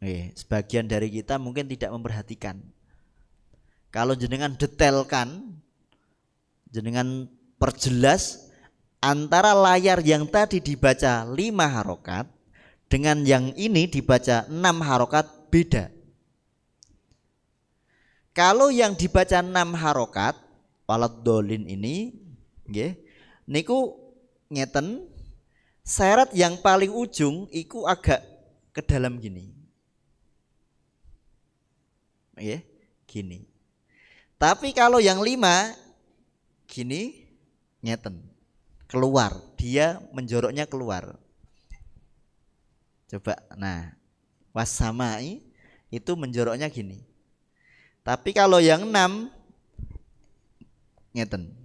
Oke, sebagian dari kita mungkin tidak memperhatikan. Kalau jenengan detailkan, jenengan perjelas antara layar yang tadi dibaca lima harokat dengan yang ini dibaca enam harokat beda. Kalau yang dibaca enam harokat, walad dolin ini, oke, niku ngeten syarat yang paling ujung itu agak ke dalam gini. Ya, gini. Tapi kalau yang lima gini nyeten. keluar dia menjoroknya keluar coba nah wasamai itu menjoroknya gini tapi kalau yang enam nyeten.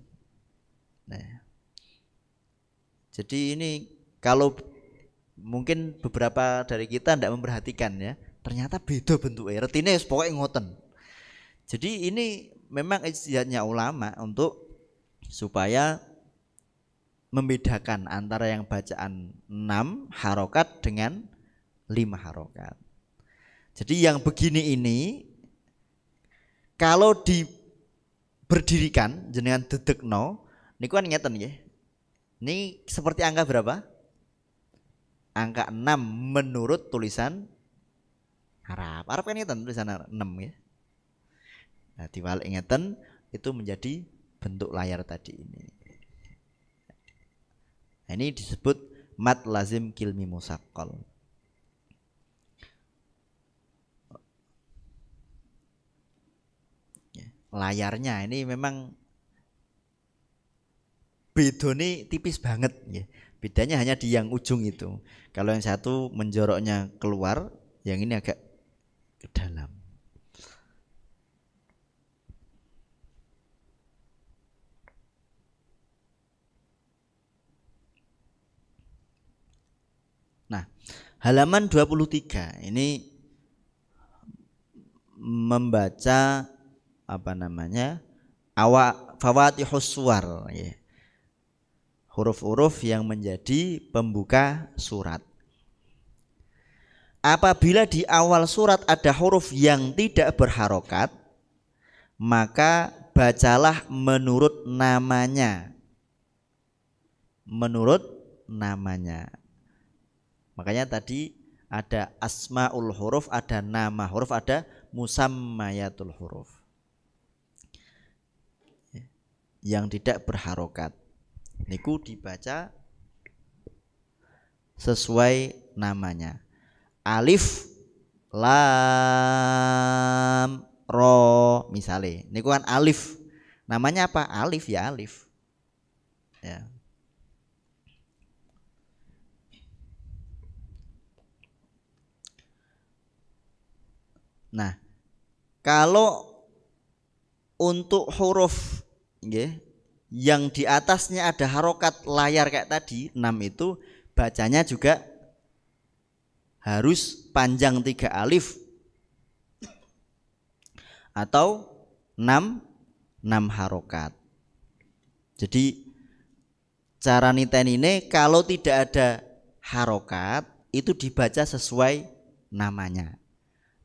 nah jadi ini kalau mungkin beberapa dari kita tidak memperhatikan ya ternyata beda bentuknya retine pokoknya ngoten jadi ini memang ijtihadnya ulama untuk supaya membedakan antara yang bacaan 6 harokat dengan 5 harokat jadi yang begini ini kalau di berdirikan jenengan no ini kan ngeten ya. Ini seperti angka berapa? angka 6 menurut tulisan Arab. Arab kan ngeten tulisan 6 ya. Nah, diwal ingetan itu menjadi bentuk layar tadi ini. Nah, ini disebut mat lazim kilmi musakol. Ya, layarnya ini memang bedone tipis banget ya. Bedanya hanya di yang ujung itu. Kalau yang satu menjoroknya keluar, yang ini agak ke dalam. Nah, halaman 23 ini membaca apa namanya? Awa fawati suwar ya huruf-huruf yang menjadi pembuka surat. Apabila di awal surat ada huruf yang tidak berharokat, maka bacalah menurut namanya. Menurut namanya. Makanya tadi ada asmaul huruf, ada nama huruf, ada musammayatul huruf. Yang tidak berharokat niku dibaca sesuai namanya alif lam ro misale niku kan alif namanya apa alif ya alif ya nah kalau untuk huruf ya, yang di atasnya ada harokat layar kayak tadi 6 itu bacanya juga harus panjang tiga alif atau 6 6 harokat jadi cara niten ini kalau tidak ada harokat itu dibaca sesuai namanya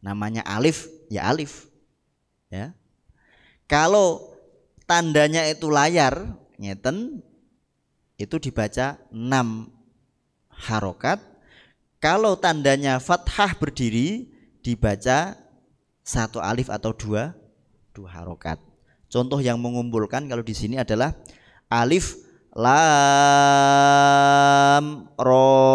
namanya alif ya alif ya kalau tandanya itu layar nyeten itu dibaca 6 harokat kalau tandanya fathah berdiri dibaca satu alif atau dua dua harokat contoh yang mengumpulkan kalau di sini adalah alif lam ro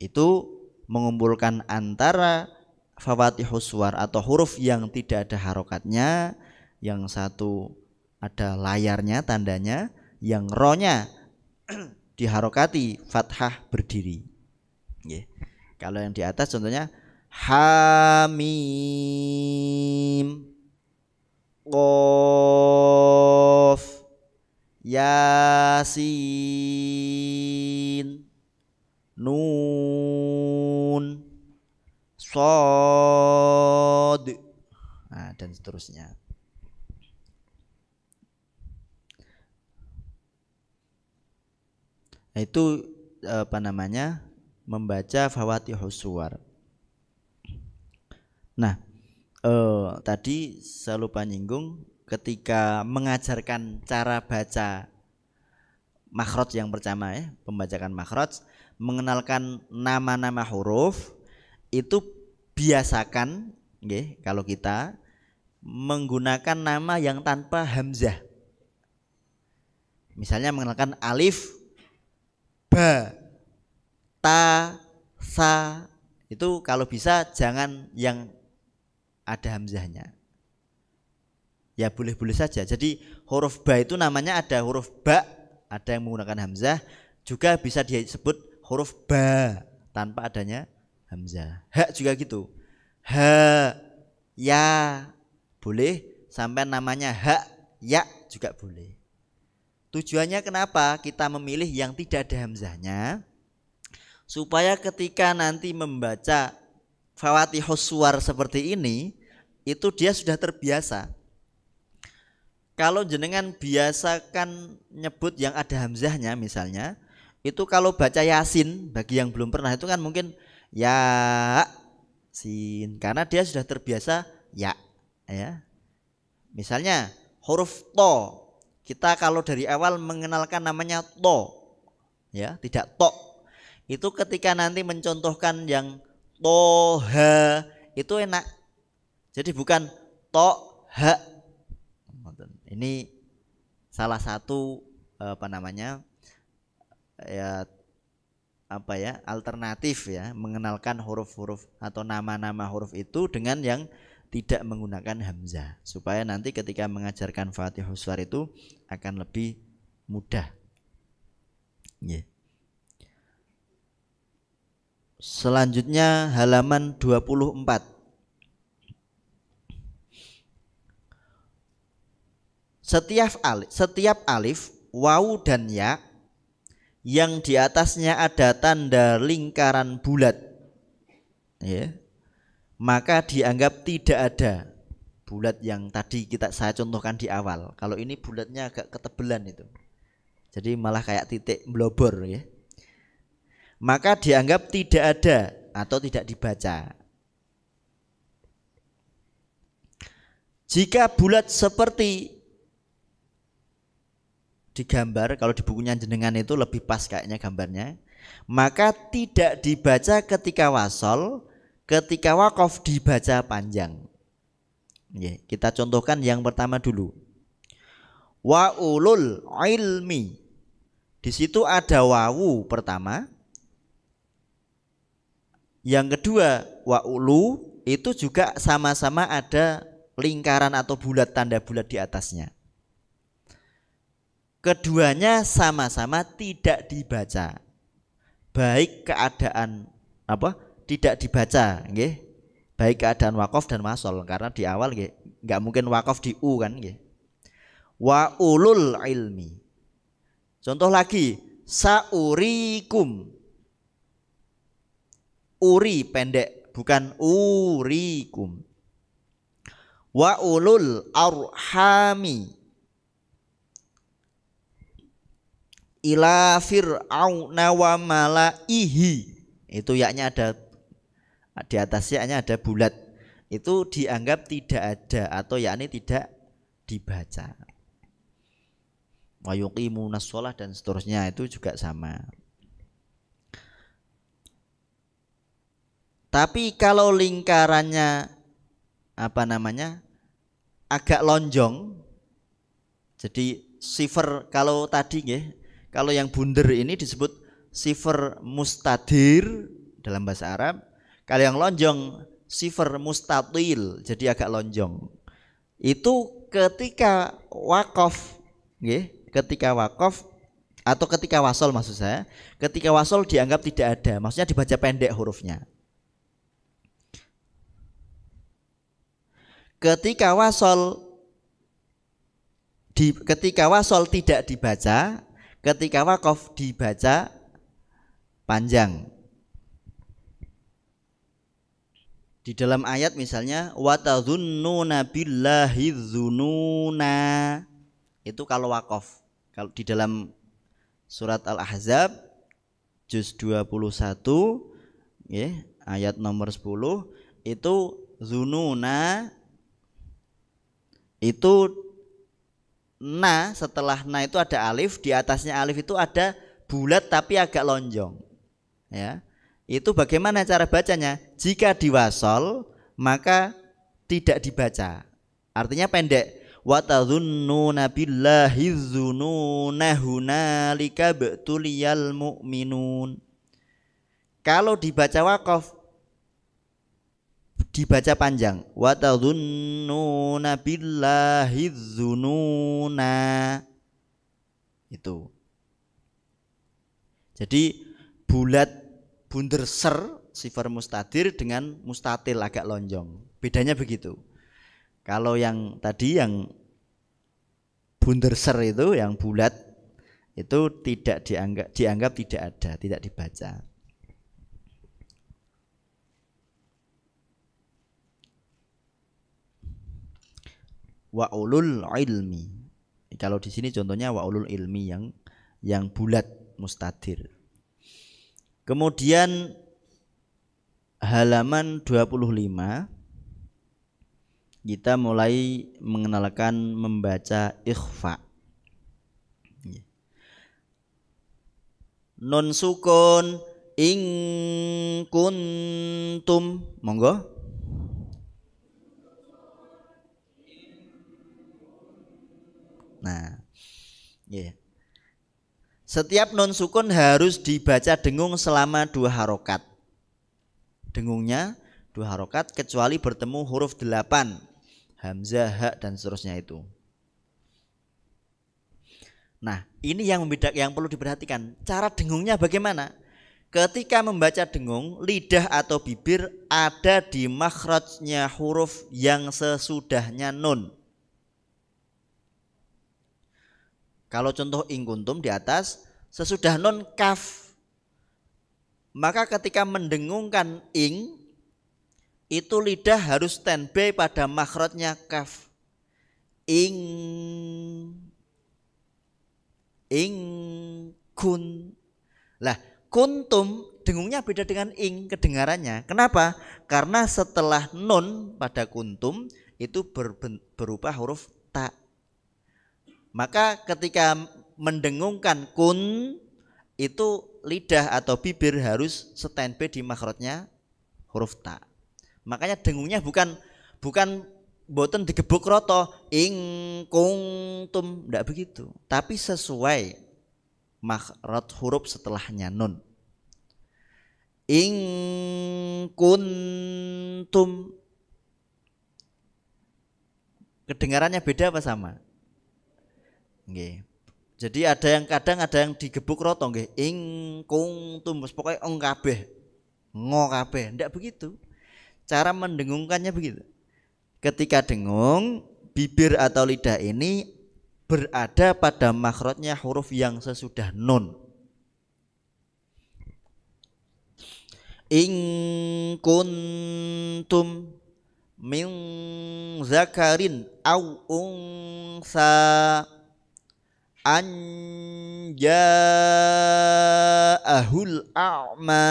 itu mengumpulkan antara fawathihus suar atau huruf yang tidak ada harokatnya yang satu ada layarnya tandanya yang ronya (clears throat) diharokati fathah berdiri yeah. kalau yang di atas contohnya hamim qaf yasin nun sod nah, dan seterusnya Nah, itu apa namanya membaca fawatihus suwar nah eh, tadi saya lupa nyinggung ketika mengajarkan cara baca makhraj yang pertama ya pembacaan makhraj mengenalkan nama-nama huruf itu biasakan ya, kalau kita menggunakan nama yang tanpa hamzah misalnya mengenalkan alif ba ta sa itu kalau bisa jangan yang ada hamzahnya ya boleh-boleh saja jadi huruf ba itu namanya ada huruf ba ada yang menggunakan hamzah juga bisa disebut huruf ba tanpa adanya hamzah hak juga gitu ha ya boleh sampai namanya hak ya juga boleh Tujuannya kenapa kita memilih yang tidak ada hamzahnya? Supaya ketika nanti membaca fawati suar seperti ini, itu dia sudah terbiasa. Kalau jenengan biasakan nyebut yang ada hamzahnya misalnya, itu kalau baca Yasin bagi yang belum pernah itu kan mungkin ya sin karena dia sudah terbiasa ya ya. Misalnya huruf to kita kalau dari awal mengenalkan namanya to, ya tidak to. Itu ketika nanti mencontohkan yang toha itu enak. Jadi bukan toha. Ini salah satu apa namanya ya apa ya alternatif ya mengenalkan huruf-huruf atau nama-nama huruf itu dengan yang tidak menggunakan hamzah supaya nanti ketika mengajarkan Fatihah Suar itu akan lebih mudah. Yeah. Selanjutnya halaman 24. Setiap alif, setiap alif, wau dan ya yang di atasnya ada tanda lingkaran bulat, ya, maka dianggap tidak ada bulat yang tadi kita saya contohkan di awal. Kalau ini bulatnya agak ketebelan itu. Jadi malah kayak titik blobor ya. Maka dianggap tidak ada atau tidak dibaca. Jika bulat seperti digambar kalau di bukunya jenengan itu lebih pas kayaknya gambarnya maka tidak dibaca ketika wasol ketika wakof dibaca panjang Ya, kita contohkan yang pertama dulu. Wa ulul ilmi. Di situ ada wawu pertama. Yang kedua, wa ulu itu juga sama-sama ada lingkaran atau bulat tanda bulat di atasnya. Keduanya sama-sama tidak dibaca. Baik keadaan apa? Tidak dibaca, nggih baik keadaan wakaf dan masol karena di awal nggak mungkin wakaf di u kan nggih. Wa ulul ilmi. Contoh lagi saurikum. Uri pendek bukan urikum. Wa ulul arhami. Ila fir'auna wa malaihi. Itu yaknya ada di atasnya hanya ada bulat itu dianggap tidak ada atau yakni tidak dibaca wayuki nasolah dan seterusnya itu juga sama tapi kalau lingkarannya apa namanya agak lonjong jadi siver kalau tadi ya kalau yang bunder ini disebut siver mustadir dalam bahasa Arab kalau yang lonjong sifar mustatil jadi agak lonjong. Itu ketika wakof, nggih, ketika wakof atau ketika wasol maksud saya, ketika wasol dianggap tidak ada, maksudnya dibaca pendek hurufnya. Ketika wasol di, ketika wasol tidak dibaca, ketika wakof dibaca panjang. Di dalam ayat misalnya watadzunnuna billahi zununa Itu kalau wakaf. Kalau di dalam surat Al-Ahzab juz 21 ya, ayat nomor 10 itu zununa itu na setelah na itu ada alif di atasnya alif itu ada bulat tapi agak lonjong ya itu bagaimana cara bacanya? Jika diwasol maka tidak dibaca. Artinya pendek. Wa tadhunnuna billahi dzununa hunalika betuliyal mu'minun. Kalau dibaca wakaf dibaca panjang. Wa tadhunnuna billahi Itu. Jadi bulat bunder ser sifar mustadir dengan mustatil agak lonjong. Bedanya begitu. Kalau yang tadi yang bunder ser itu yang bulat itu tidak dianggap dianggap tidak ada, tidak dibaca. Wa ulul ilmi. Kalau di sini contohnya wa ulul ilmi yang yang bulat mustadir. Kemudian halaman 25 kita mulai mengenalkan membaca ikhfa. Nun sukun ing kuntum monggo Nah. Ya. Yeah. Setiap nun sukun harus dibaca dengung selama dua harokat. Dengungnya dua harokat kecuali bertemu huruf delapan. Hamzah, ha, dan seterusnya itu. Nah, ini yang membedak yang perlu diperhatikan. Cara dengungnya bagaimana? Ketika membaca dengung, lidah atau bibir ada di makhrajnya huruf yang sesudahnya nun. Kalau contoh ingkuntum di atas sesudah non kaf maka ketika mendengungkan ing itu lidah harus standby pada makrotnya kaf ing ing kun lah kuntum dengungnya beda dengan ing kedengarannya kenapa karena setelah nun pada kuntum itu berubah berupa huruf tak maka ketika mendengungkan kun itu lidah atau bibir harus standby di makrotnya huruf ta. Makanya dengungnya bukan bukan boten digebuk roto ing kung tum tidak begitu, tapi sesuai makrot huruf setelahnya nun. Ing tum. kedengarannya beda apa sama? nggih jadi ada yang kadang ada yang digebuk roto nggih ing kung tumbes pokoknya ong kabeh ngo kabeh ndak begitu cara mendengungkannya begitu ketika dengung bibir atau lidah ini berada pada makrotnya huruf yang sesudah nun ing kuntum min zakarin au unsa Anjaahul ahul a'ma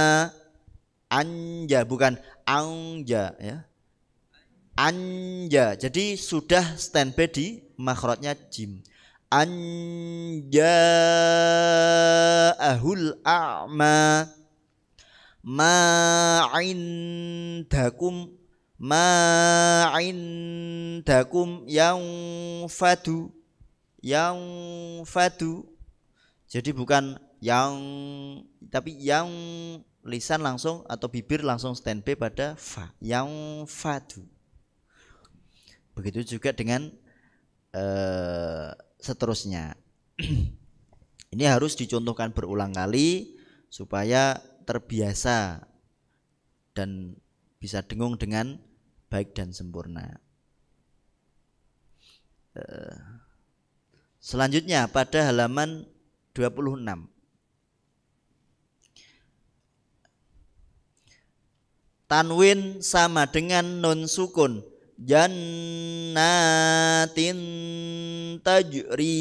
anja bukan anja ya anja jadi sudah standby di makrotnya jim anja ahul a'ma ma'in dakum yang fadu yang fadu jadi bukan yang tapi yang lisan langsung atau bibir langsung standby pada fa yang fadu begitu juga dengan uh, seterusnya (clears throat) ini harus dicontohkan berulang kali supaya terbiasa dan bisa dengung dengan baik dan sempurna. Uh, Selanjutnya pada halaman 26. Tanwin sama dengan nun sukun. Jannatin tajri.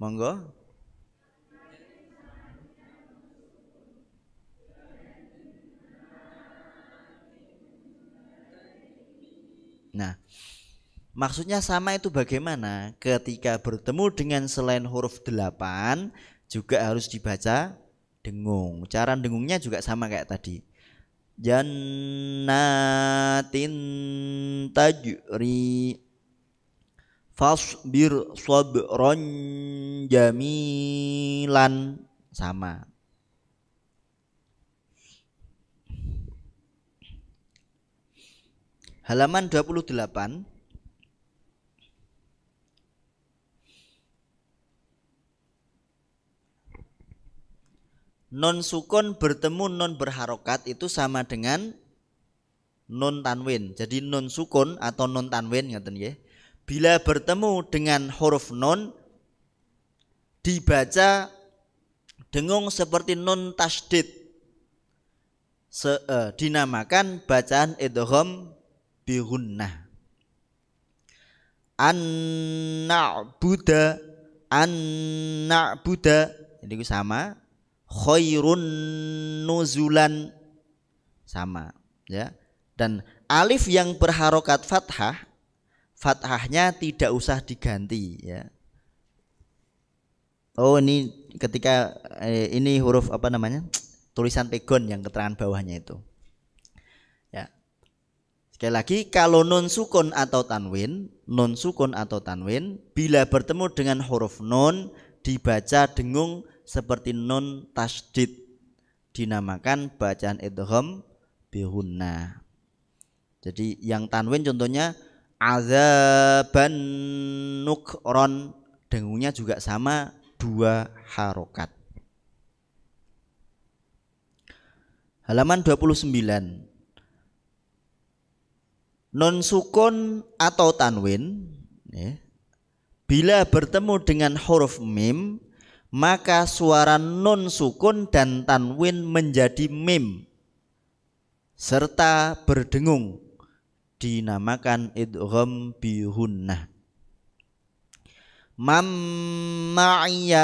Monggo. Nah, Maksudnya sama itu bagaimana? Ketika bertemu dengan selain huruf delapan juga harus dibaca dengung. Cara dengungnya juga sama kayak tadi. Jannatin tajri fasbir sabron jamilan sama halaman 28 non sukun bertemu non berharokat itu sama dengan non tanwin. Jadi non sukun atau non tanwin ngaten ya. Bila bertemu dengan huruf non dibaca dengung seperti non tasdid Se, eh, dinamakan bacaan idgham bihunnah an-na'buda an-na'buda jadi sama khairun nuzulan sama ya dan alif yang berharokat fathah fathahnya tidak usah diganti ya oh ini ketika eh, ini huruf apa namanya tulisan pegon yang keterangan bawahnya itu ya sekali lagi kalau nun sukun atau tanwin nun sukun atau tanwin bila bertemu dengan huruf nun dibaca dengung seperti nun tasdid dinamakan bacaan idgham bihunna. Jadi yang tanwin contohnya azaban nukron dengungnya juga sama dua harokat. Halaman 29 Non sukun atau tanwin ya, Bila bertemu dengan huruf mim maka suara nun sukun dan tanwin menjadi mim serta berdengung dinamakan idgham bihunnah ini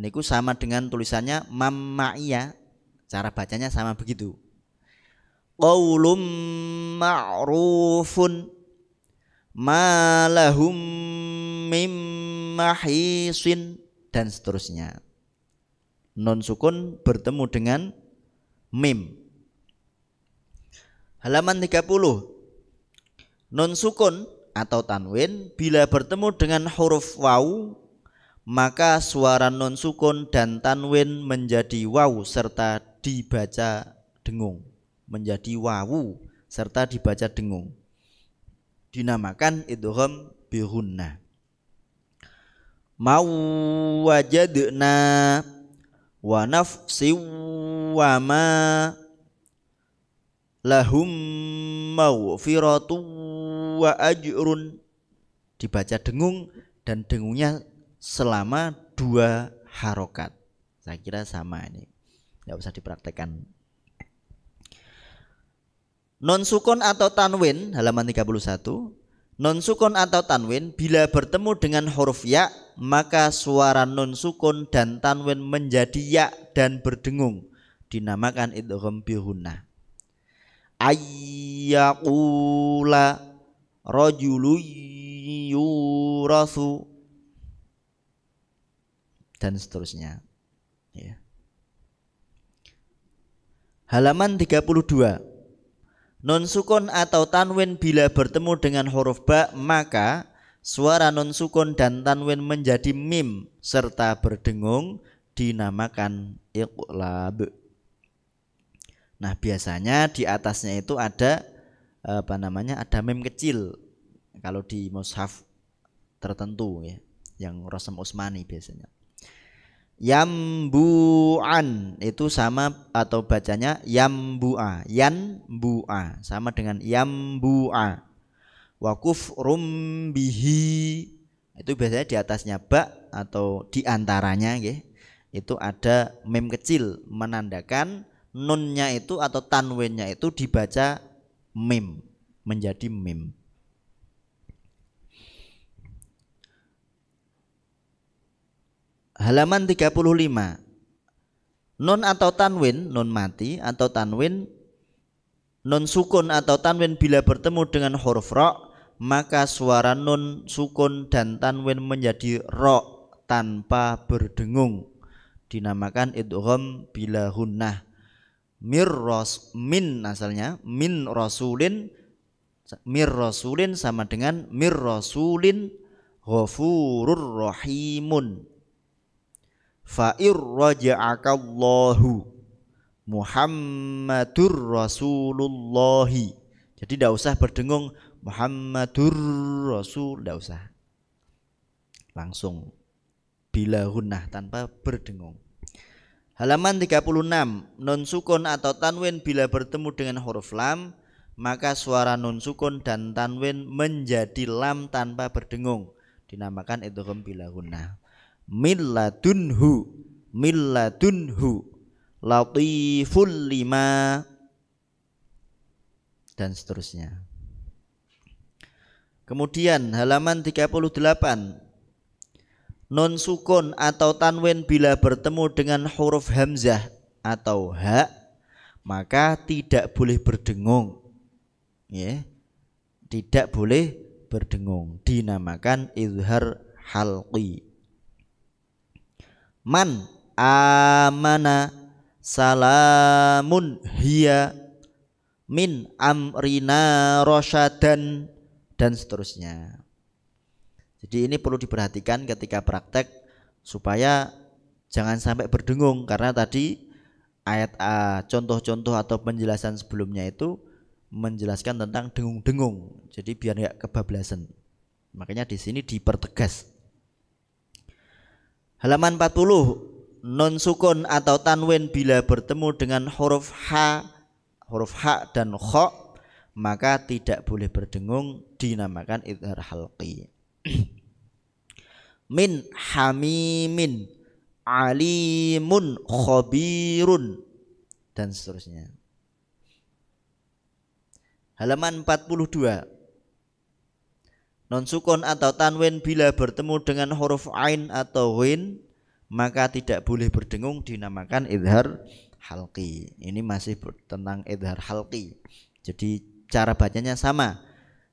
niku sama dengan tulisannya mamma’iya, cara bacanya sama begitu qaulum ma'rufun malahum dan seterusnya. Nun sukun bertemu dengan mim. Halaman 30. Nun sukun atau tanwin bila bertemu dengan huruf waw maka suara nun sukun dan tanwin menjadi waw serta dibaca dengung menjadi wawu serta dibaca dengung dinamakan idgham bihunnah mawajadna wa nafsi wa ma lahum mawfiratu wa ajrun dibaca dengung dan dengungnya selama dua harokat saya kira sama ini nggak usah dipraktekkan non sukun atau tanwin halaman 31 Non sukun atau tanwin bila bertemu dengan huruf ya maka suara non sukun dan tanwin menjadi ya dan berdengung dinamakan idgham bihunna. Ayyaqula rajulu yurasu dan seterusnya. Ya. Halaman 32. Non sukun atau tanwin bila bertemu dengan huruf ba maka suara non sukun dan tanwin menjadi mim serta berdengung dinamakan iqlab. Nah, biasanya di atasnya itu ada apa namanya? ada mim kecil kalau di mushaf tertentu ya yang Rosem Usmani biasanya yambuan itu sama atau bacanya yambua yambua sama dengan yambua Wakuf kufrum itu biasanya di atasnya ba atau di antaranya ya itu ada mem kecil menandakan nunnya itu atau tanwinnya itu dibaca mim menjadi mim halaman 35 nun atau tanwin nun mati atau tanwin nun sukun atau tanwin bila bertemu dengan huruf ro maka suara nun sukun dan tanwin menjadi ro tanpa berdengung dinamakan idgham bila hunnah mir ros min asalnya min rasulin mir rasulin sama dengan mir rasulin ghafurur rahimun fa irraja'akallahu Muhammadur Rasulullahi. Jadi tidak usah berdengung Muhammadur Rasul, tidak usah. Langsung bila hunnah tanpa berdengung. Halaman 36, nun sukun atau tanwin bila bertemu dengan huruf lam, maka suara nun sukun dan tanwin menjadi lam tanpa berdengung. Dinamakan idgham bila hunnah milladunhu milladunhu latiful lima dan seterusnya. Kemudian halaman 38 non sukun atau tanwin bila bertemu dengan huruf hamzah atau ha maka tidak boleh berdengung. Ya. Tidak boleh berdengung dinamakan izhar halqi man amana salamun hiya min amrina rosyadan dan seterusnya. Jadi ini perlu diperhatikan ketika praktek supaya jangan sampai berdengung karena tadi ayat A contoh-contoh atau penjelasan sebelumnya itu menjelaskan tentang dengung-dengung. Jadi biar nggak kebablasan. Makanya di sini dipertegas Halaman 40 non sukun atau tanwin bila bertemu dengan huruf H huruf H dan H maka tidak boleh berdengung dinamakan idhar halqi (clears throat) min hamimin alimun khobirun dan seterusnya halaman 42 Non sukun atau tanwin bila bertemu dengan huruf ain atau win maka tidak boleh berdengung dinamakan idhar halki. Ini masih tentang idhar halki. Jadi cara bacanya sama.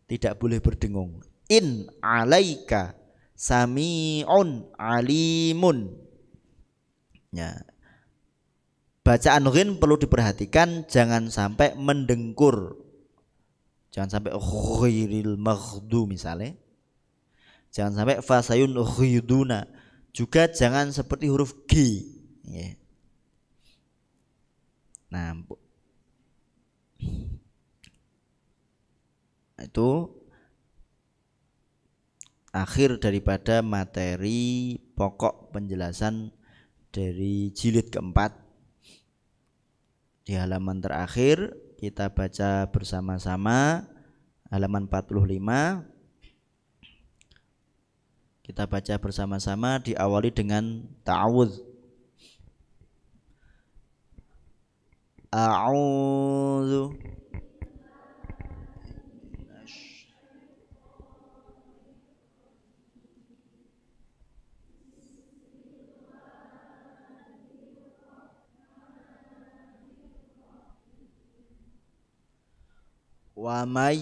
Tidak boleh berdengung. In alaika sami'un alimun. Ya. Bacaan win perlu diperhatikan jangan sampai mendengkur Jangan sampai khairil maghdu misalnya. Jangan sampai fasayun khiduna Juga jangan seperti huruf G. Ya. Nah, itu akhir daripada materi pokok penjelasan dari jilid keempat di halaman terakhir kita baca bersama-sama halaman 45 kita baca bersama-sama diawali dengan ta'awudz A'udzu ومن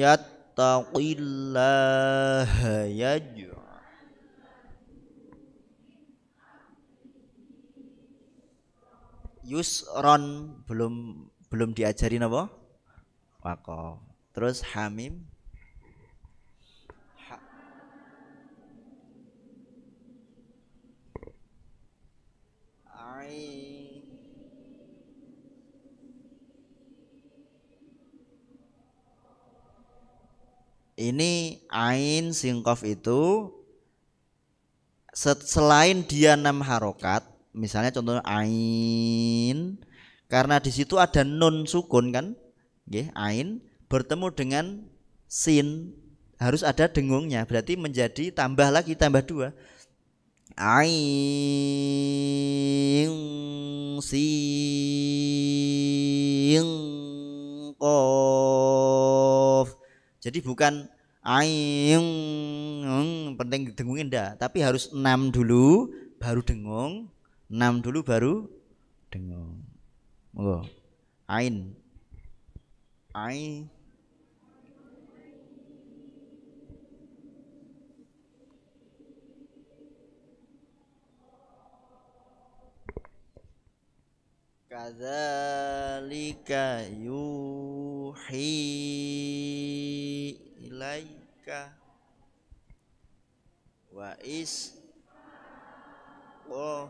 يتق الله يجعل yusron belum belum diajarin apa wakof terus hamim ini ain singkof itu selain dia enam harokat misalnya contohnya ain karena di situ ada nun sukun kan nggih ain bertemu dengan sin harus ada dengungnya berarti menjadi tambah lagi tambah dua ain sin kof jadi bukan aing penting dengungin ndak, tapi harus enam dulu baru dengung, enam dulu baru dengung. Monggo. Ain. Ain kadzalika yuhi ilaika wa is oh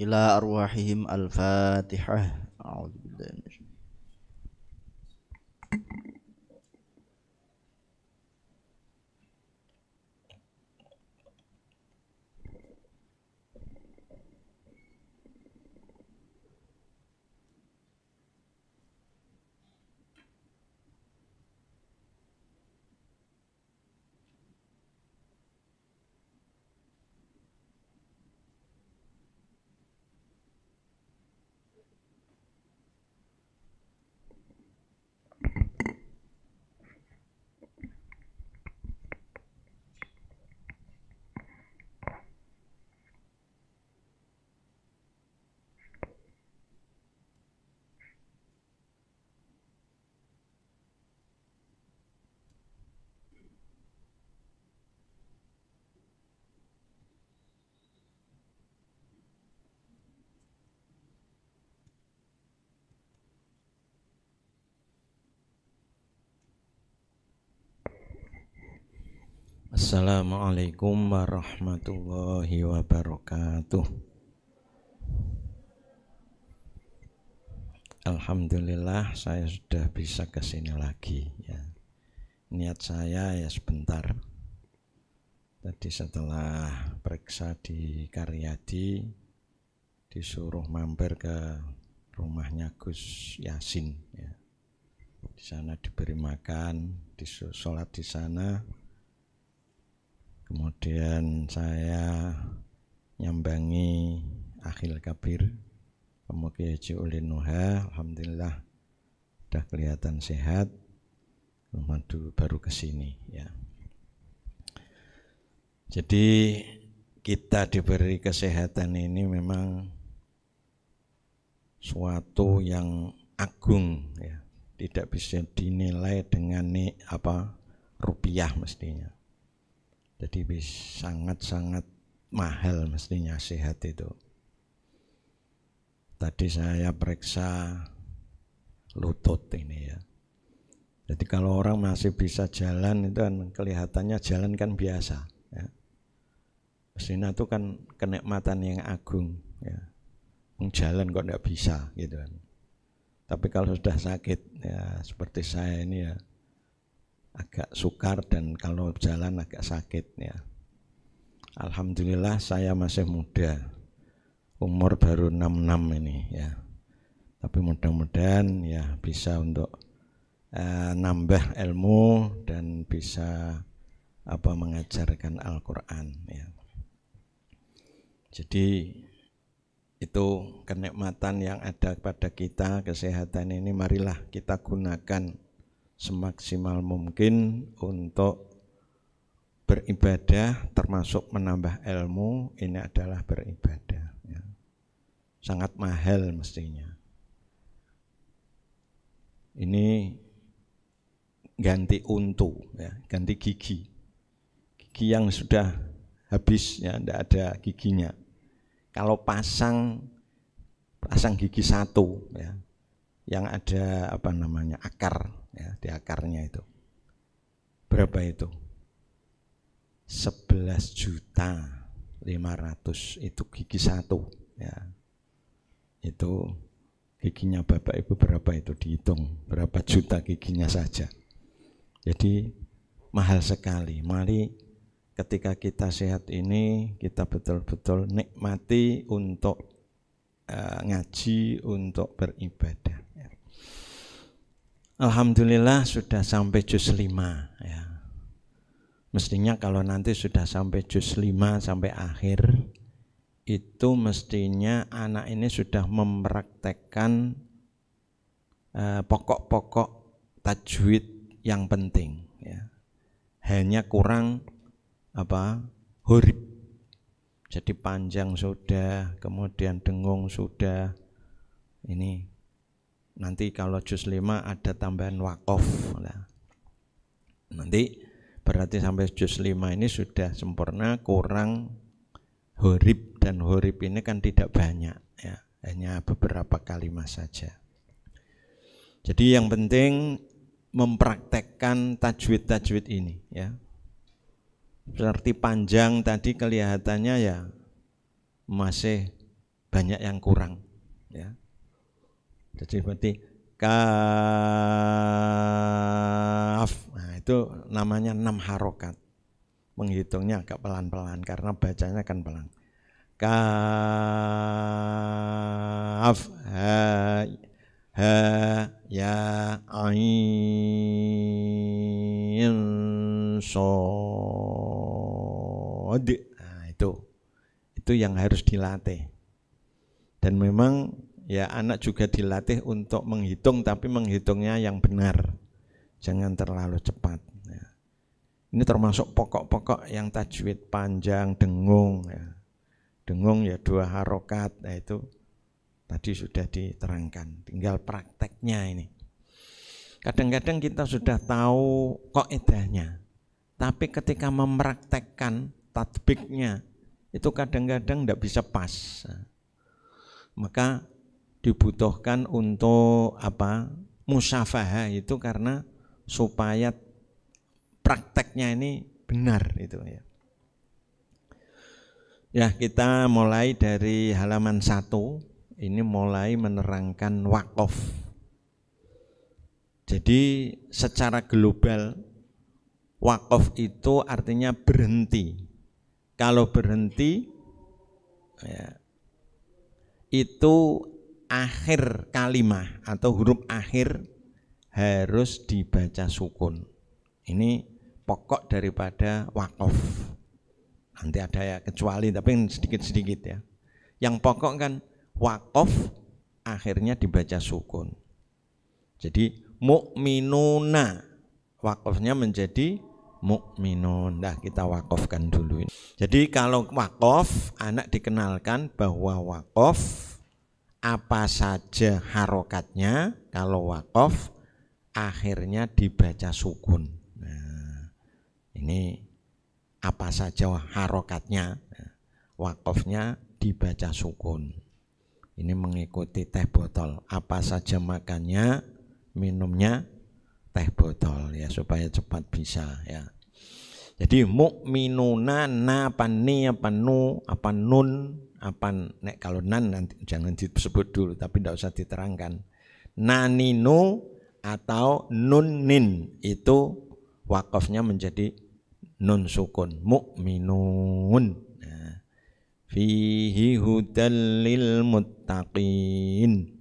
إلى أرواحهم الفاتحة Assalamualaikum warahmatullahi wabarakatuh Alhamdulillah saya sudah bisa ke sini lagi ya. Niat saya ya sebentar Tadi setelah periksa di Karyadi Disuruh mampir ke rumahnya Gus Yasin ya. Di sana diberi makan, disolat di sana Kemudian saya nyambangi Akhil Kabir Pemuki Haji Ulin Nuha Alhamdulillah sudah kelihatan sehat Madu baru ke sini ya. Jadi kita diberi kesehatan ini memang suatu yang agung ya tidak bisa dinilai dengan apa rupiah mestinya jadi sangat-sangat mahal mestinya sehat itu. Tadi saya periksa lutut ini ya. Jadi kalau orang masih bisa jalan itu kan kelihatannya jalan kan biasa. Ya. Mestinya itu kan kenikmatan yang agung. Ya. Jalan kok tidak bisa gitu kan. Tapi kalau sudah sakit ya seperti saya ini ya agak sukar dan kalau jalan agak sakit ya. Alhamdulillah saya masih muda. Umur baru 66 ini ya. Tapi mudah-mudahan ya bisa untuk eh, nambah ilmu dan bisa apa mengajarkan Al-Qur'an ya. Jadi itu kenikmatan yang ada pada kita kesehatan ini marilah kita gunakan semaksimal mungkin untuk beribadah termasuk menambah ilmu ini adalah beribadah ya. sangat mahal mestinya ini ganti untu ya, ganti gigi gigi yang sudah habis ya tidak ada giginya kalau pasang pasang gigi satu ya yang ada apa namanya akar ya, di akarnya itu. Berapa itu? 11 juta 500 itu gigi satu ya. Itu giginya Bapak Ibu berapa itu dihitung berapa juta giginya saja. Jadi mahal sekali. Mari ketika kita sehat ini kita betul-betul nikmati untuk uh, ngaji, untuk beribadah. Alhamdulillah sudah sampai juz 5 ya. Mestinya kalau nanti sudah sampai juz 5 sampai akhir itu mestinya anak ini sudah mempraktekkan eh, pokok-pokok tajwid yang penting ya. Hanya kurang apa? Hurib. jadi panjang sudah, kemudian dengung sudah. Ini nanti kalau juz 5 ada tambahan wakof nah. Ya. nanti berarti sampai juz 5 ini sudah sempurna kurang horib dan horib ini kan tidak banyak ya hanya beberapa kalimat saja jadi yang penting mempraktekkan tajwid-tajwid ini ya seperti panjang tadi kelihatannya ya masih banyak yang kurang ya jadi berarti kaf. Nah, itu namanya enam harokat. Menghitungnya agak pelan-pelan karena bacanya kan pelan. Kaf ha ha ya ain sod. Nah, itu itu yang harus dilatih. Dan memang ya anak juga dilatih untuk menghitung tapi menghitungnya yang benar. Jangan terlalu cepat. Ya. Ini termasuk pokok-pokok yang tajwid panjang, dengung. Ya. Dengung ya dua harokat, nah itu tadi sudah diterangkan. Tinggal prakteknya ini. Kadang-kadang kita sudah tahu kok edahnya, tapi ketika mempraktekkan tatbiknya, itu kadang-kadang tidak bisa pas. Maka dibutuhkan untuk apa musafah itu karena supaya prakteknya ini benar itu ya. Ya, kita mulai dari halaman satu Ini mulai menerangkan wakaf. Jadi secara global wakaf itu artinya berhenti. Kalau berhenti ya, itu akhir kalimah atau huruf akhir harus dibaca sukun. Ini pokok daripada wakaf. Nanti ada ya kecuali tapi sedikit-sedikit ya. Yang pokok kan wakaf akhirnya dibaca sukun. Jadi mukminuna wakafnya menjadi mukminun. Nah, kita wakafkan dulu. Jadi kalau wakaf anak dikenalkan bahwa wakaf apa saja harokatnya kalau wakaf akhirnya dibaca sukun. Nah, ini apa saja harokatnya nah, wakafnya dibaca sukun. Ini mengikuti teh botol. Apa saja makannya, minumnya teh botol ya supaya cepat bisa ya. Jadi mukminuna na nu apa nun apa nek kalau nan nanti jangan disebut dulu tapi tidak usah diterangkan naninu atau nunin itu wakafnya menjadi nun sukun mukminun nah, fihi hudalil muttaqin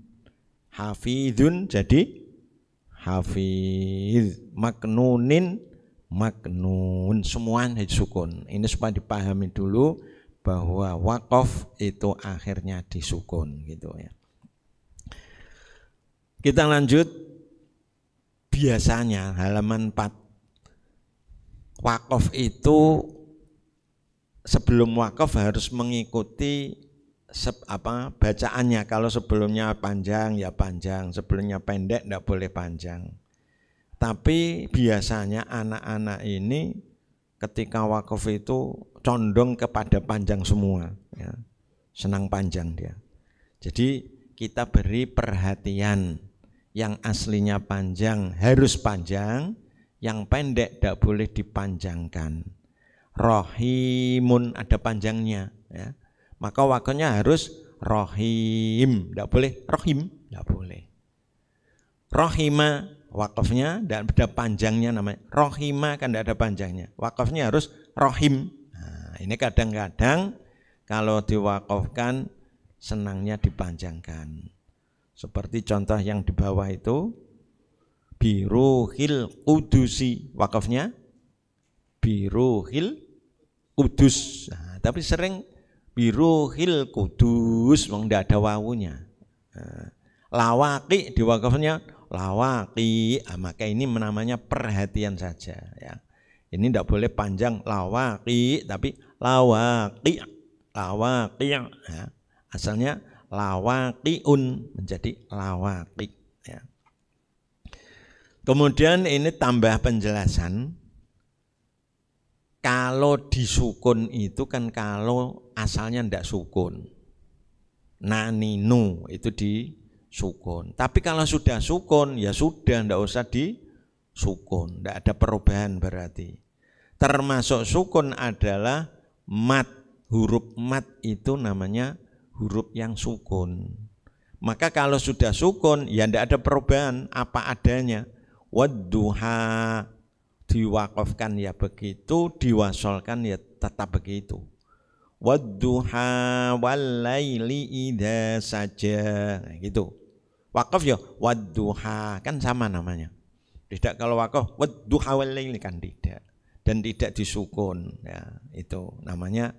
hafidun jadi hafiz maknunin maknun semuanya sukun ini supaya dipahami dulu bahwa wakaf itu akhirnya disukun gitu ya. Kita lanjut biasanya halaman 4 wakaf itu sebelum wakaf harus mengikuti sep, apa bacaannya kalau sebelumnya panjang ya panjang sebelumnya pendek tidak boleh panjang tapi biasanya anak-anak ini ketika wakuf itu condong kepada panjang semua ya. senang panjang dia jadi kita beri perhatian yang aslinya panjang harus panjang yang pendek tidak boleh dipanjangkan rohimun ada panjangnya ya. maka wakufnya harus rohim tidak boleh rohim tidak boleh rohima wakafnya dan ada panjangnya namanya rohima kan tidak ada panjangnya wakafnya harus rohim nah, ini kadang-kadang kalau diwakafkan senangnya dipanjangkan seperti contoh yang di bawah itu biruhil kudusi wakafnya biruhil kudus nah, tapi sering biruhil kudus wong tidak ada wawunya nah, lawaki di lawaki. Ah, maka ini namanya perhatian saja ya. Ini tidak boleh panjang lawaki tapi lawaki lawaki ya. Asalnya lawakiun menjadi lawaki ya. Kemudian ini tambah penjelasan kalau disukun itu kan kalau asalnya ndak sukun. Naninu itu di sukun. Tapi kalau sudah sukun, ya sudah, ndak usah di sukun. Ndak ada perubahan berarti. Termasuk sukun adalah mat. Huruf mat itu namanya huruf yang sukun. Maka kalau sudah sukun, ya ndak ada perubahan apa adanya. Wadduha diwakafkan ya begitu, diwasolkan ya tetap begitu. Wadduha walaili idha saja. Nah, gitu. Wakaf ya wadduha kan sama namanya. Tidak kalau wakaf wadduha walail kan tidak dan tidak disukun ya itu namanya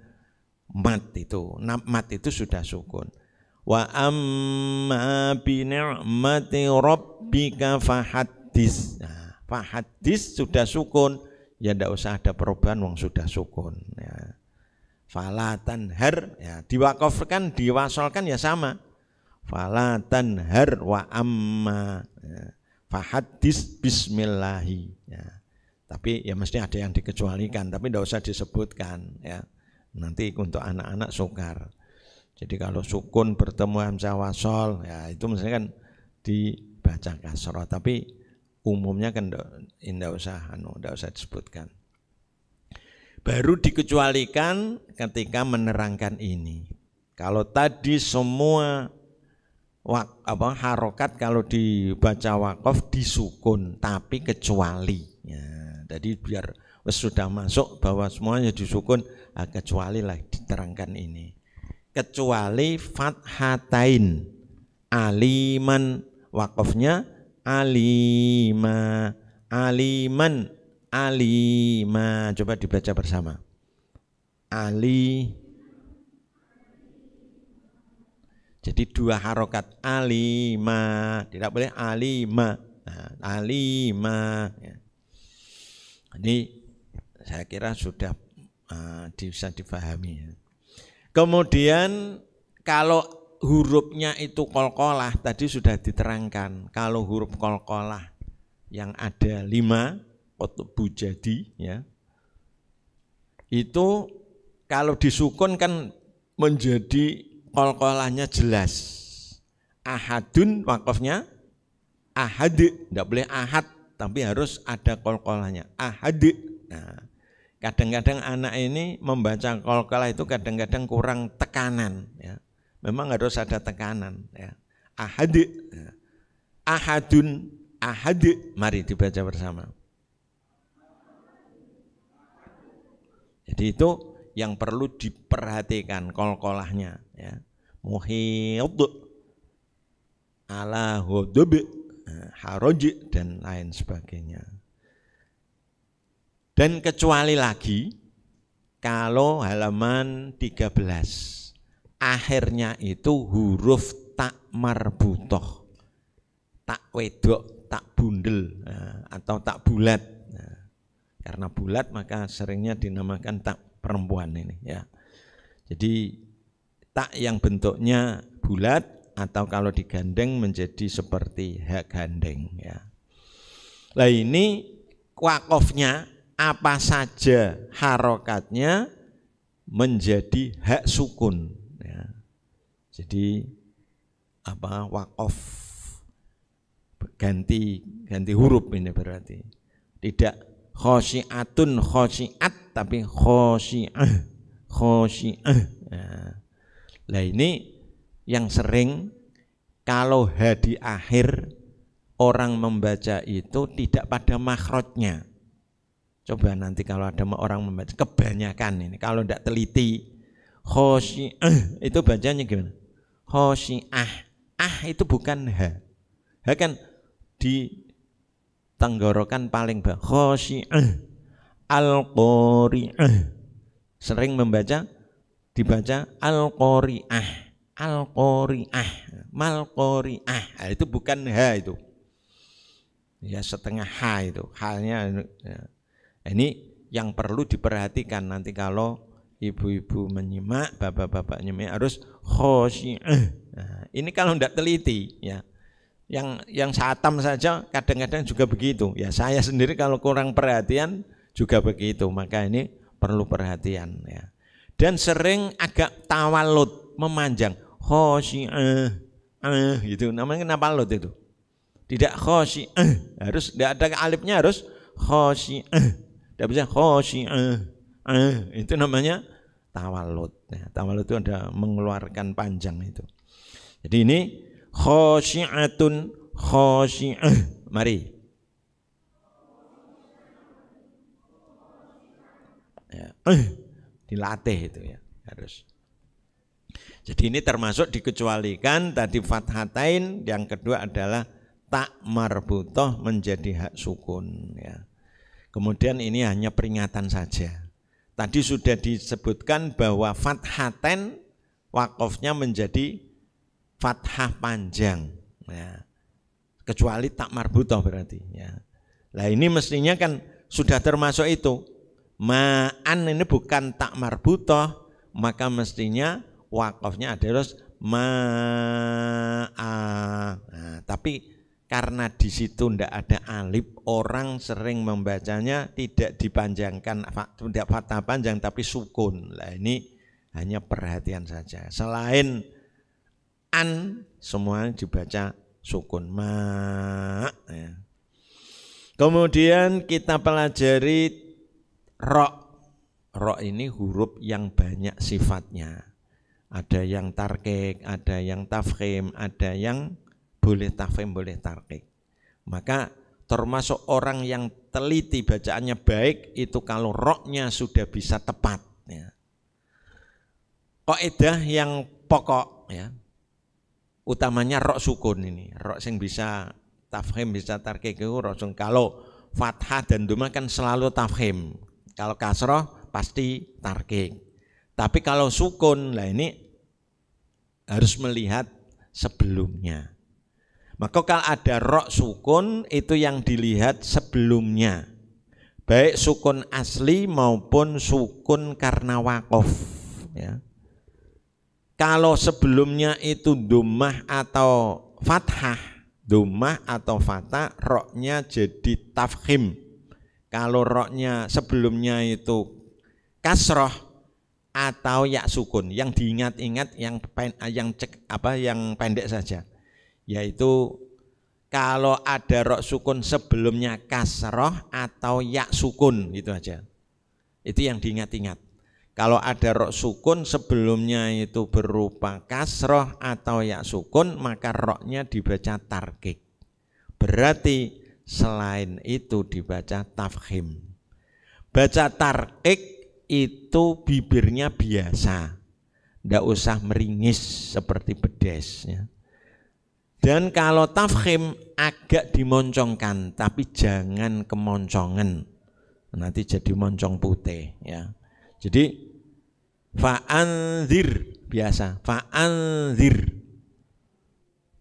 mat itu mat itu sudah sukun wa amma bi ni'mati rabbika fahaddis nah, fahaddis sudah sukun ya tidak usah ada perubahan wong sudah sukun ya falatan her ya diwakafkan diwasolkan ya sama falatan har wa amma ya. fahadis bismillahi ya. tapi ya mesti ada yang dikecualikan tapi tidak usah disebutkan ya nanti untuk anak-anak sukar jadi kalau sukun bertemu hamzah wasol ya itu misalnya kan dibaca kasroh tapi umumnya kan tidak usah anu tidak usah disebutkan baru dikecualikan ketika menerangkan ini kalau tadi semua wak, apa harokat kalau dibaca wakaf disukun tapi kecuali ya jadi biar sudah masuk bahwa semuanya disukun ah, kecuali lah diterangkan ini kecuali fathatain aliman wakafnya alima aliman alima coba dibaca bersama ali Jadi dua harokat alima, tidak boleh alima, nah, alima. Ya. Ini saya kira sudah uh, bisa dipahami. Ya. Kemudian kalau hurufnya itu kolkolah tadi sudah diterangkan. Kalau huruf kolkolah yang ada lima kotbu jadi ya itu kalau disukun kan menjadi kol jelas. Ahadun wakofnya ahad, tidak boleh ahad, tapi harus ada kol-kolahnya. Ahad. Nah, kadang-kadang anak ini membaca kolkolah itu kadang-kadang kurang tekanan. Ya. Memang harus ada tekanan. Ya. Ahad. Ahadun ahad. Mari dibaca bersama. Jadi itu yang perlu diperhatikan kolkolahnya ya muhid ala hudub eh, haraj dan lain sebagainya dan kecuali lagi kalau halaman 13 akhirnya itu huruf tak marbutoh tak wedok tak bundel eh, atau tak bulat eh, karena bulat maka seringnya dinamakan tak perempuan ini ya jadi tak yang bentuknya bulat atau kalau digandeng menjadi seperti hak gandeng ya. Nah ini wakofnya apa saja harokatnya menjadi hak sukun ya. Jadi apa wakof ganti ganti huruf ini berarti tidak khosiatun khosiat tapi khosyiah khosyiah ya. Nah ini yang sering kalau hadi akhir orang membaca itu tidak pada makrotnya. Coba nanti kalau ada orang membaca kebanyakan ini kalau tidak teliti hoshi itu bacanya gimana? Khosi Ah ah itu bukan ha. Ha kan di tenggorokan paling bawah. eh, al eh. Sering membaca dibaca al-qari'ah al-qari'ah mal-qari'ah nah, itu bukan ha itu ya setengah ha itu halnya ya. ini yang perlu diperhatikan nanti kalau ibu-ibu menyimak bapak-bapak menyimak harus khosyi'ah nah, ini kalau tidak teliti ya yang yang satam saja kadang-kadang juga begitu ya saya sendiri kalau kurang perhatian juga begitu maka ini perlu perhatian ya dan sering agak tawalut memanjang khosyi'ah ah, gitu namanya kenapa lut itu tidak khosyi'ah harus tidak ada alifnya harus khosyi'ah tidak bisa khosyi'ah ah, itu namanya tawalut nah, tawalut itu ada mengeluarkan panjang itu jadi ini khosyi'atun khosyi'ah mari ya. Eh dilatih itu ya harus. Jadi ini termasuk dikecualikan tadi fathatain yang kedua adalah tak marbutoh menjadi hak sukun ya. Kemudian ini hanya peringatan saja. Tadi sudah disebutkan bahwa fathaten wakofnya menjadi fathah panjang ya. Kecuali tak marbutoh berarti ya. Nah ini mestinya kan sudah termasuk itu ma'an ini bukan tak marbutoh, maka mestinya wakafnya ada terus ma'a. Nah, tapi karena di situ ndak ada alif, orang sering membacanya tidak dipanjangkan, tidak fata panjang tapi sukun. Lah ini hanya perhatian saja. Selain an semuanya dibaca sukun ma. Ya. Kemudian kita pelajari Rok, rok ini huruf yang banyak sifatnya. Ada yang tarkik, ada yang tafkim ada yang boleh tafkim boleh tarkik. Maka termasuk orang yang teliti bacaannya baik itu kalau roknya sudah bisa tepat. Ya. Koedah yang pokok ya, utamanya rok sukun ini, rok sing bisa tafhim bisa tarkik itu rok sukun. Kalau fathah dan duma kan selalu tafhim. Kalau kasroh pasti tarking. Tapi kalau sukun lah ini harus melihat sebelumnya. Maka kalau ada rok sukun itu yang dilihat sebelumnya. Baik sukun asli maupun sukun karena wakof. Ya. Kalau sebelumnya itu dumah atau fathah, dumah atau fatah, roknya jadi tafhim, kalau roknya sebelumnya itu kasroh atau yak sukun yang diingat-ingat yang pen, yang cek apa yang pendek saja yaitu kalau ada rok sukun sebelumnya kasroh atau yak sukun itu aja itu yang diingat-ingat kalau ada rok sukun sebelumnya itu berupa kasroh atau yak sukun maka roknya dibaca tarkik berarti Selain itu dibaca tafhim. Baca tarkik itu bibirnya biasa. Tidak usah meringis seperti bedesnya. Dan kalau tafhim agak dimoncongkan, tapi jangan kemoncongan. Nanti jadi moncong putih. ya. Jadi fa'anzir biasa, fa'anzir.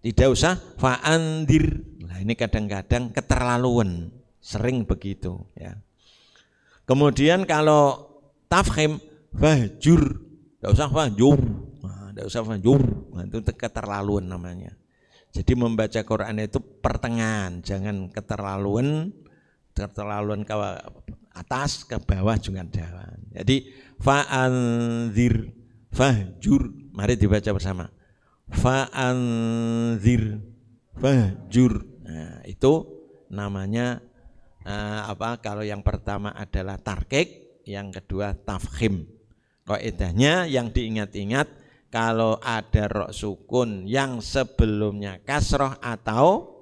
Tidak usah fa'anzir Nah, ini kadang-kadang keterlaluan, sering begitu ya. Kemudian kalau tafhim fajur, tidak usah fajur, tidak nah, usah fajur nah, itu keterlaluan namanya. Jadi membaca Quran itu pertengahan, jangan keterlaluan, keterlaluan ke atas ke bawah juga jangan. Jadi fa'anzir fajur, mari dibaca bersama. Fa'anzir fajur. Nah, itu namanya eh, apa? Kalau yang pertama adalah tarkik, yang kedua tafkhim. Kaidahnya yang diingat-ingat kalau ada rok sukun yang sebelumnya kasroh atau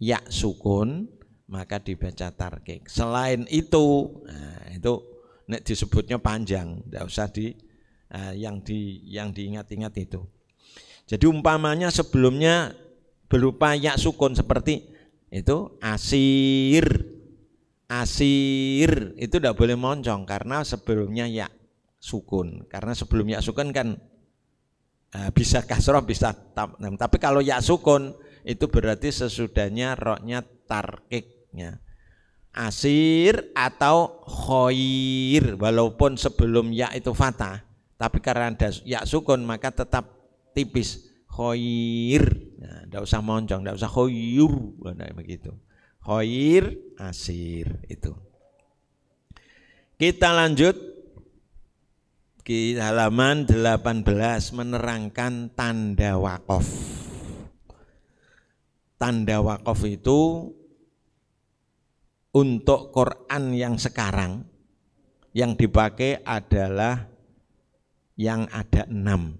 ya sukun maka dibaca tarkik. Selain itu, nah, itu nek disebutnya panjang, tidak usah di eh, yang di yang diingat-ingat itu. Jadi umpamanya sebelumnya berupa yak sukun seperti itu asir asir itu tidak boleh moncong karena sebelumnya ya sukun karena sebelumnya sukun kan eh, bisa kasroh bisa tam, tapi kalau ya sukun itu berarti sesudahnya roknya tarkiknya asir atau khoir walaupun sebelum ya itu fatah tapi karena ada ya sukun maka tetap tipis khoir tidak usah moncong, tidak usah khoyur. Nah, begitu. Khoyir, asir. Itu. Kita lanjut di halaman 18 menerangkan tanda wakaf. Tanda wakaf itu untuk Quran yang sekarang yang dipakai adalah yang ada enam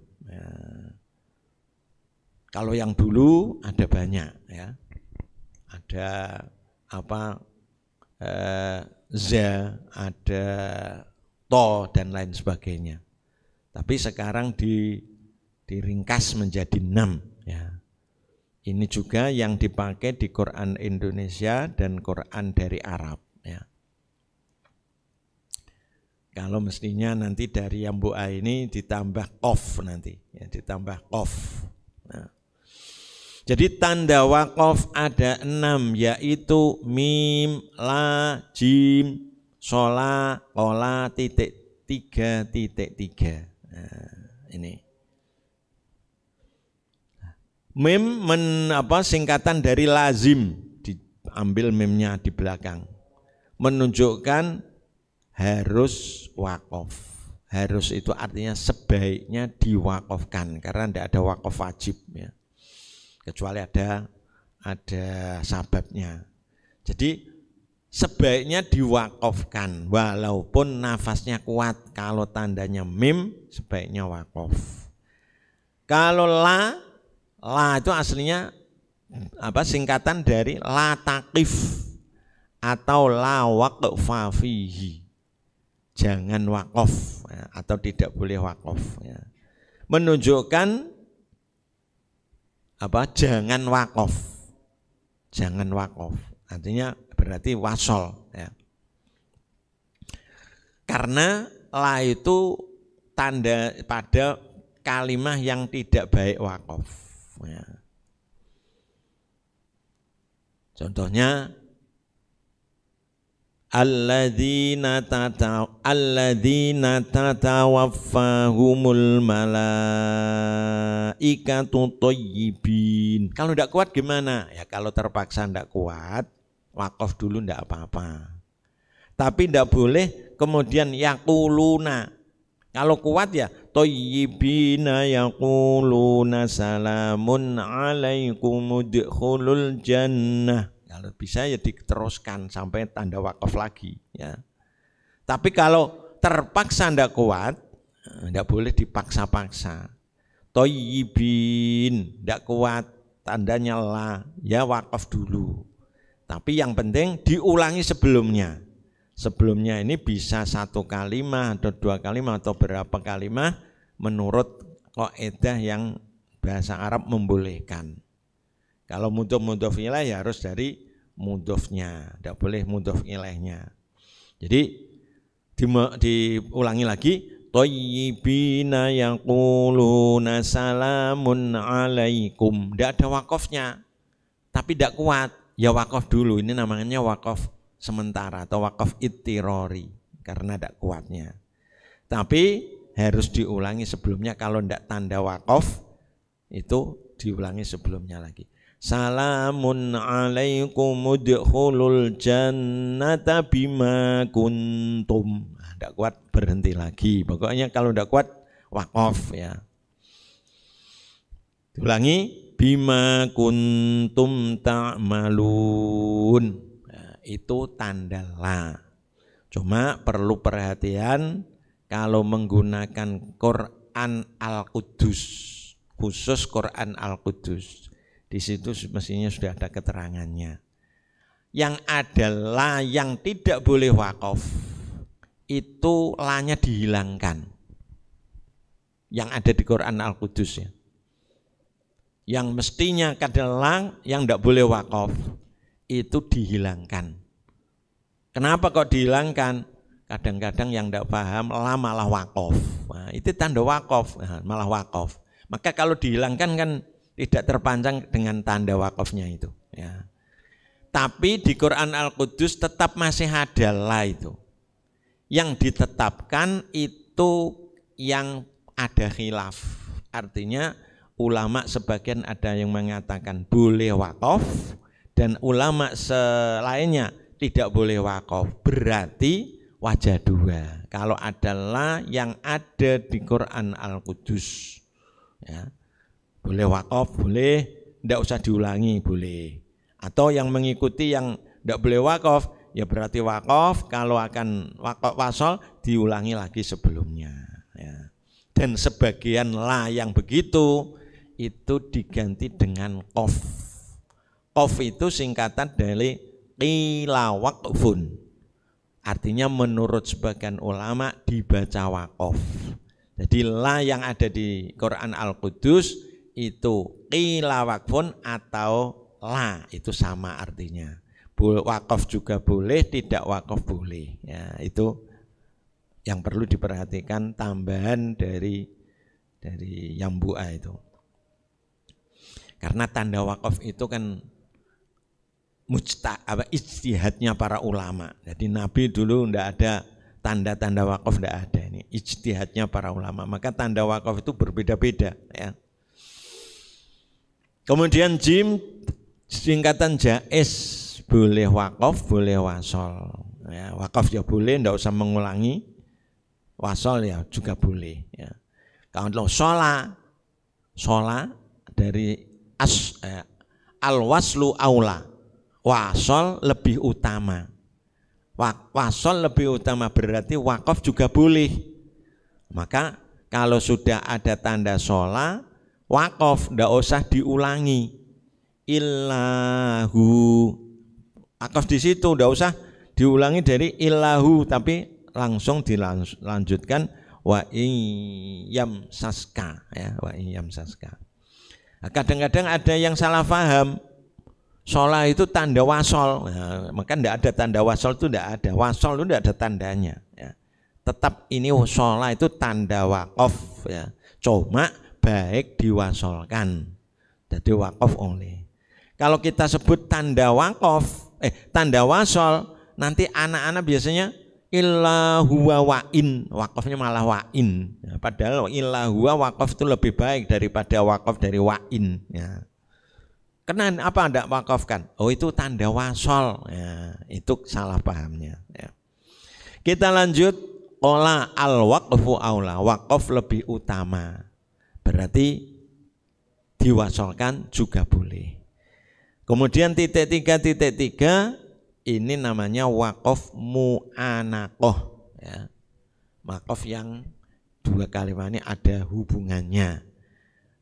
kalau yang dulu ada banyak ya. Ada apa eh, Z, ada to dan lain sebagainya. Tapi sekarang di diringkas menjadi enam ya. Ini juga yang dipakai di Quran Indonesia dan Quran dari Arab ya. Kalau mestinya nanti dari yang a ini ditambah kof nanti, ya, ditambah kof. Jadi tanda wakaf ada enam yaitu mim, la, jim, sola, kola, titik tiga, titik tiga. Nah, ini. Mim men, apa, singkatan dari lazim diambil mimnya di belakang menunjukkan harus wakaf harus itu artinya sebaiknya diwakafkan karena tidak ada wakaf wajib ya kecuali ada ada sababnya. Jadi sebaiknya diwakofkan walaupun nafasnya kuat kalau tandanya mim sebaiknya wakof. Kalau la la itu aslinya apa singkatan dari la takif atau la waqfafihi. Jangan wakof ya, atau tidak boleh wakof ya. Menunjukkan apa jangan wakof jangan wakof artinya berarti wasol ya karena la itu tanda pada kalimah yang tidak baik wakof ya. contohnya alladzina tata alladzina tatawaffahumul malaikatu thayyibin. Kalau tidak kuat gimana? Ya kalau terpaksa tidak kuat, wakaf dulu tidak apa-apa. Tapi tidak boleh kemudian yakuluna. Kalau kuat ya toyibina yakuluna salamun alaikum udkhulul jannah. Nah, bisa ya diteruskan sampai tanda wakaf lagi ya. Tapi kalau terpaksa ndak kuat, nah, ndak boleh dipaksa-paksa. Toyibin, ndak kuat, tandanya lah, ya wakaf dulu. Tapi yang penting diulangi sebelumnya. Sebelumnya ini bisa satu kalimat atau dua kalimat atau berapa kalimat menurut koedah yang bahasa Arab membolehkan. Kalau mudof mudhof ya harus dari mudofnya, tidak boleh mudof ilahnya. Jadi di, diulangi lagi Toyibina yang kuluna salamun alaikum. Tidak ada wakofnya, tapi tidak kuat. Ya wakof dulu, ini namanya wakof sementara atau wakof itirori karena tidak kuatnya. Tapi harus diulangi sebelumnya kalau tidak tanda wakof, itu diulangi sebelumnya lagi. Salamun alaikum udkhulul jannata bima kuntum. Tidak ah, kuat berhenti lagi. Pokoknya kalau tidak kuat wakaf ya. Ulangi bima kuntum tak Nah, ya, itu tanda la. Cuma perlu perhatian kalau menggunakan Quran Al-Qudus, khusus Quran Al-Qudus. Di situ mestinya sudah ada keterangannya. Yang adalah yang tidak boleh wakaf itu lanya dihilangkan. Yang ada di Quran Al-Qudus ya. Yang mestinya kadang yang tidak boleh wakaf itu dihilangkan. Kenapa kok dihilangkan? Kadang-kadang yang tidak paham lah malah wakof. Nah, itu tanda wakaf, nah, malah wakaf. Maka kalau dihilangkan kan tidak terpanjang dengan tanda wakafnya itu ya tapi di Quran Al-Qudus tetap masih ada la itu yang ditetapkan itu yang ada khilaf artinya ulama sebagian ada yang mengatakan boleh wakaf dan ulama selainnya tidak boleh wakaf berarti wajah dua kalau adalah yang ada di Quran Al-Qudus ya boleh wakaf, boleh, tidak usah diulangi, boleh. Atau yang mengikuti yang tidak boleh wakaf, ya berarti wakaf kalau akan wakaf wasol diulangi lagi sebelumnya. Ya. Dan sebagian la yang begitu itu diganti dengan kof. Kof itu singkatan dari kila wakfun. Artinya menurut sebagian ulama dibaca wakaf. Jadi la yang ada di Quran Al-Qudus itu qila wakfun atau la itu sama artinya wakaf juga boleh tidak wakaf boleh ya itu yang perlu diperhatikan tambahan dari dari yang bua itu karena tanda wakaf itu kan mujta apa ijtihadnya para ulama jadi nabi dulu ndak ada tanda-tanda wakaf ndak ada ini ijtihadnya para ulama maka tanda wakaf itu berbeda-beda ya Kemudian jim singkatan jais boleh wakaf, boleh wasol. Ya, wakaf ya boleh, ndak usah mengulangi. Wasol ya juga boleh. Ya. Kalau sola, sola dari as, eh, ya, al waslu aula, wasol lebih utama. Wasol lebih utama berarti wakaf juga boleh. Maka kalau sudah ada tanda sholat, Wakof ndak usah diulangi. Ilahu, Wakof di situ ndak usah diulangi dari Ilahu, tapi langsung dilanjutkan wa iyam saska ya wa iyam saska. Nah, kadang-kadang ada yang salah paham. sholat itu tanda wasol, nah, maka tidak ada tanda wasol itu ndak ada. Wasol itu tidak ada tandanya. Ya. Tetap ini sholat itu tanda wakof. Ya. Cuma baik diwasolkan. Jadi wakof only Kalau kita sebut tanda wakof eh tanda wasol, nanti anak-anak biasanya illa wa'in wakafnya malah wa'in ya, padahal illa wakof wakaf itu lebih baik daripada wakof dari wa'in ya. karena apa anda wakafkan oh itu tanda wasol ya, itu salah pahamnya ya. kita lanjut ola al wakfu aula waqaf lebih utama Berarti diwasolkan juga boleh. Kemudian titik tiga titik tiga ini namanya wakof mu'anakoh ya. Wakof yang dua kalimat ini ada hubungannya.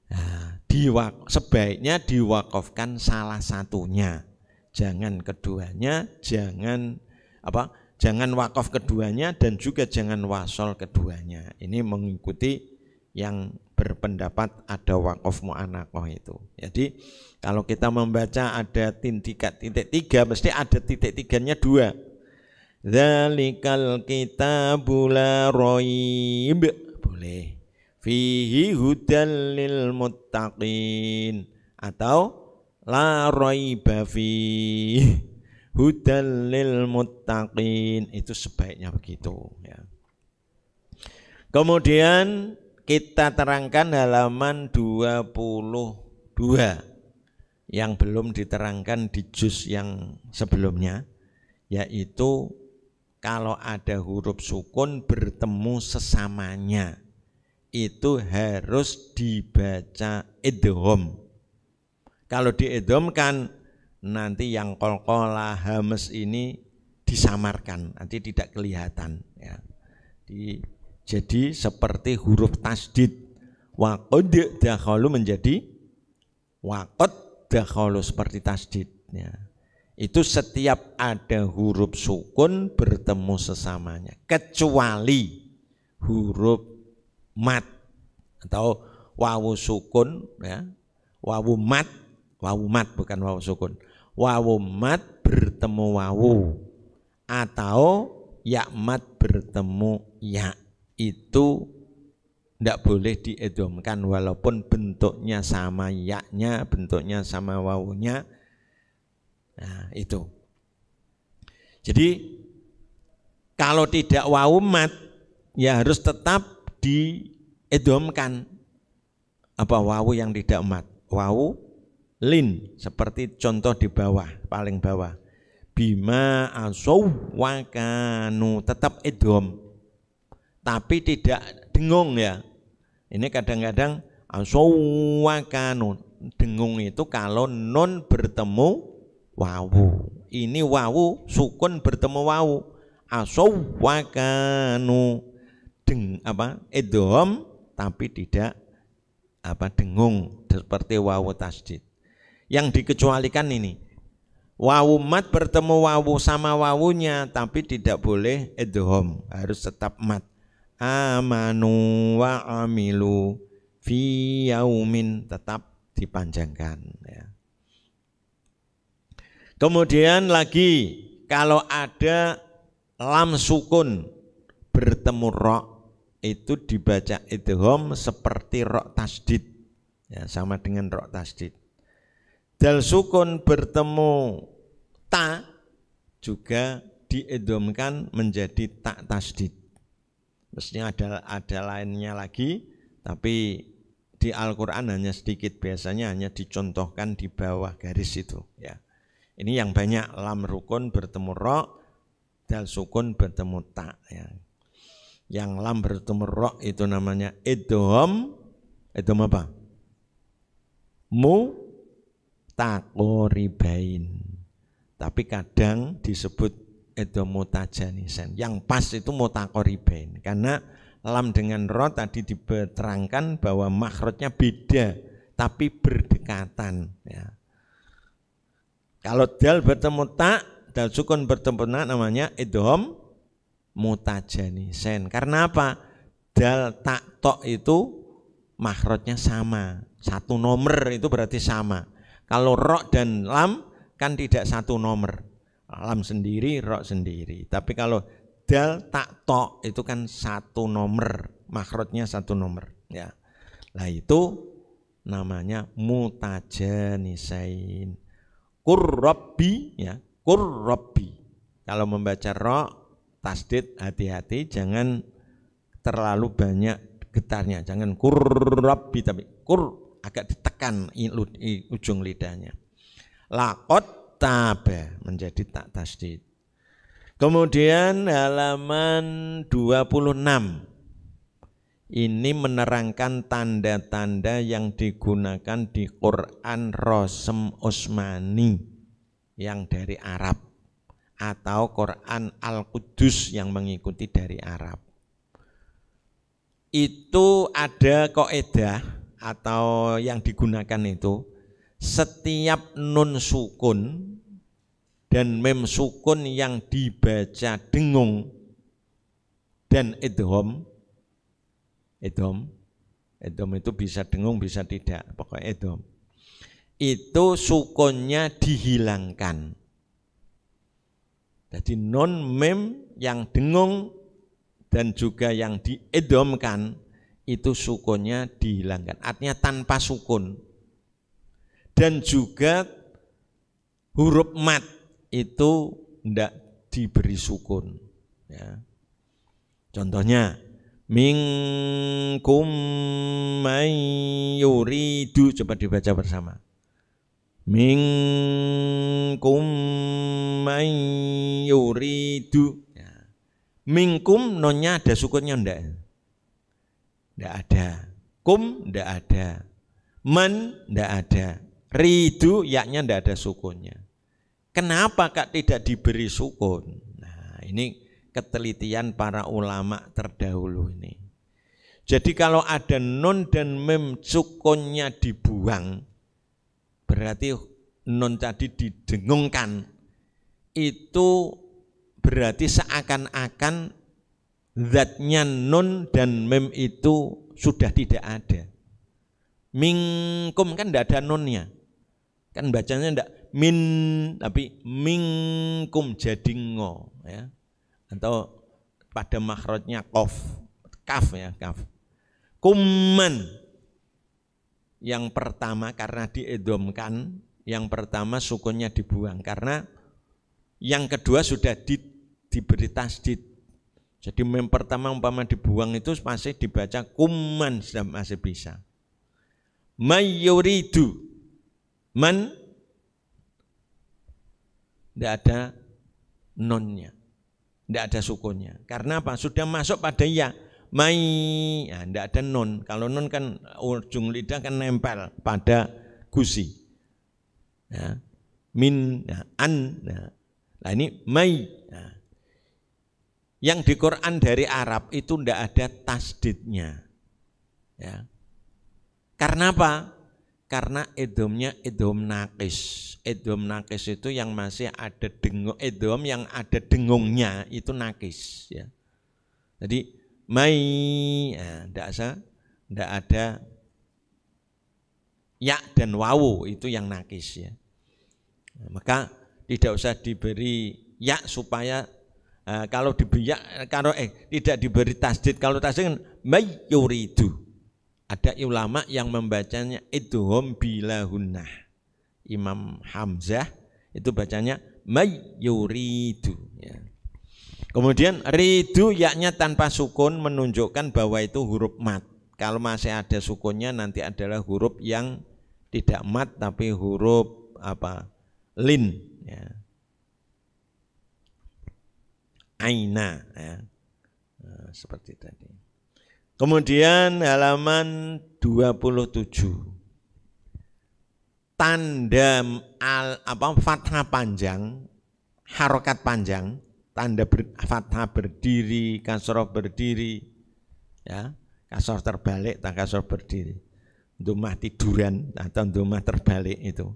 Nah, ya, diwak, sebaiknya diwakofkan salah satunya, jangan keduanya, jangan apa, jangan wakaf keduanya dan juga jangan wasol keduanya. Ini mengikuti yang berpendapat ada wakaf mu'anakoh itu. Jadi kalau kita membaca ada tindikat titik tiga, mesti ada titik tiganya dua. Zalikal kita la roib. Boleh. Fihi hudan lil muttaqin. Atau la roiba (laughs) hudan lil muttaqin. Itu sebaiknya begitu. Ya. Kemudian kita terangkan halaman 22 yang belum diterangkan di juz yang sebelumnya yaitu kalau ada huruf sukun bertemu sesamanya itu harus dibaca idhom kalau di kan nanti yang kolkola hames ini disamarkan nanti tidak kelihatan ya di jadi seperti huruf tasdid. Waqad dakhalu menjadi waqad dakhalu seperti tasdidnya. Itu setiap ada huruf sukun bertemu sesamanya. Kecuali huruf mat atau wawu sukun ya. Wawu mat, wawu mat bukan wawu sukun. Wawu mat bertemu wawu atau yakmat bertemu ya itu tidak boleh diedomkan walaupun bentuknya sama yaknya, bentuknya sama wawunya. Nah, itu. Jadi kalau tidak wawumat ya harus tetap diedomkan apa wawu yang tidak mat. Wawu lin seperti contoh di bawah, paling bawah. Bima asaw wakanu tetap edom tapi tidak dengung ya. Ini kadang-kadang sawakanun. Dengung itu kalau non bertemu wawu. Ini wawu sukun bertemu wawu. Asawakanu deng apa? edom. tapi tidak apa dengung seperti wawu tasjid. Yang dikecualikan ini wawu mat bertemu wawu sama wawunya tapi tidak boleh edom harus tetap mat amanu wa amilu fi yaumin tetap dipanjangkan ya. Kemudian lagi kalau ada lam sukun bertemu rok itu dibaca idhom seperti rok tasdid ya, sama dengan rok tasdid. Dal sukun bertemu ta juga diidhomkan menjadi tak tasdid. Mestinya ada ada lainnya lagi, tapi di Al-Qur'an hanya sedikit biasanya hanya dicontohkan di bawah garis itu ya. Ini yang banyak lam rukun bertemu rok dal sukun bertemu tak ya. Yang lam bertemu rok itu namanya idhom, idhom apa? Mu takoribain. Tapi kadang disebut itu mutajanisan. Yang pas itu mutakoriben. Karena lam dengan ro tadi diterangkan bahwa makrotnya beda tapi berdekatan. Ya. Kalau dal bertemu tak, dal sukun bertemu tak namanya idhom mutajanisen. Karena apa? Dal tak tok itu makrotnya sama. Satu nomor itu berarti sama. Kalau rok dan lam kan tidak satu nomor alam sendiri, rok sendiri. Tapi kalau dal tak tok itu kan satu nomor, makrotnya satu nomor ya. lah itu namanya mutajenisain Kurrobi ya, kurrobi. Kalau membaca ro tasdid hati-hati jangan terlalu banyak getarnya, jangan kurrobi tapi kur agak ditekan ujung lidahnya. Lakot tabe menjadi tak tasdid. Kemudian halaman 26 ini menerangkan tanda-tanda yang digunakan di Quran Rosem Usmani yang dari Arab atau Quran Al-Qudus yang mengikuti dari Arab. Itu ada koedah atau yang digunakan itu setiap nun sukun dan mem sukun yang dibaca dengung dan idhom idhom idhom itu bisa dengung bisa tidak pokoknya idhom itu sukunnya dihilangkan jadi non mem yang dengung dan juga yang diedomkan itu sukunnya dihilangkan artinya tanpa sukun dan juga huruf mat itu tidak diberi sukun. Ya. Contohnya, mingkum mayuridu coba dibaca bersama Mingkum mayuridu ya. Mingkum nonnya ada sukunnya ndak? enggak ada kum enggak ada Men enggak ada Ridu yaknya tidak ada sukunnya. Kenapa kak tidak diberi sukun? Nah ini ketelitian para ulama terdahulu ini. Jadi kalau ada nun dan mem sukunnya dibuang, berarti nun tadi didengungkan. Itu berarti seakan-akan zatnya nun dan mem itu sudah tidak ada. Mingkum kan tidak ada nunnya. Kan bacanya ndak min tapi mingkum jadi ngo ya. Atau pada makrotnya kof, kaf ya, kaf. kuman yang pertama karena diedomkan, yang pertama sukunya dibuang karena yang kedua sudah di, diberi tasdid. Jadi mempertama pertama umpama dibuang itu masih dibaca kuman sudah masih bisa. mayoridu Man tidak ada nonnya, tidak ada sukunnya. Karena apa? Sudah masuk pada ya. Mai, nah, tidak ada non. Kalau non kan ujung lidah kan nempel pada gusi. Ya. min, ya. an. Nah. nah ini mai. Nah. Yang di Quran dari Arab itu tidak ada tasdidnya. Ya. Karena apa? karena edomnya edom nakis. Edom nakis itu yang masih ada dengung, edom yang ada dengungnya itu nakis. Ya. Jadi mai, tidak ya, ada, tidak ada ya dan wawu itu yang nakis ya. maka tidak usah diberi ya supaya uh, kalau diberi ya kalau eh tidak diberi tasdid kalau tasdid kan mayuridu ada ulama yang membacanya itu bila hunnah. Imam Hamzah itu bacanya mayuridu ya. Kemudian ridu yaknya tanpa sukun menunjukkan bahwa itu huruf mat. Kalau masih ada sukunnya nanti adalah huruf yang tidak mat tapi huruf apa? lin ya. Aina ya. Nah, seperti tadi. Kemudian halaman 27 tanda al, apa fathah panjang, harokat panjang, tanda ber, fathah berdiri, kasroh berdiri, ya kasroh terbalik, tak kasroh berdiri, dumah tiduran atau dumah terbalik itu.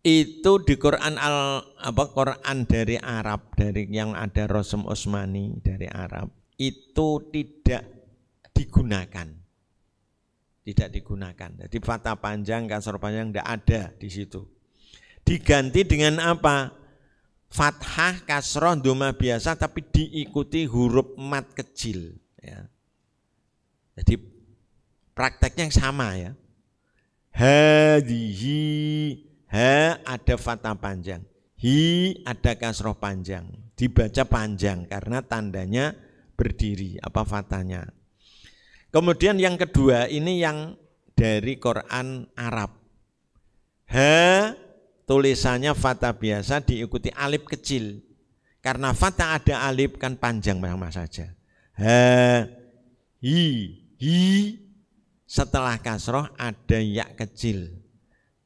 Itu di Quran al apa Quran dari Arab dari yang ada Rosem Osmani dari Arab itu tidak digunakan. Tidak digunakan. Jadi fata panjang, kasar panjang tidak ada di situ. Diganti dengan apa? Fathah, kasroh, doma biasa tapi diikuti huruf mat kecil. Ya. Jadi prakteknya yang sama ya. di hi ha ada fatah panjang. Hi ada kasroh panjang. Dibaca panjang karena tandanya berdiri apa fatahnya. Kemudian yang kedua ini yang dari Quran Arab. Ha tulisannya fata biasa diikuti alif kecil. Karena fata ada alif kan panjang sama saja. Ha hi hi setelah kasroh ada ya kecil.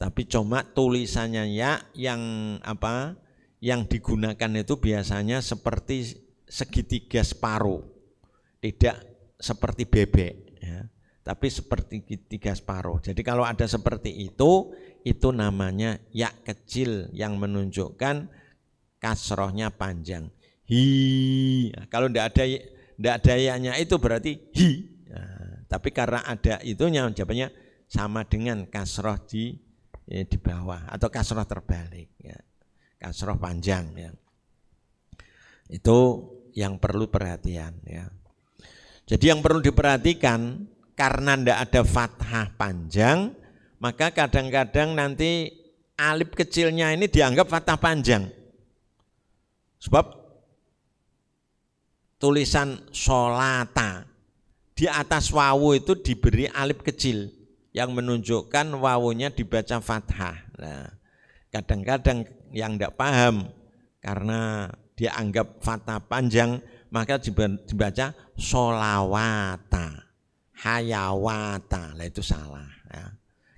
Tapi cuma tulisannya ya yang apa yang digunakan itu biasanya seperti segitiga separuh. Tidak seperti bebek ya. Tapi seperti tiga separuh. Jadi kalau ada seperti itu, itu namanya ya kecil yang menunjukkan kasrohnya panjang. Hi. Nah, kalau tidak ada tidak ada yaknya itu berarti hi. Nah, tapi karena ada itunya jawabannya sama dengan kasroh di ya, di bawah atau kasroh terbalik ya. kasroh panjang ya itu yang perlu perhatian ya jadi yang perlu diperhatikan karena tidak ada fathah panjang, maka kadang-kadang nanti alif kecilnya ini dianggap fathah panjang. Sebab tulisan solata di atas wawu itu diberi alif kecil yang menunjukkan wawunya dibaca fathah. Nah, kadang-kadang yang tidak paham karena dianggap fathah panjang maka dibaca solawata, hayawata. Lah itu salah ya.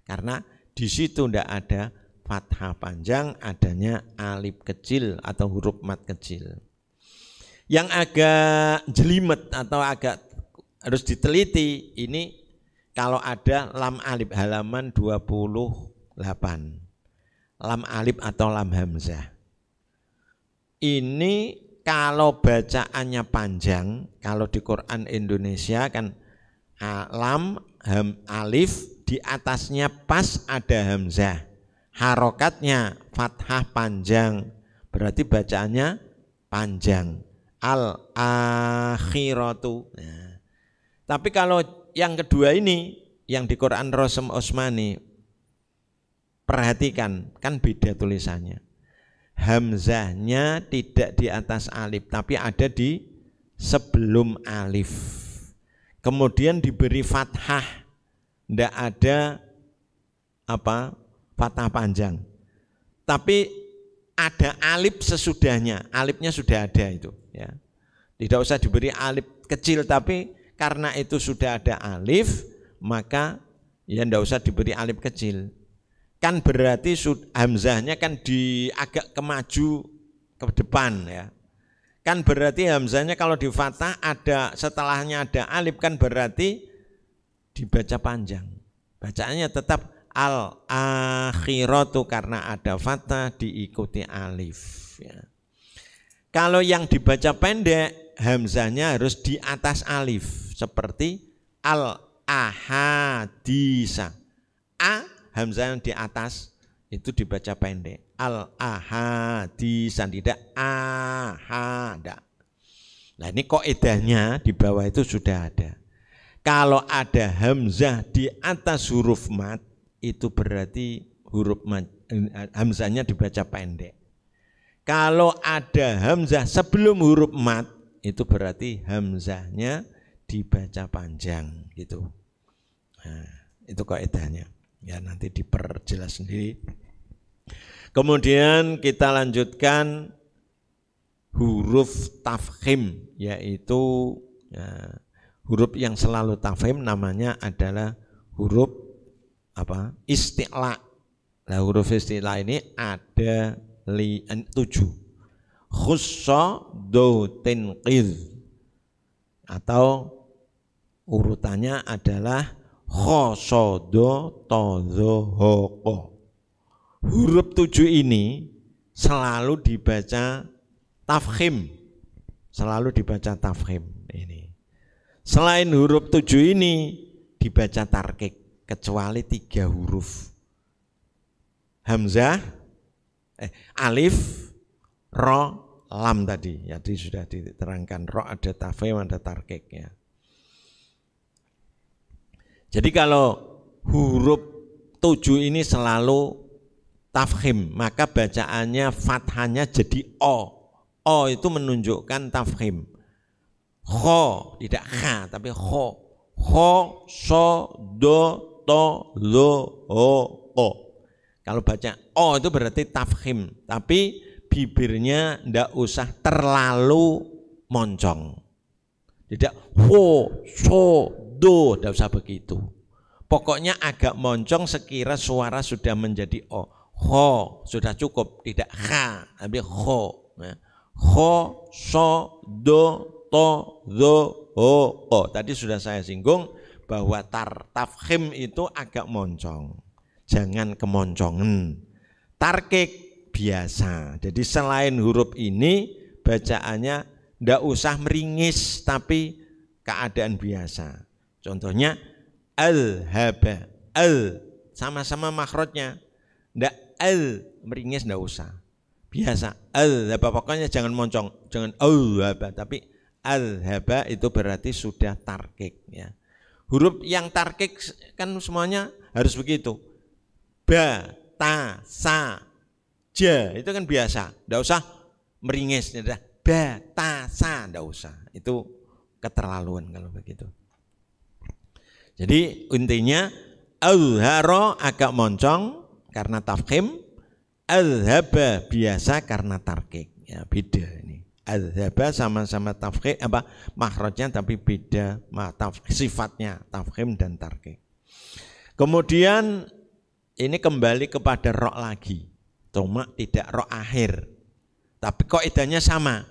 Karena di situ tidak ada fathah panjang, adanya alif kecil atau huruf mat kecil. Yang agak jelimet atau agak harus diteliti ini kalau ada lam alif halaman 28. Lam alif atau lam hamzah. Ini kalau bacaannya panjang, kalau di Quran Indonesia kan alam, ham, alif, di atasnya pas ada hamzah. Harokatnya fathah panjang, berarti bacaannya panjang. Al-akhiratu. Nah. Tapi kalau yang kedua ini, yang di Quran Rasul Osmani, perhatikan, kan beda tulisannya hamzahnya tidak di atas alif tapi ada di sebelum alif kemudian diberi fathah tidak ada apa fathah panjang tapi ada alif sesudahnya alifnya sudah ada itu ya tidak usah diberi alif kecil tapi karena itu sudah ada alif maka ya tidak usah diberi alif kecil kan berarti hamzahnya kan di agak kemaju ke depan ya. Kan berarti hamzahnya kalau di fathah ada setelahnya ada alif kan berarti dibaca panjang. Bacaannya tetap al akhiratu karena ada fathah diikuti alif ya. Kalau yang dibaca pendek hamzahnya harus di atas alif seperti al ahadisa. A hamzah yang di atas itu dibaca pendek. Al ahadisan tidak ahada. Nah ini kok edahnya di bawah itu sudah ada. Kalau ada hamzah di atas huruf mat itu berarti huruf mat, eh, hamzahnya dibaca pendek. Kalau ada hamzah sebelum huruf mat itu berarti hamzahnya dibaca panjang gitu. Nah, itu edahnya. Ya nanti diperjelas sendiri. Kemudian kita lanjutkan huruf tafkhim yaitu ya, huruf yang selalu tafkhim namanya adalah huruf apa? Isti'la. Nah, huruf isti'la ini ada li, en, eh, tujuh. Khusso do tenqidh atau urutannya adalah khosodo tozo hoko huruf tujuh ini selalu dibaca tafhim, selalu dibaca tafhim ini selain huruf tujuh ini dibaca tarkik kecuali tiga huruf hamzah eh, alif ro lam tadi jadi sudah diterangkan ro ada tafhim, ada tarkiknya. ya jadi kalau huruf tujuh ini selalu tafhim, maka bacaannya fathahnya jadi o. O itu menunjukkan tafhim. Kho, tidak kha, tapi kho. Kho, so, do, to, lo, o o Kalau baca o itu berarti tafhim, tapi bibirnya tidak usah terlalu moncong. Tidak ho, so, Do, tidak usah begitu. Pokoknya agak moncong sekira suara sudah menjadi O. Ho, sudah cukup, tidak ha, tapi ho. Ya. ho, so, do, to, do, ho, o. Tadi sudah saya singgung bahwa tar tafhim itu agak moncong. Jangan kemoncongan. Tarkik biasa. Jadi selain huruf ini bacaannya tidak usah meringis tapi keadaan biasa. Contohnya al-haba. Al sama-sama makrotnya, Ndak al meringis ndak usah. Biasa al-haba pokoknya jangan moncong, jangan al-haba tapi al-haba itu berarti sudah tarkik ya. Huruf yang tarkik kan semuanya harus begitu. Ba, ta, sa, ja itu kan biasa. Ndak usah meringis, ndak ba, ta, sa ndak usah. Itu keterlaluan kalau begitu. Jadi intinya al azharo agak moncong karena tafkhim, azhaba biasa karena tarkik. Ya, beda ini. Azhaba sama-sama tafkhim apa makrotnya tapi beda ma, sifatnya tafkhim dan tarkik. Kemudian ini kembali kepada rok lagi. Cuma tidak rok akhir. Tapi kok idahnya sama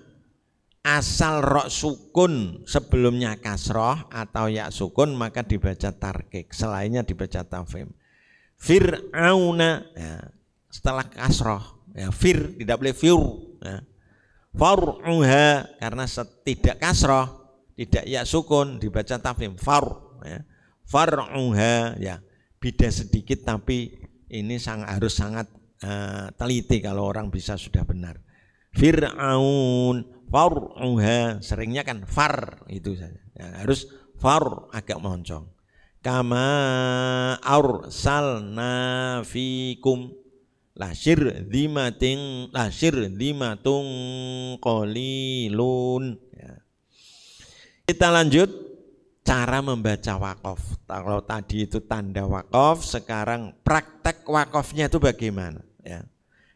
asal rok sukun sebelumnya kasroh atau ya sukun maka dibaca tarkik selainnya dibaca tafim Fir'auna ya, setelah kasroh ya, Fir tidak boleh fir ya. Far'uha karena setidak kasroh tidak ya sukun dibaca tafim far ya. Far'uha ya beda sedikit tapi ini sangat harus sangat uh, teliti kalau orang bisa sudah benar Fir'aun far'uha seringnya kan far itu saja ya, harus far agak moncong kama arsalna fikum lasir dimating lasir dimatung kolilun ya. kita lanjut cara membaca wakaf kalau tadi itu tanda wakaf sekarang praktek wakafnya itu bagaimana ya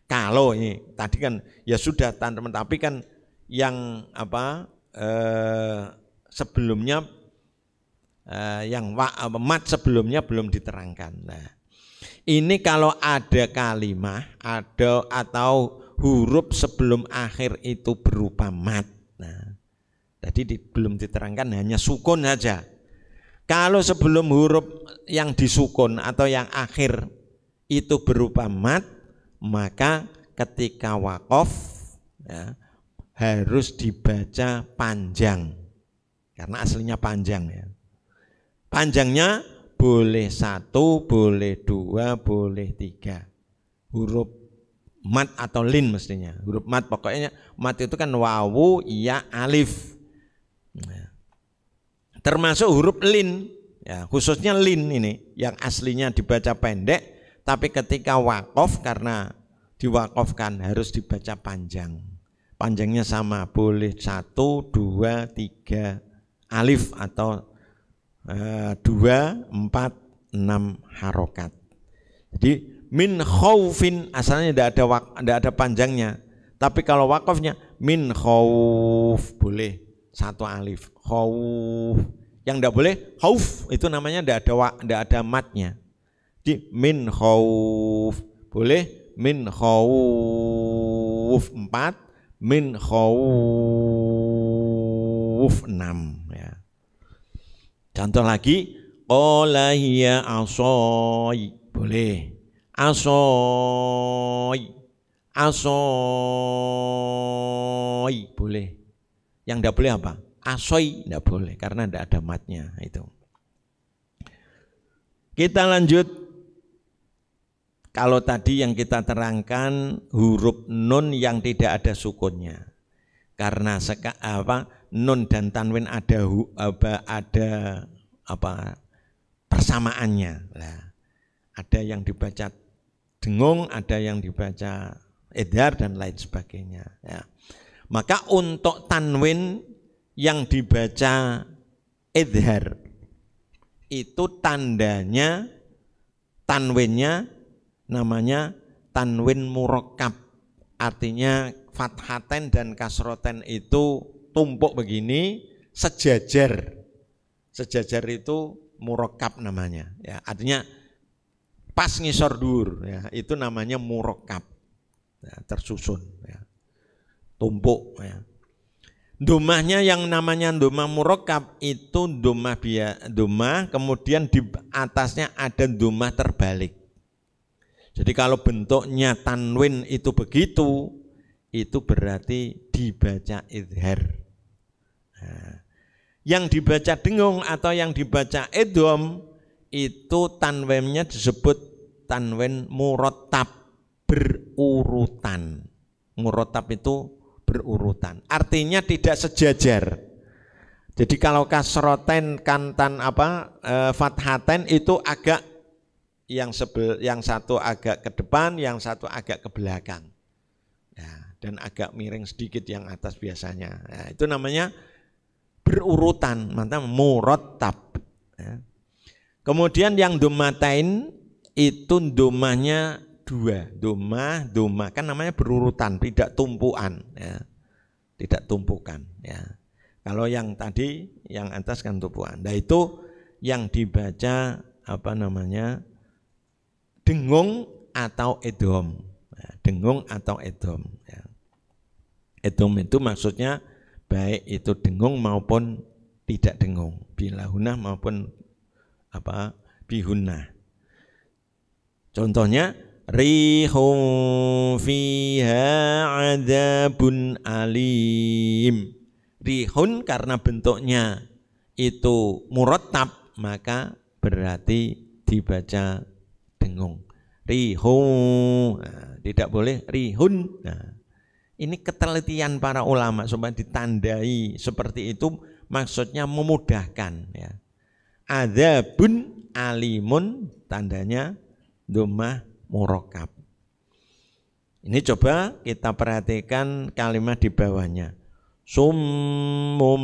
kalau ini tadi kan ya sudah tanda tapi kan yang apa eh, sebelumnya eh, yang mat sebelumnya belum diterangkan. Nah, ini kalau ada kalimah ada atau huruf sebelum akhir itu berupa mat. Nah, jadi di, belum diterangkan hanya sukun saja. Kalau sebelum huruf yang disukun atau yang akhir itu berupa mat, maka ketika wakof ya, harus dibaca panjang. Karena aslinya panjang ya. Panjangnya boleh satu, boleh dua, boleh tiga. Huruf mat atau lin mestinya. Huruf mat pokoknya mat itu kan wawu, ya, alif. Nah, termasuk huruf lin, ya, khususnya lin ini yang aslinya dibaca pendek, tapi ketika wakof karena diwakofkan harus dibaca panjang panjangnya sama boleh satu dua tiga alif atau eh, dua empat enam harokat jadi min khaufin asalnya tidak ada wak, tidak ada panjangnya tapi kalau wakafnya min khauf boleh satu alif khauf yang tidak boleh khauf itu namanya tidak ada wak, tidak ada matnya Jadi min khauf boleh min khauf empat min khawuf enam ya. Contoh lagi qala hiya asoy boleh asoy asoy boleh yang tidak boleh apa asoy tidak boleh karena tidak ada matnya itu kita lanjut kalau tadi yang kita terangkan huruf nun yang tidak ada sukunnya. Karena seka, apa nun dan tanwin ada apa, ada apa persamaannya. Nah, ada yang dibaca dengung, ada yang dibaca edar dan lain sebagainya. Ya. Maka untuk tanwin yang dibaca edhar itu tandanya tanwinnya namanya tanwin murokab Artinya fathaten dan kasroten itu tumpuk begini sejajar. Sejajar itu murokab namanya. Ya, artinya pas ngisor dur ya, itu namanya murokab Ya, tersusun ya. Tumpuk ya. Dumahnya yang namanya dumah murokab itu dumah biya, dumah kemudian di atasnya ada dumah terbalik. Jadi kalau bentuknya tanwin itu begitu, itu berarti dibaca idhar. Nah, yang dibaca dengung atau yang dibaca edom itu tanwinnya disebut tanwin murotab berurutan. Murotab itu berurutan. Artinya tidak sejajar. Jadi kalau kasroten kantan apa eh, fathaten itu agak yang sebel yang satu agak ke depan, yang satu agak ke belakang. Ya, dan agak miring sedikit yang atas biasanya. Ya, itu namanya berurutan, mantap murotab. Ya. Kemudian yang domatain itu domanya dua, doma doma, kan namanya berurutan, tidak tumpuan. Ya. Tidak tumpukan. Ya. Kalau yang tadi, yang atas kan tumpuan. Nah itu yang dibaca apa namanya dengung atau edom. Nah, dengung atau edom. Ya. Edom itu maksudnya baik itu dengung maupun tidak dengung. Bilahunah maupun apa bihunah. Contohnya rihum fiha adabun alim. Rihun karena bentuknya itu murattab maka berarti dibaca dengung. Rihun, nah, tidak boleh rihun. Nah, ini ketelitian para ulama supaya ditandai seperti itu maksudnya memudahkan ya. Adzabun alimun tandanya domah murokab. Ini coba kita perhatikan kalimat di bawahnya summum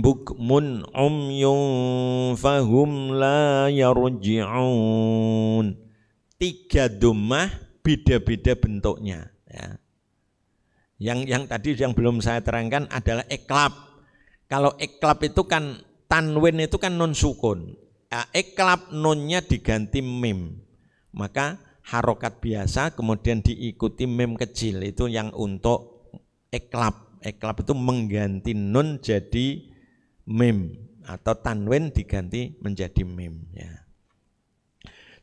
bukmun umyun fahum la yarji'un tiga domah beda-beda bentuknya ya. yang yang tadi yang belum saya terangkan adalah eklab kalau eklab itu kan tanwin itu kan non sukun ya, eklab nonnya diganti mim maka harokat biasa kemudian diikuti mim kecil itu yang untuk eklab eklap itu mengganti nun jadi mim atau tanwin diganti menjadi mim ya.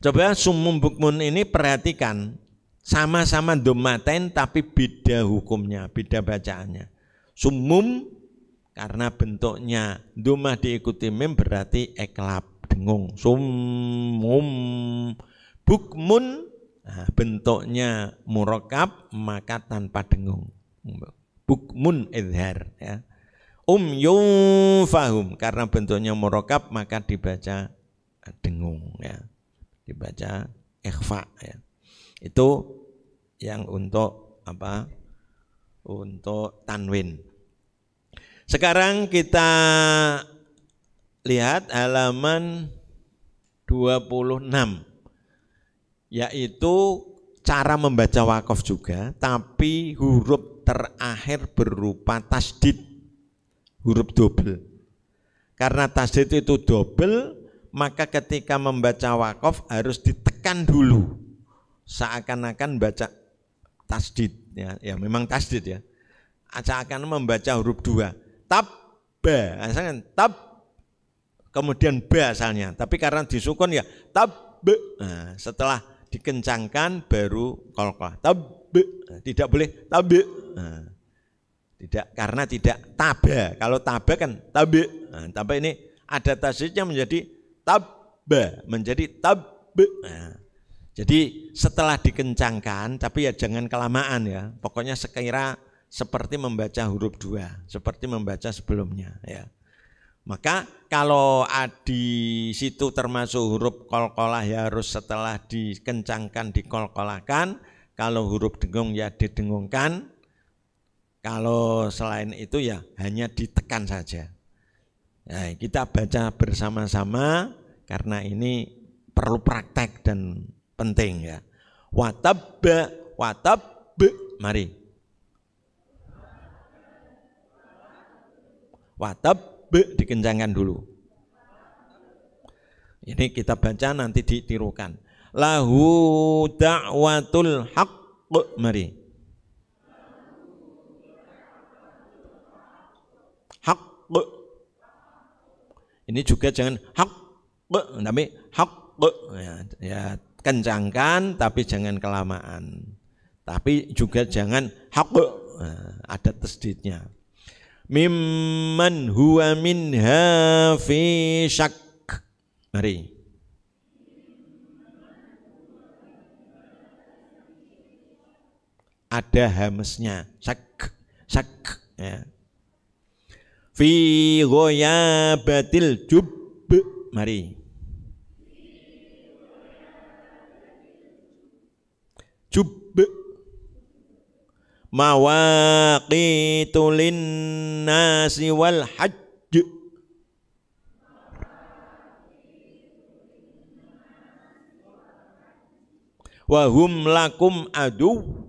Coba sumum bukmun ini perhatikan sama-sama domaten tapi beda hukumnya, beda bacaannya. Sumum karena bentuknya doma diikuti mim berarti eklab dengung. Sumum bukmun nah, bentuknya murakab maka tanpa dengung bukmun idhar ya. Um yufahum karena bentuknya murokab maka dibaca dengung ya. Dibaca ikhfa ya. Itu yang untuk apa? Untuk tanwin. Sekarang kita lihat halaman 26 yaitu cara membaca wakaf juga tapi huruf terakhir berupa tasdid huruf dobel karena tasdid itu dobel maka ketika membaca wakaf harus ditekan dulu seakan-akan baca tasdid ya, ya memang tasdid ya seakan membaca huruf dua tab ba asalnya tab kemudian ba asalnya tapi karena disukun ya tab nah, setelah dikencangkan baru kolkoh tab Tabe eh, tidak boleh tabe. Eh, tidak karena tidak taba. Kalau taba kan tabe. Nah, eh, taba ini ada tasisnya menjadi taba, menjadi tabe. Nah, jadi setelah dikencangkan, tapi ya jangan kelamaan ya. Pokoknya sekira seperti membaca huruf dua, seperti membaca sebelumnya ya. Maka kalau di situ termasuk huruf kolkolah ya harus setelah dikencangkan dikolkolahkan, kalau huruf dengung ya didengungkan, kalau selain itu ya hanya ditekan saja. Nah, kita baca bersama-sama karena ini perlu praktek dan penting ya. Watabba, watab, mari. Watab dikencangkan dulu. Ini kita baca nanti ditirukan lahu da'watul haqq mari haqq ini juga jangan haqq tapi haqq ya, ya kencangkan tapi jangan kelamaan tapi juga jangan haqq Nah, ada tasdidnya mimman huwa minha fi syak mari ada hamesnya sak sak ya. fi batil jub mari jub mawaqitu nasi wal hajj wahum lakum adu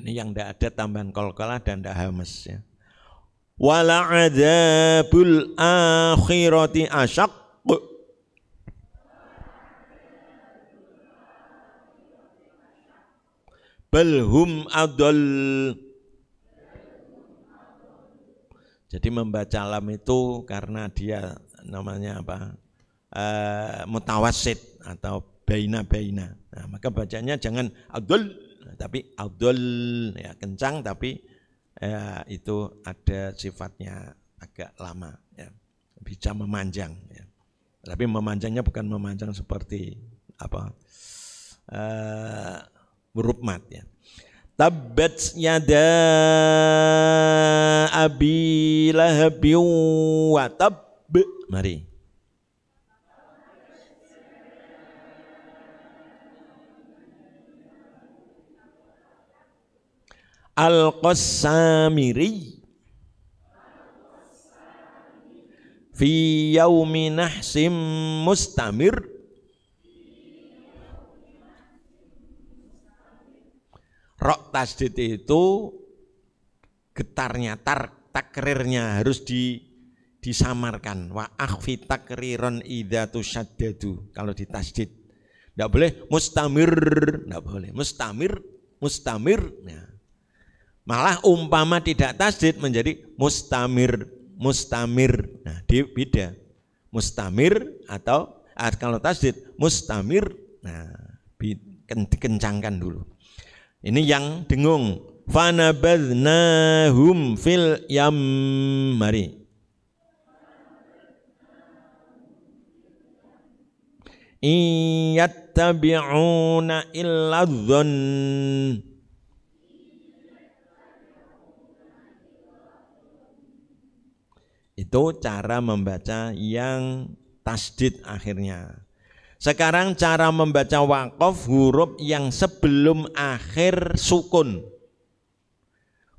Ini yang tidak ada tambahan kolkola dan tidak hames ya. Wala adzabul akhirati asyak belhum adol jadi membaca alam itu karena dia namanya apa e, eh, mutawasid atau baina baina nah, maka bacanya jangan adol tapi abdul ya kencang tapi ya, itu ada sifatnya agak lama ya. Bisa memanjang ya. Tapi memanjangnya bukan memanjang seperti apa uh, mat ya. tabat yada abilah biwa wa tab. Mari. Al-Qassamiri fi yaumi nahsim mustamir Rok tasdid itu getarnya tar, takrirnya harus di disamarkan wa akhfi takriron idza tusaddadu kalau di tasdid tidak boleh mustamir tidak boleh mustamir mustamir nah Malah umpama tidak tasdid menjadi mustamir, mustamir. Nah, di beda. Mustamir atau ah, kalau tasdid mustamir. Nah, dikencangkan dulu. Ini yang dengung. Fanabadnahum fil Iyat tabi'una illa dhanna Itu cara membaca yang tasdid akhirnya. Sekarang cara membaca wakaf huruf yang sebelum akhir sukun.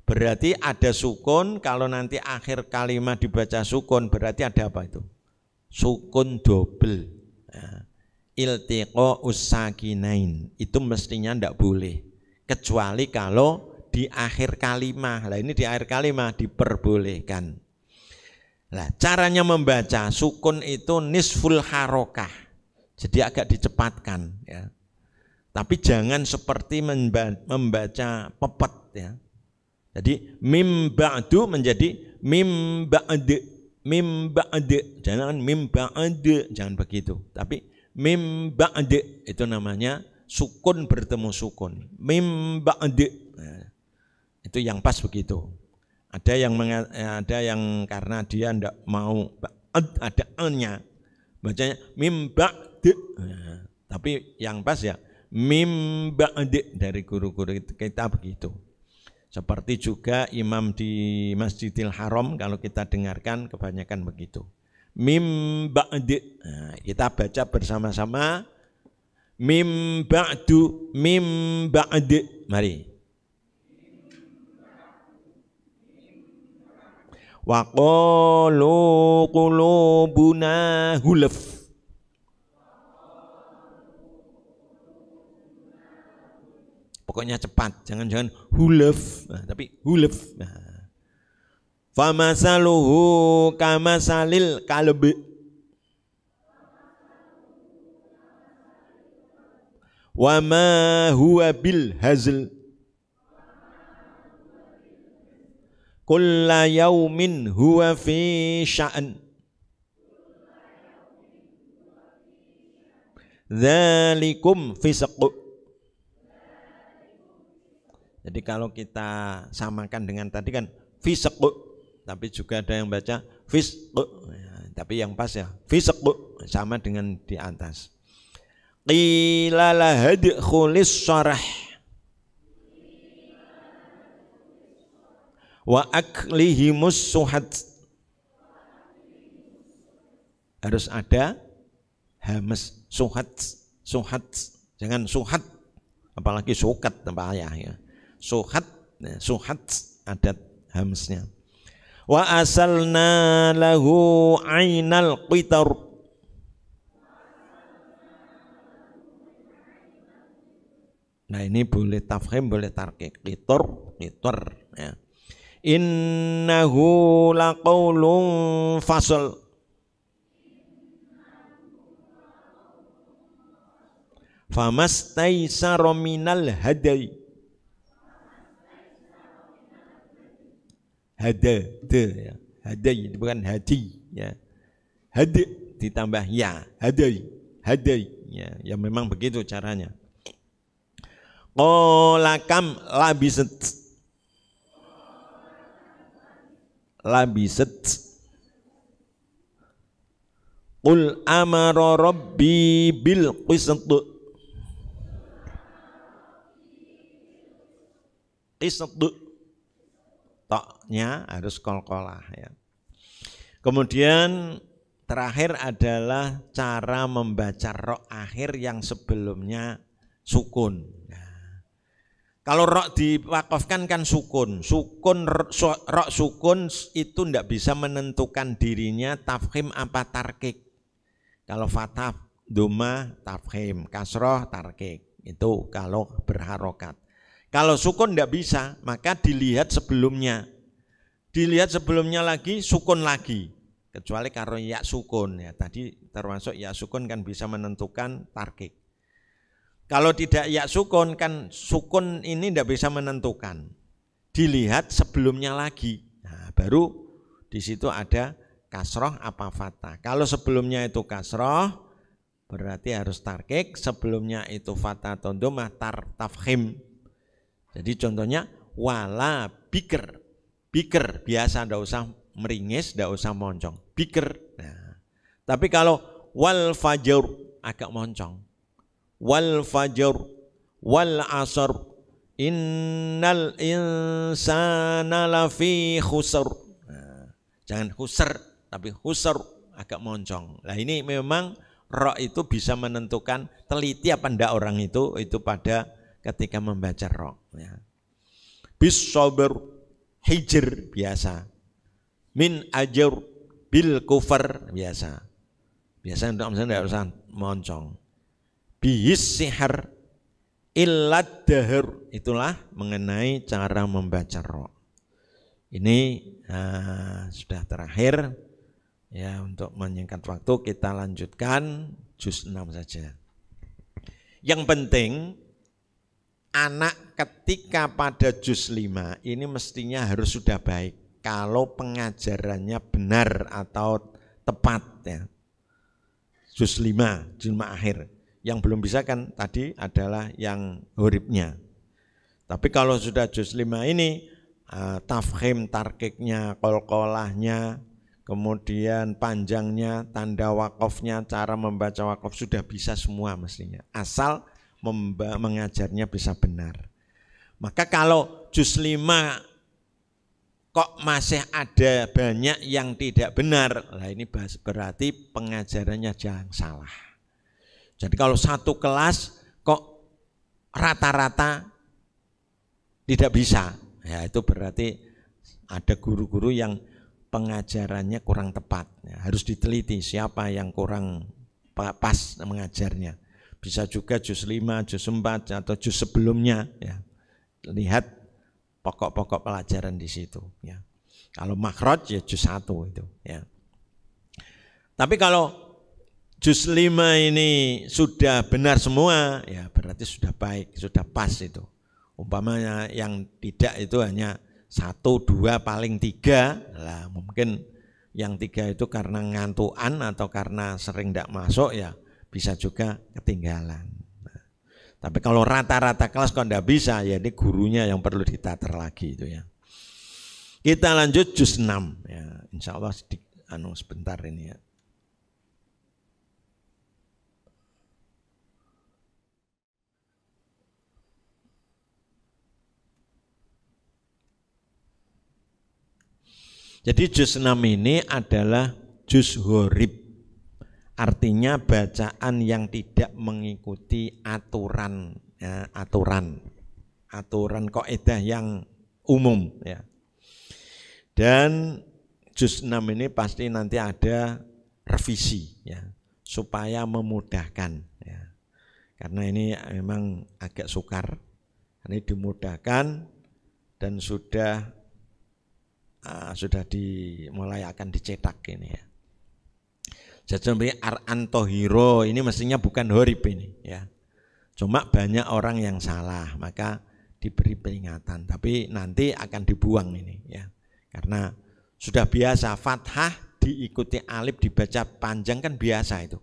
Berarti ada sukun, kalau nanti akhir kalimat dibaca sukun, berarti ada apa itu? Sukun dobel. Ya. Iltiqo usakinain. Itu mestinya tidak boleh. Kecuali kalau di akhir kalimat. Nah ini di akhir kalimat diperbolehkan. Nah, caranya membaca sukun itu nisful harokah. Jadi agak dicepatkan ya. Tapi jangan seperti membaca pepet ya. Jadi mim ba'du menjadi mim ba'd mim ba'd. Jangan mim ba'd, jangan begitu. Tapi mim ba'd itu namanya sukun bertemu sukun. Mim ba'd. Nah, itu yang pas begitu. Ada yang eh, ada yang karena dia tidak mau ada nya bacanya mimba nah, tapi yang pas ya mimba dari guru-guru kita begitu. Seperti juga imam di Masjidil Haram kalau kita dengarkan kebanyakan begitu. mimba adik nah, kita baca bersama-sama. mimba ba'du, mimba adik Mari. wa qalu qulubuna hulaf pokoknya cepat jangan-jangan hulaf nah, tapi hulaf nah. famasaluhu kamasalil kalbi wa ma huwa bil hazl kulla yaumin huwa fi sya'an Zalikum fisqu Jadi kalau kita samakan dengan tadi kan fisqu tapi juga ada yang baca fisqu ya, tapi yang pas ya fisqu sama dengan di atas qila lahadkhulis syarah wa aklihimus suhat harus ada hams suhat suhat jangan suhat apalagi sukat tempat ayah ya suhat ya, suhat ada hamsnya wa asalna lahu ainal qitar Nah ini boleh tafhim, boleh tarkik, kitor, kitor. Ya innahu laqaulun fasl famas minal hadai hada de ya hadai bukan hadi ya hadi ditambah ya hadai hadai ya ya memang begitu caranya qala kam labiset Qul amara rabbi bil qisat Qisat toknya harus kol-kolah ya. Kemudian terakhir adalah cara membaca roh akhir yang sebelumnya sukun. Kalau rok diwakafkan kan sukun. Sukun rok sukun itu tidak bisa menentukan dirinya tafhim apa tarkik. Kalau fataf duma tafhim, kasroh tarkik. Itu kalau berharokat. Kalau sukun tidak bisa, maka dilihat sebelumnya. Dilihat sebelumnya lagi, sukun lagi. Kecuali kalau ya sukun ya. Tadi termasuk ya sukun kan bisa menentukan tarkik. Kalau tidak ya sukun kan sukun ini tidak bisa menentukan. Dilihat sebelumnya lagi. Nah, baru di situ ada kasroh apa fatah. Kalau sebelumnya itu kasroh berarti harus tarkik, sebelumnya itu fatah atau domah tar tafhim. Jadi contohnya wala biker. Biker biasa ndak usah meringis, ndak usah moncong. Biker. Nah, tapi kalau wal fajr agak moncong wal fajr wal asr innal insana lafi khusr nah, jangan khusr tapi khusr agak moncong nah ini memang roh itu bisa menentukan teliti apa ndak orang itu itu pada ketika membaca roh ya. bis sober hijr biasa min ajur bil kufar biasa biasa untuk misalnya tidak usah moncong bihis sihar ilad dahar itulah mengenai cara membaca roh ini uh, sudah terakhir ya untuk menyingkat waktu kita lanjutkan juz 6 saja yang penting anak ketika pada juz 5 ini mestinya harus sudah baik kalau pengajarannya benar atau tepat ya juz 5 juz akhir yang belum bisa kan tadi adalah yang huribnya. Tapi kalau sudah juz lima ini tafhim eh, tafkhim tarkiknya, kolkolahnya, kemudian panjangnya, tanda wakofnya, cara membaca wakof sudah bisa semua mestinya. Asal mengajarnya bisa benar. Maka kalau juz lima kok masih ada banyak yang tidak benar, lah ini berarti pengajarannya jangan salah. Jadi kalau satu kelas kok rata-rata tidak bisa, ya itu berarti ada guru-guru yang pengajarannya kurang tepat. Ya, harus diteliti siapa yang kurang pas mengajarnya. Bisa juga jus lima, jus empat, atau jus sebelumnya ya. Lihat pokok-pokok pelajaran di situ ya. Kalau makroj ya jus satu itu ya. Tapi kalau juz lima ini sudah benar semua, ya berarti sudah baik, sudah pas itu. Umpamanya yang tidak itu hanya satu, dua, paling tiga, lah mungkin yang tiga itu karena ngantuan atau karena sering tidak masuk ya bisa juga ketinggalan. Nah, tapi kalau rata-rata kelas kalau tidak bisa ya ini gurunya yang perlu ditater lagi itu ya. Kita lanjut juz enam ya. Insya Allah sedikit anu sebentar ini ya. Jadi juz 6 ini adalah juz horib. Artinya bacaan yang tidak mengikuti aturan ya, aturan aturan kaidah yang umum ya. Dan juz 6 ini pasti nanti ada revisi ya supaya memudahkan ya. Karena ini memang agak sukar. Ini dimudahkan dan sudah uh, sudah dimulai akan dicetak ini ya. Jadi contohnya Arantohiro ini mestinya bukan horib ini ya. Cuma banyak orang yang salah maka diberi peringatan tapi nanti akan dibuang ini ya. Karena sudah biasa fathah diikuti alif dibaca panjang kan biasa itu.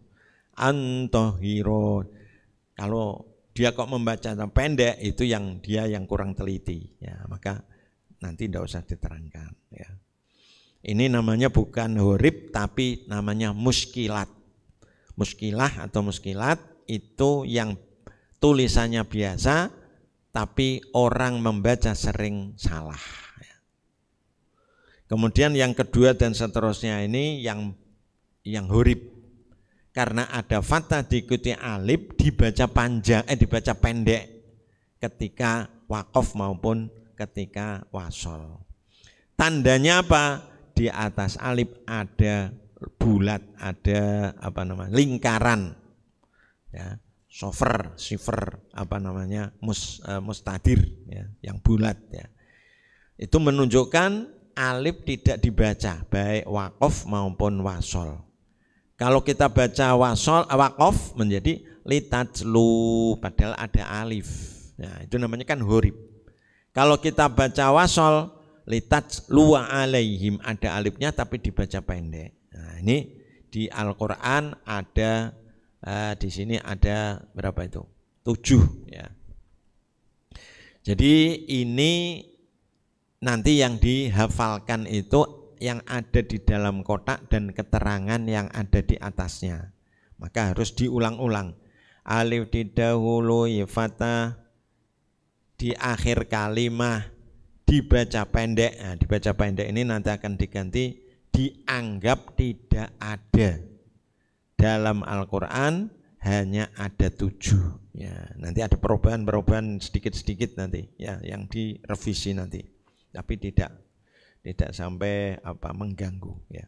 antohiro kalau dia kok membaca pendek itu yang dia yang kurang teliti ya maka nanti tidak usah diterangkan ya. Ini namanya bukan horib tapi namanya muskilat. Muskilah atau muskilat itu yang tulisannya biasa tapi orang membaca sering salah. Ya. Kemudian yang kedua dan seterusnya ini yang yang horib karena ada fata diikuti alif dibaca panjang eh dibaca pendek ketika wakof maupun ketika wasol. Tandanya apa? Di atas alif ada bulat, ada apa namanya? lingkaran. Ya, sofer, sifer, apa namanya? Mus, uh, mustadir ya, yang bulat ya. Itu menunjukkan alif tidak dibaca baik wakof maupun wasol. Kalau kita baca wasol e, wakof menjadi litajlu padahal ada alif. Nah, itu namanya kan horib kalau kita baca wasol, litat luwa alaihim ada alifnya tapi dibaca pendek. Nah, ini di Al-Qur'an ada uh, di sini ada berapa itu? Tujuh ya. Jadi ini nanti yang dihafalkan itu yang ada di dalam kotak dan keterangan yang ada di atasnya. Maka harus diulang-ulang. Alif didahului ya, fatah di akhir kalimah dibaca pendek. Nah, dibaca pendek ini nanti akan diganti dianggap tidak ada. Dalam Al-Qur'an hanya ada tujuh. Ya, nanti ada perubahan-perubahan sedikit-sedikit nanti ya yang direvisi nanti. Tapi tidak tidak sampai apa mengganggu ya.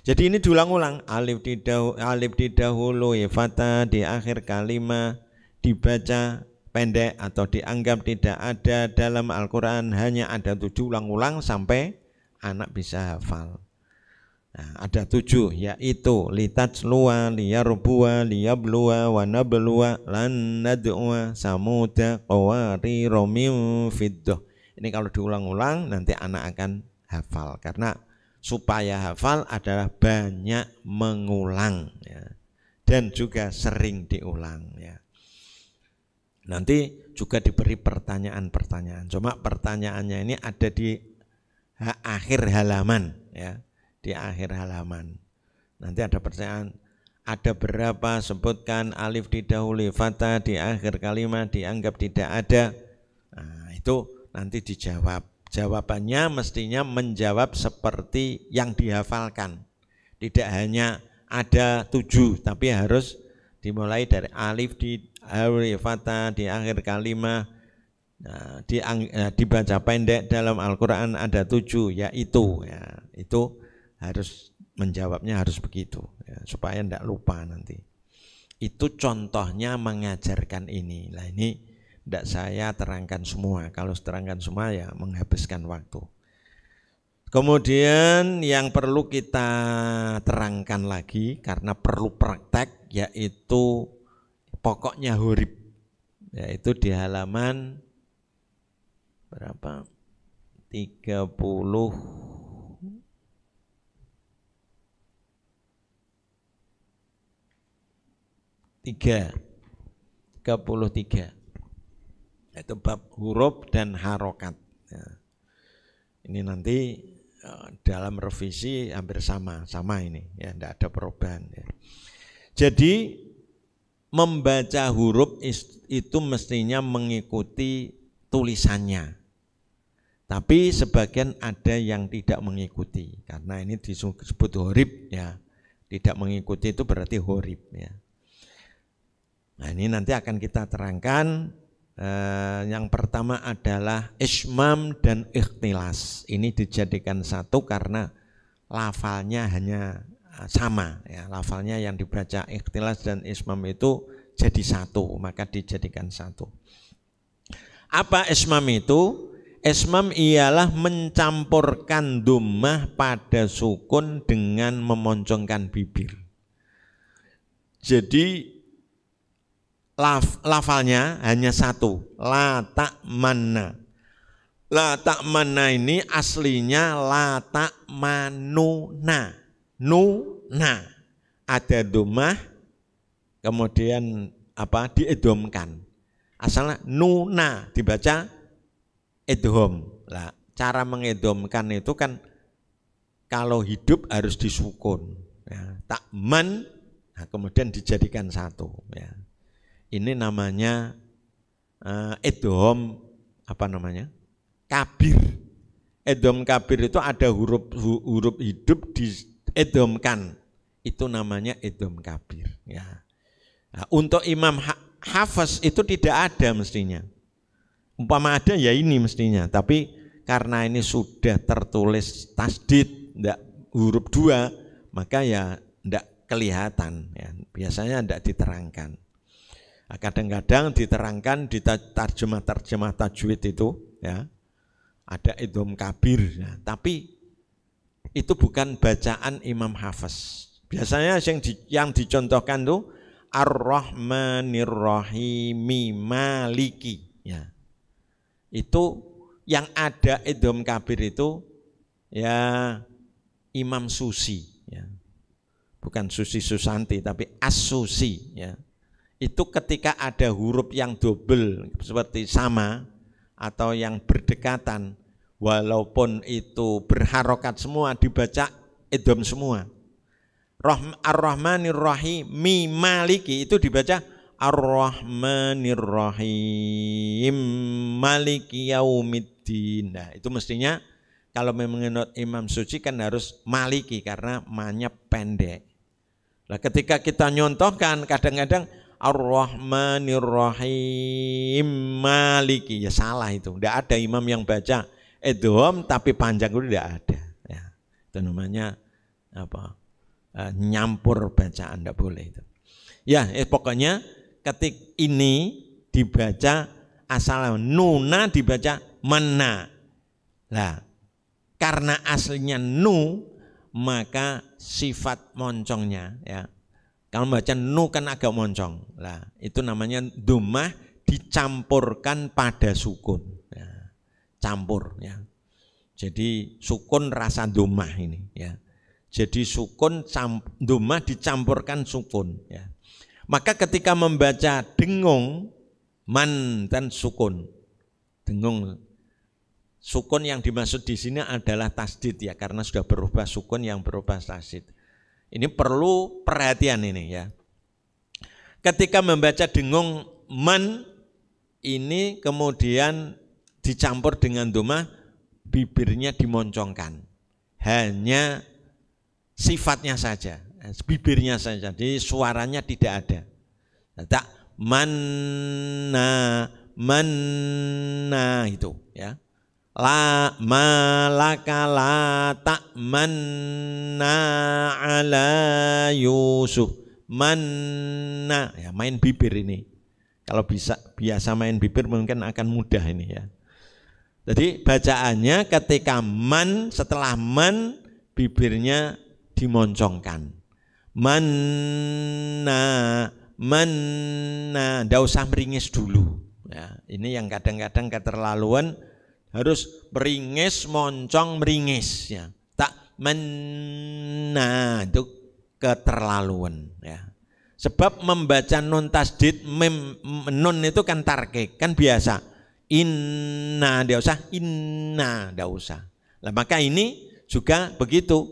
Jadi ini diulang-ulang alif didahulu alif didahulu ya fata di akhir kalimat dibaca pendek atau dianggap tidak ada dalam Al-Quran hanya ada tujuh ulang-ulang sampai anak bisa hafal nah, ada tujuh yaitu litat liar liab liyarbuwa wana wanabluwa lan nad'uwa samuda kawari romim fiddoh ini kalau diulang-ulang nanti anak akan hafal karena supaya hafal adalah banyak mengulang ya. dan juga sering diulang ya Nanti juga diberi pertanyaan-pertanyaan. Cuma pertanyaannya ini ada di akhir halaman ya, di akhir halaman. Nanti ada pertanyaan ada berapa sebutkan alif didahului fata di akhir kalimat dianggap tidak ada. Nah, itu nanti dijawab. Jawabannya mestinya menjawab seperti yang dihafalkan. Tidak hanya ada tujuh, tapi harus dimulai dari alif di awli fata di akhir kalimat nah, di, eh, dibaca pendek dalam Al-Quran ada tujuh yaitu ya itu harus menjawabnya harus begitu ya, supaya tidak lupa nanti itu contohnya mengajarkan ini lah ini tidak saya terangkan semua kalau terangkan semua ya menghabiskan waktu Kemudian yang perlu kita terangkan lagi karena perlu praktek yaitu pokoknya hurib yaitu di halaman berapa 30 tiga tiga puluh tiga. yaitu bab huruf dan harokat ya. ini nanti e, dalam revisi hampir sama sama ini ya tidak ada perubahan ya. jadi membaca huruf itu mestinya mengikuti tulisannya. Tapi sebagian ada yang tidak mengikuti karena ini disebut horib ya. Tidak mengikuti itu berarti horib ya. Nah ini nanti akan kita terangkan eh, yang pertama adalah ismam dan ikhtilas. Ini dijadikan satu karena lafalnya hanya sama ya lafalnya yang dibaca ikhtilas dan ismam itu jadi satu maka dijadikan satu apa ismam itu ismam ialah mencampurkan dumah pada sukun dengan memoncongkan bibir jadi laf, lafalnya hanya satu la tak mana la tak mana ini aslinya la tak manuna Nuna ada domah kemudian apa diedomkan asalnya nuna dibaca edhom lah cara mengedomkan itu kan kalau hidup harus disukun ya. takman nah kemudian dijadikan satu ya ini namanya uh, edhom apa namanya kabir edom kabir itu ada huruf huruf hidup di Edomkan. Itu namanya Edom Kabir. Ya. Nah, untuk Imam hafes itu tidak ada mestinya. Umpama ada ya ini mestinya. Tapi karena ini sudah tertulis tasdid, enggak huruf dua, maka ya enggak kelihatan. Ya. Biasanya enggak diterangkan. Nah, kadang-kadang nah, diterangkan di terjemah-terjemah tajwid itu ya ada idom kabir. Ya. Tapi itu bukan bacaan Imam Hafiz. Biasanya yang, di, yang dicontohkan tuh Ar-Rahmanir Maliki ya. Itu yang ada idom kabir itu ya Imam Susi ya. Bukan Susi Susanti tapi Asusi ya. Itu ketika ada huruf yang double seperti sama atau yang berdekatan walaupun itu berharokat semua dibaca idom semua. Ar-Rahmanir Rahim mi maliki itu dibaca Ar-Rahmanir Rahim maliki yaumiddin. Nah, itu mestinya kalau memang Imam Suci kan harus maliki karena manya pendek. Nah, ketika kita nyontohkan kadang-kadang Ar-Rahmanir maliki ya salah itu. Tidak ada imam yang baca Edom tapi panjang itu tidak ada. Ya. Itu namanya apa? Eh, nyampur bacaan tidak boleh itu. Ya, eh, pokoknya ketik ini dibaca asal nuna dibaca mana. Lah, karena aslinya nu maka sifat moncongnya ya. Kalau baca nu kan agak moncong. Lah, itu namanya dumah dicampurkan pada sukun campur ya. Jadi sukun rasa domah ini ya. Jadi sukun domah dicampurkan sukun ya. Maka ketika membaca dengung man dan sukun. Dengung sukun yang dimaksud di sini adalah tasdid ya karena sudah berubah sukun yang berubah tasdid. Ini perlu perhatian ini ya. Ketika membaca dengung man ini kemudian dicampur dengan doma bibirnya dimoncongkan hanya sifatnya saja eh, bibirnya saja jadi suaranya tidak ada nah, tak mana mana itu ya la malaka la mana ala Yusuf mana ya main bibir ini kalau bisa biasa main bibir mungkin akan mudah ini ya jadi bacaannya ketika man setelah man bibirnya dimoncongkan. Manna, manna, ndak usah meringis dulu. Ya, ini yang kadang-kadang keterlaluan harus meringis, moncong, meringis. Ya. Tak manna itu keterlaluan. Ya. Sebab membaca non tasdid mem, nun itu kan tarkik, kan biasa Inna, tidak usah inna, tidak usah. Nah, maka ini juga begitu.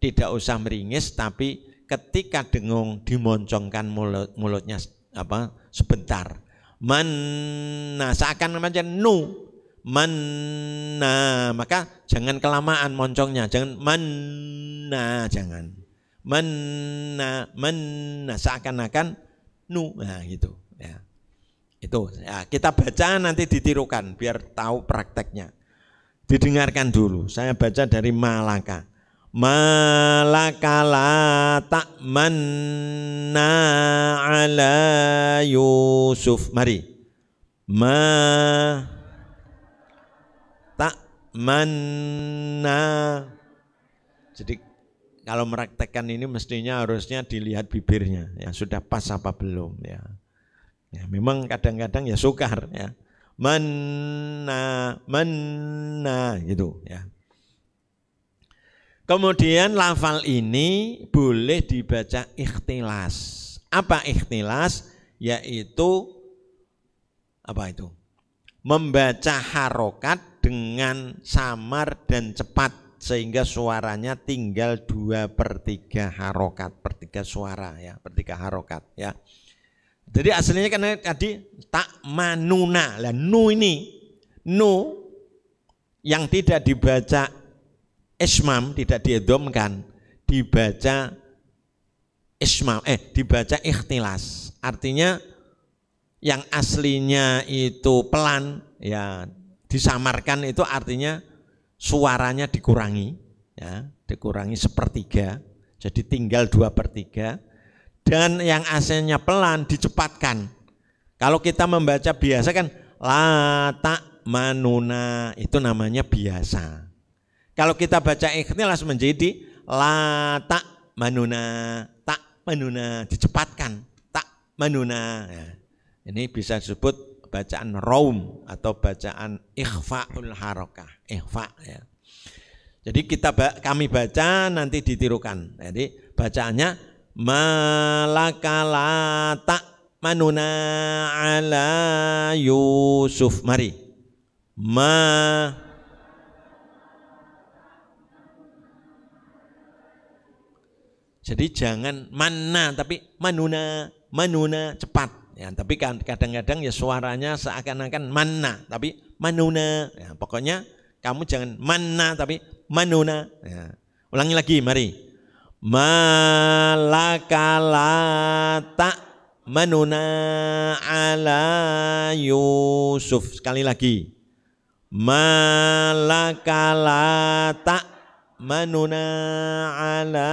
Tidak usah meringis tapi ketika dengung dimoncongkan mulut mulutnya apa sebentar. Mana seakan namanya nu mana maka jangan kelamaan moncongnya jangan mana jangan mana mana seakan-akan nu nah gitu ya itu ya, kita baca nanti ditirukan biar tahu prakteknya. Didengarkan dulu. Saya baca dari Malaka. Malakala tak mana ala Yusuf. Mari. Ma tak mana Jadi kalau meraktekkan ini mestinya harusnya dilihat bibirnya ya sudah pas apa belum ya Ya, memang kadang-kadang ya sukar ya. Mana, mana gitu ya. Kemudian lafal ini boleh dibaca ikhtilas. Apa ikhtilas? Yaitu apa itu? Membaca harokat dengan samar dan cepat sehingga suaranya tinggal dua pertiga harokat, pertiga suara ya, pertiga harokat ya. Jadi aslinya kan tadi tak manuna. Lah nu ini nu yang tidak dibaca ismam tidak diedomkan dibaca ismam eh dibaca ikhtilas. Artinya yang aslinya itu pelan ya disamarkan itu artinya suaranya dikurangi ya dikurangi sepertiga jadi tinggal dua pertiga dan yang ac pelan dicepatkan. Kalau kita membaca biasa kan latak manuna itu namanya biasa. Kalau kita baca ikhtilas menjadi latak manuna tak manuna dicepatkan tak manuna. Ya. ini bisa disebut bacaan raum atau bacaan ikhfaul harokah ikhfa ya. Jadi kita kami baca nanti ditirukan. Jadi bacaannya malakala tak manuna ala Yusuf mari ma jadi jangan mana tapi manuna manuna cepat ya tapi kan kadang-kadang ya suaranya seakan-akan mana tapi manuna ya, pokoknya kamu jangan mana tapi manuna ya. ulangi lagi mari tak manuna ala Yusuf sekali lagi tak manuna ala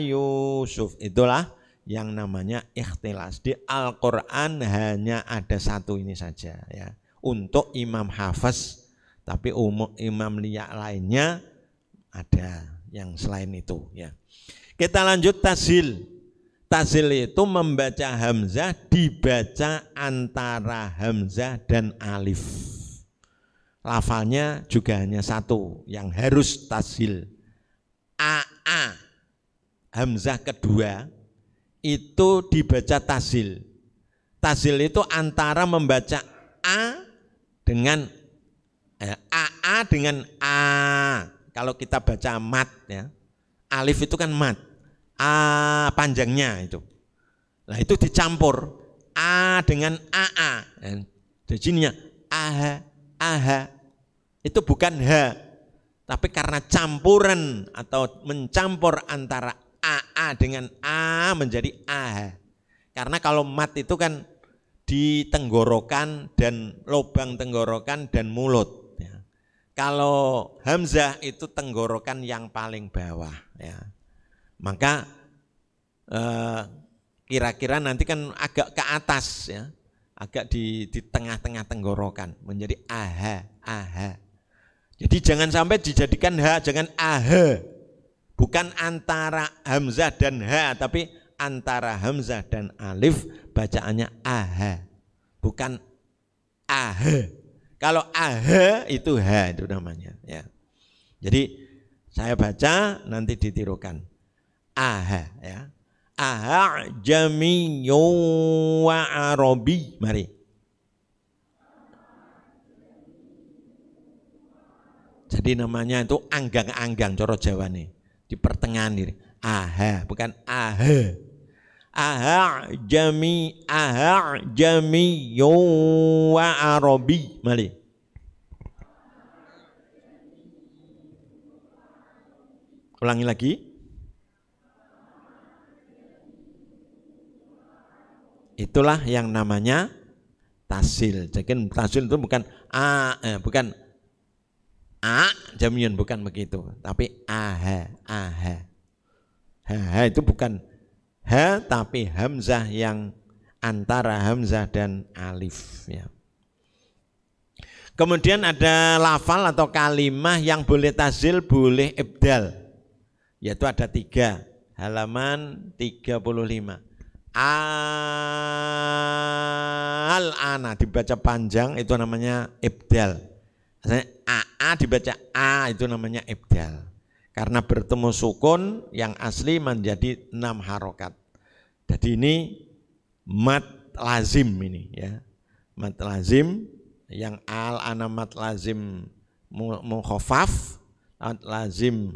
Yusuf itulah yang namanya ikhtilas di Al-Qur'an hanya ada satu ini saja ya untuk imam hafaz tapi umum imam liya lainnya ada yang selain itu ya kita lanjut tazil. Tazil itu membaca hamzah dibaca antara hamzah dan alif. Lafalnya juga hanya satu yang harus tazil. AA hamzah kedua itu dibaca tazil. Tazil itu antara membaca A dengan eh, AA dengan A. Kalau kita baca mat ya. Alif itu kan mat A panjangnya itu. Nah itu dicampur A dengan AA. Jadi kan? jininya AHA, AHA. Itu bukan H. Tapi karena campuran atau mencampur antara AA dengan A menjadi AHA. Karena kalau mat itu kan di tenggorokan dan lubang tenggorokan dan mulut. Ya. Kalau hamzah itu tenggorokan yang paling bawah. Ya. Maka eh, kira-kira e, nanti kan agak ke atas ya, agak di di tengah-tengah tenggorokan menjadi aha aha. Ah. Jadi jangan sampai dijadikan ha, jangan aha. Bukan antara hamzah dan ha, tapi antara hamzah dan alif bacaannya aha. Bukan aha. Kalau aha itu ha itu namanya ya. Jadi saya baca nanti ditirukan aha ya. Aha jamiyu wa arabi. Mari. Jadi namanya itu anggang-anggang coro Jawa nih di pertengahan ini. Aha bukan aha. Aha jami aha jamiyun wa arabi. Mari. Ulangi lagi. Itulah yang namanya tasil. Jadi tasil itu bukan a eh, bukan a jamyun bukan begitu, tapi aha. ah. Ha itu bukan ha tapi hamzah yang antara hamzah dan alif ya. Kemudian ada lafal atau kalimah yang boleh tazil, boleh ibdal. Yaitu ada tiga. Halaman 35. Al-ana dibaca panjang itu namanya ibdal. a, dibaca a itu namanya ibdal. Karena bertemu sukun yang asli menjadi enam harokat. Jadi ini mat lazim ini ya. Mat lazim yang al ana mat lazim mukhafaf, mat lazim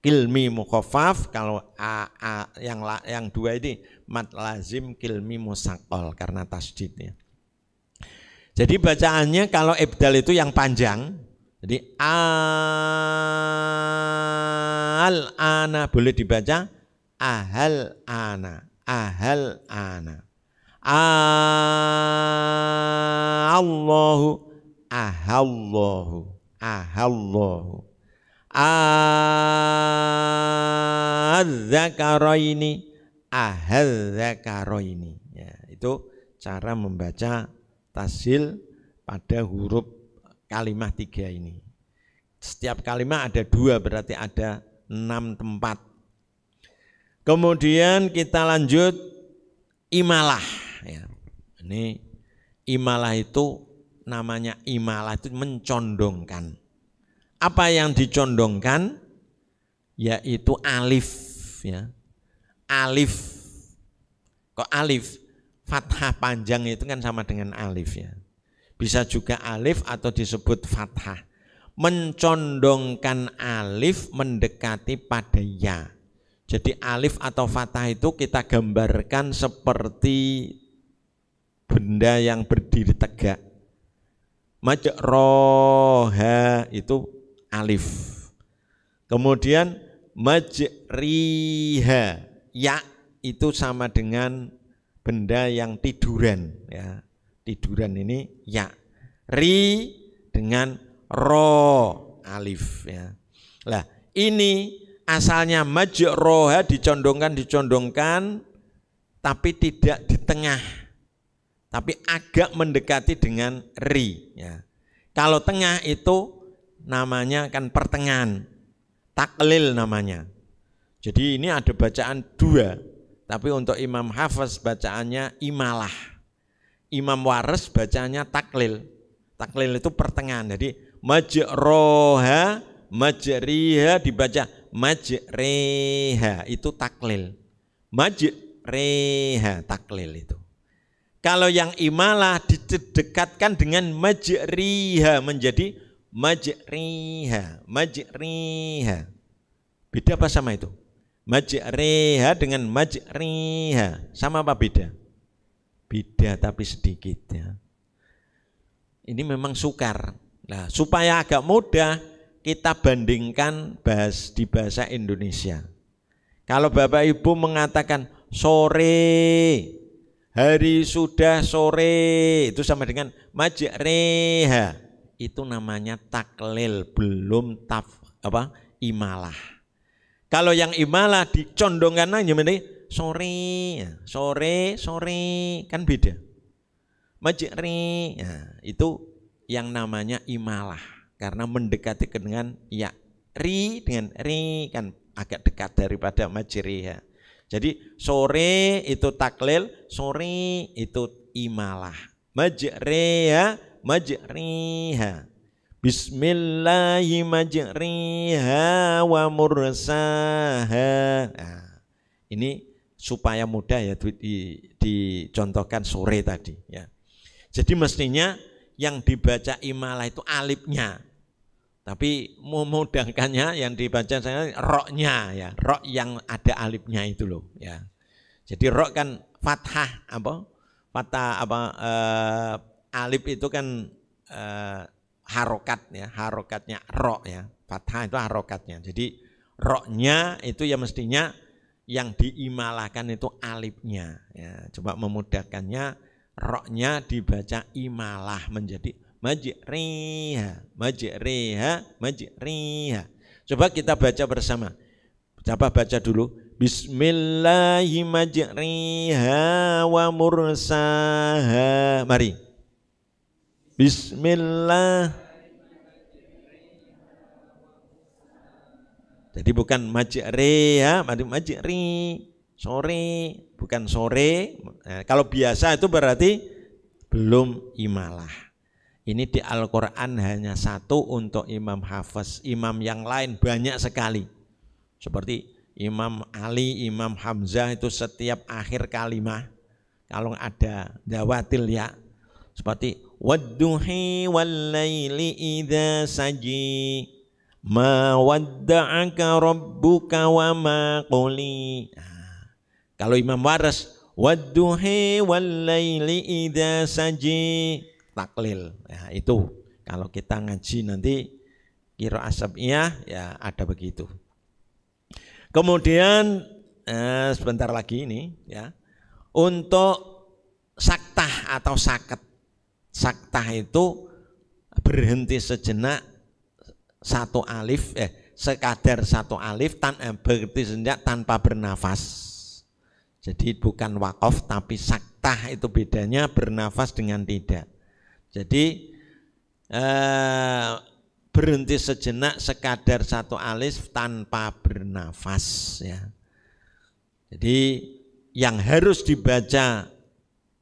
kilmi mukhafaf kalau a, a yang la, yang dua ini mat lazim kilmi musakol karena tasdidnya. Jadi bacaannya kalau ibdal itu yang panjang jadi al ana boleh dibaca ahal ana ahal ana Allahu ahallahu ahallahu ahadzakaraini ahadzakaraini ya itu cara membaca tasil pada huruf kalimat tiga ini setiap kalimat ada dua berarti ada enam tempat kemudian kita lanjut imalah ya ini imalah itu namanya imalah itu mencondongkan apa yang dicondongkan yaitu alif ya. Alif. Kok alif? Fathah panjang itu kan sama dengan alif ya. Bisa juga alif atau disebut fathah. Mencondongkan alif mendekati pada ya. Jadi alif atau fathah itu kita gambarkan seperti benda yang berdiri tegak. Majroha itu alif. Kemudian majriha ya itu sama dengan benda yang tiduran ya. Tiduran ini ya. Ri dengan ro alif ya. Lah, ini asalnya majroha dicondongkan dicondongkan tapi tidak di tengah tapi agak mendekati dengan ri ya. kalau tengah itu namanya kan pertengahan. Taklil namanya. Jadi ini ada bacaan dua. Tapi untuk Imam Hafiz bacaannya imalah. Imam Waris bacaannya taklil. Taklil itu pertengahan. Jadi majroha, majriha dibaca majreha itu taklil. Majreha taklil itu. Kalau yang imalah didekatkan dengan majriha menjadi Majriha, majriha. Beda apa sama itu? Majriha dengan majriha. Sama apa beda? Beda tapi sedikit ya. Ini memang sukar. Nah, supaya agak mudah kita bandingkan bahas di bahasa Indonesia. Kalau Bapak Ibu mengatakan sore, hari sudah sore, itu sama dengan majriha itu namanya taklil belum taf apa imalah kalau yang imalah dicondongkan aja mending sore sore sore kan beda majri ya, nah, itu yang namanya imalah karena mendekati dengan ya ri dengan ri kan agak dekat daripada majri ya. Jadi sore itu taklil, sore itu imalah. Majri ya majriha Bismillahi majriha wa mursaha nah, ini supaya mudah ya di, dicontohkan sore tadi ya jadi mestinya yang dibaca imalah itu alipnya tapi memudahkannya yang dibaca saya roknya ya rok yang ada alipnya itu loh ya jadi rok kan fathah apa fathah apa eh, alif itu kan uh, harokat ya, harokatnya ro ya, fathah itu harokatnya. Jadi roknya itu ya mestinya yang diimalahkan itu alifnya. Ya, coba memudahkannya roknya dibaca imalah menjadi majriha, majriha, majriha. Coba kita baca bersama. Coba baca dulu. Bismillahirrahmanirrahim. Wa mursaha. Mari. Bismillah. Jadi bukan majik re ya, majik, ri, sore, bukan sore. Nah, kalau biasa itu berarti belum imalah. Ini di Al-Quran hanya satu untuk Imam Hafiz. Imam yang lain banyak sekali. Seperti Imam Ali, Imam Hamzah itu setiap akhir kalimah. Kalau ada dawatil ya. Seperti Wadduhi wal laili idza saji ma wadda'aka rabbuka wa ma quli. Nah, kalau Imam Waras wadduhi wal laili idza saji taklil. Ya, itu kalau kita ngaji nanti kira asabnya ya ada begitu. Kemudian eh, sebentar lagi ini ya untuk saktah atau saket Saktah itu berhenti sejenak satu alif eh sekadar satu alif tan eh, berhenti sejenak tanpa bernafas. Jadi bukan wakaf tapi saktah itu bedanya bernafas dengan tidak. Jadi eh, berhenti sejenak sekadar satu alif tanpa bernafas ya. Jadi yang harus dibaca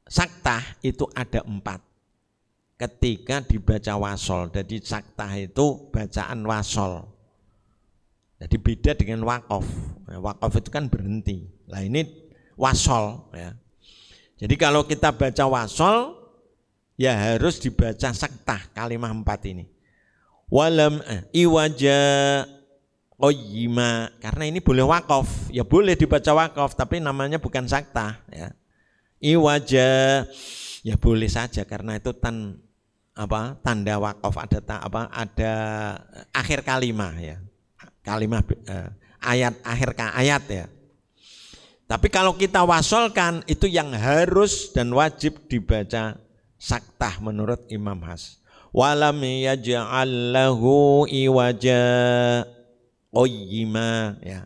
saktah itu ada empat ketika dibaca wasol. Jadi saktah itu bacaan wasol. Jadi beda dengan wakof. Ya, wakof itu kan berhenti. Lah ini wasol. Ya. Jadi kalau kita baca wasol, ya harus dibaca saktah kalimat empat ini. Walam eh, iwaja oyima karena ini boleh wakof ya boleh dibaca wakof tapi namanya bukan saktah ya iwaja ya boleh saja karena itu tan apa tanda wakaf ada ta, apa ada eh, akhir kalimah ya kalimah eh, ayat akhir ayat ya tapi kalau kita wasolkan itu yang harus dan wajib dibaca saktah menurut Imam Has. Walam yaj'al lahu iwaja qayyima ya.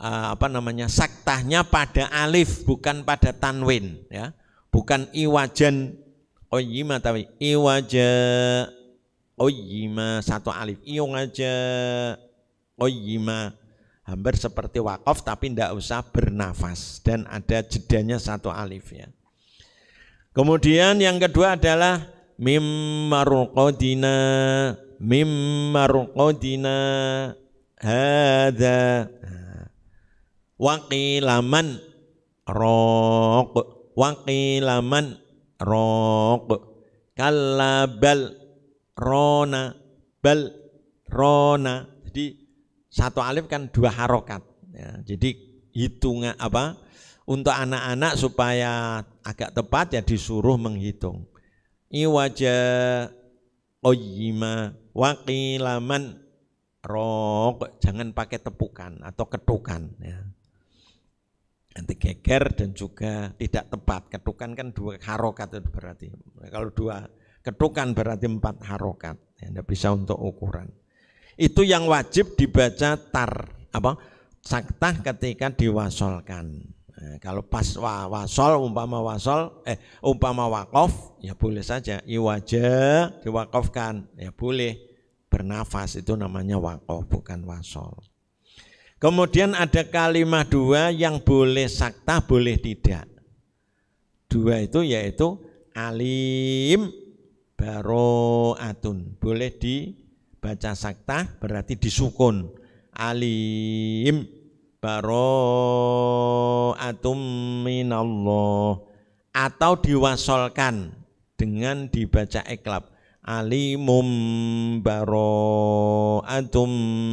Eh, apa namanya? Saktahnya pada alif bukan pada tanwin ya. Bukan iwajan Oyima oh, iya, tapi iwaja iya Oyima oh, iya, satu alif aja, Oyima oh, hampir seperti wakaf tapi tidak usah bernafas dan ada jedanya satu alif ya. Kemudian yang kedua adalah mim marqadina mim marqadina hadza waqilaman roq waqilaman Rok kalla bal rona bal rona jadi satu alif kan dua harokat ya, jadi hitungan apa untuk anak-anak supaya agak tepat ya disuruh menghitung iwaja oyima wakilaman rok jangan pakai tepukan atau ketukan ya nanti geger dan juga tidak tepat. Ketukan kan dua harokat itu berarti. Kalau dua ketukan berarti empat harokat. Ya, Anda bisa untuk ukuran. Itu yang wajib dibaca tar apa saktah ketika diwasolkan. Nah, kalau pas wa, wasol umpama wasol eh umpama wakof ya boleh saja iwaja diwakofkan ya boleh bernafas itu namanya wakof bukan wasol. Kemudian ada kalimat dua yang boleh sakta, boleh tidak. Dua itu yaitu alim baro baroatun. Boleh dibaca sakta berarti disukun. Alim baro baroatum minallah. Atau diwasolkan dengan dibaca iklab alimum baro baro'atum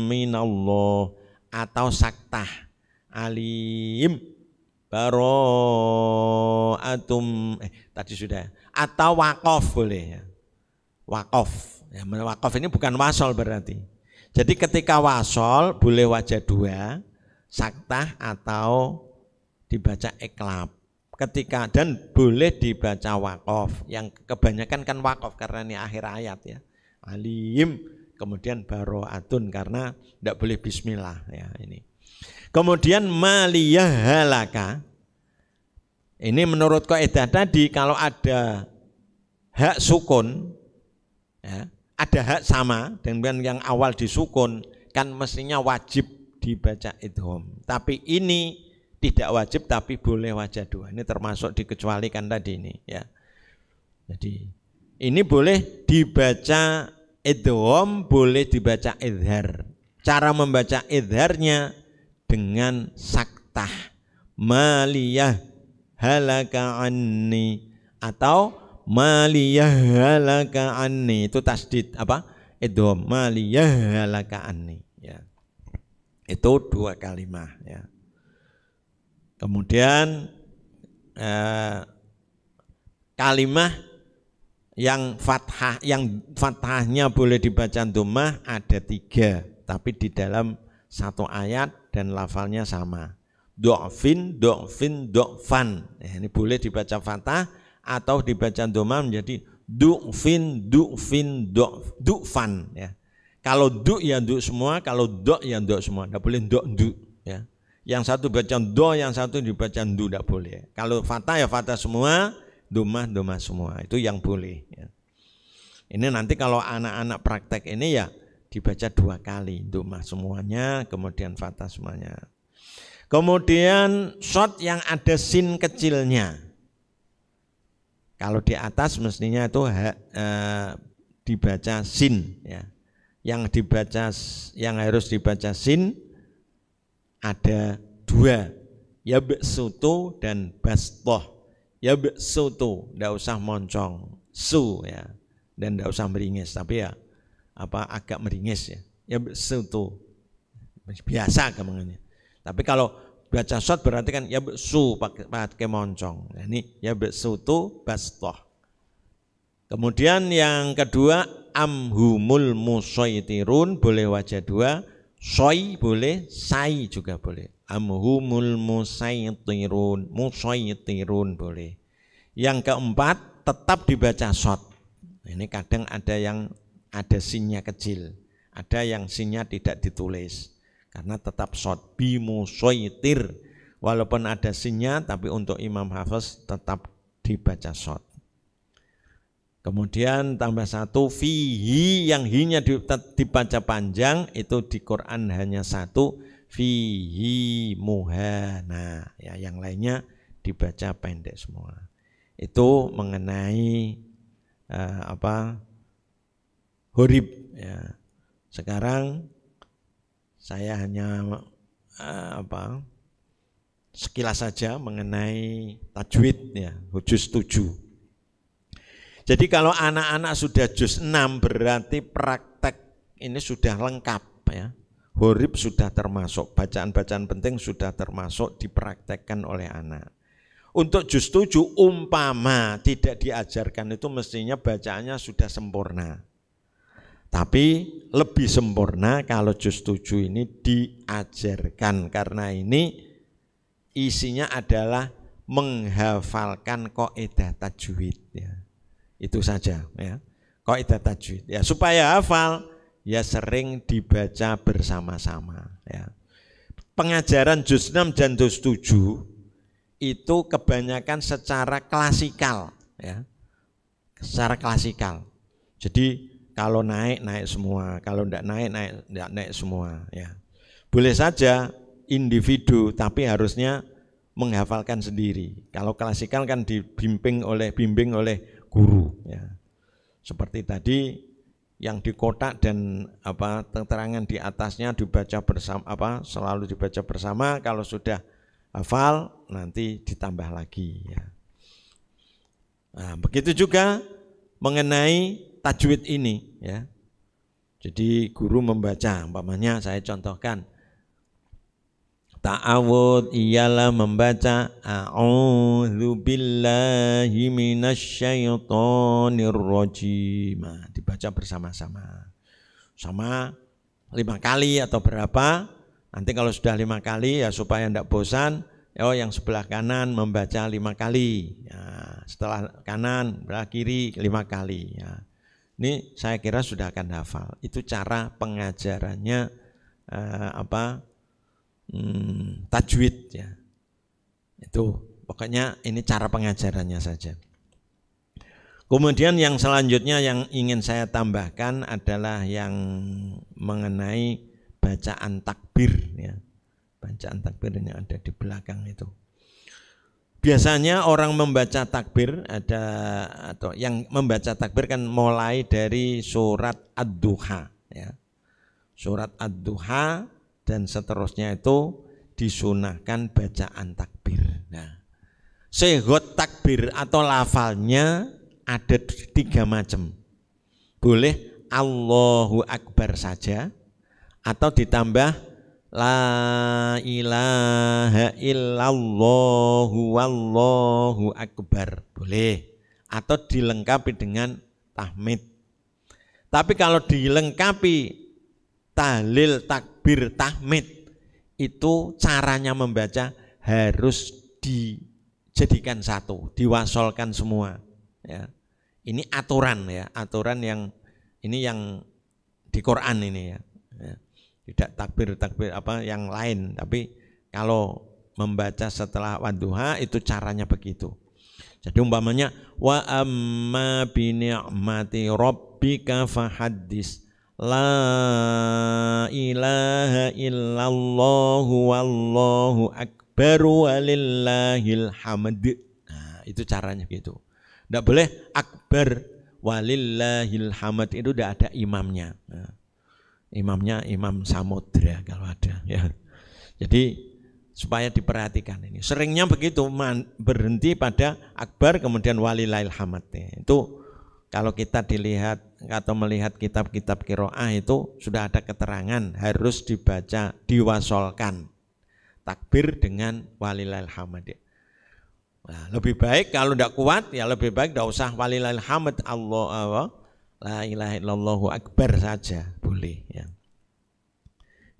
minallah atau saktah alim baro atum eh, tadi sudah atau wakof boleh ya wakof ya, wakof ini bukan wasol berarti jadi ketika wasol boleh wajah dua saktah atau dibaca eklap ketika dan boleh dibaca wakof yang kebanyakan kan wakof karena ini akhir ayat ya alim kemudian Atun karena tidak boleh bismillah ya ini. Kemudian maliyah halaka. Ini menurut kaidah tadi kalau ada hak sukun ya, ada hak sama dengan yang awal disukun kan mestinya wajib dibaca idhom. Tapi ini tidak wajib tapi boleh wajah dua. Ini termasuk dikecualikan tadi ini ya. Jadi ini boleh dibaca idgham boleh dibaca idhar. Cara membaca idharnya dengan saktah. Maliyah halaka anni atau maliyah halaka anni itu tasdid apa? Idgham maliyah halaka anni ya. Itu dua kalimat ya. Kemudian eh, kalimah yang fathah yang fathahnya boleh dibaca domah ada tiga tapi di dalam satu ayat dan lafalnya sama do'fin do'fin do'fan ya, ini boleh dibaca fathah atau dibaca domah menjadi du'fin du'fin dofan du'fan ya kalau du ya du semua kalau do ya do semua tidak boleh do du ya yang satu baca do yang satu dibaca du tidak boleh kalau fathah ya fathah semua doma-doma semua. Itu yang boleh. Ya. Ini nanti kalau anak-anak praktek ini ya dibaca dua kali doma semuanya, kemudian fata semuanya. Kemudian shot yang ada sin kecilnya. Kalau di atas mestinya itu ha, e, dibaca sin ya. Yang dibaca yang harus dibaca sin ada dua ya besutu dan bastoh ya su tu ndak usah moncong su ya dan ndak usah meringis tapi ya apa agak meringis ya ya su tu biasa kemangannya tapi kalau baca shot berarti kan ya su pakai, pakai moncong nah, ini ya su tu bastoh kemudian yang kedua amhumul musoitirun boleh wajah dua soi boleh sai juga boleh amhumul musaytirun musaytirun boleh yang keempat tetap dibaca shot ini kadang ada yang ada sinnya kecil ada yang sinnya tidak ditulis karena tetap shot bimusaytir walaupun ada sinnya tapi untuk Imam Hafiz tetap dibaca shot Kemudian tambah satu fihi yang hinya dibaca panjang itu di Quran hanya satu fihi muhana. Ya, yang lainnya dibaca pendek semua. Itu mengenai uh, apa? Horib ya. Sekarang saya hanya uh, apa? sekilas saja mengenai tajwid ya, juz 7. Jadi kalau anak-anak sudah juz 6 berarti praktek ini sudah lengkap ya. Horib sudah termasuk, bacaan-bacaan penting sudah termasuk dipraktekkan oleh anak. Untuk juz 7 umpama tidak diajarkan itu mestinya bacaannya sudah sempurna. Tapi lebih sempurna kalau juz 7 ini diajarkan karena ini isinya adalah menghafalkan kaidah tajwid ya. Itu saja ya. Kaidah tajwid ya supaya hafal ya sering dibaca bersama-sama ya. Pengajaran juz 6 dan juz 7 itu kebanyakan secara klasikal ya. Secara klasikal. Jadi kalau naik naik semua, kalau tidak naik naik tidak naik semua ya. Boleh saja individu tapi harusnya menghafalkan sendiri. Kalau klasikal kan dibimbing oleh bimbing oleh guru ya. Seperti tadi yang di kotak dan apa terangan di atasnya dibaca bersama apa selalu dibaca bersama kalau sudah hafal nanti ditambah lagi ya. Nah, begitu juga mengenai tajwid ini ya. Jadi guru membaca, umpamanya saya contohkan Ta'awud ialah membaca A'udhu billahi minasyaitonir rajim nah, Dibaca bersama-sama Sama lima kali atau berapa Nanti kalau sudah lima kali ya supaya tidak bosan Oh yang sebelah kanan membaca lima kali ya, Setelah kanan, sebelah kiri lima kali ya. Ini saya kira sudah akan hafal Itu cara pengajarannya eh, apa hmm, tajwid ya. Itu pokoknya ini cara pengajarannya saja. Kemudian yang selanjutnya yang ingin saya tambahkan adalah yang mengenai bacaan takbir ya. Bacaan takbir ini ada di belakang itu. Biasanya orang membaca takbir ada atau yang membaca takbir kan mulai dari surat Ad-Duha ya. Surat Ad-Duha dan seterusnya itu disunahkan bacaan takbir. Nah, sehot takbir atau lafalnya ada tiga macam. Boleh Allahu Akbar saja atau ditambah La ilaha illallahu wallahu akbar Boleh Atau dilengkapi dengan tahmid Tapi kalau dilengkapi tahlil tak bir tahmid itu caranya membaca harus dijadikan satu, diwasolkan semua. Ya. Ini aturan ya, aturan yang ini yang di Quran ini ya. ya. Tidak takbir takbir apa yang lain, tapi kalau membaca setelah waduha itu caranya begitu. Jadi umpamanya wa amma bi ni'mati rabbika fahaddits La ilaha illallah wallahu akbar walillahil hamd. Nah, itu caranya gitu. Tidak boleh akbar walillahil hamd itu tidak ada imamnya. Nah, imamnya imam samudra kalau ada ya. Jadi supaya diperhatikan ini. Seringnya begitu man, berhenti pada akbar kemudian walillahil hamd. Nah, itu kalau kita dilihat atau melihat kitab-kitab kiroah itu sudah ada keterangan harus dibaca diwasolkan takbir dengan walilail hamad nah, lebih baik kalau tidak kuat ya lebih baik tidak usah walilail hamad Allah Allah la ilaha illallahu akbar saja boleh ya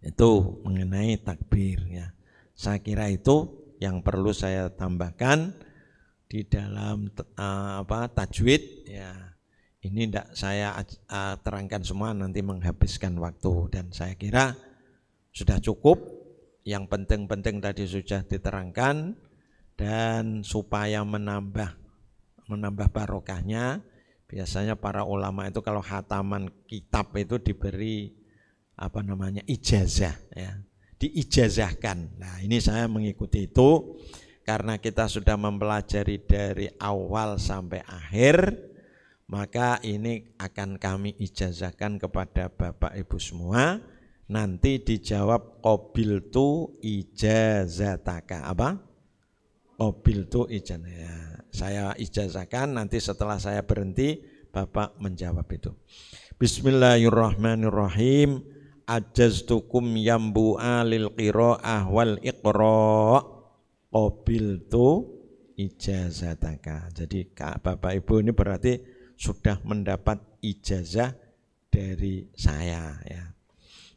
itu mengenai takbir ya saya kira itu yang perlu saya tambahkan di dalam uh, apa tajwid ya ini tidak saya terangkan semua nanti menghabiskan waktu dan saya kira sudah cukup yang penting-penting tadi sudah diterangkan dan supaya menambah menambah barokahnya biasanya para ulama itu kalau hataman kitab itu diberi apa namanya ijazah ya diijazahkan nah ini saya mengikuti itu karena kita sudah mempelajari dari awal sampai akhir maka ini akan kami ijazahkan kepada Bapak Ibu semua nanti dijawab kobil tu ijazataka apa kobil tu ijazah ya, saya ijazahkan nanti setelah saya berhenti Bapak menjawab itu Bismillahirrahmanirrahim ajaztukum yambu'a lil qira'ah wal iqra kobil tu ijazataka jadi Bapak Ibu ini berarti sudah mendapat ijazah dari saya ya.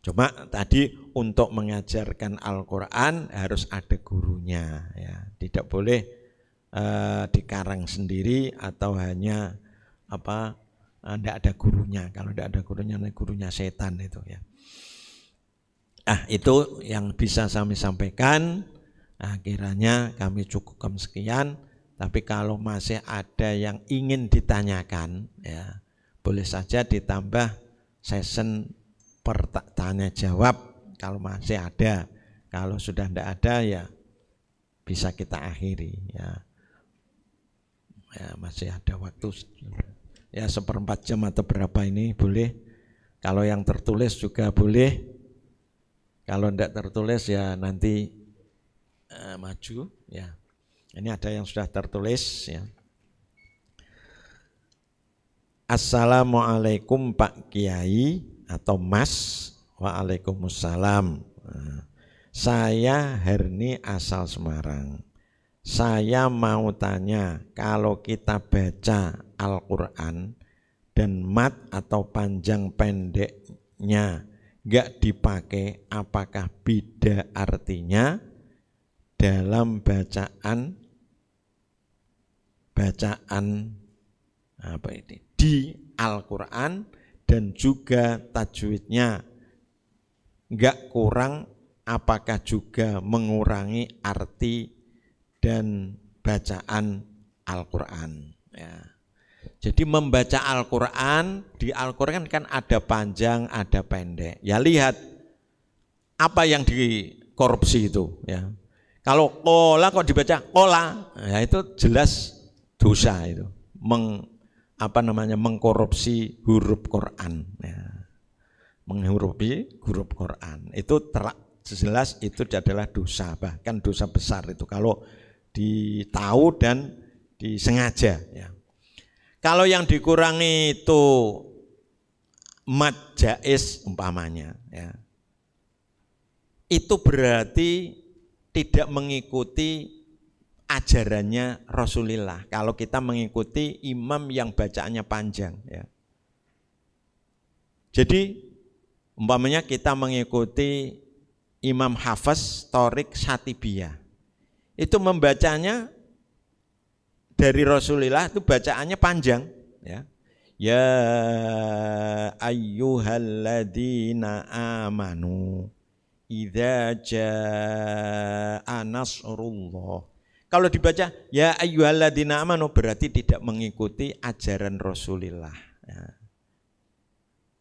Cuma tadi untuk mengajarkan Al-Qur'an harus ada gurunya ya. Tidak boleh uh, dikarang sendiri atau hanya apa tidak eh, ada gurunya. Kalau tidak ada gurunya, gurunya setan itu ya. Ah, itu yang bisa kami sampaikan. akhirnya kami cukupkan sekian. Tapi kalau masih ada yang ingin ditanyakan, ya boleh saja ditambah session pertanya jawab kalau masih ada. Kalau sudah tidak ada ya bisa kita akhiri. Ya. ya masih ada waktu ya seperempat jam atau berapa ini boleh. Kalau yang tertulis juga boleh. Kalau tidak tertulis ya nanti uh, maju ya. Ini ada yang sudah tertulis ya. Assalamualaikum Pak Kiai atau Mas. Waalaikumsalam. Nah, saya Herni asal Semarang. Saya mau tanya kalau kita baca Al-Quran dan mat atau panjang pendeknya nggak dipakai apakah beda artinya dalam bacaan bacaan apa ini di Al-Qur'an dan juga tajwidnya enggak kurang apakah juga mengurangi arti dan bacaan Al-Qur'an ya. Jadi membaca Al-Qur'an di Al-Qur'an kan ada panjang, ada pendek. Ya lihat apa yang dikorupsi itu ya. Kalau kola kok dibaca kola, ya itu jelas dosa itu meng apa namanya mengkorupsi huruf Quran ya. menghurupi huruf Quran itu terak jelas itu adalah dosa bahkan dosa besar itu kalau ditahu dan disengaja ya. kalau yang dikurangi itu majais umpamanya ya. itu berarti tidak mengikuti ajarannya Rasulullah. Kalau kita mengikuti imam yang bacaannya panjang ya. Jadi umpamanya kita mengikuti Imam Hafiz Torik Satibia. Itu membacanya dari Rasulullah itu bacaannya panjang ya. Ya ayyuhalladzina amanu idza jaa nasrullah kalau dibaca ya ayyuhalladzina amanu berarti tidak mengikuti ajaran Rasulullah. Ya.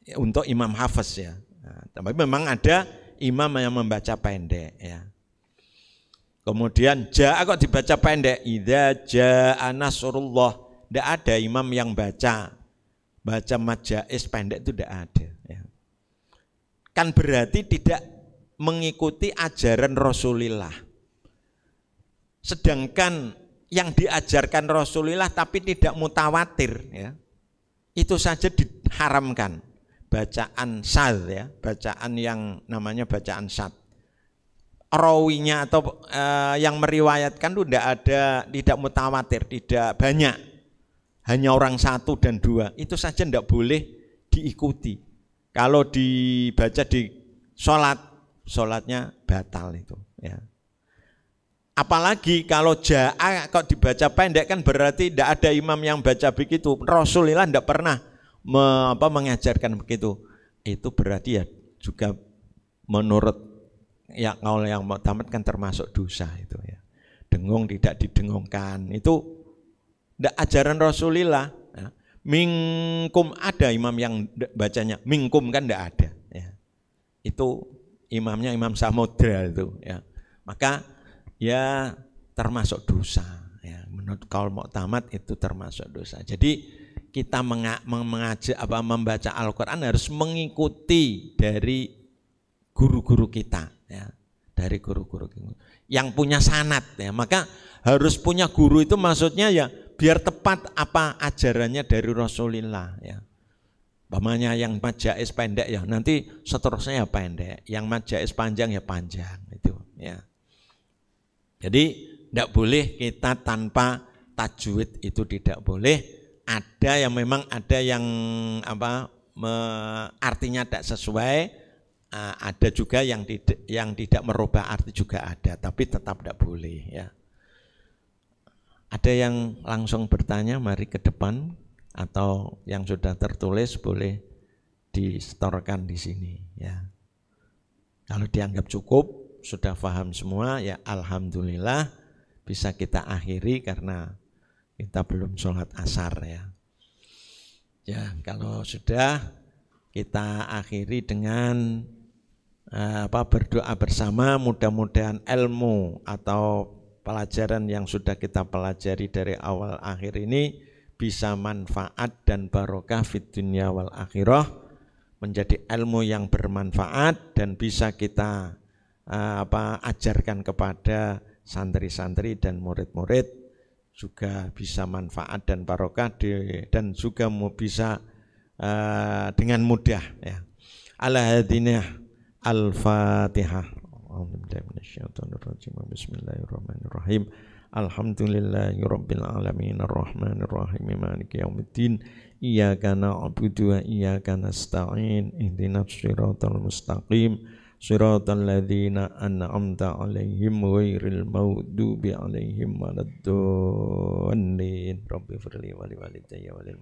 ya. Untuk imam hafaz ya. Nah, tapi memang ada imam yang membaca pendek ya. Kemudian ja'a kok dibaca pendek, idza ja'a nasrullah. Tidak ada imam yang baca baca majais pendek itu tidak ada ya. Kan berarti tidak mengikuti ajaran Rasulullah. Sedangkan yang diajarkan Rasulullah tapi tidak mutawatir ya. Itu saja diharamkan. Bacaan sal ya, bacaan yang namanya bacaan sad. Rawinya atau e, yang meriwayatkan itu tidak ada tidak mutawatir, tidak banyak. Hanya orang satu dan dua. Itu saja tidak boleh diikuti. Kalau dibaca di sholat, sholatnya batal itu ya Apalagi kalau ja'a kok dibaca pendek kan berarti tidak ada imam yang baca begitu. Rasulullah tidak pernah me, apa, mengajarkan begitu. Itu berarti ya juga menurut ya kalau yang mau kan termasuk dosa itu ya. Dengung tidak didengungkan itu tidak ajaran Rasulullah. Ya. Mingkum ada imam yang bacanya mingkum kan tidak ada. Ya. Itu imamnya Imam Samudra itu ya. Maka ya termasuk dosa. Ya, menurut kaul muktamad itu termasuk dosa. Jadi kita mengajak apa membaca Al-Quran harus mengikuti dari guru-guru kita. Ya dari guru-guru yang punya sanat ya maka harus punya guru itu maksudnya ya biar tepat apa ajarannya dari Rasulullah ya Bamanya yang majais pendek ya nanti seterusnya ya pendek yang majais panjang ya panjang itu ya jadi tidak boleh kita tanpa tajwid itu tidak boleh. Ada yang memang ada yang apa me, artinya tidak sesuai, ada juga yang tidak yang tidak merubah arti juga ada, tapi tetap tidak boleh ya. Ada yang langsung bertanya, mari ke depan atau yang sudah tertulis boleh disetorkan di sini ya. Kalau dianggap cukup sudah paham semua ya alhamdulillah bisa kita akhiri karena kita belum sholat asar ya. Ya kalau sudah kita akhiri dengan eh, apa berdoa bersama mudah-mudahan ilmu atau pelajaran yang sudah kita pelajari dari awal akhir ini bisa manfaat dan barokah fit dunia wal akhirah menjadi ilmu yang bermanfaat dan bisa kita uh, apa ajarkan kepada santri-santri dan murid-murid juga bisa manfaat dan barokah dan juga mau bisa uh, dengan mudah ya. Ala Al-Fatihah. Bismillahirrahmanirrahim. Alhamdulillahirabbil alamin arrahmanir rahim maliki yaumiddin iyyaka na'budu wa iyyaka nasta'in ihdinash siratal mustaqim Siratal ladzina an'amta 'alaihim ghairil maghdubi 'alaihim waladdallin. Rabbi firli wa liwalidayya wa lil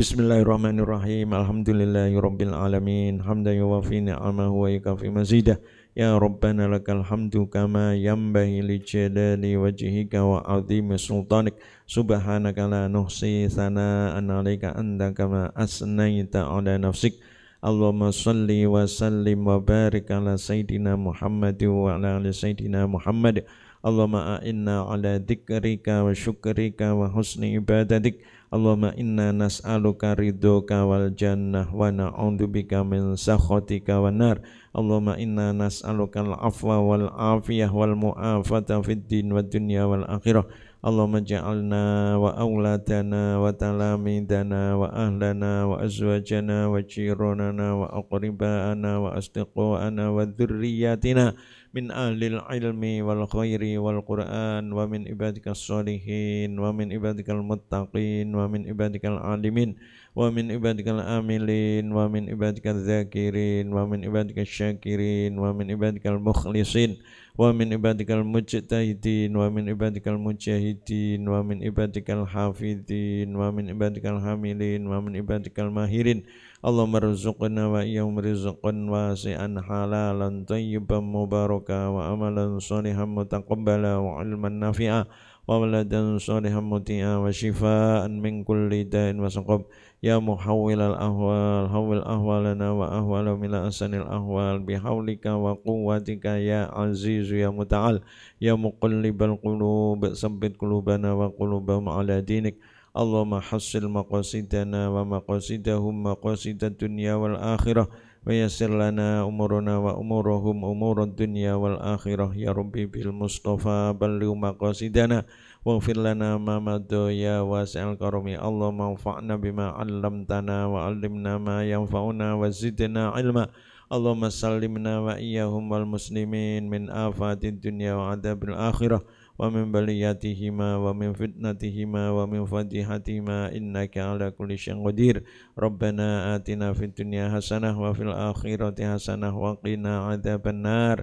Bismillahirrahmanirrahim. Alhamdulillahirabbil alamin. Hamdan yuwafi ni'amahu wa yukafi mazidah. Ya Rabbana lakal hamdu kama yanbaghi li jalali wajhika wa 'azimi sultanik. Subhanaka la nuhsi sana'an 'alaika anta kama asnaita 'ala nafsika Allahumma salli wa sallim wa barik ala Sayyidina Muhammad wa ala ali Sayyidina Muhammad Allahumma a'inna ala dikrika wa syukrika wa husni ibadatik Allahumma inna nas'aluka ridhoka wal jannah wa na'udzubika min sakhatika wan nar Allahumma inna nas'aluka al-afwa wal afiyah wal mu'afata fid din wad dunya wal akhirah Allahumma ja'alna wa awladana wa talamidana wa ahlana wa azwajana wa jironana wa aqribana wa asdiqo'ana wa dhurriyatina min ahlil ilmi wal khairi wal quran wa min ibadika salihin wa min ibadika muttaqin wa min ibadika alimin wa min ibadika amilin wa min ibadika zakirin wa min ibadika syakirin wa min ibadika mukhlisin wa min ibadikal mujtahidin wa min ibadikal mujahidin wa min ibadikal hafidin wa min ibadikal hamilin wa min ibadikal mahirin Allahumma rizqna wa iyyahum rizqan wasi'an halalan tayyiban mubaraka wa amalan salihan mutaqabbala wa ilman nafi'a wa waladan salihan muti'a wa shifaan min kulli da'in wa saqab يا محول الأهوال حول أهوالنا وأهوال من أحسن الأهوال بحولك وقوتك يا عزيز يا متعال يا مقلب القلوب ثبت قلوبنا وقلوبهم على دينك اللهم حصل مقاصدنا ومقاصدهم مقاصد الدنيا والآخرة ويسر لنا أمورنا وأمورهم أمور الدنيا والآخرة يا ربي بالمصطفى بلغ مقاصدنا Wafir lana ma madu ya wasil karomi Allah maufa'na bima alam tana wa alimna ma yang fauna wasidina ilma Allah masyallimna wa iya humal muslimin min afatin dunia wa adabil akhirah wa min baliyatihima wa min fitnatihima wa min fadihatihima innaka ala kulli syai'in qadir rabbana atina fid dunya hasanah wa fil akhirati hasanah wa qina adzabannar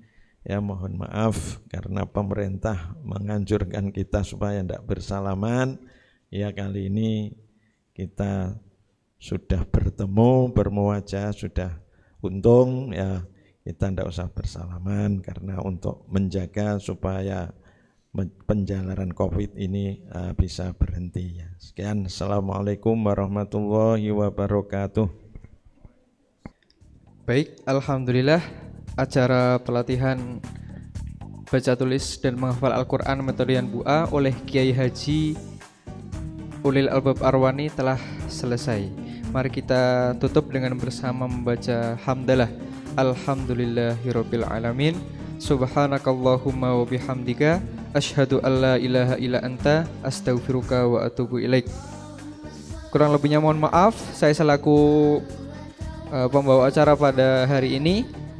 Ya mohon maaf karena pemerintah menganjurkan kita supaya tidak bersalaman. Ya kali ini kita sudah bertemu, bermuajah, sudah untung ya kita tidak usah bersalaman karena untuk menjaga supaya penjalaran COVID ini uh, bisa berhenti. Ya. Sekian, Assalamualaikum warahmatullahi wabarakatuh. Baik, Alhamdulillah acara pelatihan baca tulis dan menghafal Al-Quran metode yang bu'a oleh Kiai Haji Ulil Albab Arwani telah selesai. Mari kita tutup dengan bersama membaca hamdalah. Alhamdulillahirabbil alamin. Subhanakallahumma wa bihamdika asyhadu alla ilaha illa anta astaghfiruka wa atubu ilaik. Kurang lebihnya mohon maaf, saya selaku uh, pembawa acara pada hari ini